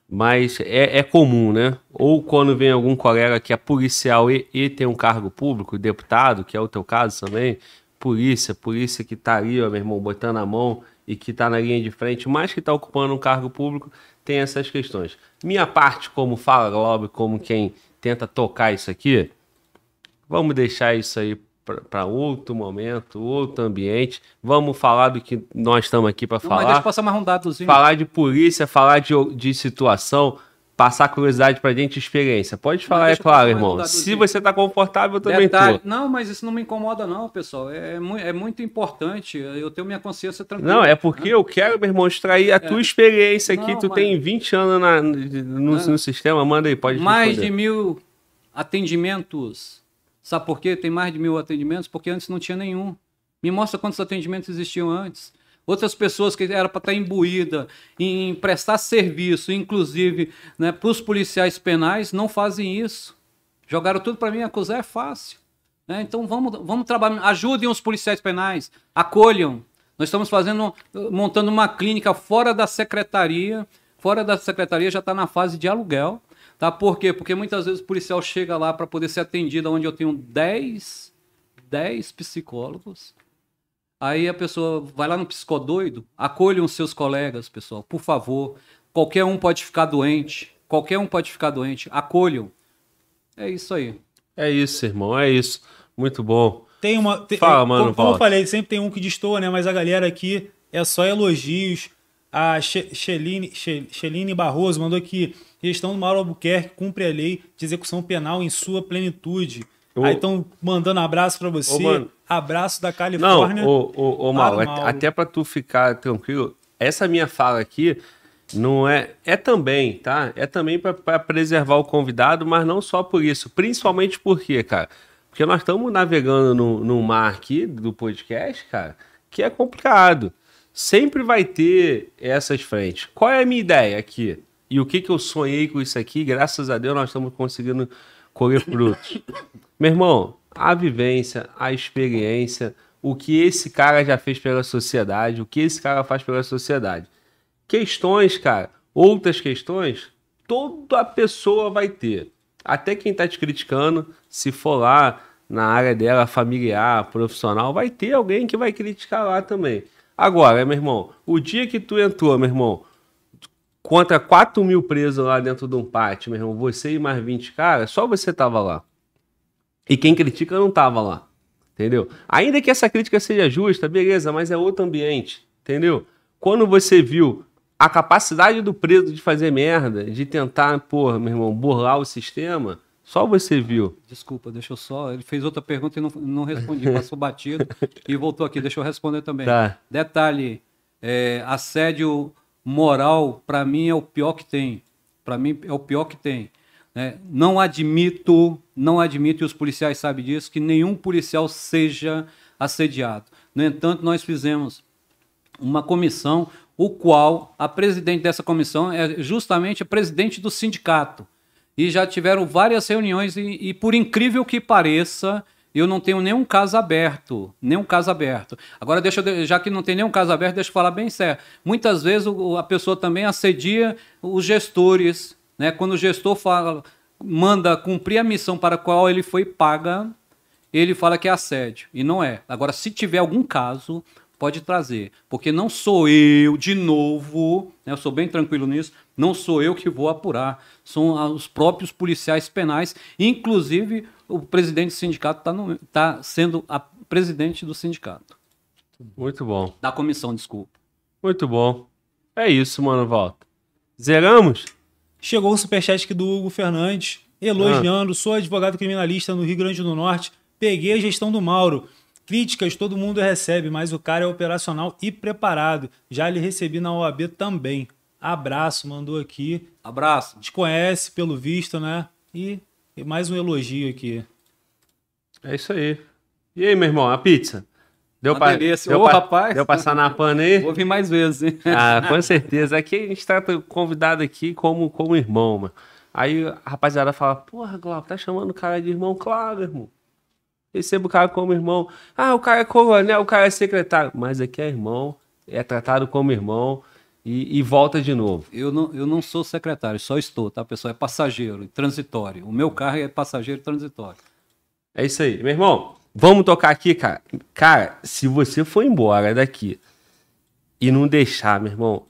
mas é, é comum, né? Ou quando vem algum colega que é policial e, e, tem um cargo público, deputado, que é o teu caso também, polícia, polícia que tá ali, ó, meu irmão, botando a mão e que tá na linha de frente, mas que tá ocupando um cargo público, tem essas questões. Minha parte, como fala Globo, como quem tenta tocar isso aqui, vamos deixar isso aí para outro momento, outro ambiente. Vamos falar do que nós estamos aqui para falar. Mas deixa eu passar mais um dadozinho. Falar de polícia, falar de, de situação, passar curiosidade pra gente, experiência. Pode falar, é claro, irmão. Se você tá confortável, eu também Detalhe. tô. Não, mas isso não me incomoda não, pessoal. É, é, é muito importante. Eu tenho minha consciência tranquila. Não, é né? porque né? eu quero, meu irmão, extrair a é. tua experiência aqui. tu mas... tem 20 anos na, no, no, sistema. Manda aí, pode Mais responder. de mil atendimentos. Sabe por quê? Tem mais de mil atendimentos? Porque antes não tinha nenhum. Me mostra quantos atendimentos existiam antes. Outras pessoas que era para estar tá imbuída em prestar serviço, inclusive né, para os policiais penais, não fazem isso. Jogaram tudo para mim, acusar é fácil. Né? Então vamos, vamos trabalhar, ajudem os policiais penais, acolham. Nós estamos fazendo, montando uma clínica fora da secretaria, fora da secretaria já está na fase de aluguel. Tá? Por quê? Porque muitas vezes o policial chega lá para poder ser atendido, onde eu tenho 10, 10 psicólogos, Aí a pessoa vai lá no psicodoido, acolham seus colegas, pessoal, por favor. Qualquer um pode ficar doente, qualquer um pode ficar doente, acolham. É isso aí. É isso, irmão, é isso. Muito bom. Tem uma. Tem, Fala, é, mano, como, como eu falei, sempre tem um que destoa, né? Mas a galera aqui é só elogios. A Cheline Barroso mandou aqui: gestão do Mauro Albuquerque cumpre a lei de execução penal em sua plenitude Ô, Aí estão mandando abraço para você. Ô, abraço da Califórnia. Não, ô, ô, ô Mauro, Mauro, até para tu ficar tranquilo, essa minha fala aqui não é. É também, tá? É também para preservar o convidado, mas não só por isso. Principalmente porque, cara? Porque nós estamos navegando no, no mar aqui do podcast, cara, que é complicado. Sempre vai ter essas frentes. Qual é a minha ideia aqui? E o que, que eu sonhei com isso aqui? Graças a Deus nós estamos conseguindo colher frutos. Meu irmão, a vivência, a experiência, o que esse cara já fez pela sociedade, o que esse cara faz pela sociedade. Questões, cara, outras questões, toda pessoa vai ter. Até quem tá te criticando, se for lá na área dela, familiar, profissional, vai ter alguém que vai criticar lá também. Agora, meu irmão, o dia que tu entrou, meu irmão, contra 4 mil presos lá dentro de um pátio, meu irmão, você e mais 20 caras, só você tava lá. E quem critica não tava lá. Entendeu? Ainda que essa crítica seja justa, beleza, mas é outro ambiente. Entendeu? Quando você viu a capacidade do preso de fazer merda, de tentar, porra, meu irmão, burlar o sistema, só você viu. Desculpa, deixa eu só. Ele fez outra pergunta e não, não respondi, passou batido <laughs> e voltou aqui. Deixa eu responder também. Tá. Detalhe: é, assédio moral, para mim, é o pior que tem. Para mim, é o pior que tem. Né? Não admito, não admito, e os policiais sabem disso, que nenhum policial seja assediado. No entanto, nós fizemos uma comissão, o qual a presidente dessa comissão é justamente a presidente do sindicato. E já tiveram várias reuniões, e, e por incrível que pareça, eu não tenho nenhum caso aberto, nenhum caso aberto. Agora, deixa eu, já que não tem nenhum caso aberto, deixa eu falar bem sério. Muitas vezes o, a pessoa também assedia os gestores, né? Quando o gestor fala, manda cumprir a missão para a qual ele foi paga, ele fala que é assédio, e não é. Agora, se tiver algum caso, pode trazer, porque não sou eu, de novo, né, eu sou bem tranquilo nisso, não sou eu que vou apurar, são os próprios policiais penais, inclusive o presidente do sindicato está tá sendo a presidente do sindicato. Muito bom. Da comissão, desculpa. Muito bom. É isso, mano, Volta. Zeramos? Chegou o superchat aqui do Hugo Fernandes, elogiando. Ah. Sou advogado criminalista no Rio Grande do Norte. Peguei a gestão do Mauro. Críticas todo mundo recebe, mas o cara é operacional e preparado. Já lhe recebi na OAB também. Abraço, mandou aqui. Abraço. Te conhece, pelo visto, né? E e mais um elogio aqui. É isso aí. E aí, meu irmão, a pizza? Deu para deu, Ô, pra, deu passar na pana aí? Vou vir mais vezes, hein? Ah, com certeza. Aqui a gente trata tá o convidado aqui como, como irmão, mano. Aí a rapaziada fala, porra, Glauco, tá chamando o cara de irmão? Claro, irmão. Recebo o cara como irmão. Ah, o cara é coronel, o cara é secretário. Mas aqui é irmão, é tratado como irmão e, e, volta de novo. Eu não, eu não sou secretário, só estou, tá, pessoal? É passageiro, transitório. O meu carro é passageiro transitório. É isso aí. Meu irmão, vamos tocar aqui, cara. Cara, se você for embora daqui e não deixar, meu irmão,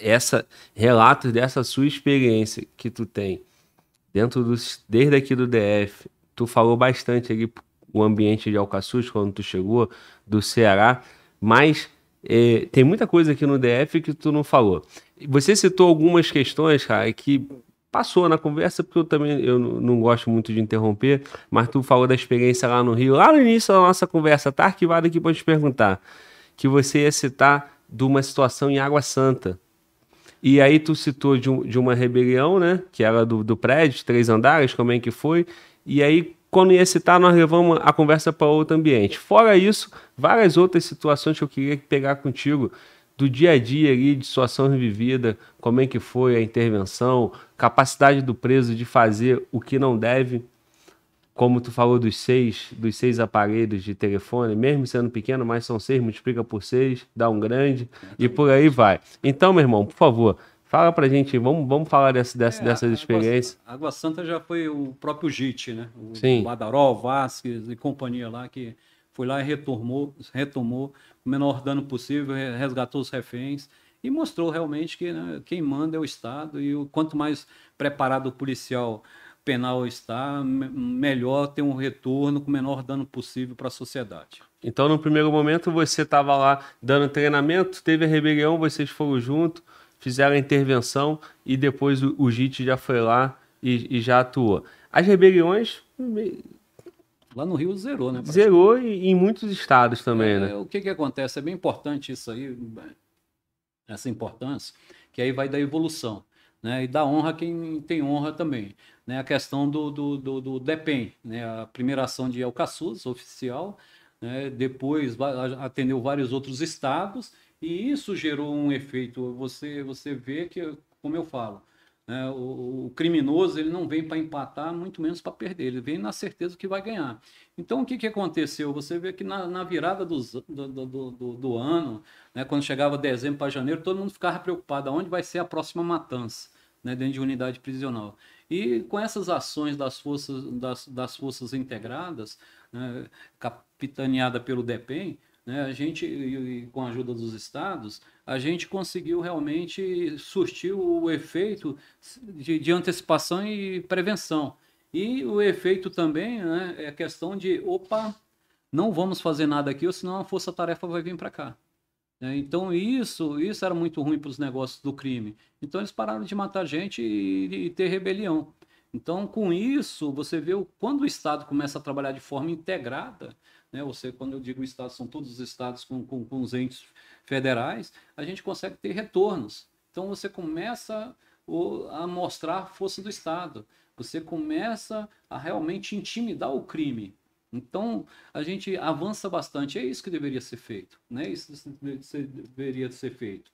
essa relatos dessa sua experiência que tu tem dentro dos desde aqui do DF, tu falou bastante ali o ambiente de Alcaçuz quando tu chegou do Ceará, mas é, tem muita coisa aqui no DF que tu não falou. Você citou algumas questões, cara, que passou na conversa, porque eu também eu não gosto muito de interromper, mas tu falou da experiência lá no Rio, lá no início da nossa conversa, tá arquivado aqui para te perguntar, que você ia citar de uma situação em Água Santa. E aí tu citou de, um, de uma rebelião, né, que era do, do prédio, três andares, como é que foi, e aí quando ia citar, nós levamos a conversa para outro ambiente. Fora isso, várias outras situações que eu queria pegar contigo do dia a dia ali, de situação vivida, como é que foi a intervenção, capacidade do preso de fazer o que não deve, como tu falou dos seis, dos seis aparelhos de telefone, mesmo sendo pequeno, mas são seis, multiplica por seis, dá um grande e por aí vai. Então, meu irmão, por favor, Fala pra gente, vamos, vamos falar dessa, dessa, é, dessas experiências. A Água Santa já foi o próprio JIT, né? O Sim. Badaró, Vasquez e companhia lá que foi lá e retomou, retomou o menor dano possível, resgatou os reféns e mostrou realmente que né, quem manda é o Estado e o, quanto mais preparado o policial penal está, melhor ter um retorno com o menor dano possível para a sociedade. Então, no primeiro momento, você estava lá dando treinamento, teve a rebelião, vocês foram junto fizeram a intervenção e depois o, o JIT já foi lá e, e já atuou. As rebeliões Lá no Rio zerou, né? Zerou e em muitos estados também, é, né? O que, que acontece? É bem importante isso aí, essa importância, que aí vai da evolução. Né? E dá honra quem tem honra também. Né? A questão do, do, do, do DEPEN, né? a primeira ação de Alcaçuz, oficial, né? depois atendeu vários outros estados e isso gerou um efeito. Você, você vê que, como eu falo, né, o, o, criminoso ele não vem para empatar, muito menos para perder. Ele vem na certeza que vai ganhar. Então, o que, que aconteceu? Você vê que na, na virada do, do, do, do, ano, né, quando chegava dezembro para janeiro, todo mundo ficava preocupado: onde vai ser a próxima matança? Né, dentro de unidade prisional. E com essas ações das forças, das, das forças integradas, né, capitaneada pelo DEPEN, né? A gente, com a ajuda dos estados, a gente conseguiu realmente surtir o efeito de, de antecipação e prevenção. E o efeito também né, é questão de, opa, não vamos fazer nada aqui, ou senão a força-tarefa vai vir para cá. É, então isso, isso era muito ruim para os negócios do crime. Então eles pararam de matar gente e, e, ter rebelião. Então com isso você vê o, quando o Estado começa a trabalhar de forma integrada, né? ou seja, quando eu digo estados, são todos os estados com, com, com os entes federais, a gente consegue ter retornos. Então você começa a mostrar a força do Estado, você começa a realmente intimidar o crime. Então a gente avança bastante, é isso que deveria ser feito, né? Isso deveria ser feito.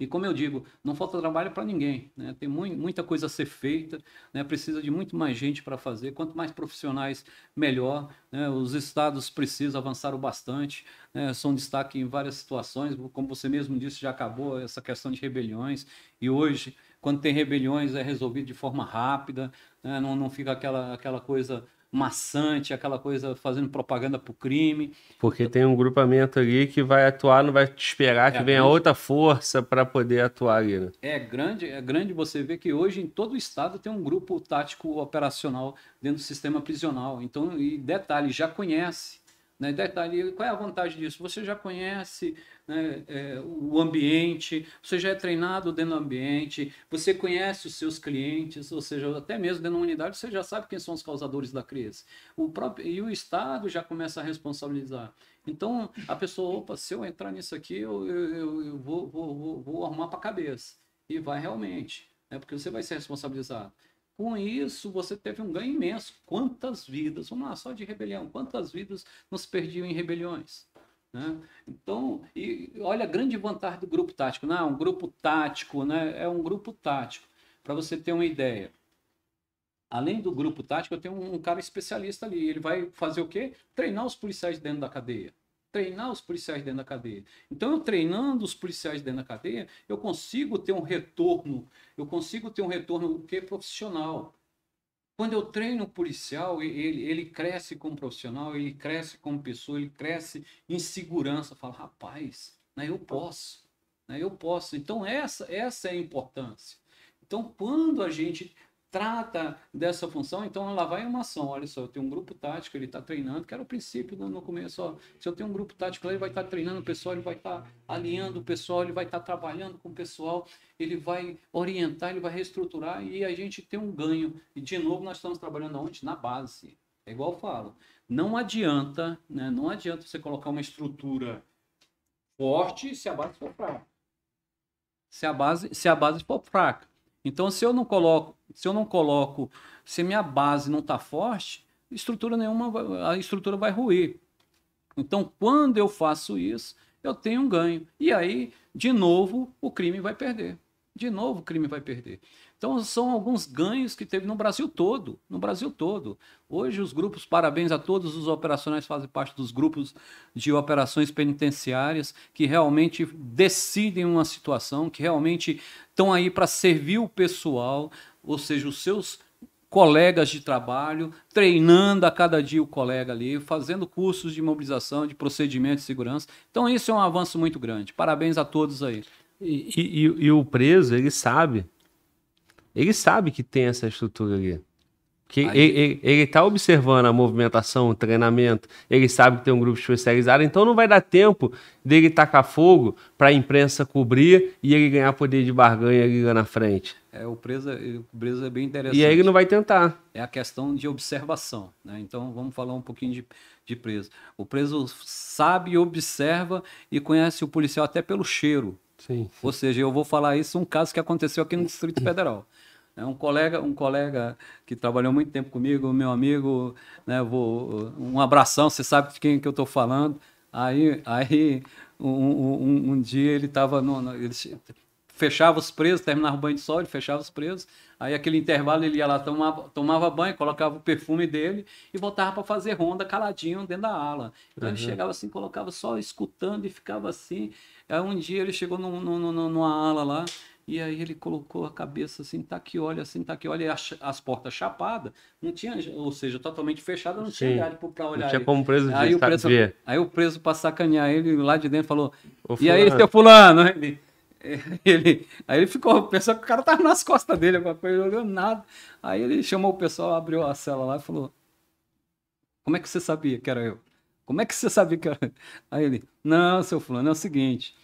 E como eu digo, não falta trabalho para ninguém. Né? Tem mu muita coisa a ser feita, né? precisa de muito mais gente para fazer. Quanto mais profissionais, melhor. Né? Os estados precisam avançar bastante, né? são destaque em várias situações. Como você mesmo disse, já acabou essa questão de rebeliões. E hoje, quando tem rebeliões, é resolvido de forma rápida, né? não, não fica aquela, aquela coisa maçante, aquela coisa fazendo propaganda pro crime. Porque tem um grupamento ali que vai atuar, não vai te esperar é que venha outra força para poder atuar ali. Né? É grande, é grande você ver que hoje em todo o estado tem um grupo tático operacional dentro do sistema prisional. Então, e detalhe, já conhece né? Detalhe, qual é a vantagem disso? Você já conhece né, é, o ambiente, você já é treinado dentro do ambiente, você conhece os seus clientes, ou seja, até mesmo dentro da unidade você já sabe quem são os causadores da crise. O próprio, e o Estado já começa a responsabilizar. Então, a pessoa, opa, se eu entrar nisso aqui, eu, eu, eu vou, vou, vou, vou arrumar para a cabeça. E vai realmente, né? porque você vai ser responsabilizado. Com isso, você teve um ganho imenso. Quantas vidas, vamos lá, só de rebelião, quantas vidas nos perdiam em rebeliões? Né? Então, e olha a grande vantagem do grupo tático. Não, né? um grupo tático, né? É um grupo tático. Para você ter uma ideia, além do grupo tático, eu tenho um, um cara especialista ali. Ele vai fazer o quê? Treinar os policiais dentro da cadeia treinar os policiais dentro da cadeia. Então, eu treinando os policiais dentro da cadeia, eu consigo ter um retorno, eu consigo ter um retorno que é profissional. Quando eu treino um policial, ele, ele cresce como profissional, ele cresce como pessoa, ele cresce em segurança. Fala, rapaz, né, eu posso, né, eu posso. Então, essa, essa é a importância. Então, quando a gente trata dessa função, então lá vai uma ação. Olha só, eu tenho um grupo tático, ele está treinando, que era o princípio no começo. Ó, se eu tenho um grupo tático, ele vai estar tá treinando o pessoal, ele vai estar tá alinhando o pessoal, ele vai estar tá trabalhando com o pessoal, ele vai orientar, ele vai reestruturar e a gente tem um ganho. E de novo, nós estamos trabalhando onde? Na base. É igual eu falo. Não adianta, né? Não adianta você colocar uma estrutura forte se a base for fraca. Se a base, se a base for fraca. Então, se eu não coloco se eu não coloco, se minha base não está forte, estrutura nenhuma, a estrutura vai ruir. Então, quando eu faço isso, eu tenho um ganho. E aí, de novo, o crime vai perder. De novo, o crime vai perder. Então são alguns ganhos que teve no Brasil todo, no Brasil todo. Hoje os grupos, parabéns a todos os operacionais fazem parte dos grupos de operações penitenciárias que realmente decidem uma situação, que realmente estão aí para servir o pessoal, ou seja, os seus colegas de trabalho, treinando a cada dia o colega ali, fazendo cursos de mobilização, de procedimento de segurança. Então, isso é um avanço muito grande. Parabéns a todos aí. E, e, e o preso, ele sabe ele sabe que tem essa estrutura ali. Que Aí... ele, está observando a movimentação, o treinamento, ele sabe que tem um grupo especializado, então não vai dar tempo dele tacar fogo para a imprensa cobrir e ele ganhar poder de barganha ali lá na frente. É, o preso, o preso é bem interessante. E aí ele não vai tentar. É a questão de observação, né? Então vamos falar um pouquinho de, de preso. O preso sabe, observa e conhece o policial até pelo cheiro. Sim, sim. Ou seja, eu vou falar isso é um caso que aconteceu aqui no Distrito Federal. É um colega, um colega que trabalhou muito tempo comigo, meu amigo, né, vou, um abração, você sabe de quem é que eu estou falando. Aí, aí um, um, um dia ele estava, ele fechava os presos, terminava o banho de sol, ele fechava os presos. Aí aquele intervalo ele ia lá, tomava, tomava banho, colocava o perfume dele e voltava para fazer ronda caladinho dentro da ala. Então uhum. ele chegava assim, colocava só escutando e ficava assim. Aí um dia ele chegou no no numa ala lá, e aí ele colocou a cabeça assim, tá aqui olha, assim, tá aqui olha, e as, as portas chapadas, não tinha, ou seja, totalmente fechada, não tinha olhar para olhar. Não tinha como preso aí, o preso aí o preso para sacanear ele lá de dentro falou: "E aí, seu fulano?" Ele, <laughs> ele, aí ele ficou pensou que o cara tava nas costas dele, alguma coisa, olhou nada. Aí ele chamou o pessoal, abriu a cela lá e falou: "Como é que você sabia que era eu?" Como é que você sabia que era? Aí ele, não, seu fulano, é o seguinte,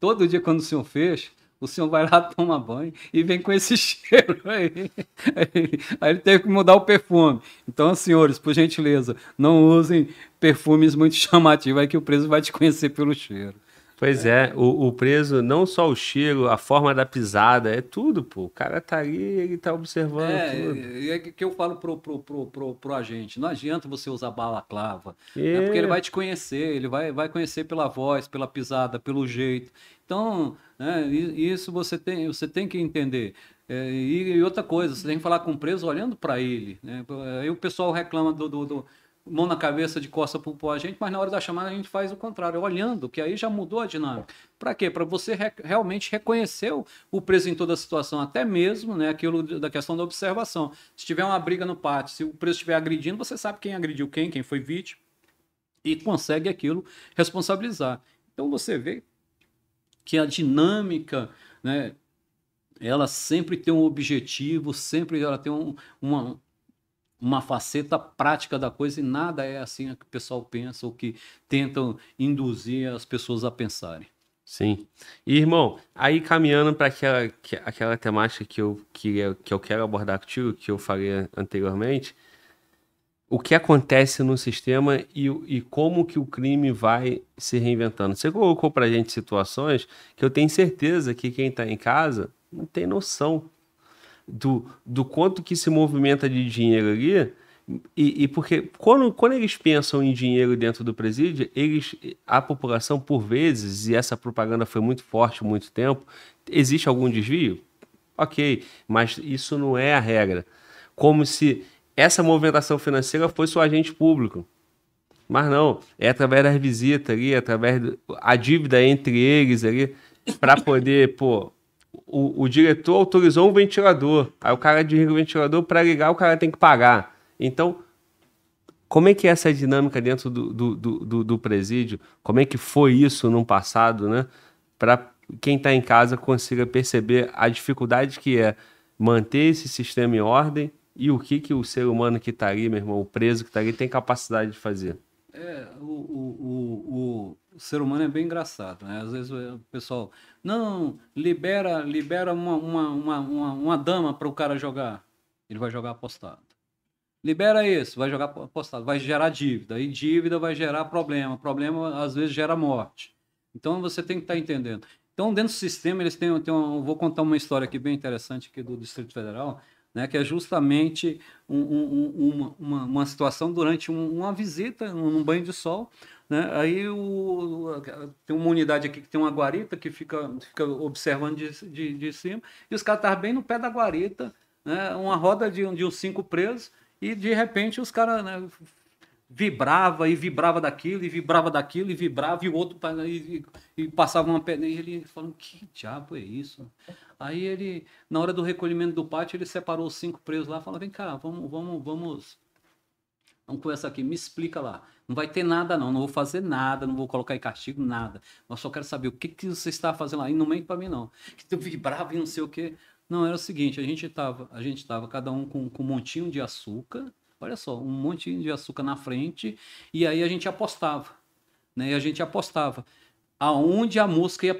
todo dia quando o senhor fecha, o senhor vai lá, <laughs> toma banho e vem com esse <laughs> cheiro aí. Aí, ele teve que mudar o perfume. Então, senhores, por gentileza, não usem perfumes muito <laughs> chamativos, aí que o preso vai te conhecer pelo cheiro. Pois é, o, o, preso, não só o cheiro, a forma da pisada, é tudo, pô. O cara tá ali, ele tá observando é, tudo. é, é que eu falo pro, pro, pro, pro, pro agente, não adianta você usar balaclava, né, é. Né, porque ele vai te conhecer, ele vai, vai conhecer pela voz, pela pisada, pelo jeito. Então, né, isso você tem, você tem que entender. É, e, outra coisa, você tem que falar com o preso olhando para ele. Né? Aí o pessoal reclama do, do, do mão na cabeça, de costa para o agente, mas na hora da chamada a gente faz o contrário, olhando, que aí já mudou a dinâmica. Para quê? Para você re realmente reconhecer o, o preso em toda a situação, até mesmo né, aquilo da questão da observação. Se tiver uma briga no pátio, se o preso estiver agredindo, você sabe quem agrediu quem, quem foi vítima, e consegue aquilo responsabilizar. Então você vê que a dinâmica né, ela sempre tem um objetivo, sempre ela tem um, uma, uma faceta prática da coisa e nada é assim que o pessoal pensa ou que tentam induzir as pessoas a pensarem. Sim. E, irmão, aí caminhando para aquela, aquela temática que eu, que, é, que eu quero abordar contigo, que eu falei anteriormente, o que acontece no sistema e, e como que o crime vai se reinventando. Você colocou para gente situações que eu tenho certeza que quem está em casa não tem noção do, do quanto que se movimenta de dinheiro ali. E, e, porque quando, quando eles pensam em dinheiro dentro do presídio, eles, a população, por vezes, e essa propaganda foi muito forte muito tempo, existe algum desvio? Ok, mas isso não é a regra. Como se essa movimentação financeira fosse o agente público. Mas não, é através das visitas ali, através da dívida entre eles ali, para poder, pô, o, o diretor autorizou um ventilador. Aí o cara desliga o ventilador, para ligar o cara tem que pagar. Então, como é que é essa dinâmica dentro do, do, do, do presídio? Como é que foi isso no passado, né? Para quem está em casa consiga perceber a dificuldade que é manter esse sistema em ordem e o que, que o ser humano que está ali, meu irmão, o preso que está ali, tem capacidade de fazer. É, o, o, o, o ser humano é bem engraçado, né? Às vezes o pessoal, não, libera, libera uma, uma, uma, uma, uma dama para o cara jogar. Ele vai jogar apostado. Libera isso, vai jogar apostado, vai gerar dívida. E dívida vai gerar problema. Problema às vezes gera morte. Então você tem que estar tá entendendo. Então, dentro do sistema, eles têm. têm um, vou contar uma história aqui bem interessante aqui do Distrito Federal, né, que é justamente um, um, uma, uma, uma, situação durante uma visita, num banho de sol, né? Aí o, tem uma unidade aqui que tem uma guarita que fica, fica observando de, de, de cima, e os caras estavam bem no pé da guarita, né? uma roda de, de uns cinco presos, e de repente os caras né, vibrava e vibrava daquilo, e vibrava daquilo, e vibrava, e o outro e, e, e passava uma perna. E ele falando, que diabo é isso? Aí ele, na hora do recolhimento do pátio, ele separou os cinco presos lá, falou, vem cá, vamos, vamos, vamos, vamos conversar aqui, me explica lá. Não vai ter nada, não. Não vou fazer nada, não vou colocar em castigo nada. Mas só quero saber o que, que você está fazendo lá. E não mente para mim, não. Que tu vibrava e não sei o quê. Não, era o seguinte: a gente estava, a gente tava cada um com, com um montinho de açúcar. Olha só, um montinho de açúcar na frente. E aí a gente apostava. Né? E a gente apostava aonde a mosca ia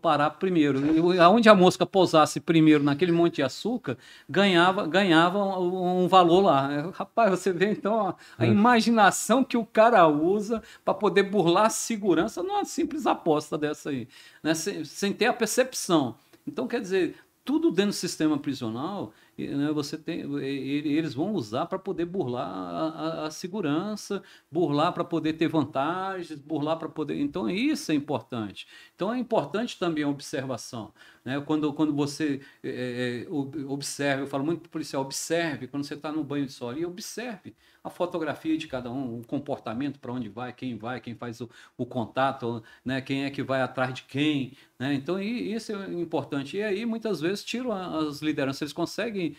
parar primeiro. Aonde a mosca pousasse primeiro naquele monte de açúcar, ganhava, ganhava um, um valor lá. Rapaz, você vê então a, a é. imaginação que o cara usa para poder burlar a segurança numa simples aposta dessa aí, né? sem, sem ter a percepção. Então, quer dizer, tudo dentro do sistema prisional né, você tem, eles vão usar para poder burlar a, a segurança, burlar para poder ter vantagens, burlar para poder. Então, isso é importante. Então, é importante também a observação. Né? Quando, quando você é, é, é observa, eu falo muito para o policial, observe quando você está no banho de sol, e observe a fotografia de cada um, o comportamento, para onde vai, quem vai, quem faz o, o contato, né? quem é que vai atrás de quem. Né? Então, e, isso é importante. E aí, muitas vezes, tiram as lideranças, eles conseguem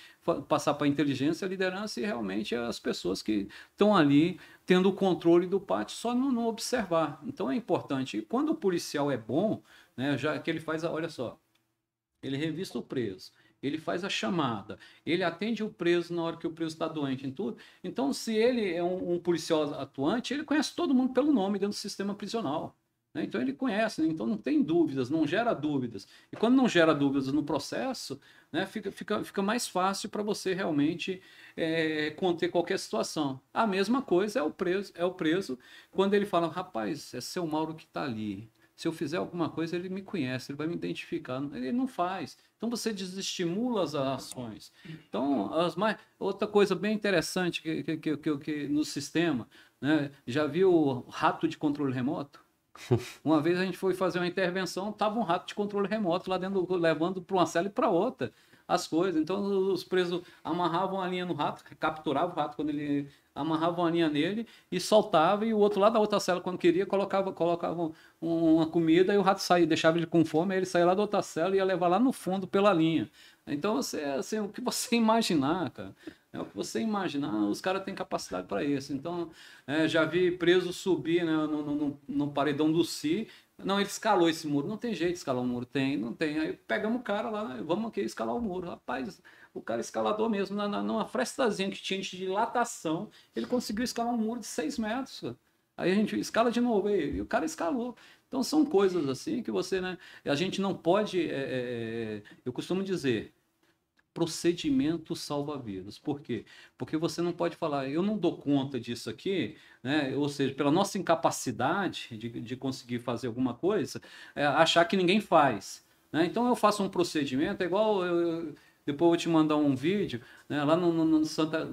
passar para a inteligência, a liderança e realmente é as pessoas que estão ali tendo o controle do pátio, só não, não observar. Então, é importante. E quando o policial é bom, né, já que ele faz, a, olha só, ele revista o preso, ele faz a chamada, ele atende o preso na hora que o preso está doente em tudo. Então, se ele é um, um, policial atuante, ele conhece todo mundo pelo nome dentro do sistema prisional. Né? Então, ele conhece, né? então não tem dúvidas, não gera dúvidas. E quando não gera dúvidas no processo, né, fica, fica, fica mais fácil para você realmente é, conter qualquer situação. A mesma coisa é o preso, é o preso quando ele fala, rapaz, é seu Mauro que está ali se eu fizer alguma coisa, ele me conhece, ele vai me identificar. Ele não faz. Então você desestimula as ações. Então, as mais... outra coisa bem interessante que, que, que, que, que no sistema, né? já viu o rato de controle remoto? <laughs> Uma vez a gente foi fazer uma intervenção, estava um rato de controle remoto lá dentro, levando para uma cela e para outra as coisas. Então os presos amarravam a linha no rato, capturavam o rato quando ele amarravam a linha nele e soltava e o outro lá da outra cela quando queria colocava colocavam uma comida e o rato saía, deixava ele com fome, aí ele saía lá da outra cela e ia levar lá no fundo pela linha. Então você assim, o que você <laughs> imaginar, cara, é o que você imaginar, os caras têm capacidade para isso. Então, é, já vi preso subir né, no, no, no, paredão do Si não, ele escalou esse muro. Não tem jeito de escalar um muro. Tem, não tem. Aí pegamos o cara lá, vamos aqui escalar o muro. Rapaz, o cara é escalador mesmo, na, na, numa frestazinha que tinha de dilatação, ele conseguiu escalar um muro de 6 metros. Aí a gente escala de novo. Aí, e o cara escalou. Então são coisas assim que você, né? A gente não pode. É, é, é eu costumo dizer, procedimento salva-vidas. Por quê? Porque você não pode falar, eu não dou conta disso aqui, né? ou seja, pela nossa incapacidade de, de conseguir fazer alguma coisa, é, achar que ninguém faz. Né? Então eu faço um procedimento, é igual eu, depois eu vou te mandar um vídeo, né? Lá no, no, no Santa,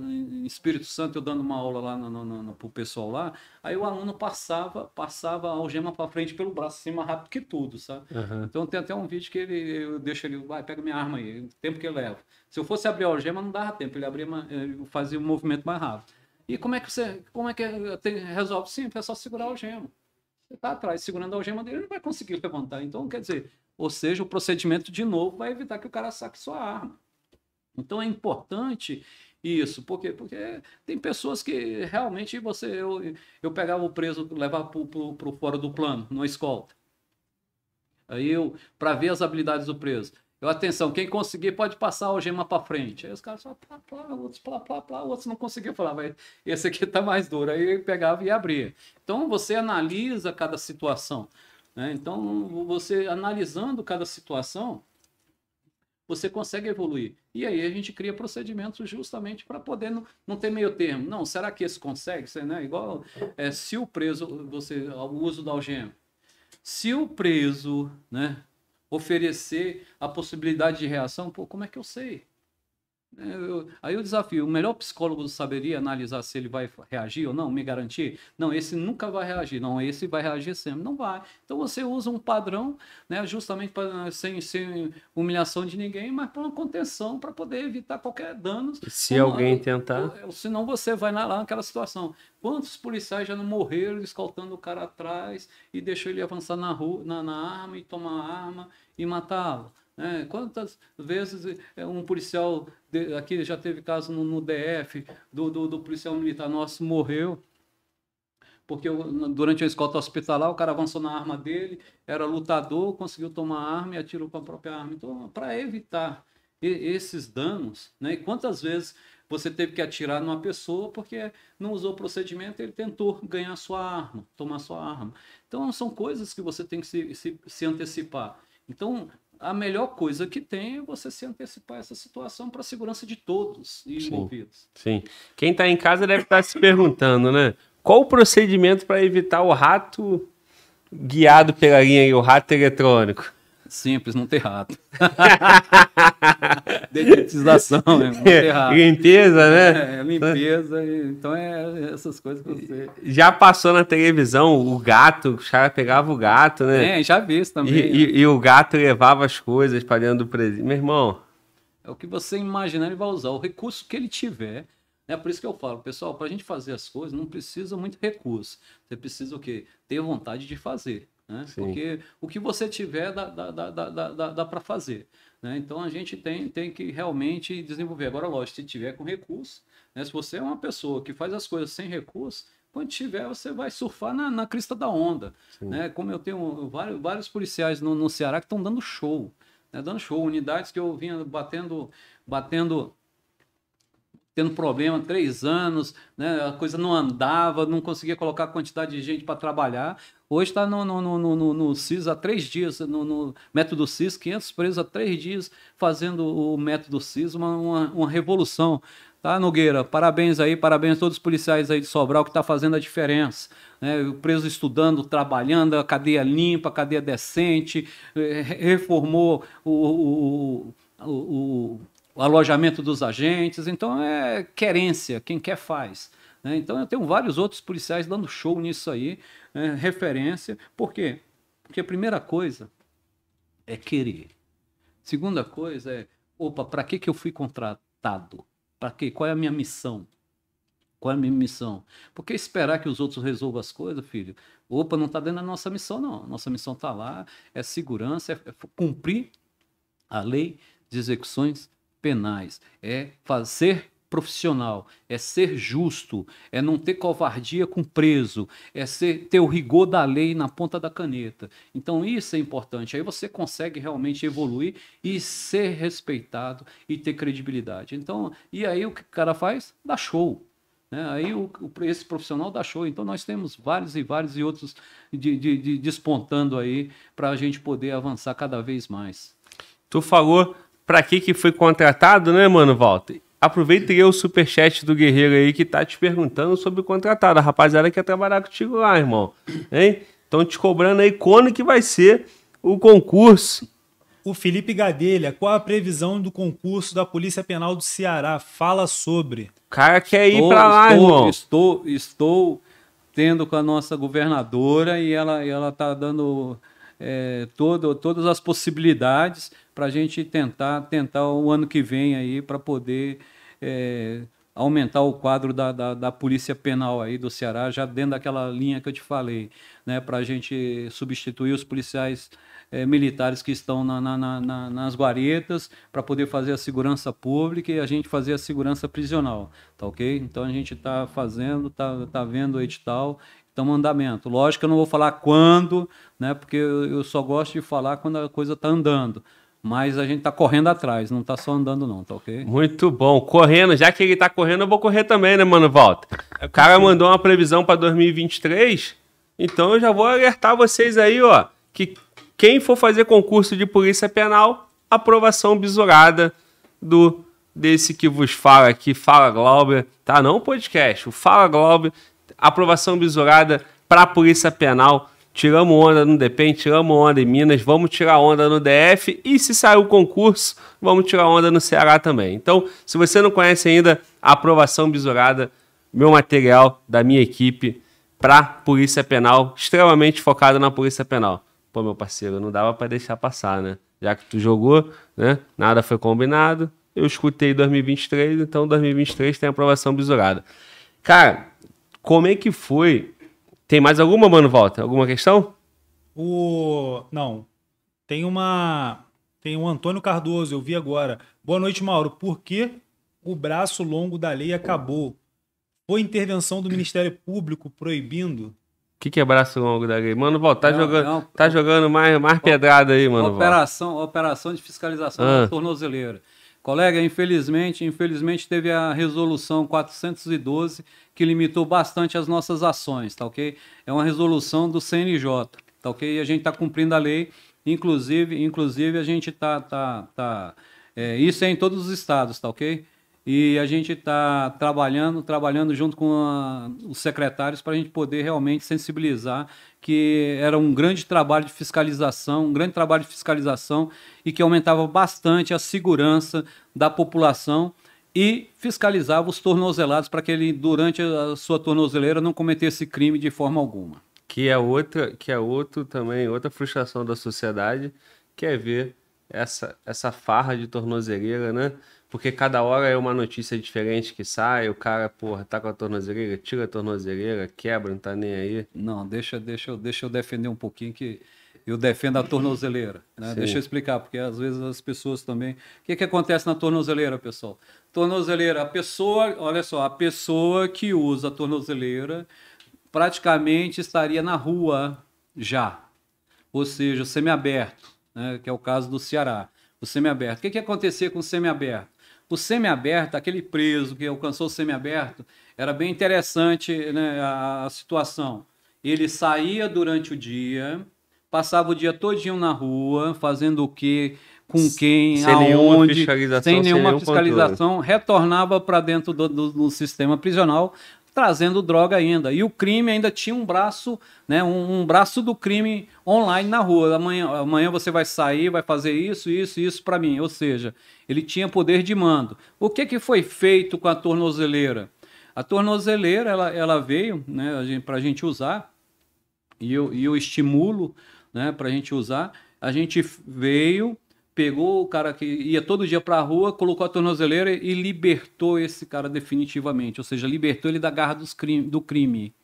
Espírito Santo, eu dando uma aula lá no, no, pro pessoal lá. Aí o aluno passava, passava a algema para frente pelo braço, assim, mais rápido que tudo, sabe? Uhum. Então tem até um vídeo que ele, eu deixo ele, vai, pega minha arma aí, o tempo que ele leva. Se eu fosse abrir a algema, não dava tempo, ele abria, fazia um movimento mais rápido. E como é que você, como é que é, resolve? Sim, é só segurar a algema. Você está atrás, segurando a algema dele, ele não vai conseguir <laughs> levantar. Então, quer dizer, ou seja, o procedimento de novo vai evitar que o cara saque sua arma. Então é importante isso, porque porque tem pessoas que realmente você eu, eu pegava o preso, levava para o fora do plano, na escolta. Aí eu para ver as habilidades do preso. Eu, atenção, quem conseguir pode passar o algema para frente. Aí os caras só plá, plá, outros plá, plá, plá, outros não conseguiam falar, vai, esse aqui tá mais duro. Aí eu pegava e abria. Então você analisa cada situação. Né? Então, você analisando cada situação, você consegue evoluir. E aí a gente cria procedimentos justamente para poder não, não, ter meio termo. Não, será que esse consegue? Você, né? Igual é, se o preso, você, o uso da algema. Se o preso né, oferecer a possibilidade de reação, pô, como é que eu sei? Eu, aí o desafio, o melhor psicólogo saberia analisar se ele vai reagir ou não, me garantir? Não, esse nunca vai reagir, não, esse vai reagir sempre, não vai. Então você usa um padrão, né, justamente pra, sem, sem humilhação de ninguém, mas para uma contenção, para poder evitar qualquer dano. Se alguém tentar. senão você vai lá naquela situação. Quantos policiais já não morreram escoltando o cara atrás e deixou ele avançar na, rua, na, na arma e tomar a arma e matá-lo? Né? Quantas vezes é, um policial, aqui já teve caso no, no DF, do, do, do, policial militar nosso morreu, porque durante a escolta hospitalar o cara avançou na arma dele, era lutador, conseguiu tomar a arma e atirou com a própria arma. Então, para evitar esses danos, né? e quantas vezes você teve que atirar numa pessoa porque não usou o procedimento, ele tentou ganhar sua arma, tomar sua arma. Então, são coisas que você tem que se, se, se antecipar. Então, a melhor coisa que tem é você se antecipar essa situação para a segurança de todos envolvidos. Sim. Sim. Quem está em casa deve estar tá se perguntando, né? Qual o procedimento para evitar o rato guiado pela linha e o rato eletrônico? Simples, não ter rato. <laughs> Dedetização, né? não ter rato. <laughs> Limpeza, né? É, limpeza. Então é essas coisas que você. Já passou na televisão o gato, o cara pegava o gato, né? É, já vi isso também. E, né? e, e o gato levava as coisas para dentro do presídio. Meu irmão. É o que você imaginar, ele vai usar o recurso que ele tiver. É por isso que eu falo, pessoal, para a gente fazer as coisas, não precisa muito recurso. Você precisa o quê? Ter vontade de fazer. Né? Porque o que você tiver dá, dá, dá, dá, dá para fazer. Né? Então a gente tem, tem que realmente desenvolver. Agora, lógico, se tiver com recurso, né? se você é uma pessoa que faz as coisas sem recurso, quando tiver, você vai surfar na, na crista da onda. Né? Como eu tenho vários, vários policiais no, no Ceará que estão dando show. Né? Dando show, unidades que eu vinha batendo, batendo tendo problema três anos, né? a coisa não andava, não conseguia colocar a quantidade de gente para trabalhar. Hoje está no, no, no, no, no CIS há três dias, no, no método CIS, 500 presos há três dias fazendo o método CIS, uma, uma, uma revolução. Tá, Nogueira? Parabéns aí, parabéns a todos os policiais aí de Sobral que está fazendo a diferença. Né? O preso estudando, trabalhando, a cadeia limpa, a cadeia decente, eh, reformou o, o, o o alojamento dos agentes. Então é querência, quem quer faz. Né? Então eu tenho vários outros policiais dando show nisso aí, né? referência. Por quê? Porque a primeira coisa é querer. Segunda coisa é, opa, para que, que eu fui contratado? Para quê? Qual é a minha missão? Qual é a minha missão? Porque esperar que os outros resolvam as coisas, filho? Opa, não está dentro da nossa missão, não. Nossa missão está lá, é segurança, é cumprir a lei de execuções penais, é fazer profissional, é ser justo, é não ter covardia com preso, é ser, ter o rigor da lei na ponta da caneta. Então isso é importante. Aí você consegue realmente evoluir e ser respeitado e ter credibilidade. Então, e aí o que o cara faz? Dá show. Né? Aí o, o, esse profissional dá show. Então nós temos vários e vários e outros de, de, de despontando aí para a gente poder avançar cada vez mais. Tu falou pra que que foi contratado, né, mano, Walter? Aproveita aí o superchat do Guerreiro aí que tá te perguntando sobre o contratado. A rapaziada quer trabalhar contigo lá, irmão. Hein? Estão te cobrando aí quando que vai ser o concurso. O Felipe Gadelha, qual a previsão do concurso da Polícia Penal do Ceará? Fala sobre. Cara quer ir para lá, estou, irmão. Estou, estou tendo com a nossa governadora e ela está dando é, todo, todas as possibilidades para a gente tentar, tentar o ano que vem aí para poder é, aumentar o quadro da, da, da, polícia penal aí do Ceará, já dentro daquela linha que eu te falei, né, para a gente substituir os policiais é, militares que estão na, na, na, nas guaretas, para poder fazer a segurança pública e a gente fazer a segurança prisional, tá ok? Então a gente está fazendo, está tá vendo o edital então, em andamento. Lógico que eu não vou falar quando, né, porque eu, eu só gosto de falar quando a coisa está andando mas a gente tá correndo atrás, não tá só andando não, tá ok? Muito bom. Correndo, já que ele tá correndo, eu vou correr também, né, mano, Volta? O cara mandou uma previsão para 2023, então eu já vou alertar vocês aí, ó, que quem for fazer concurso de polícia penal, aprovação bisurada do desse que vos fala aqui, Fala Glauber, tá? Não o podcast, o Fala Glauber, aprovação bisurada para a Polícia Penal Tiramos onda no DEPEN, tiramos onda em Minas, vamos tirar onda no DF e se sair o concurso, vamos tirar onda no Ceará também. Então, se você não conhece ainda a aprovação bisurada, meu material da minha equipe para Polícia Penal, extremamente focado na Polícia Penal. Pô, meu parceiro, não dava para deixar passar, né? Já que tu jogou, né? Nada foi combinado. Eu escutei 2023, então 2023 tem aprovação bisurada. Cara, como é que foi tem mais alguma, mano, volta? Alguma questão? O. Não. Tem uma. Tem um Antônio Cardoso, eu vi agora. Boa noite, Mauro. Por que o braço longo da lei acabou? Foi intervenção do Ministério Público proibindo? O que, que é braço longo da lei? Mano, volta, tá, não, jogando, não. tá jogando mais, mais pedrada aí, mano. Operação, volta. operação de fiscalização ah. da tornozeleira. Colega, infelizmente, infelizmente teve a resolução 412 que limitou bastante as nossas ações, tá ok? É uma resolução do CNJ, tá ok? E a gente está cumprindo a lei, inclusive, inclusive a gente está, tá, tá, é, isso é em todos os estados, tá ok? E a gente está trabalhando, trabalhando junto com a, os secretários para a gente poder realmente sensibilizar que era um grande trabalho de fiscalização, um grande trabalho de fiscalização e que aumentava bastante a segurança da população e fiscalizava os tornozelados para que ele, durante a sua tornozeleira, não cometesse crime de forma alguma. Que é outra, que é outro também, outra frustração da sociedade, que é ver essa, essa farra de tornozeleira, né? Porque cada hora é uma notícia diferente que sai, o cara, porra, tá com a tornozeleira, tira a tornozeleira, quebra, não tá nem aí. Não, deixa, deixa, deixa eu defender um pouquinho que eu defendo a tornozeleira. Né? Deixa eu explicar, porque às vezes as pessoas também. O que, que acontece na tornozeleira, pessoal? Tornozeleira, a pessoa, olha só, a pessoa que usa a tornozeleira praticamente estaria na rua já. Ou seja, semiaberto, né? que é o caso do Ceará. O semiaberto. O que, que acontecia com o semiaberto? o semiaberto, aquele preso que alcançou o semiaberto, era bem interessante né, a, a situação. Ele saía durante o dia, passava o dia todinho na rua, fazendo o quê com quem, sem aonde, nenhuma fiscalização, sem nenhuma sem fiscalização, controle. retornava para dentro do, do, do, sistema prisional trazendo droga ainda. E o crime ainda tinha um braço, né, um, um, braço do crime online na rua. Amanhã, amanhã você vai sair, vai fazer isso, isso, isso para mim. Ou seja, ele tinha poder de mando. O que, que foi feito com a tornozeleira? A tornozeleira ela, ela veio né, para a gente usar, e eu, e eu estimulo né, para a gente usar. A gente veio pegou o cara que ia todo dia para a rua, colocou a tornozeleira e libertou esse cara definitivamente, ou seja, libertou ele da garra crime, do crime.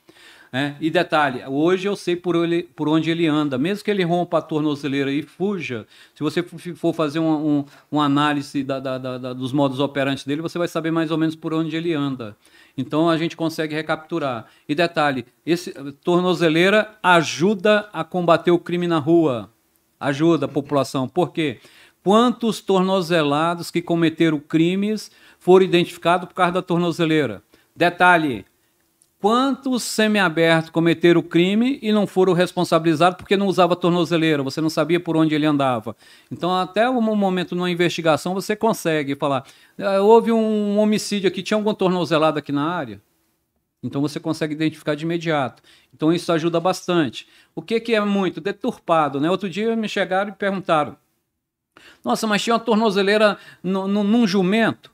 Né? E detalhe, hoje eu sei por, ele, por, onde ele anda, mesmo que ele rompa a tornozeleira e fuja, se você for fazer uma um, um análise da, da, da, dos modos operantes dele, você vai saber mais ou menos por onde ele anda. Então a gente consegue recapturar. E detalhe, esse eh, tornozeleira ajuda a combater o crime na rua. Ajuda a população. Por quê? Quantos tornozelados que cometeram crimes foram identificados por causa da tornozeleira? Detalhe: quantos semiabertos cometeram crime e não foram responsabilizados porque não usava tornozeleira, você não sabia por onde ele andava. Então, até um momento numa investigação, você consegue falar: ah, houve um homicídio aqui, tinha algum tornozelado aqui na área? Então você consegue identificar de imediato. Então isso ajuda bastante. O que, que é muito? Deturpado, né? Outro dia me chegaram e perguntaram: nossa, mas tinha uma tornozeleira no, no, num jumento.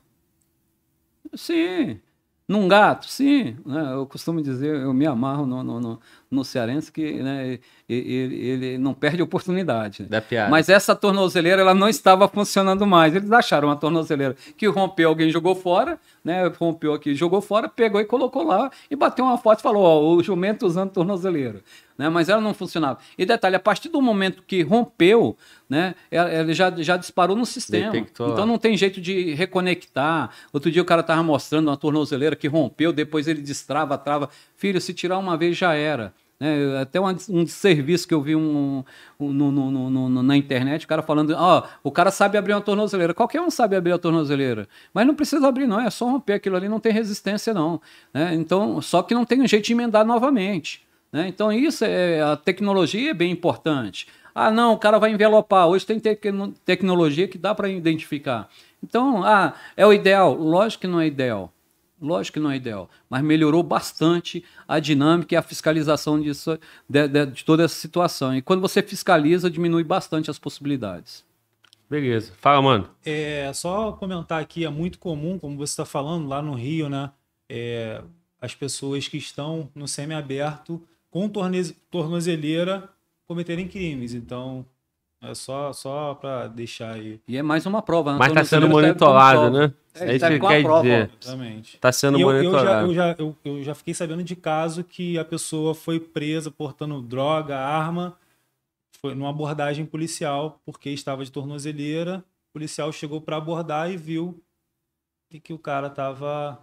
Sim. Num gato, sim. É, eu costumo dizer, eu me amarro no, no, no, no Cearense que né, ele, ele, não perde oportunidade. Da piada. Mas essa tornozeleira ela não estava funcionando mais. Eles acharam uma tornozeleira que rompeu, alguém jogou fora, né? Rompeu aqui, jogou fora, pegou e colocou lá e bateu uma foto e falou: ó, o jumento usando tornozeleira. Né, mas ela não funcionava. E detalhe, a partir do momento que rompeu, né, ela, já, já disparou no sistema. Detectou. Então não tem jeito de reconectar. Outro dia o cara estava mostrando uma tornozeleira que rompeu, depois ele destrava, trava. Filho, se tirar uma vez já era. Né? Até um serviço que eu vi um, um no, no, no, na internet, o cara falando, ó, oh, o cara sabe abrir uma tornozeleira. Qualquer um sabe abrir a tornozeleira. Mas não precisa abrir, não. É só romper aquilo ali, não tem resistência, não. Né? Então, só que não tem jeito de emendar novamente. Né? Então, isso é. A tecnologia é bem importante. Ah, não, o cara vai envelopar. Hoje tem tec tecnologia que dá para identificar. Então, ah, é o ideal? Lógico que não é ideal. Lógico que não é ideal, mas melhorou bastante a dinâmica e a fiscalização disso, de, de, de toda essa situação. E quando você fiscaliza, diminui bastante as possibilidades. Beleza. Fala, mano. É, só comentar aqui, é muito comum, como você está falando, lá no Rio, né? É, as pessoas que estão no semiaberto com tornozeleira cometerem crimes. Então, é só, só para deixar aí. E é mais uma prova. né? Mas está sendo tá monitorado, né? É, é tá isso que quer prova, dizer. Exatamente. Tá sendo eu, monitorado. Eu já, eu, já, eu, eu já fiquei sabendo de caso que a pessoa foi presa portando droga, arma, foi numa abordagem policial, porque estava de tornozeleira. O policial chegou para abordar e viu que, que o cara estava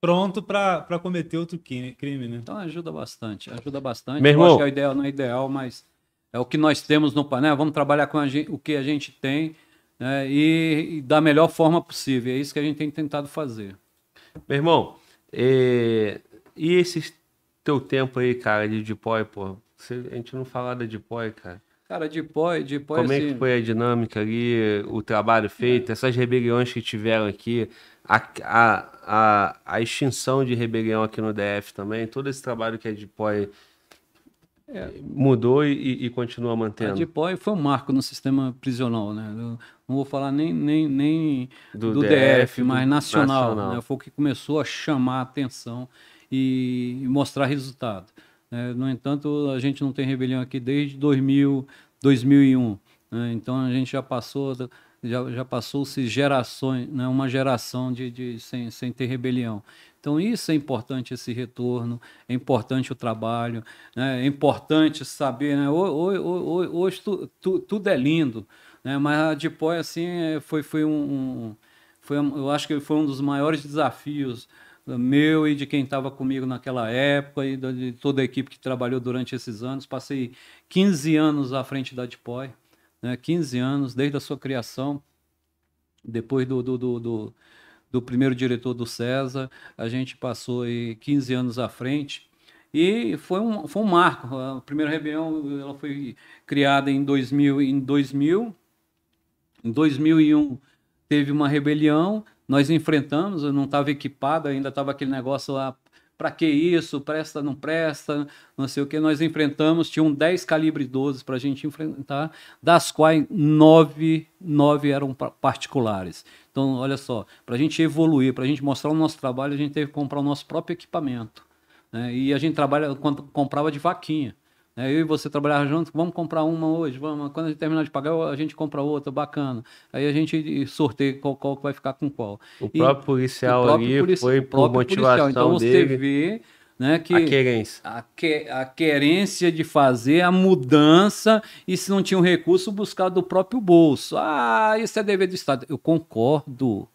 pronto para cometer outro crime, né? Então ajuda bastante, ajuda bastante. Meu irmão, eu acho que é ideal, não é ideal, mas é o que nós temos no painel, vamos trabalhar com gente, o que a gente tem né, e, e, da melhor forma possível. É isso que a gente tem tentado fazer. Meu irmão, é... e esse teu tempo aí, cara, de Deploy, pô? Você, a gente não fala da Deploy, cara. Cara, Deploy, Deploy... Como assim... é que assim foi a dinâmica ali, o trabalho feito, é. essas rebeliões que tiveram aqui, a, a, a, a, extinção de rebelião aqui no DF também, todo esse trabalho que a é depois é. Mudou e, e, continua mantendo. A DIPOI foi um marco no sistema prisional, né? Eu não vou falar nem, nem, nem do, do DF, DF, mas nacional. nacional. Né? Foi o que começou a chamar a atenção e, e mostrar resultado. É, no entanto, a gente não tem rebelião aqui desde 2000, 2001. Né? Então, a gente já passou... Já, já passou-se gerações, né? uma geração de, de, sem, sem ter rebelião. Então, isso é importante, esse retorno, é importante o trabalho, né? é importante saber, né? hoje tu, tu, tudo é lindo, né? mas a Dipói, assim, é, foi, foi um, um foi, eu acho que foi um dos maiores desafios meu e de quem estava comigo naquela época e de toda a equipe que trabalhou durante esses anos. Passei 15 anos à frente da Dipói, né? 15 anos, desde a sua criação, depois do, do, do, do do primeiro diretor do César, a gente passou aí 15 anos à frente. E foi um, foi um marco. A primeira rebelião ela foi criada em 2000, em 2000. Em 2001 teve uma rebelião, nós enfrentamos, eu não estava equipado ainda estava aquele negócio lá para que isso, presta, não presta, não sei o que. Nós enfrentamos, tinham 10 calibre 12 para a gente enfrentar, das quais 9, 9 eram particulares. Então, olha só, para a gente evoluir, para a gente mostrar o nosso trabalho, a gente teve que comprar o nosso próprio equipamento. Né? E a gente trabalha, comprava de vaquinha. Né? Eu e você trabalhar junto, vamos comprar uma hoje, vamos. Quando a gente terminar de pagar, a gente compra outra, bacana. Aí a gente eh, sorteia qual, qual vai ficar com qual. O e próprio policial o próprio ali polici foi por motivação policial. Então dele. você vê né, que a querência. A, que, a, querência de fazer a mudança e se não tinha um recurso, buscar do próprio bolso. Ah, isso é dever do Estado. Eu concordo.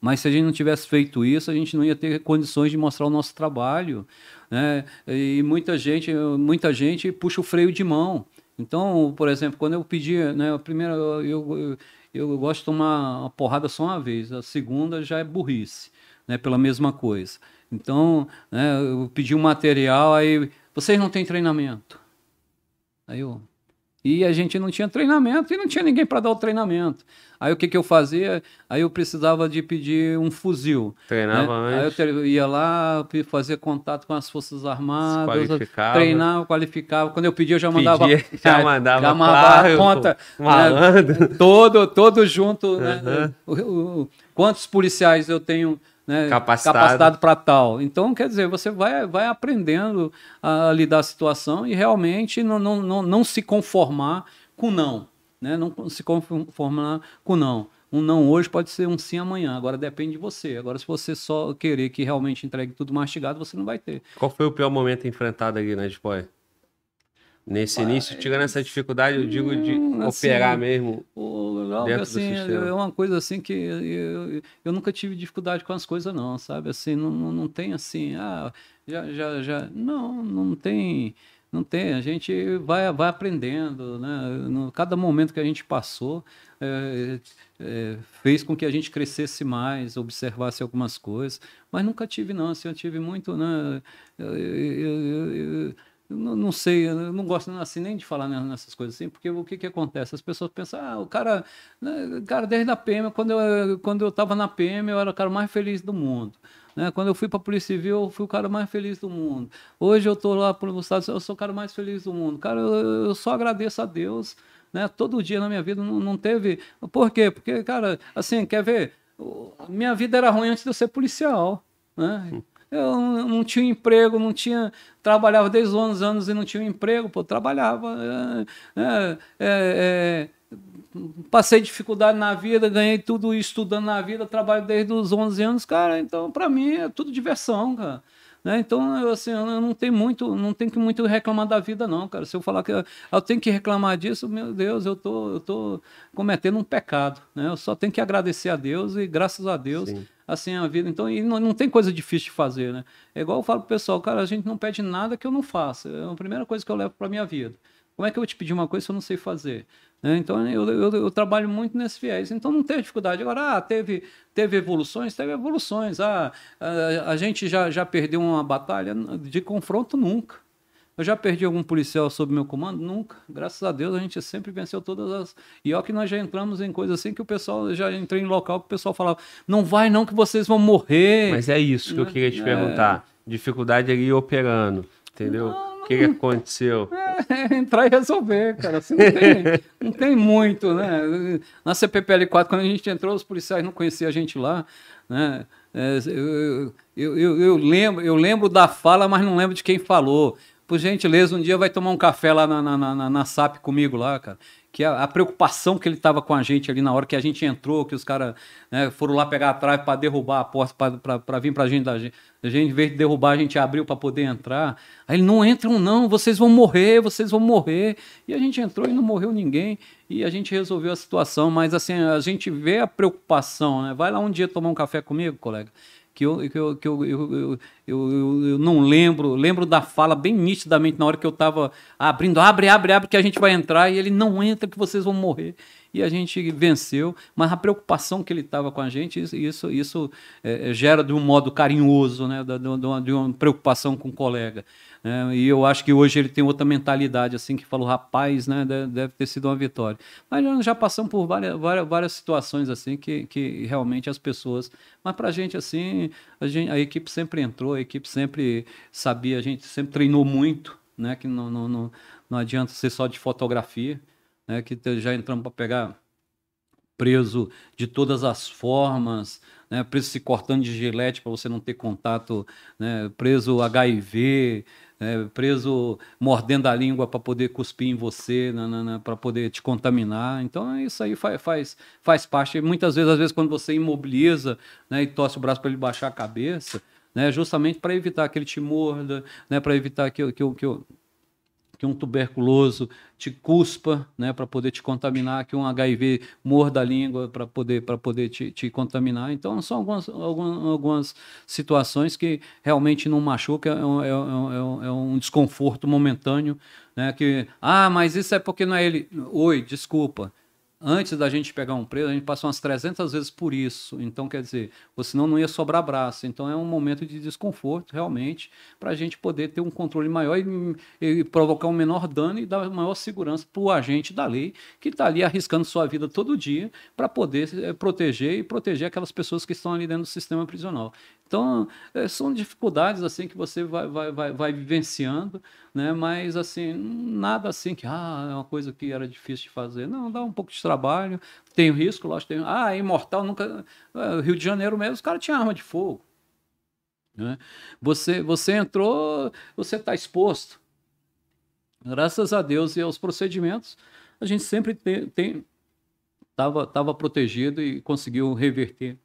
Mas se a gente não tivesse feito isso, a gente não ia ter condições de mostrar o nosso trabalho. Né? E muita gente, muita gente puxa o freio de mão. Então, por exemplo, quando eu pedi, né, a primeira, eu, eu, eu gosto de tomar uma porrada só uma vez, a segunda já é burrice, né, pela mesma coisa. Então, né, eu pedi um material, aí, vocês não têm treinamento. Aí eu, e a gente não tinha treinamento e não tinha ninguém para dar o treinamento. Aí o que, que eu fazia? Aí eu precisava de pedir um fuzil. Treinava né? antes. Aí eu ia lá, fazia contato com as Forças Armadas, qualificava. treinava, qualificava. Quando eu pedia, eu já mandava. Pedia, <laughs> já é, mandava, já mandava a conta. Né? Malandro. Né? <laughs> Todo, todo junto. Uhum. Né? o, o, quantos policiais eu tenho né, capacitado, capacitado para tal. Então, quer dizer, você vai, vai aprendendo a lidar a situação e realmente não, não, não, não se conformar com não. Né? Não se conformar com não. Um não hoje pode ser um sim amanhã. Agora depende de você. Agora, se você só querer que realmente entregue tudo mastigado, você não vai ter. Qual foi o pior momento enfrentado aqui na né, Spoy? Nesse Opa, início, tirando essa dificuldade, eu digo de hum, assim, operar mesmo. O, dentro assim, do sistema. É uma coisa assim que eu, eu, nunca tive dificuldade com as coisas, não, sabe? Assim, não, não tem assim, ah, já, já, já. Não, não tem não tem, a gente vai, vai aprendendo, né? No, cada momento que a gente passou é, é, é, fez com que a gente crescesse mais, observasse algumas coisas, mas nunca tive não, assim, eu tive muito, né? Eu, eu, eu, não, não, sei, eu não gosto assim nem de falar nessas coisas assim, porque o que, que acontece? As pessoas pensam, ah, o cara, né, cara, desde a PM, quando eu, quando eu tava na PM, eu era o cara mais feliz do mundo. Né? Quando eu fui para a Polícia Civil, eu fui o cara mais feliz do mundo. Hoje eu estou lá para o Estado, eu sou o cara mais feliz do mundo. Cara, eu, eu só agradeço a Deus. Né? Todo dia na minha vida não, não teve. Por quê? Porque, cara, assim, quer ver? Minha vida era ruim antes de eu ser policial. Né? Eu não tinha emprego, não tinha. Trabalhava desde 11 anos e não tinha emprego, pô, trabalhava. É, é, é, é passei dificuldade na vida, ganhei tudo estudando na vida, trabalho desde os 11 anos, cara. Então, para mim, é tudo diversão, cara. Né? Então, eu, assim, eu não tenho muito, não tenho que muito reclamar da vida, não, cara. Se eu falar que eu, tenho que reclamar disso, meu Deus, eu tô, eu tô cometendo um pecado, né? Eu só tenho que agradecer a Deus e graças a Deus, Sim. assim, a vida. Então, e não, não, tem coisa difícil de fazer, né? É igual eu falo pro pessoal, cara, a gente não pede nada que eu não faça. É a primeira coisa que eu levo pra minha vida. Como é que eu vou te pedir uma coisa se eu não sei fazer? Né? Então, eu, eu, eu, trabalho muito nesse viés. Então, não teve dificuldade. Agora, ah, teve, teve evoluções? Teve evoluções. Ah, a, a gente já, já perdeu uma batalha de confronto? Nunca. Eu já perdi algum policial sob meu comando? Nunca. Graças a Deus a gente sempre venceu todas as. E ó, que nós já entramos em coisa assim que o pessoal já entrei em local que o pessoal falava: não vai não que vocês vão morrer. Mas é isso que eu né? queria te é... perguntar. Dificuldade ali operando, entendeu? Não que, que aconteceu? É, <laughs> é, entrar e resolver, cara. Assim, não, tem, <laughs> não tem muito, né? Na CPPL 4, quando a gente entrou, os policiais não conheciam a gente lá, né? Eu, é, eu, eu, eu, lembro, eu lembro da fala, mas não lembro de quem falou por gentileza, um dia vai tomar um café lá na, na, na, na SAP comigo lá, cara. Que é a, a preocupação que ele tava com a gente ali na hora que a gente entrou, que os caras né, foram lá pegar atrás para derrubar a porta, para vir para gente. A gente, em vez de derrubar, a gente abriu para poder entrar. Aí ele, não entram não, vocês vão morrer, vocês vão morrer. E a gente entrou e não morreu ninguém. E a gente resolveu a situação. Mas assim, a gente vê a preocupação, né? Vai lá um dia tomar um café comigo, colega que eu, que eu, que eu, eu, eu, eu, não lembro, lembro da fala bem nitidamente na hora que eu estava abrindo, abre, abre, abre que a gente vai entrar e ele não entra que vocês vão morrer. E a gente venceu, mas a preocupação que ele estava com a gente, isso, isso é, é, gera de um modo carinhoso, né, de, de, uma, de uma preocupação com o colega. É, e eu acho que hoje ele tem outra mentalidade, assim, que falou, rapaz, né, deve, ter sido uma vitória. Mas já, já passamos por várias, várias, várias situações, assim, que, que realmente as pessoas. Mas pra gente, assim, a, gente, a equipe sempre entrou, a equipe sempre sabia, a gente sempre treinou muito, né, que não, não, não, não adianta ser só de fotografia, né, que já entramos para pegar preso de todas as formas, né, preso se cortando de gilete para você não ter contato, né, preso HIV, é, preso mordendo a língua para poder cuspir em você, para poder te contaminar. Então isso aí faz, faz, faz parte. muitas vezes, às vezes, quando você imobiliza né, e torce o braço para ele baixar a cabeça, né, justamente para evitar que ele te morda, né, para evitar que, que, que, que um tuberculoso te cuspa, né, para poder te contaminar, que um HIV morda a língua para poder, pra poder te, te, contaminar. Então, são algumas, algumas, algumas, situações que realmente não machuca, é um, é um, é um é desconforto momentâneo, né, que, ah, mas isso é porque não é ele. Oi, desculpa, antes da gente pegar um preso, a gente passa umas 300 vezes por isso. Então, quer dizer, você senão não ia sobrar braço. Então, é um momento de desconforto, realmente, para a gente poder ter um controle maior e, e, provocar um menor dano e dar maior segurança para o agente da lei, que está ali arriscando sua vida todo dia para poder é, proteger e proteger aquelas pessoas que estão ali dentro do sistema prisional. Então, é, são dificuldades assim que você vai, vai, vai, vai vivenciando, né? Mas assim, nada assim que ah, é uma coisa que era difícil de fazer. Não, dá um pouco de trabalho, tem risco, lógico, tem. Ah, é imortal nunca. É, Rio de Janeiro mesmo, os caras tinham arma de fogo. Né? Você, você entrou, você está exposto. Graças a Deus e aos procedimentos, a gente sempre tem, tem tava, tava protegido e conseguiu reverter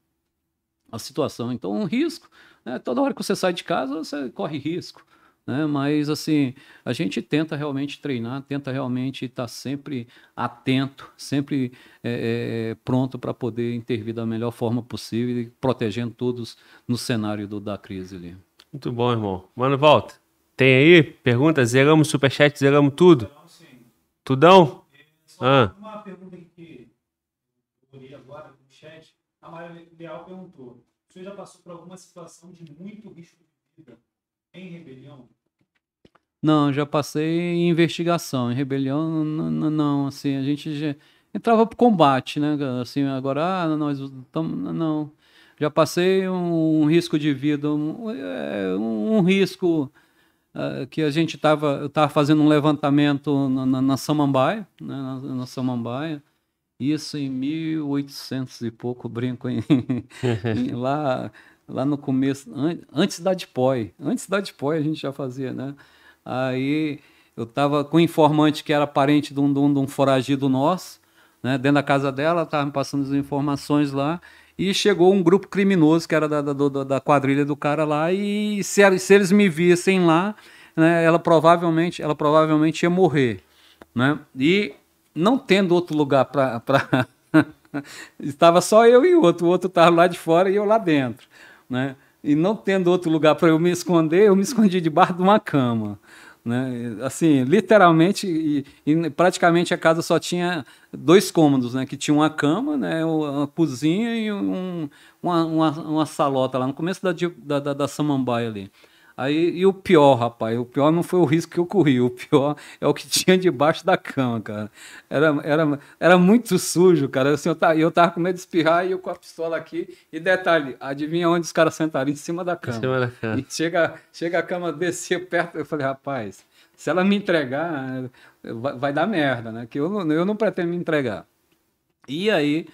a situação. Então, um risco, né? toda hora que você sai de casa, você corre risco. Né? Mas, assim, a gente tenta realmente treinar, tenta realmente estar sempre atento, sempre é, é, pronto para poder intervir da melhor forma possível e protegendo todos no cenário do, da crise ali. Muito bom, irmão. Mano, volta. Tem aí perguntas? Zeramos superchat, zeramos tudo? Tudão? Só ah. uma pergunta que eu agora no chat. A Maria Leal perguntou: Você já passou por alguma situação de muito risco de vida em rebelião? Não, já passei em investigação. Em rebelião, não, não, não assim, a gente já entrava para combate, né? Assim, agora, ah, nós estamos. Não. Já passei um, um, risco de vida, um, é, um, um risco uh, que a gente estava tava fazendo um levantamento na, na, na Samambaia, né? na, na Samambaia isso em 1800 e pouco, brinco em, <laughs> em <laughs> lá lá no começo, antes da DPOI. Antes da DPOI a gente já fazia, né? Aí eu estava com um informante que era parente de um, de um, de um foragido nosso, né? dentro da casa dela, estava me passando as informações lá, e chegou um grupo criminoso que era da, da, da, quadrilha do cara lá, e se, se eles me vissem lá, né? ela, provavelmente, ela provavelmente ia morrer. Né? E não tendo outro lugar para. Pra... <laughs> estava só eu e o outro, o outro estava lá de fora e eu lá dentro. Né? E não tendo outro lugar para eu me esconder, eu me escondi debaixo de uma cama. Né? Assim, literalmente, e, e, praticamente a casa só tinha dois cômodos, né? Que tinha uma cama, né? Uma cozinha e um, uma, uma, uma salota lá no começo da, da, da, da samambaia ali. Aí, e o pior, rapaz, o pior não foi o risco que eu corri, o pior é o que <laughs> tinha debaixo da cama, cara. Era, era, era muito sujo, cara. Assim, eu, tava, eu tava com medo de espirrar e eu com a pistola aqui. E detalhe, adivinha onde os caras sentaram? Em cima da cama. Em cima da cama. E chega, chega a cama, descer perto. Eu falei, rapaz, se ela me entregar, vai, vai dar merda, né? Que eu, eu não pretendo me entregar. E aí,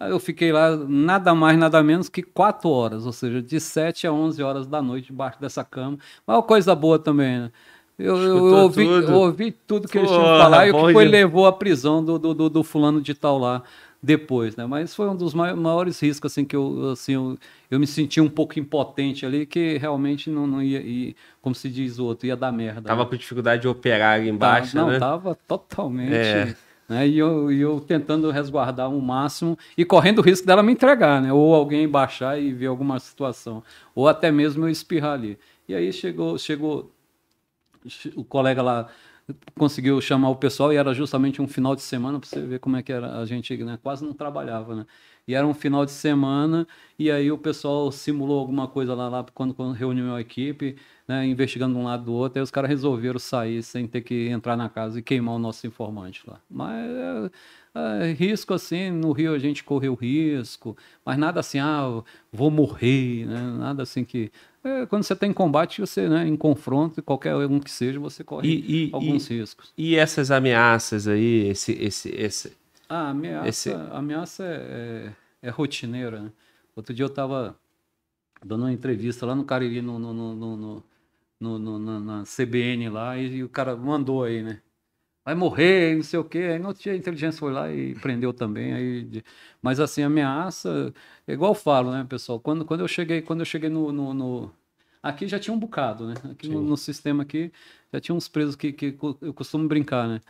eu fiquei lá nada mais, nada menos que quatro horas, ou seja, de 7 a 11 horas da noite debaixo dessa cama. Mas uma coisa boa também, né? Eu, eu, ouvi, tudo. Eu ouvi tudo que eles tinham que falar e o que foi levou à prisão do, do, do, do, fulano de tal lá depois, né? Mas foi um dos maiores riscos, assim, que eu, assim, eu, eu me senti um pouco impotente ali, que realmente não, não ia, ia como se diz o outro, ia dar merda. Tava né? com dificuldade de operar ali embaixo, não, né? Não, tava totalmente... É né? E eu, eu, tentando resguardar o máximo e correndo o risco dela me entregar, né? Ou alguém baixar e ver alguma situação, ou até mesmo eu espirrar ali. E aí chegou, chegou o colega lá conseguiu chamar o pessoal e era justamente um final de semana para você ver como é que era a gente, né? Quase não trabalhava, né? E era um final de semana, e aí o pessoal simulou alguma coisa lá, lá quando, quando reuniu a equipe, né, investigando de um lado do outro, aí os caras resolveram sair sem ter que entrar na casa e queimar o nosso informante lá. Mas é, é, risco assim, no Rio a gente correu risco, mas nada assim, ah, vou morrer, né, nada assim que é, quando você está em combate, você, né, em confronto, qualquer um que seja, você corre e, e, alguns e, riscos. E essas ameaças aí, esse, esse, esse, ah, a ameaça, Esse... a ameaça é, é, é, rotineira. Né? Outro dia eu tava dando uma entrevista lá no Cariri, no, no, no, no na CBN lá, e, e, o cara mandou aí, né? Vai morrer, não sei o quê. Aí não tinha a inteligência foi lá e prendeu também. Aí, mas assim, ameaça, é igual eu falo, né, pessoal? Quando, quando eu cheguei, quando eu cheguei no, Aqui já tinha um bocado, né? Aqui no, sistema aqui já tinha uns presos que, que eu costumo brincar, né?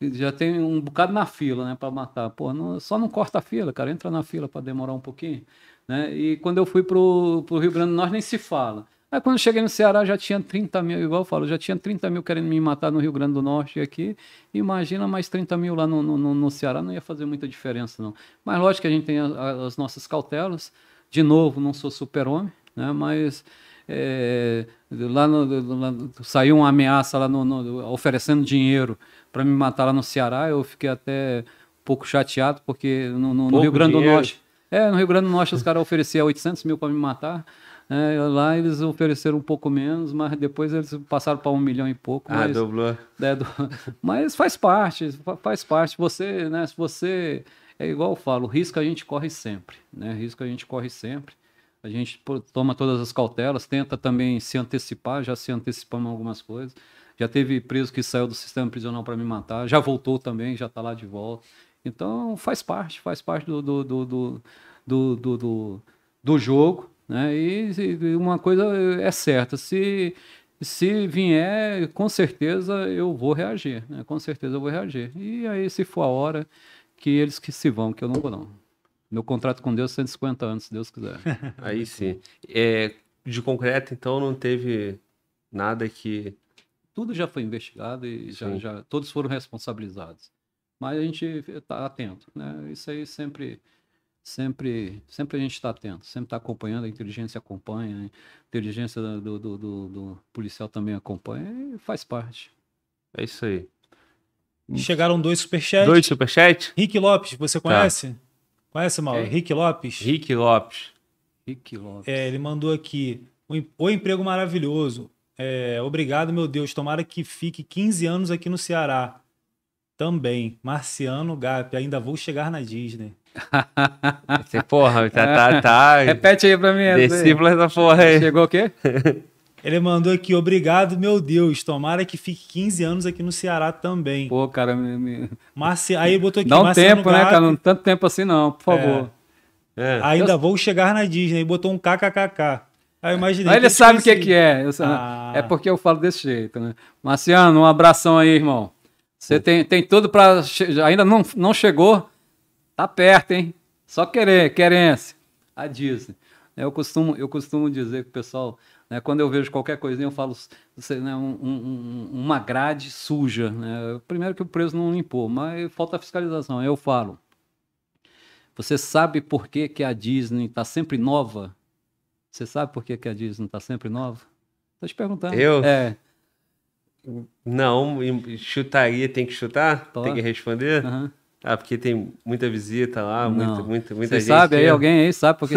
já tem um bocado na fila, né, para matar. Pô, não, só não corta a fila, cara, entra na fila para demorar um pouquinho, né? E quando eu fui pro, pro Rio Grande do Norte nem se fala. Aí quando cheguei no Ceará já tinha 30 mil, igual eu falo, já tinha 30 mil querendo me matar no Rio Grande do Norte e aqui. Imagina mais 30 mil lá no, no, no Ceará, não ia fazer muita diferença não. Mas lógico que a gente tem as, as nossas cautelas. De novo, não sou super-homem, né? Mas é, lá, no, lá, saiu uma ameaça lá no, no, oferecendo dinheiro para me matar lá no Ceará. Eu fiquei até um pouco chateado, porque no, no, no Rio Grande dinheiro. do Norte. É, no Rio Grande do Norte os caras ofereciam 800 mil para me matar. É, lá eles ofereceram um pouco menos, mas depois eles passaram para um milhão e pouco. Ah, mas, dublou. É, né, do, <laughs> mas faz parte, faz parte. Você, né, se você. É igual eu falo, risco a gente corre sempre, né? Risco a gente corre sempre. A gente toma todas as cautelas, tenta também se antecipar, já se antecipamos algumas coisas. Já teve preso que saiu do sistema prisional para me matar, já voltou também, já está lá de volta. Então faz parte, faz parte do, do, do, do, do, do, do jogo. Né? E, uma coisa é certa, se, se vier, com certeza eu vou reagir, né? com certeza eu vou reagir. E aí, se for a hora, que eles que se vão, que eu não vou não. Meu contrato com Deus 150 é anos, se Deus quiser. <laughs> aí sim. É, de concreto, então, não teve nada que tudo já foi investigado e já, já, todos foram responsabilizados. Mas a gente está atento, né? Isso aí sempre, sempre, sempre a gente está atento, sempre está acompanhando, a inteligência acompanha, a inteligência do, do, do, do policial também acompanha e faz parte. É isso aí. Chegaram dois superchats. Dois superchats? Rick Lopes, você tá. conhece? Tá. Conhece, Mauro? É. Rick Lopes? Rick Lopes. Rick Lopes. É, ele mandou aqui. O emprego maravilhoso. É, obrigado, meu Deus. Tomara que fique 15 anos aqui no Ceará. Também. Marciano Gap, ainda vou chegar na Disney. Você, <laughs> porra, tá, tá, tá. <laughs> Repete aí pra mim. Discípula essa porra aí. Chegou o quê? <laughs> Ele mandou aqui, obrigado, meu Deus. Tomara que fique 15 anos aqui no Ceará também. Pô, cara, me, me... Marci... aí botou aqui. Dá um Marciano tempo, Gap. né, cara? Não tanto tempo assim, não, por favor. É. É. Ainda Eu... vou chegar na Disney. Botou um kkkk. Aí eu imaginei. ele sabe o que, é que é. Eu, ah. É porque eu falo desse jeito, né? Marciano, um abração aí, irmão. Você tem, tem tudo para. Ainda não, não chegou? Tá perto, hein? Só querer, querência. A Disney. É, eu costumo, eu costumo dizer que o pessoal, né, quando eu vejo qualquer coisinha, eu falo você, né, um, um, uma grade suja. Né? Primeiro que o preso não limpou, mas falta fiscalização. Eu falo. Você sabe por que, que a Disney está sempre nova? Você sabe por que, que a Disney está sempre nova? Estou te perguntando. Eu? É. Não, chutaria, tem que chutar? Tô. Tem que responder? Uhum. Ah, porque tem muita visita lá, muita, muita, muita gente. Você sabe aí, alguém aí sabe, porque,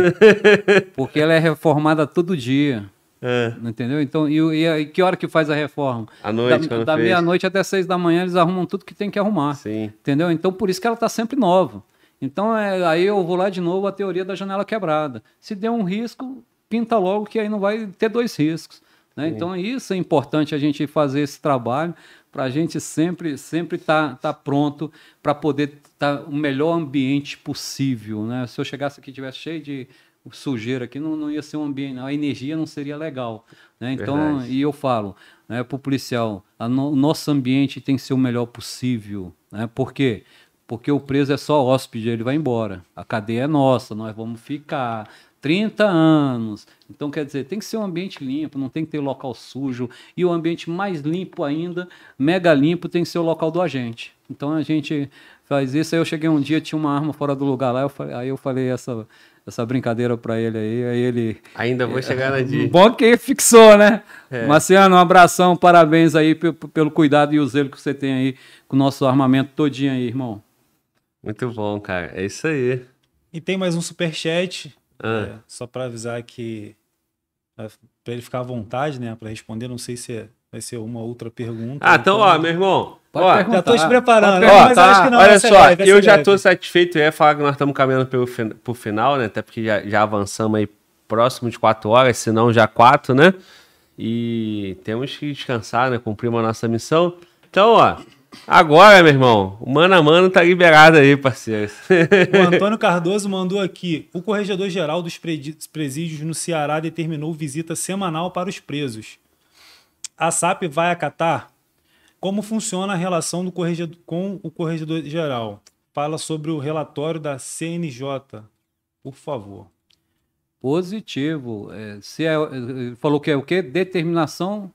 <laughs> porque ela é reformada todo dia. É. Entendeu? Então, e, e, e, que hora que faz a reforma? À noite, Da, da meia-noite até seis da manhã, eles arrumam tudo que tem que arrumar. Sim. Entendeu? Então, por isso que ela está sempre nova. Então, é, aí eu vou lá de novo a teoria da janela quebrada. Se der um risco, pinta logo que aí não vai ter dois riscos. Né? Então, isso é importante a gente fazer esse trabalho para a gente sempre sempre tá, tá pronto para poder estar tá o melhor ambiente possível. Né? Se eu chegasse aqui e tivesse cheio de sujeira aqui, não, não ia ser um ambiente, a energia não seria legal. Né? Então, Verdade. e eu falo né, para o policial, no, o nosso ambiente tem que ser o melhor possível. Né? Por quê? Porque o preso é só hóspede, ele vai embora. A cadeia é nossa, nós vamos ficar, 30 anos. Então, quer dizer, tem que ser um ambiente limpo, não tem que ter local sujo. E o ambiente mais limpo ainda, mega limpo, tem que ser o local do agente. Então a gente faz isso. Aí eu cheguei um dia, tinha uma arma fora do lugar lá, eu falei, aí eu falei essa, essa brincadeira para ele aí, aí ele... Ainda vou chegar na dia. Bom que fixou, né? É. Marciano, um abração, parabéns aí pelo cuidado e o zelo que você tem aí com o nosso armamento todinho aí, irmão. Muito bom, cara. É isso aí. E tem mais um super chat ah. É, só para avisar que ah, para ele ficar à vontade, né, para responder, não sei se é, vai ser uma outra pergunta. Ah, então, então ó, meu irmão, Pode ó, já tô te preparando, mas tá, acho que não Olha é só, eu já estou satisfeito, eu ia falar que nós estamos caminhando pelo, pro final, né, até porque já, já avançamos aí próximo de quatro horas, se não já quatro, né, e temos que descansar, né, cumprir a nossa missão. Então, ó, Agora, meu irmão, o mano a mano tá liberado aí, parceiro. O <laughs> Antônio Cardoso mandou aqui. O Corregedor-Geral dos Presídios no Ceará determinou visita semanal para os presos. A SAP vai acatar? Como funciona a relação do corregedor com o Corregedor-Geral? Fala sobre o relatório da CNJ, por favor. Positivo. É, se é, falou que é o quê? Determinação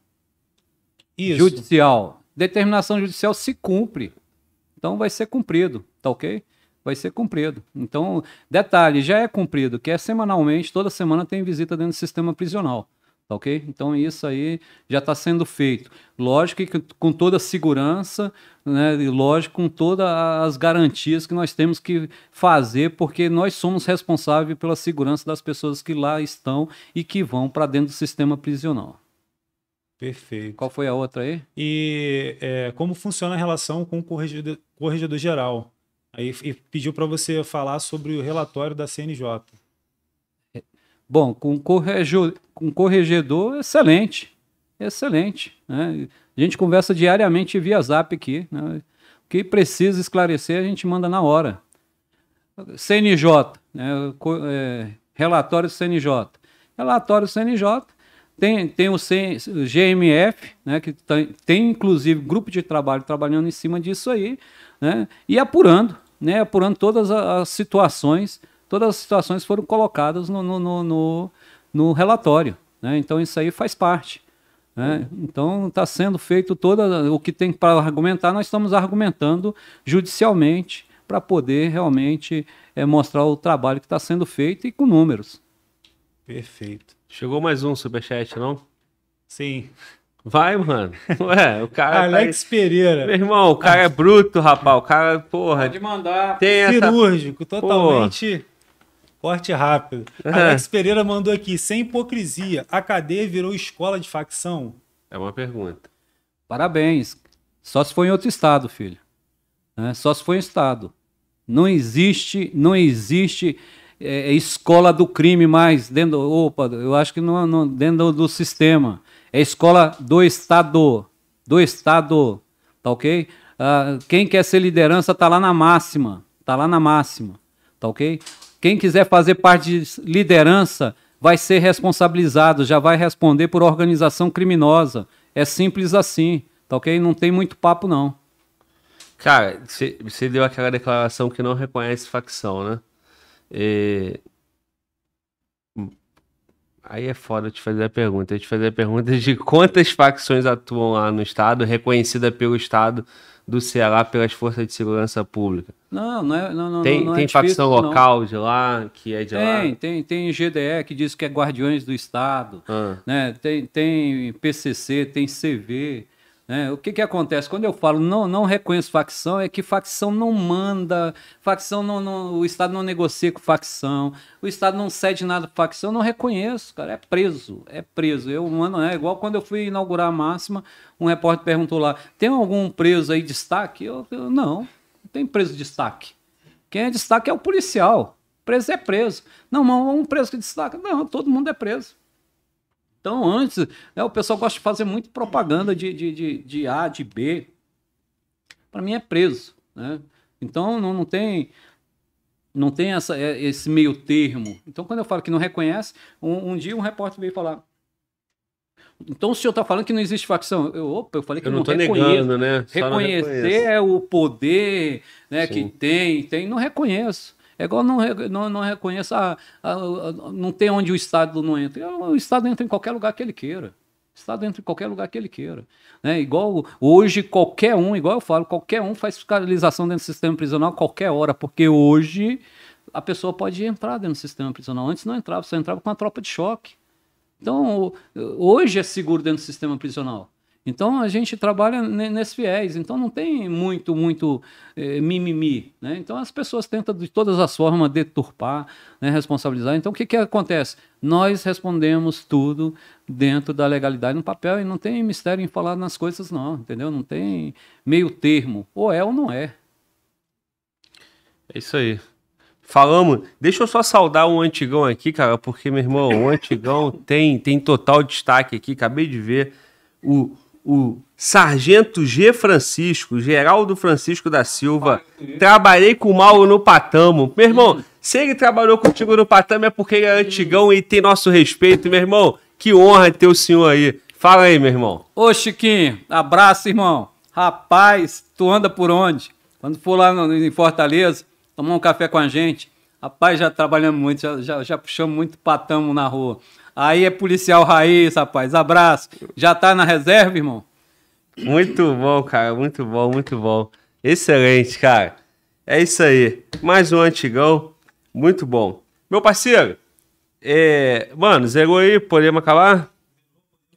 Isso. judicial determinação judicial se cumpre. Então vai ser cumprido, tá ok? Vai ser cumprido. Então, detalhe, já é cumprido, que é semanalmente, toda semana tem visita dentro do sistema prisional. Tá ok? Então isso aí já está sendo feito. Lógico que com toda a segurança, né? E lógico com todas as garantias que nós temos que fazer, porque nós somos responsáveis pela segurança das pessoas que lá estão e que vão para dentro do sistema prisional. Perfeito. Qual foi a outra aí? E é, como funciona a relação com o corregedor, corregedor geral? Aí pediu para você falar sobre o relatório da CNJ. É, bom, com corregedor, com corregedor excelente, excelente. Né? A gente conversa diariamente via Zap aqui. Né? O que precisa esclarecer, a gente manda na hora. CNJ, né? É, relatório CNJ. Relatório CNJ tem, tem o GMF, né, que tem, tá, tem inclusive grupo de trabalho trabalhando em cima disso aí, né, e apurando, né, apurando todas as situações, todas as situações foram colocadas no, no, no, no, no relatório. Né, então isso aí faz parte. Né? Então está sendo feito todo o que tem para argumentar, nós estamos argumentando judicialmente para poder realmente é, mostrar o trabalho que está sendo feito e com números. Perfeito. Chegou mais um superchat, não? Sim. Vai, mano. <laughs> Ué, o cara. Tá Alex tá... Pereira. Meu irmão, o cara é bruto, rapaz. O cara, porra. Pode mandar. Tem Cirúrgico, essa... totalmente. Corte rápido. É. Alex Pereira mandou aqui: sem hipocrisia, a cadeia virou escola de facção? É uma pergunta. Parabéns. Só se foi em outro estado, filho. É, só se foi em estado. Não existe, não existe é, é, escola do crime mais dentro. Opa, eu acho que não, não dentro do sistema. É escola do Estado, do Estado, tá ok? Uh, quem quer ser liderança tá lá na máxima, tá lá na máxima, tá ok? Quem quiser fazer parte de liderança vai ser responsabilizado, já vai responder por organização criminosa. É simples assim, tá ok? Não tem muito papo não. Cara, você deu aquela declaração que não reconhece facção, né? É, aí é foda te fazer a pergunta. Eu te fazer a pergunta de <laughs> quantas facções atuam lá no Estado, reconhecida pelo Estado do Ceará pelas forças de segurança pública. Não, não é. Não, não, tem não é tem facção local não. de lá que é de tem, lá. Tem, tem, tem GDE que diz que é Guardiões do Estado, ah. né? Tem, tem PCC, tem CV. É, o que, que acontece? Quando eu falo não, não reconheço facção, é que facção não manda, facção não, não, o Estado não negocia com facção, o Estado não cede nada para facção, eu não reconheço, cara, é preso, é preso. Eu, mano, é igual quando eu fui inaugurar a máxima, um repórter perguntou lá: tem algum preso aí de destaque? Eu, eu não, não tem preso de destaque. Quem é de destaque é o policial. Preso é preso. Não, mas um preso que destaca. Não, todo mundo é preso. Então, antes, né, o pessoal gosta de fazer muito propaganda de, de, de, de A, de B. Para mim é preso. Né? Então, não, não tem não tem essa, é, esse meio termo. Então, quando eu falo que não reconhece, um, um dia um repórter veio falar. Então o senhor está falando que não existe facção? Eu, opa, eu falei que eu não, não reconheço. Negando, né? reconhecer é o poder né, que tem, tem, não reconheço. É igual não, não, não reconheça, ah, ah, ah, não tem onde o Estado não entra. O Estado entra em qualquer lugar que ele queira. O Estado entra em qualquer lugar que ele queira. Né? Igual hoje, qualquer um, igual eu falo, qualquer um faz fiscalização dentro do sistema prisional a qualquer hora, porque hoje a pessoa pode entrar dentro do sistema prisional. Antes não entrava, só entrava com a tropa de choque. Então, hoje é seguro dentro do sistema prisional. Então a gente trabalha nesse viés, então não tem muito, muito eh, mimimi. Né? Então as pessoas tentam de todas as formas deturpar, né, responsabilizar. Então o que, que acontece? Nós respondemos tudo dentro da legalidade no papel e não tem mistério em falar nas coisas, não, entendeu? Não tem meio termo. Ou é ou não é. É isso aí. Falamos. Deixa eu só saudar um antigão aqui, cara, porque, meu irmão, o antigão <laughs> tem, tem total destaque aqui. Acabei de ver o o Sargento G. Francisco, Geraldo Francisco da Silva. Ah, Trabalhei com o Mauro no Patamo. Meu irmão, se ele trabalhou contigo no Patamo é porque ele é antigão e tem nosso respeito, meu irmão. Que honra ter o senhor aí. Fala aí, meu irmão. Ô, Chiquinho, abraço, irmão. Rapaz, tu anda por onde? Quando for lá no, em Fortaleza, tomar um café com a gente. Rapaz, já trabalhamos muito, já, já, já puxamos muito patamo na rua. Aí é policial raiz, rapaz. Abraço. Já tá na reserva, irmão? Muito bom, cara. Muito bom, muito bom. Excelente, cara. É isso aí. Mais um antigão. Muito bom. Meu parceiro, é... mano, zerou aí? Podemos acabar?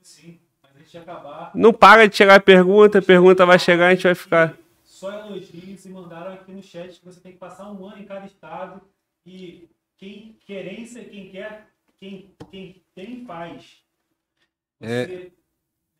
Sim, a gente acabar. Não para de chegar a pergunta, a pergunta vai chegar, a gente vai ficar. Só elogios e mandaram aqui no chat que você tem que passar um ano em cada estado e quem querência, quem quer, quem, quem tem paz. É. Você,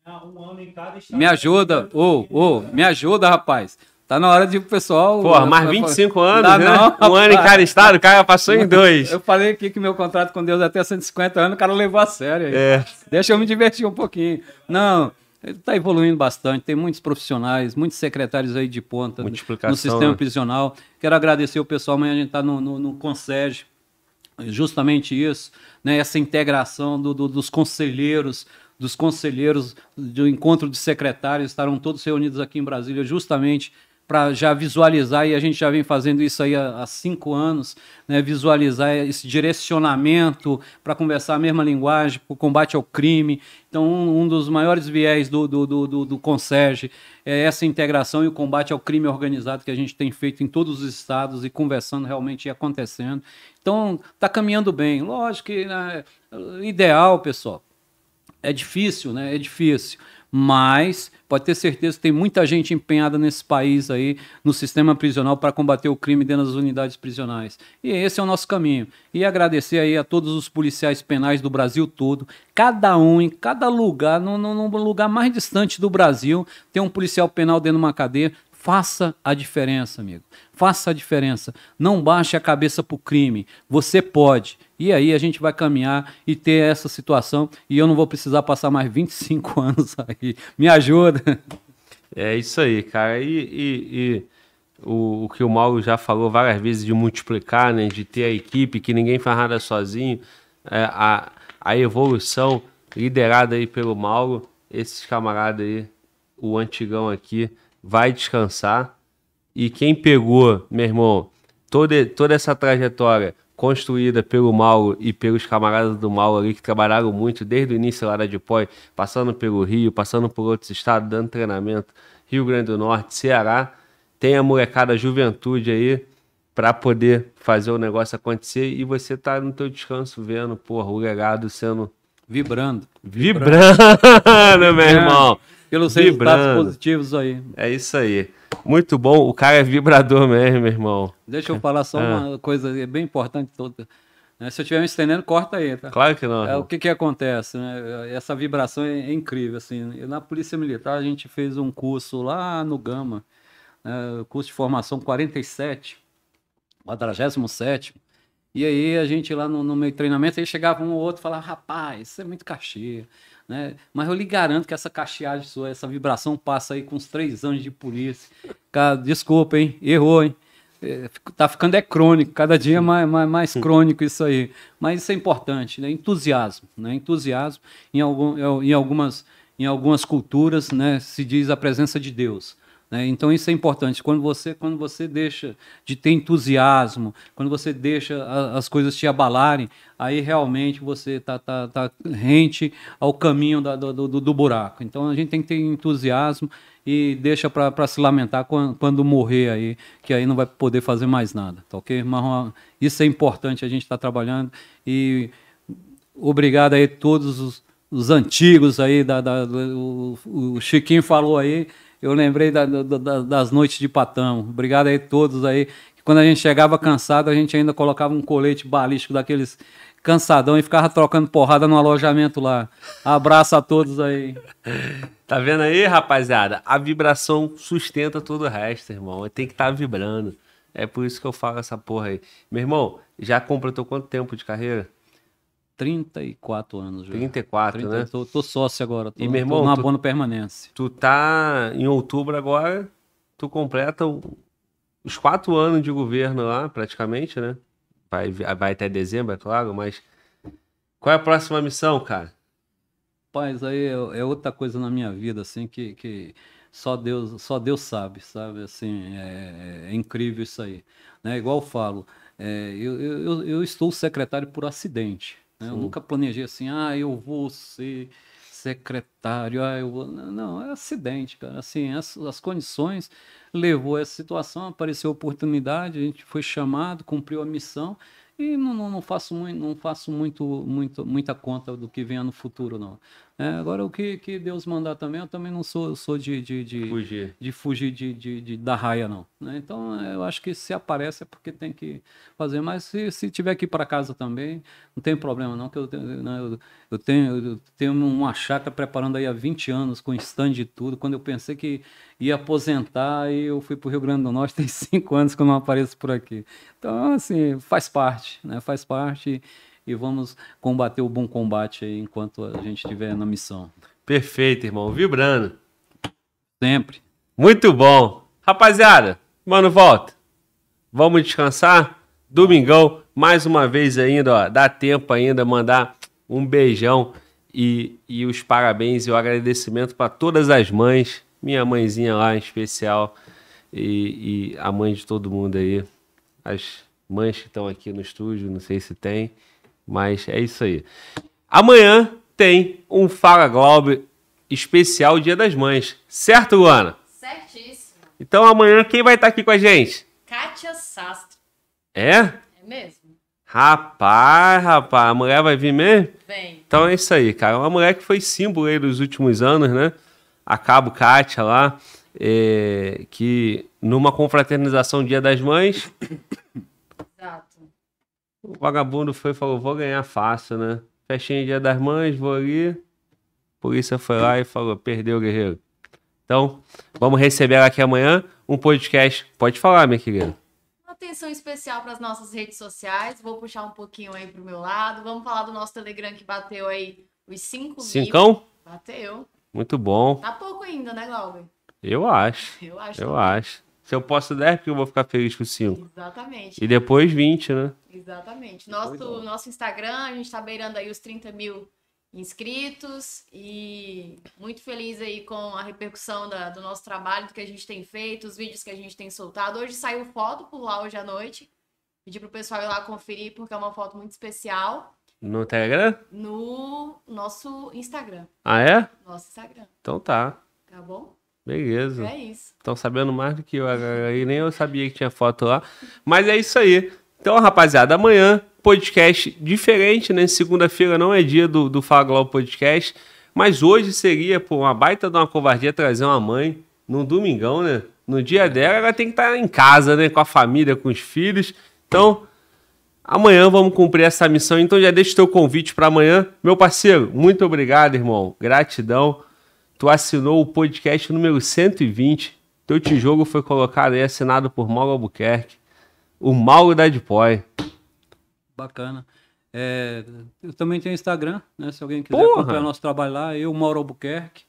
é. Um ano em cada estado. Me ajuda, ô, ô, oh, oh, me ajuda, rapaz. Tá na hora de o pessoal. Porra, né, mais 25 anos, né? Não, um ano em cada estado, o cara passou em dois. Eu falei aqui que meu contrato com Deus é até 150 anos, o cara levou a sério. É. Deixa eu me divertir um pouquinho. Não, está evoluindo bastante, tem muitos profissionais, muitos secretários aí de ponta no, sistema né? prisional. Quero agradecer o pessoal, amanhã a gente está no, no, no justamente isso né, essa integração do, do, dos conselheiros, dos conselheiros do encontro de secretários, estarão todos reunidos aqui em Brasília justamente para já visualizar, e a gente já vem fazendo isso aí há, há cinco anos, né, visualizar esse direcionamento para conversar a mesma linguagem, para o combate ao crime. Então, um, um dos maiores viés do, do, do, do, do Conserge é essa integração e o combate ao crime organizado que a gente tem feito em todos os estados e conversando realmente e acontecendo. Então, está caminhando bem. Lógico que né, ideal, pessoal, é difícil, né? É difícil mas pode ter certeza que tem muita gente empenhada nesse país aí, no sistema prisional, para combater o crime dentro das unidades prisionais. E esse é o nosso caminho. E agradecer aí a todos os policiais penais do Brasil todo, cada um, em cada lugar, num, num lugar mais distante do Brasil, tem um policial penal dentro de uma cadeia. Faça a diferença, amigo. Faça a diferença. Não baixe a cabeça para o crime. Você pode. E aí a gente vai caminhar e ter essa situação. E eu não vou precisar passar mais 25 <laughs> anos aí. Me ajuda. É isso aí, cara. E, e, e o, o, que o Mauro já falou várias vezes de multiplicar, né? De ter a equipe, que ninguém faz nada sozinho. É, a, a evolução liderada aí pelo Mauro. Esses camaradas aí, o antigão aqui vai descansar. E quem pegou, meu irmão, toda, toda essa trajetória construída pelo Mauro e pelos camaradas do Mauro ali que trabalharam muito desde o início lá da Dipói, passando pelo Rio, passando por outros estados, dando treinamento, Rio Grande do Norte, Ceará, tem a molecada a juventude aí para poder fazer o negócio acontecer e você tá no teu descanso vendo, porra, o legado sendo vibrando. Vibrando, vibrando, <laughs> vibrando meu é. irmão pelos Vibrando. resultados positivos aí. É isso aí. Muito bom, o cara é vibrador mesmo, meu irmão. Deixa eu falar só ah. uma coisa é bem importante toda. Né? Se eu estiver me estendendo, corta aí, tá? Claro que não. É, o que que acontece, né? Essa vibração é, é, incrível, assim. Na Polícia Militar, a gente fez um curso lá no Gama, né? curso de formação 47, 47, e aí a gente lá no, no meio treinamento, aí chegava um ou outro e falava, rapaz, isso é muito cachê, né? Mas eu lhe garanto que essa cacheagem sua, essa vibração passa aí com uns três anos de polícia. Cara, desculpa, hein? Errou, hein? É, tá ficando é crônico, cada dia é mais, mais, mais crônico isso aí. Mas isso é importante, né? Entusiasmo, né? Entusiasmo em, algum, em, algumas, em algumas culturas, né? Se diz a presença de Deus. Né? Então isso é importante. Quando você, quando você deixa de ter entusiasmo, quando você deixa a, as coisas te abalarem, aí realmente você está tá, tá rente ao caminho da, do, do, do, buraco. Então a gente tem que ter entusiasmo e deixa para se lamentar quando, quando, morrer aí, que aí não vai poder fazer mais nada, tá ok? Mas isso é importante, a gente está trabalhando e obrigado aí todos os, os antigos aí, da, da, o, o Chiquinho falou aí, eu lembrei da, da, das noites de patão. Obrigado aí a todos aí. Quando a gente chegava cansado, a gente ainda colocava um colete balístico daqueles cansadão e ficava trocando porrada no alojamento lá. Abraço a todos aí. Tá vendo aí, rapaziada? A vibração sustenta todo o resto, irmão. Tem que estar tá vibrando. É por isso que eu falo essa porra aí. Meu irmão, já completou quanto tempo de carreira? 34 anos já. 34, 30, né? Tô, tô sócio agora. Tô, e meu irmão, tô no abono tu, permanência. Tu tá em outubro agora, tu completa os quatro anos de governo lá, praticamente, né? Vai, vai até dezembro, é claro, mas qual é a próxima missão, cara? Paz, aí é, é outra coisa na minha vida, assim, que, que só Deus só Deus sabe, sabe? Assim, é, é, é incrível isso aí. Né? Igual eu falo, é, eu, eu, eu estou secretário por acidente. Né? Eu nunca planejei assim, ah, eu vou ser secretário, ah, eu vou... Não, é acidente, cara. Assim, as, as condições levou a essa situação, apareceu a oportunidade, a gente foi chamado, cumpriu a missão e não, não, não faço, muito, não faço muito, muito, muita conta do que venha no futuro, não. É, agora, o que, que Deus mandar também, eu também não sou, sou de, de, de fugir, de fugir de, de, de da raia, não. Né? Então, eu acho que se aparece é porque tem que fazer. Mas se, se tiver que ir para casa também, não tem problema, não, que eu, tenho né, eu, eu, tenho, eu tenho uma chácara preparando aí há 20 anos, com stand e tudo. Quando eu pensei que ia aposentar, e eu fui para o Rio Grande do Norte, <laughs> tem cinco anos que eu não apareço por aqui. Então, assim, faz parte, né? faz parte. E, e vamos combater o bom combate aí enquanto a gente estiver na missão. Perfeito, irmão. Vibrando. Sempre. Muito bom. Rapaziada, mano, volta. Vamos descansar? Domingão, mais uma vez ainda, ó, dá tempo ainda mandar um beijão e, e os parabéns e o agradecimento para todas as mães, minha mãezinha lá em especial e, e a mãe de todo mundo aí, as mães que estão aqui no estúdio, não sei se tem, mas é isso aí. Amanhã tem um Fala Globo especial Dia das Mães. Certo, Luana? Certíssimo. Então amanhã quem vai estar tá aqui com a gente? Kátia Sastre. É? É mesmo. Rapaz, rapaz, a mulher vai vir mesmo? Vem. Então é isso aí, cara. Uma mulher que foi símbolo aí dos últimos anos, né? A Cabo Kátia lá, é... que numa confraternização Dia das Mães, o vagabundo foi e falou: vou ganhar fácil, né? Festinha Dia das Mães, vou ali. A polícia foi lá e falou: perdeu, guerreiro. Então, vamos receber aqui amanhã um podcast. Pode falar, minha querida atenção especial para as nossas redes sociais. Vou puxar um pouquinho aí pro meu lado. Vamos falar do nosso Telegram que bateu aí os 5 Cincão? mil. Bateu. Muito bom. Tá pouco ainda, né, Glauber? Eu acho. Eu acho. Eu também. acho. Se eu posso 10, é porque eu vou ficar feliz com 5. Exatamente. E depois 20, né? Exatamente. Nosso, nosso Instagram, a gente está beirando aí os 30 mil inscritos e muito feliz aí com a repercussão da, do nosso trabalho, do que a gente tem feito, os vídeos que a gente tem soltado. Hoje saiu foto por lá hoje à noite. Pedi pro pessoal ir lá conferir porque é uma foto muito especial. No Telegram? No nosso Instagram. Ah, é? Nosso Instagram. Então tá. Tá bom? Beleza. É isso. Estão sabendo mais do que eu. Aí nem eu sabia que tinha foto lá. Mas é isso aí. Então, rapaziada, amanhã, podcast diferente, né? Segunda-feira não é dia do, do Fala Podcast. Mas hoje seria, pô, uma baita de uma covardia trazer uma mãe num domingão, né? No dia dela, ela tem que estar tá em casa, né? Com a família, com os filhos. Então, amanhã vamos cumprir essa missão. Então, já deixa o teu convite para amanhã. Meu parceiro, muito obrigado, irmão. Gratidão. Tu assinou o podcast número 120. Teu tijolo foi colocado e assinado por Mauro Albuquerque. O Mauro da Depoy. Bacana. É, eu também tenho Instagram, né? Se alguém quiser Porra. o nosso trabalho lá, eu, Mauro Albuquerque.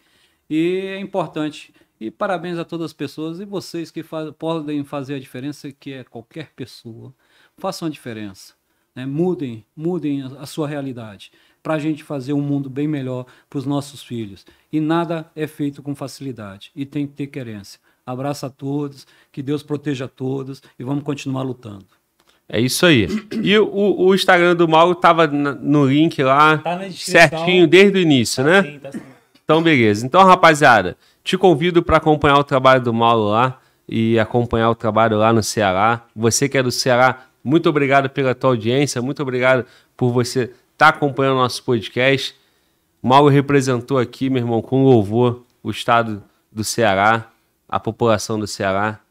E é importante. E parabéns a todas as pessoas e vocês que faz, podem fazer a diferença, que é qualquer pessoa. Façam a diferença. Né? Mudem, mudem a, a sua realidade para a gente fazer um mundo bem melhor para os nossos filhos. E nada é feito com facilidade e tem que ter querência. Abraço a todos, que Deus proteja a todos e vamos continuar lutando. É isso aí. E o, o Instagram do Mauro estava no link lá, tá certinho, desde o início, tá né? Sim, tá sim. Então, beleza. Então, rapaziada, te convido para acompanhar o trabalho do Mauro lá e acompanhar o trabalho lá no Ceará. Você que é do Ceará, muito obrigado pela tua audiência, muito obrigado por você está acompanhando nosso podcast. O Mauro representou aqui, meu irmão, com louvor, o estado do Ceará, a população do Ceará,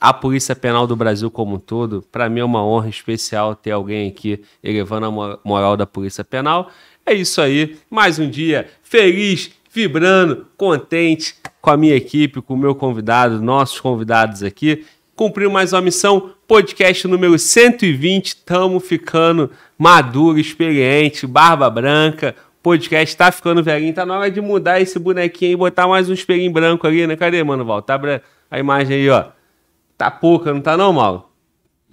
a Polícia Penal do Brasil como um todo. Para mim é uma honra especial ter alguém aqui elevando a moral da Polícia Penal. É isso aí, mais um dia feliz, vibrando, contente com a minha equipe, com o meu convidado, nossos convidados aqui. Cumpriu mais uma missão, podcast número 120, estamos ficando maduro, experiente, barba branca. Podcast tá ficando velhinho, tá na hora de mudar esse bonequinho e botar mais um espelhinho branco ali, né? Cadê, mano, Volta tá a imagem aí, ó. Tá pouca, não tá não, Mauro?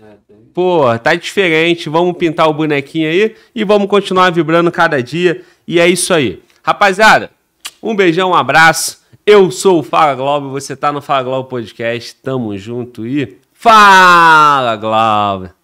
É, Pô, tá diferente, vamos pintar o bonequinho aí e vamos continuar vibrando cada dia. E é isso aí. Rapaziada, um beijão, um abraço. Eu sou o Fala Globo, você tá no Fala Globo Podcast. Tamo junto e fala Globo!